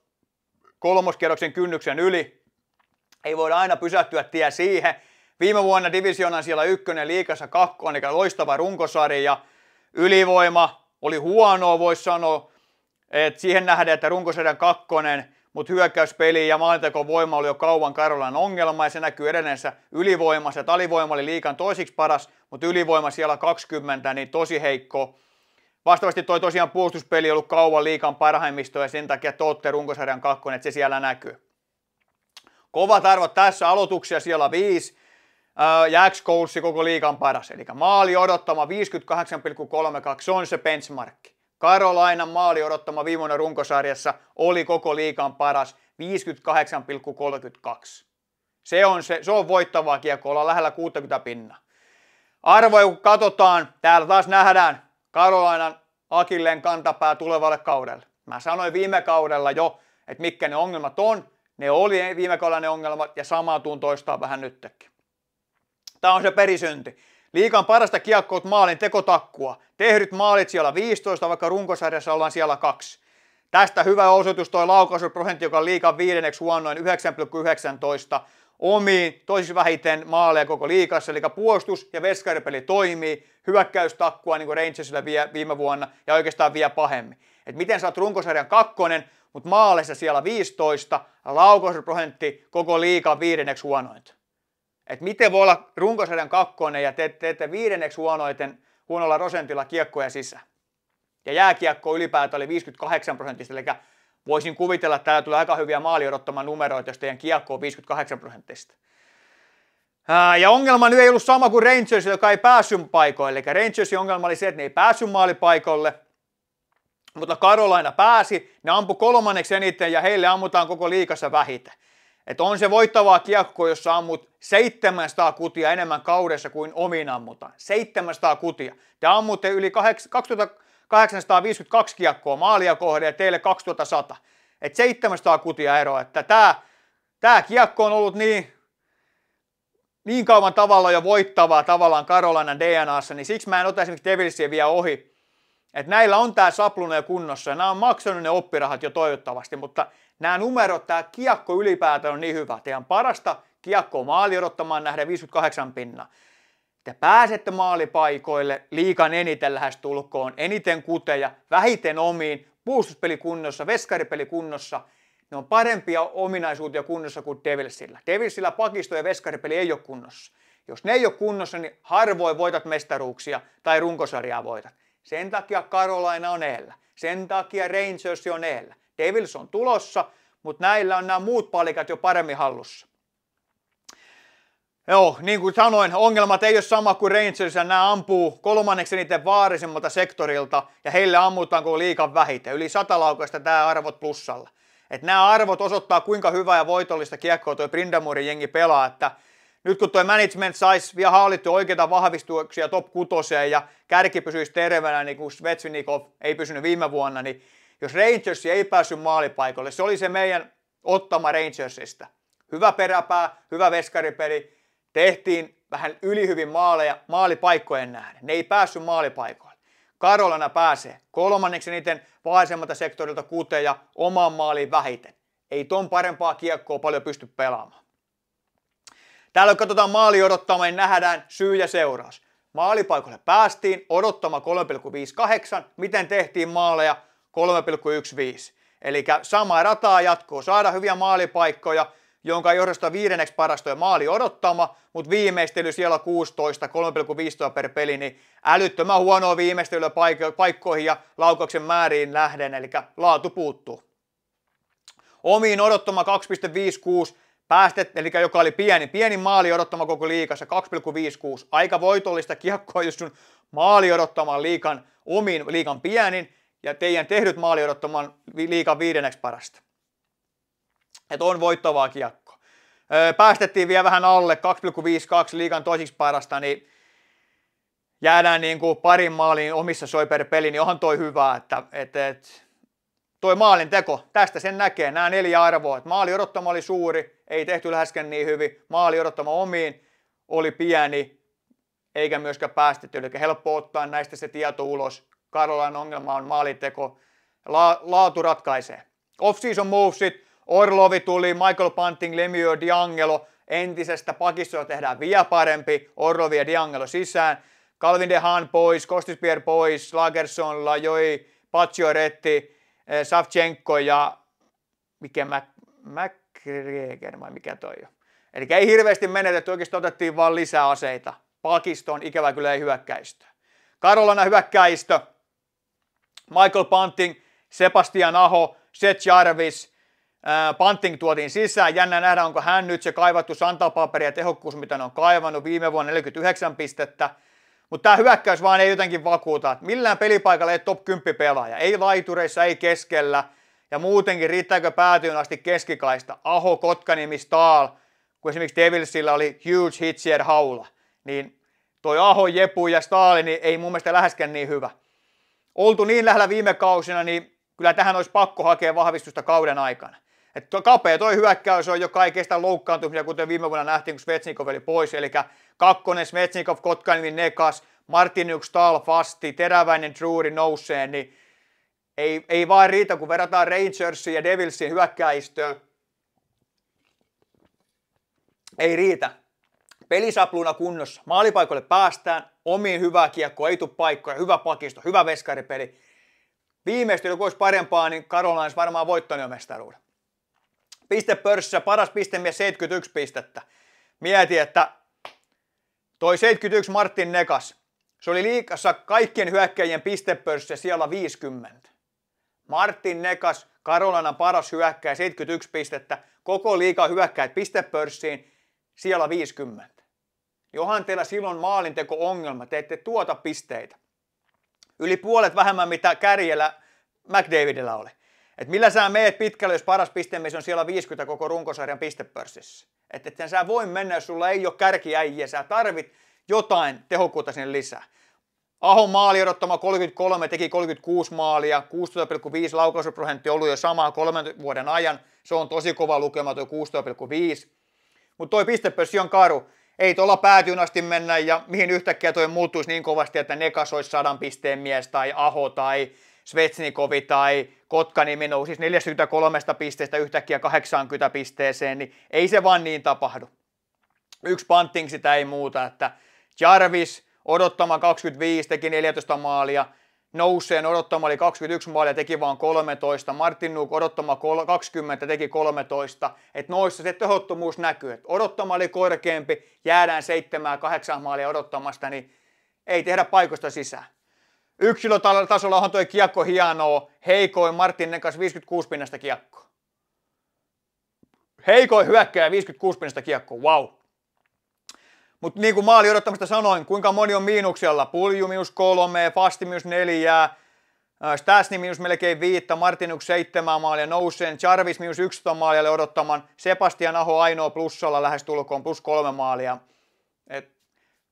kolmoskerroksen kynnyksen yli. Ei voida aina pysähtyä tie siihen. Viime vuonna divisioonan siellä ykkönen liikassa kakkoon, eli loistava runkosarja. Ja ylivoima oli huonoa, voisi sanoa. Et siihen nähden, että runkosarjan kakkonen, mutta hyökkäyspeli ja maalintekon voima oli jo kauan Karolan ongelma ja se näkyy edelleensä ylivoimassa. Talivoima oli liikan toisiksi paras, mutta ylivoima siellä 20, niin tosi heikko. Vastaavasti toi tosiaan puolustuspeli on ollut kauan liikan parhaimmistoa ja sen takia Totte runkosarjan kakkonen, että se siellä näkyy. Kovat arvot tässä, aloituksia siellä viisi äh, ja x koko liikan paras. Eli maali odottama 58,32 se on se benchmarkki. Karolaina maali odottama viimeinen runkosarjassa oli koko liikan paras 58,32. Se on, se, se on voittavaa kiekko, ollaan lähellä 60 pinnaa. Arvoja kun katsotaan, täällä taas nähdään Karolainan Akilleen kantapää tulevalle kaudelle. Mä sanoin viime kaudella jo, että mitkä ne ongelmat on. Ne oli viime kaudella ne ongelmat ja samaa tuun toistaa vähän nytkin. Tämä on se perisynti. Liikan parasta kiekkout maalin tekotakkua. Tehdyt maalit siellä 15, vaikka runkosarjassa ollaan siellä kaksi. Tästä hyvä osoitus toi laukaisuprosentti, joka on liikan viidenneksi huonoin 9,19 omiin, toiseksi vähiten maaleja koko liikassa, eli puolustus ja veskaripeli toimii, hyökkäystakkua niin kuin Rangersillä vie viime vuonna ja oikeastaan vielä pahemmin. Et miten saat runkosarjan kakkonen, mutta maaleissa siellä 15, laukausprosentti koko liika viidenneksi huonointa. Et miten voi olla runkosarjan kakkonen ja te te viidenneksi huonoiten huonolla prosentilla kiekkoja sisään. Ja jääkiekko ylipäätään oli 58 prosentista, eli voisin kuvitella, että täällä tulee aika hyviä maali odottamaan numeroita, jos teidän kiekko on 58 prosenttista. Ja ongelma nyt ei ollut sama kuin Rangers, joka ei päässyt paikoille. Eli Rangersin ongelma oli se, että ne ei päässyt maalipaikoille, mutta Karolaina pääsi. Ne ampu kolmanneksi eniten ja heille ammutaan koko liikassa vähitä. Että on se voittavaa kiekko, jossa ammut 700 kutia enemmän kaudessa kuin omiin ammutaan. 700 kutia. Te ammutte yli 8, 2000 852 kiekkoa maalia kohden ja teille 2100. Et 700 kutia eroa, että tämä tää kiekko on ollut niin, niin kauan tavalla jo voittavaa tavallaan Karolainan DNAssa, niin siksi mä en ota esimerkiksi Devilsiä vielä ohi. Et näillä on tämä sapluna jo kunnossa ja nämä on maksanut ne oppirahat jo toivottavasti, mutta nämä numerot, tämä kiekko ylipäätään on niin hyvä. Teidän parasta kiekkoa maali odottamaan nähdä 58 pinnaa te pääsette maalipaikoille liikan eniten lähes tulkoon, eniten kuteja, vähiten omiin, puolustuspeli kunnossa, veskaripeli kunnossa. Ne on parempia ominaisuuksia kunnossa kuin Devilsillä. Devilsillä pakisto ja veskaripeli ei ole kunnossa. Jos ne ei ole kunnossa, niin harvoin voitat mestaruuksia tai runkosarjaa voitat. Sen takia Karolaina on eellä. Sen takia Rangers on eellä. Devils on tulossa, mutta näillä on nämä muut palikat jo paremmin hallussa. Joo, niin kuin sanoin, ongelmat ei ole sama kuin Rangers, ja nämä ampuu kolmanneksi niiden vaarisemmalta sektorilta, ja heille ammutaan kuin liikan vähite. Yli sata laukaista tämä arvot plussalla. Et nämä arvot osoittaa, kuinka hyvää ja voitollista kiekkoa tuo Brindamurin jengi pelaa, että nyt kun tuo management saisi vielä hallittua oikeita vahvistuksia top 6 ja kärki pysyisi terveenä, niin kuin Svetsvinikov ei pysynyt viime vuonna, niin jos Rangers ei päässyt maalipaikalle, se oli se meidän ottama Rangersista. Hyvä peräpää, hyvä veskaripeli, Tehtiin vähän ylihyvin maaleja maalipaikkojen nähden. Ne ei päässyt maalipaikoille. Karolana pääsee kolmanneksi niiden vaisemmalta sektorilta kuuteen ja omaan maaliin vähiten. Ei ton parempaa kiekkoa paljon pysty pelaamaan. Täällä kun katsotaan maali odottamaan, niin nähdään syy ja seuraus. Maalipaikoille päästiin, odottama 3,58, miten tehtiin maaleja 3,15. Eli samaa rataa jatkuu, saada hyviä maalipaikkoja, jonka johdosta viidenneksi parasta ja maali odottama, mutta viimeistely siellä 16, 3,5 per peli, niin älyttömän huonoa viimeistelyä paik- paikkoihin ja laukauksen määriin lähden, eli laatu puuttuu. Omiin odottama 2,56 päästet, eli joka oli pieni, pieni maali odottama koko liikassa, 2,56. Aika voitollista kiekkoa, jos sun maali odottamaan liikan omiin liikan pienin ja teidän tehdyt maali odottamaan liikan viidenneksi parasta että on voittavaa kiekko. Päästettiin vielä vähän alle 2,52 liikan toisiksi parasta, niin jäädään niin kuin parin maaliin omissa soi per peli, niin onhan toi hyvä, että, että, että toi maalin teko, tästä sen näkee, nämä neljä arvoa, että maali odottama oli suuri, ei tehty läheskään niin hyvin, maali odottama omiin oli pieni, eikä myöskään päästetty, eli helppo ottaa näistä se tieto ulos. Karolan ongelma on maaliteko, La- laatu ratkaisee. Off-season movesit, Orlovi tuli, Michael Panting, Lemieux, Diangelo, entisestä pakistoa tehdään vielä parempi, Orlovi ja Diangelo sisään, Calvin de Haan pois, Kostispier pois, Lagerson, Lajoi, Pacioretti, eh, Savchenko ja mikä Mac, McGregor vai mikä toi on. Eli ei hirveästi menetetty, oikeastaan otettiin vaan lisää aseita. Pakiston ikävä kyllä ei hyökkäistö. Karolana hyökkäistö, Michael Panting, Sebastian Aho, Seth Jarvis, Panting tuotiin sisään. Jännä nähdä, onko hän nyt se kaivattu santapaperi ja tehokkuus, mitä on kaivannut. Viime vuonna 49 pistettä. Mutta tämä hyökkäys vaan ei jotenkin vakuuta. Millään pelipaikalla ei top 10 pelaaja. Ei laitureissa, ei keskellä. Ja muutenkin, riittääkö päätyyn asti keskikaista? Aho, Kotkanimi, Staal, kun esimerkiksi Devilsillä oli huge hitsier haula. Niin toi Aho, Jepu ja Staali niin ei mun mielestä läheskään niin hyvä. Oltu niin lähellä viime kausina, niin kyllä tähän olisi pakko hakea vahvistusta kauden aikana. Et kapea toi hyökkäys on, joka kaikista loukkaantumisia, kuten viime vuonna nähtiin, kun Svetsnikov oli pois. Eli kakkonen Svetsnikov, Kotkanivin Nekas, Martin Yksdal, Fasti, Teräväinen, Truuri nousee, niin ei, ei vaan riitä, kun verrataan Rangersin ja Devilsin hyökkäistöön. Ei riitä. Pelisapluuna kunnossa. Maalipaikoille päästään. Omiin hyvää kiekkoa, ei paikkoja. Hyvä pakisto, hyvä veskaripeli. Viimeistely, kun olisi parempaa, niin Karolainen varmaan voittanut jo mestaruuden pistepörssissä paras pistemies 71 pistettä. Mieti, että toi 71 Martin Nekas, se oli liikassa kaikkien hyökkäjien pistepörssissä siellä 50. Martin Nekas, Karolana paras hyökkäjä, 71 pistettä, koko liika hyökkäät pistepörssiin siellä 50. Johan teillä silloin maalinteko-ongelma, te ette tuota pisteitä. Yli puolet vähemmän mitä kärjellä McDavidillä oli. Et millä sä meet pitkälle, jos paras pistemies on siellä 50 koko runkosarjan pistepörssissä? Että et sä voi mennä, jos sulla ei ole kärkiäjiä, sä tarvit jotain tehokkuutta sinne lisää. Aho maali odottama 33, teki 36 maalia, 16,5 laukausprosentti ollut jo samaa kolmen vuoden ajan. Se on tosi kova lukema tuo 16,5. Mutta toi pistepörssi on karu. Ei tuolla päätyyn asti mennä ja mihin yhtäkkiä toi muuttuisi niin kovasti, että Nekas olisi sadan pisteen mies tai Aho tai Svetsnikovi tai Kotkanimi nousi 43 pisteestä yhtäkkiä 80 pisteeseen, niin ei se vaan niin tapahdu. Yksi panting sitä ei muuta, että Jarvis odottama 25 teki 14 maalia, Nousseen odottama oli 21 maalia, teki vaan 13. Martin Nuuk odottama 20, teki 13. Että noissa se tehottomuus näkyy. Et odottama oli korkeampi, jäädään 7-8 maalia odottamasta, niin ei tehdä paikosta sisään. Yksilötasolla onhan tuo kiekko hienoa. Heikoin Martin Nekas 56 pinnasta kiekko. Heikoin hyökkäjä 56 pinnasta kiekko. Wow. Mutta niin kuin maali odottamista sanoin, kuinka moni on miinuksella. Pulju miinus kolme, Fasti miinus neljää, äh, Stasni miinus melkein viittä, yksi seitsemän maalia nouseen, Jarvis miinus 11 maalia odottaman, Sebastian Aho ainoa plussalla lähes tulkoon, plus kolme maalia. Et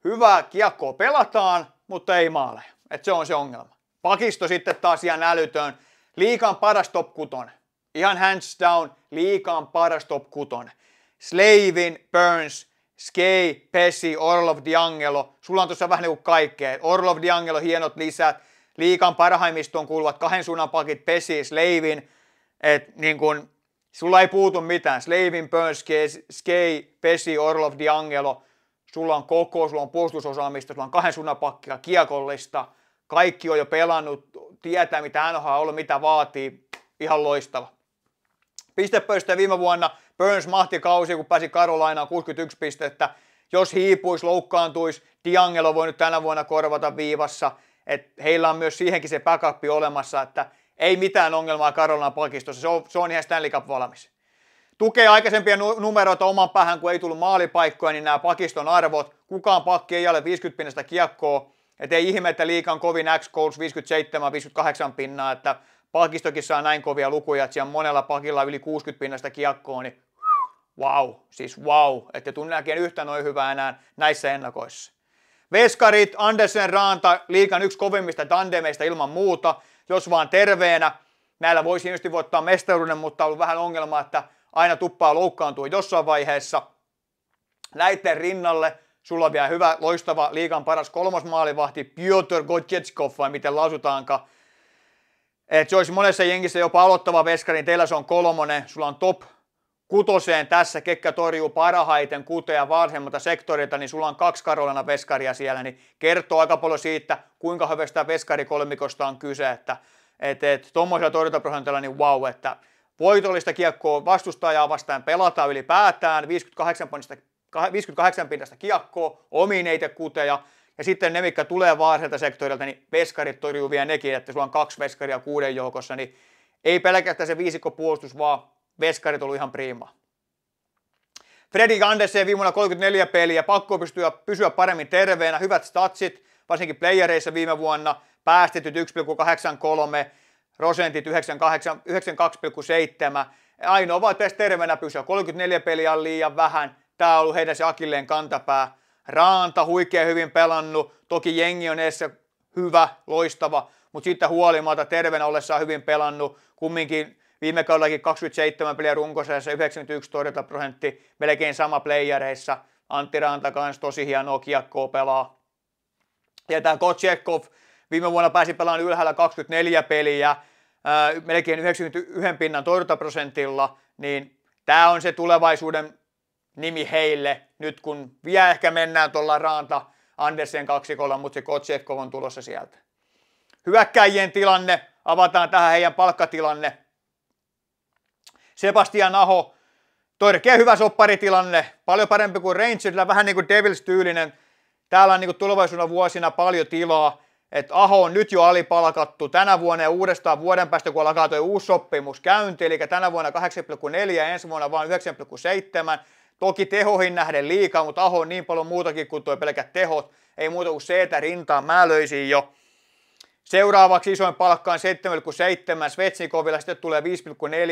hyvää kiekkoa pelataan, mutta ei maaleja. Et se on se ongelma. Pakisto sitten taas ihan älytön. Liikan paras top kuton. Ihan hands down, liikan paras top kuton. Slavin, Burns, Skei, Pesi Orlov, Diangelo. Sulla on tuossa vähän niin kuin kaikkea. Orlov, Diangelo, hienot lisät. Liikan parhaimmistoon kuuluvat kahden suunnan pakit, Pesi Slavin. Et niin kun, sulla ei puutu mitään. Slavin, Burns, Skei, Pesi Orlov, Diangelo – sulla on koko, sulla on puolustusosaamista, sulla on kahden suunnapakkia kiekollista, kaikki on jo pelannut, tietää mitä NHL on ollut, mitä vaatii, ihan loistava. Pistepöistä viime vuonna Burns mahti kausi, kun pääsi Karolainaan 61 pistettä. Jos hiipuis, loukkaantuisi, Diangelo voi nyt tänä vuonna korvata viivassa. Et heillä on myös siihenkin se backup olemassa, että ei mitään ongelmaa Karolan pakistossa. Se on, se on ihan Stanley Cup valmis tukee aikaisempia numeroita oman päähän, kun ei tullut maalipaikkoja, niin nämä pakiston arvot, kukaan pakki ei ole 50 pinnasta kiekkoa, et ei ihme, että liikan kovin x 57-58 pinnaa, että pakistokin saa näin kovia lukuja, että siellä monella pakilla yli 60 pinnasta kiekkoa, niin wow, siis wow, että tunne näkee yhtä noin hyvää enää näissä ennakoissa. Veskarit, Andersen, Raanta, liikan yksi kovimmista tandemeista ilman muuta, jos vaan terveenä. Näillä voisi tietysti voittaa mestaruuden, mutta on ollut vähän ongelma, että aina tuppaa loukkaantua jossain vaiheessa. Läitteen rinnalle sulla on vielä hyvä, loistava, liigan paras kolmas maalivahti, Piotr Gotjetskov, vai miten lausutaanka. Et se olisi monessa jengissä jopa aloittava veskari, niin teillä se on kolmonen, sulla on top kutoseen tässä, kekkä torjuu parhaiten kuteja varhemmalta sektorilta, niin sulla on kaksi Karolana veskaria siellä, niin kertoo aika paljon siitä, kuinka hyvästä veskarikolmikosta on kyse, että et, et, tuommoisella torjuntaprosentilla, niin wow, että Voitollista kiekkoa vastustajaa vastaan pelataan ylipäätään, 58 pinnasta, 58 pinnasta kiekkoa, omineita kuteja, ja sitten ne, mitkä tulee vaarselta sektorilta, niin veskarit torjuu vielä nekin, että sulla on kaksi veskaria kuuden joukossa, niin ei pelkästään se viisikko puolustus, vaan veskarit on ihan priimaa. Fredrik Andersen viime vuonna 34 peliä, pakko pystyä pysyä paremmin terveenä, hyvät statsit, varsinkin playereissa viime vuonna, päästetyt 1,83, prosentit 92,7. Ainoa vaan pitäisi terveenä pysyä. 34 peliä on liian vähän. Tämä on ollut heidän se akilleen kantapää. Raanta huikea hyvin pelannut. Toki jengi on edessä hyvä, loistava, mutta sitten huolimatta terveenä ollessaan hyvin pelannut. Kumminkin viime kaudellakin 27 peliä runkosajassa 91 todeta prosentti, melkein sama playereissa. Antti Ranta kanssa tosi hienoa kiekkoa pelaa. Ja tämä Kotsekov, Viime vuonna pääsi pelaamaan ylhäällä 24 peliä, äh, melkein 91 pinnan torjuntaprosentilla, niin tämä on se tulevaisuuden nimi heille, nyt kun vielä ehkä mennään tuolla Raanta Andersen kaksikolla, mutta se Kotsetkov on tulossa sieltä. Hyökkäjien tilanne, avataan tähän heidän palkkatilanne. Sebastian Aho, törkeä hyvä sopparitilanne, paljon parempi kuin Rangersillä, vähän niin kuin Devils-tyylinen. Täällä on niin kuin tulevaisuuden vuosina paljon tilaa että Aho on nyt jo alipalkattu tänä vuonna ja uudestaan vuoden päästä, kun alkaa tuo uusi sopimus käynti, eli tänä vuonna 8,4 ja ensi vuonna vain 9,7. Toki tehoihin nähden liikaa, mutta Aho on niin paljon muutakin kuin tuo pelkät tehot. Ei muuta kuin se, että rintaan mä löisin jo. Seuraavaksi isoin palkka on 7,7 Svetsikovilla, sitten tulee 5,4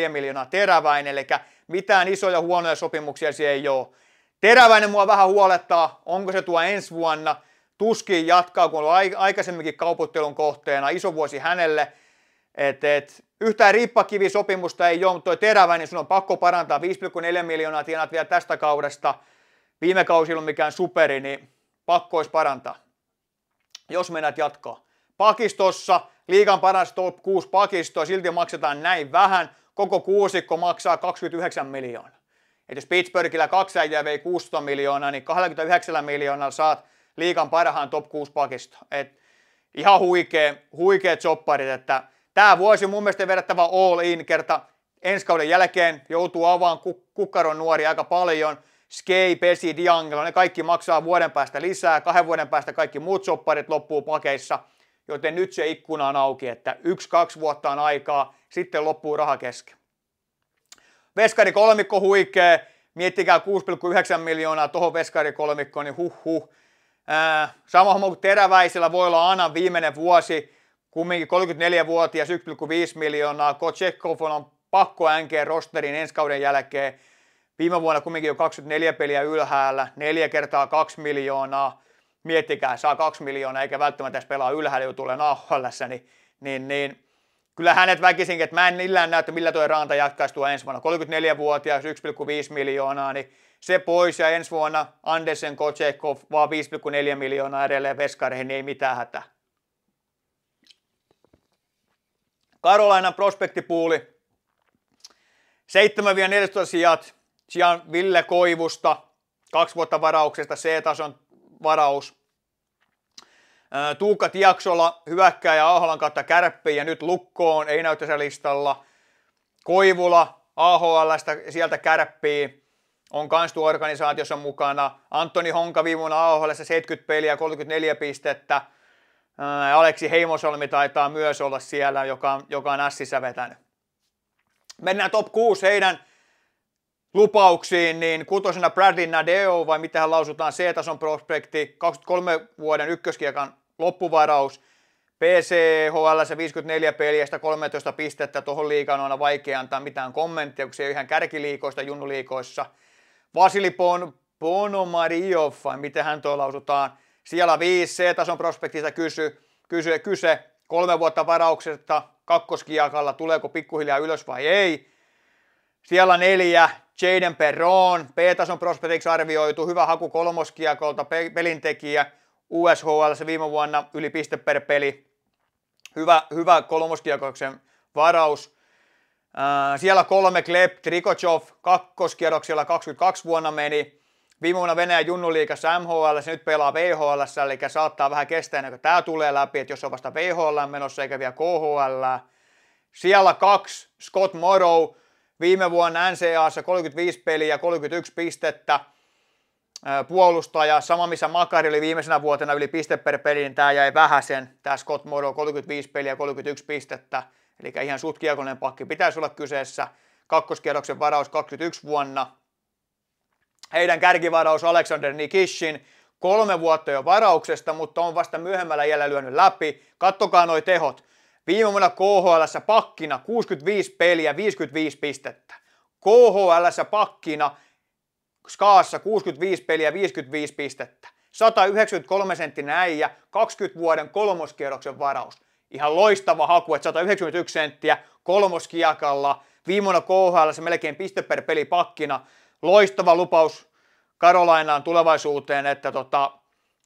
miljoonaa teräväinen, eli mitään isoja huonoja sopimuksia siellä ei ole. Teräväinen mua vähän huolettaa, onko se tuo ensi vuonna – tuskin jatkaa, kun on aikaisemminkin kaupottelun kohteena, iso vuosi hänelle. että et, yhtään riippakivisopimusta ei ole, mutta toi terävä, niin sun on pakko parantaa. 5,4 miljoonaa tienat vielä tästä kaudesta. Viime kausi mikään superi, niin pakko olisi parantaa, jos mennät jatkoon. Pakistossa, liigan paras top 6 pakisto, silti maksetaan näin vähän. Koko kuusikko maksaa 29 miljoonaa. Et jos Pittsburghillä kaksi äijää vei 600 miljoonaa, niin 29 miljoonaa saat liikan parhaan top 6 pakisto. Et ihan huikee, huikeet sopparit, että tämä vuosi mun mielestä vedettävä all in kerta ensi kauden jälkeen joutuu avaan kuk- kukkaron nuori aika paljon. Skei, Pesi, Diangelo, ne kaikki maksaa vuoden päästä lisää, kahden vuoden päästä kaikki muut sopparit loppuu pakeissa, joten nyt se ikkuna on auki, että yksi, kaksi vuotta on aikaa, sitten loppuu raha kesken. Veskari kolmikko huikee, miettikää 6,9 miljoonaa tuohon veskari kolmikkoon, niin huh huh. Äh, Sama homma kuin Teräväisellä voi olla Anan viimeinen vuosi, kumminkin 34-vuotias 1,5 miljoonaa. Kochekov on pakko änkeä rosterin ensi kauden jälkeen. Viime vuonna kumminkin jo 24 peliä ylhäällä, 4 kertaa 2 miljoonaa. Miettikää, saa 2 miljoonaa eikä välttämättä edes pelaa ylhäällä, jo tulee AHL, niin, niin, niin, kyllä hänet väkisin, että mä en millään näytä, millä tuo Ranta jatkaisi tuo ensi vuonna. 34-vuotias, 1,5 miljoonaa, niin se pois ja ensi vuonna Andersen, Kocekov vaan 5,4 miljoonaa edelleen veskareihin, niin ei mitään hätää. Karolainan prospektipuuli. 7-14 sijat. Sijaan Ville Koivusta. Kaksi vuotta varauksesta C-tason varaus. Tuukka Tiaksola ja Aholan kautta kärppi ja nyt Lukkoon, ei näy listalla. Koivula AHLstä sieltä kärppii on kans tuo organisaatiossa mukana. Antoni Honka viime AHL 70 peliä, 34 pistettä. Aleksi Heimosalmi taitaa myös olla siellä, joka, joka on ässissä vetänyt. Mennään top 6 heidän lupauksiin, niin kutosena Bradley Nadeo, vai mitä hän lausutaan, C-tason prospekti, 23 vuoden ykköskiekan loppuvaraus, PCHL 54 peliästä 13 pistettä, tuohon liikaan on aina vaikea antaa mitään kommenttia, kun se ei ole ihan kärkiliikoista junnuliikoissa. Vasilipon Ponomariov, vai miten hän tuo lausutaan, siellä 5 C-tason prospektista kysy, kysy, kyse, kolme vuotta varauksesta kakkoskiakalla, tuleeko pikkuhiljaa ylös vai ei. Siellä neljä, Jaden Perron, B-tason prospektiksi arvioitu, hyvä haku kolmoskiakolta, pelintekijä, USHL se viime vuonna yli piste per peli, hyvä, hyvä kolmoskiakoksen varaus. Äh, siellä kolme Klep, Trikochov, kakkoskierroksella 22 vuonna meni. Viime vuonna Venäjän junnuliikassa MHL, se nyt pelaa VHL, eli saattaa vähän kestää ennen kuin tämä tulee läpi, että jos on vasta VHL menossa eikä vielä KHL. Siellä kaksi, Scott Morrow, viime vuonna NCAssa 35 peliä, 31 pistettä äh, puolustaja, sama missä Makari oli viimeisenä vuotena yli piste per peli, niin tämä jäi vähäsen, tämä Scott Morrow 35 peliä, 31 pistettä. Eli ihan suht kiekollinen pakki pitäisi olla kyseessä. Kakkoskierroksen varaus 21 vuonna. Heidän kärkivaraus Alexander Nikishin kolme vuotta jo varauksesta, mutta on vasta myöhemmällä jäljellä lyönyt läpi. Kattokaa noi tehot. Viime vuonna KHL pakkina 65 peliä, 55 pistettä. KHL pakkina skaassa 65 peliä, 55 pistettä. 193 senttinen äijä, 20 vuoden kolmoskierroksen varaus. Ihan loistava haku, että 191 senttiä kolmoskiakalla. viimona KHL se melkein piste per peli pakkina. Loistava lupaus Karolainaan tulevaisuuteen, että tota,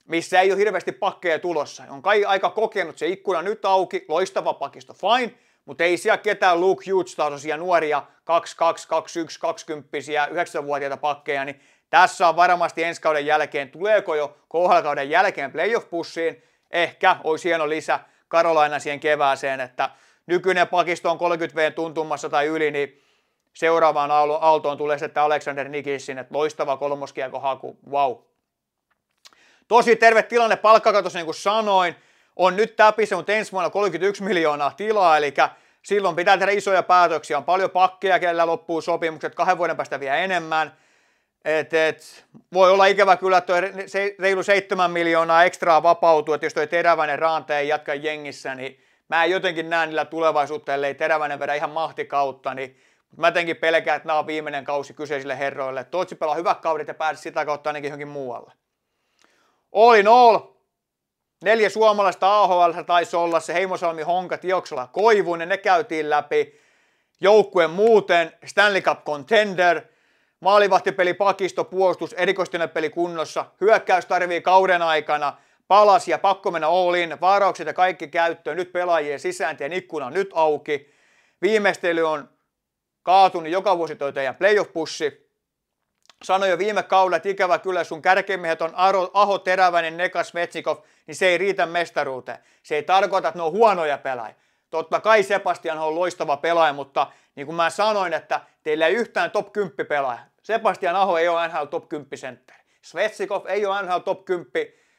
missä ei ole hirveästi pakkeja tulossa. On kai aika kokenut se ikkuna nyt auki, loistava pakisto, fine, mutta ei siellä ketään Luke Hughes-tasoisia nuoria, 22, 21, 20 9-vuotiaita pakkeja, niin tässä on varmasti ensi kauden jälkeen, tuleeko jo kohdalla jälkeen playoff-pussiin, ehkä olisi hieno lisä, Karolaina siihen kevääseen, että nykyinen pakisto on 30 V tuntumassa tai yli, niin seuraavaan aaltoon tulee sitten Alexander Nikissin, että loistava kolmoskiekohaku, vau. Wow. Tosi terve tilanne, palkkakatos niin kuin sanoin, on nyt täpissä, mutta ensi vuonna 31 miljoonaa tilaa, eli silloin pitää tehdä isoja päätöksiä, on paljon pakkeja, kellä loppuu sopimukset, kahden vuoden päästä vielä enemmän – et, et, voi olla ikävä kyllä, että reilu 7 miljoonaa ekstraa vapautuu, että jos toi teräväinen raanta ei jatka jengissä, niin mä en jotenkin näe niillä tulevaisuutta, ellei teräväinen vedä ihan kautta, niin mä jotenkin pelkään, että nämä on viimeinen kausi kyseisille herroille. Tootsi pelaa hyvät kaudet ja pääsi sitä kautta ainakin johonkin muualle. All in all, neljä suomalaista AHL taisi olla se Heimosalmi, Honka, Tioksala, Koivunen, ne käytiin läpi. Joukkue muuten Stanley Cup Contender – Maalivahtipeli pakisto, puolustus, erikoistilannepeli kunnossa, hyökkäys tarvii kauden aikana, palas ja pakko mennä olin, varaukset ja kaikki käyttöön, nyt pelaajien sisääntien ikkuna on nyt auki. Viimeistely on kaatunut niin joka vuosi toi teidän playoff-pussi. Sanoin jo viime kaudella, että ikävä kyllä sun kärkimiehet on Aro, Aho Teräväinen, Nekas Metsikov, niin se ei riitä mestaruuteen. Se ei tarkoita, että ne on huonoja pelaajia. Totta kai Sebastian on loistava pelaaja, mutta niin kuin mä sanoin, että teillä ei yhtään top 10 pelaaja. Sebastian Aho ei ole NHL top 10 sentteri. Svetsikov ei ole NHL top 10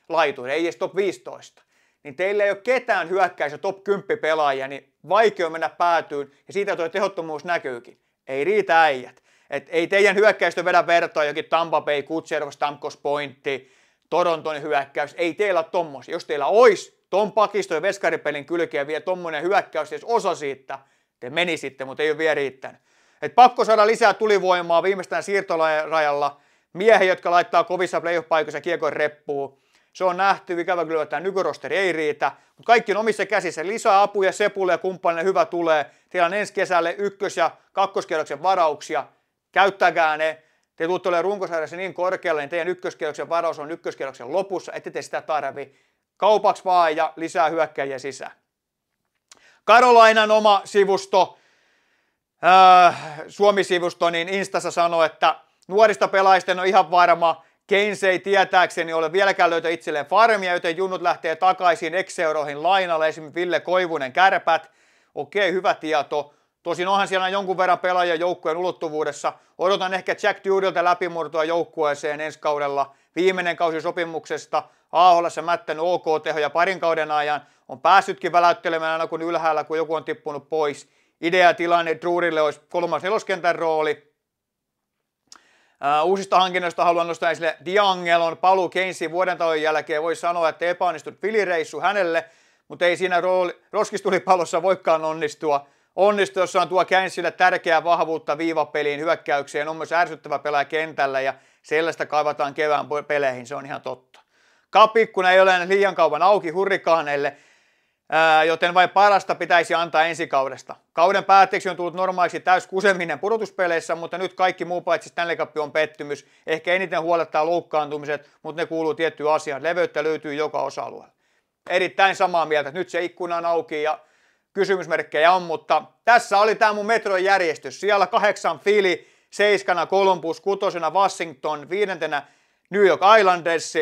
laituri, ei edes top 15. Niin teillä ei ole ketään hyökkäys ja top 10 pelaajia, niin vaikea mennä päätyyn ja siitä tuo tehottomuus näkyykin. Ei riitä äijät. Et ei teidän hyökkäystä vedä vertoa jokin Tampa Bay, Kutservo, Stamkos Pointti, Toronton hyökkäys. Ei teillä tommosia. Jos teillä olisi, ton pakisto ja veskaripelin kylkeä vielä tuommoinen hyökkäys, siis osa siitä, te meni sitten, mutta ei ole vielä riittänyt. Et pakko saada lisää tulivoimaa viimeistään siirtolajalla. miehiä, jotka laittaa kovissa playoff-paikoissa kiekon reppuun. Se on nähty, ikävä kyllä tämä nykyrosteri ei riitä, mutta kaikki on omissa käsissä. Lisää apuja Sepulle ja kumppanille hyvä tulee. Teillä on ensi kesälle ykkös- ja kakkoskierroksen varauksia. Käyttäkää ne. Te tulette olemaan runkosarjassa niin korkealle, niin teidän ykköskierroksen varaus on ykköskierroksen lopussa, ette te sitä tarvi. Kaupaksi vaan ja lisää hyökkäjiä sisään. Karolainan oma sivusto, äh, Suomi-sivusto, niin Instassa sanoi, että nuorista pelaajista on ihan varma, Keynes ei tietääkseni ole vieläkään löytänyt itselleen farmia, joten junnut lähtee takaisin ekseuroihin lainalle, esimerkiksi Ville Koivunen kärpät. Okei, hyvä tieto. Tosin onhan siellä jonkun verran pelaajia joukkueen ulottuvuudessa. Odotan ehkä Jack Dudeltä läpimurtoa joukkueeseen ensi kaudella viimeinen kausi sopimuksesta, AHL mättänyt OK-tehoja parin kauden ajan, on päässytkin väläyttelemään aina kun ylhäällä, kun joku on tippunut pois. Idea tilanne Druurille olisi kolmas neloskentän rooli. uusista hankinnoista haluan nostaa esille Diangelon palu Keynesi vuoden tauon jälkeen. Voi sanoa, että epäonnistunut filireissu hänelle, mutta ei siinä rooli, roskistulipalossa voikaan onnistua. Onnistuessaan tuo Keynesille tärkeää vahvuutta viivapeliin hyökkäykseen, on myös ärsyttävä pelaaja kentällä ja Sellaista kaivataan kevään peleihin, se on ihan totta. Kapikkuna ei ole liian kauan auki hurrikaaneille, joten vain parasta pitäisi antaa ensi kaudesta. Kauden päätteeksi on tullut normaaliksi täys kuseminen pudotuspeleissä, mutta nyt kaikki muu paitsi Stanley Cup on pettymys. Ehkä eniten huolettaa loukkaantumiset, mutta ne kuuluu tiettyyn asiaan. Leveyttä löytyy joka osa-alueella. Erittäin samaa mieltä. Nyt se ikkuna on auki ja kysymysmerkkejä on, mutta tässä oli tämä mun metron järjestys. Siellä kahdeksan fiili seiskana Columbus, kutosena Washington, viidentenä New York Islanders,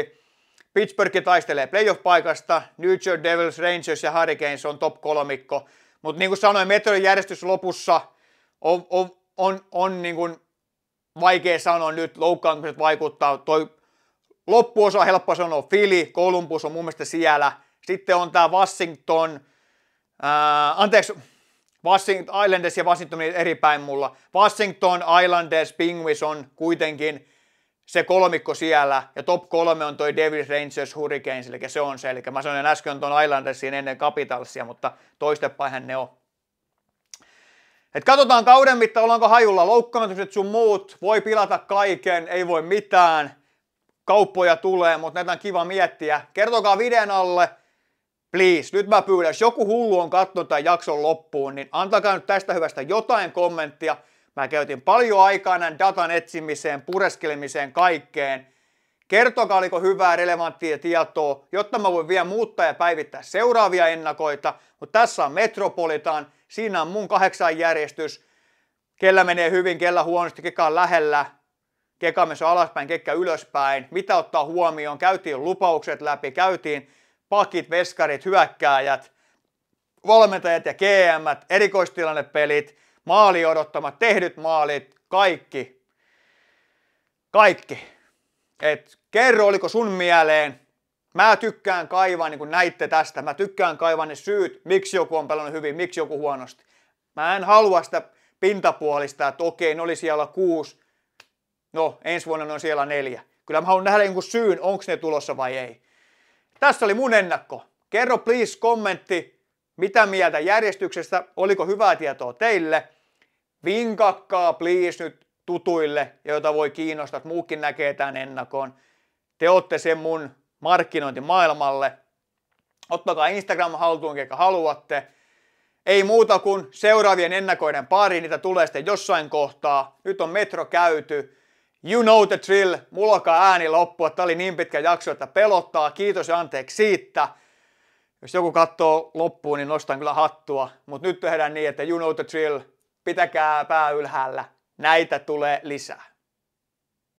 Pittsburgh taistelee playoff-paikasta, New York Devils, Rangers ja Hurricanes on top kolmikko. Mutta niin kuin sanoin, metodin järjestys lopussa on, on, on, on niin kuin vaikea sanoa nyt, loukkaantumiset vaikuttaa. Toi loppuosa on helppo sanoa, Philly, Columbus on mun mielestä siellä. Sitten on tämä Washington, ää, anteeksi, Washington Islanders ja Washingtonin eri päin mulla. Washington, Islanders, Penguins on kuitenkin se kolmikko siellä, ja top kolme on toi Devil Rangers, Hurricanes, eli se on se. Eli mä sanoin äsken tuon Islandersiin ennen Capitalsia, mutta toistepäinhän ne on. Et katsotaan kauden mitta, ollaanko hajulla loukkaantumiset sun muut, voi pilata kaiken, ei voi mitään, kauppoja tulee, mutta näitä on kiva miettiä. Kertokaa videon alle, please, nyt mä pyydän, jos joku hullu on katsonut tämän jakson loppuun, niin antakaa nyt tästä hyvästä jotain kommenttia. Mä käytin paljon aikaa näin datan etsimiseen, pureskelemiseen, kaikkeen. Kertokaa, oliko hyvää, relevanttia tietoa, jotta mä voin vielä muuttaa ja päivittää seuraavia ennakoita. Mutta tässä on Metropolitan, siinä on mun kahdeksan järjestys. Kellä menee hyvin, kellä huonosti, keka on lähellä, keka on alaspäin, kekkä ylöspäin. Mitä ottaa huomioon, käytiin lupaukset läpi, käytiin pakit, veskarit, hyökkääjät, valmentajat ja GM, erikoistilannepelit, maali odottamat, tehdyt maalit, kaikki. Kaikki. Et kerro, oliko sun mieleen, mä tykkään kaivaa, niin kuin näitte tästä, mä tykkään kaivaa ne syyt, miksi joku on pelannut hyvin, miksi joku huonosti. Mä en halua sitä pintapuolista, että okei, ne oli siellä kuusi, no ensi vuonna ne on siellä neljä. Kyllä mä haluan nähdä jonkun syyn, onko ne tulossa vai ei. Tässä oli mun ennakko. Kerro please kommentti, mitä mieltä järjestyksestä, oliko hyvää tietoa teille. Vinkakkaa please nyt tutuille, joita voi kiinnostaa, että muukin näkee tämän ennakon. Te olette sen mun markkinointimaailmalle. Ottakaa Instagram haltuun, kekä haluatte. Ei muuta kuin seuraavien ennakoiden pariin, niitä tulee sitten jossain kohtaa. Nyt on metro käyty You know the drill. Mulla ääni loppua. Tämä oli niin pitkä jakso, että pelottaa. Kiitos ja anteeksi siitä. Jos joku katsoo loppuun, niin nostan kyllä hattua. Mutta nyt tehdään niin, että you know the drill. Pitäkää pää ylhäällä. Näitä tulee lisää.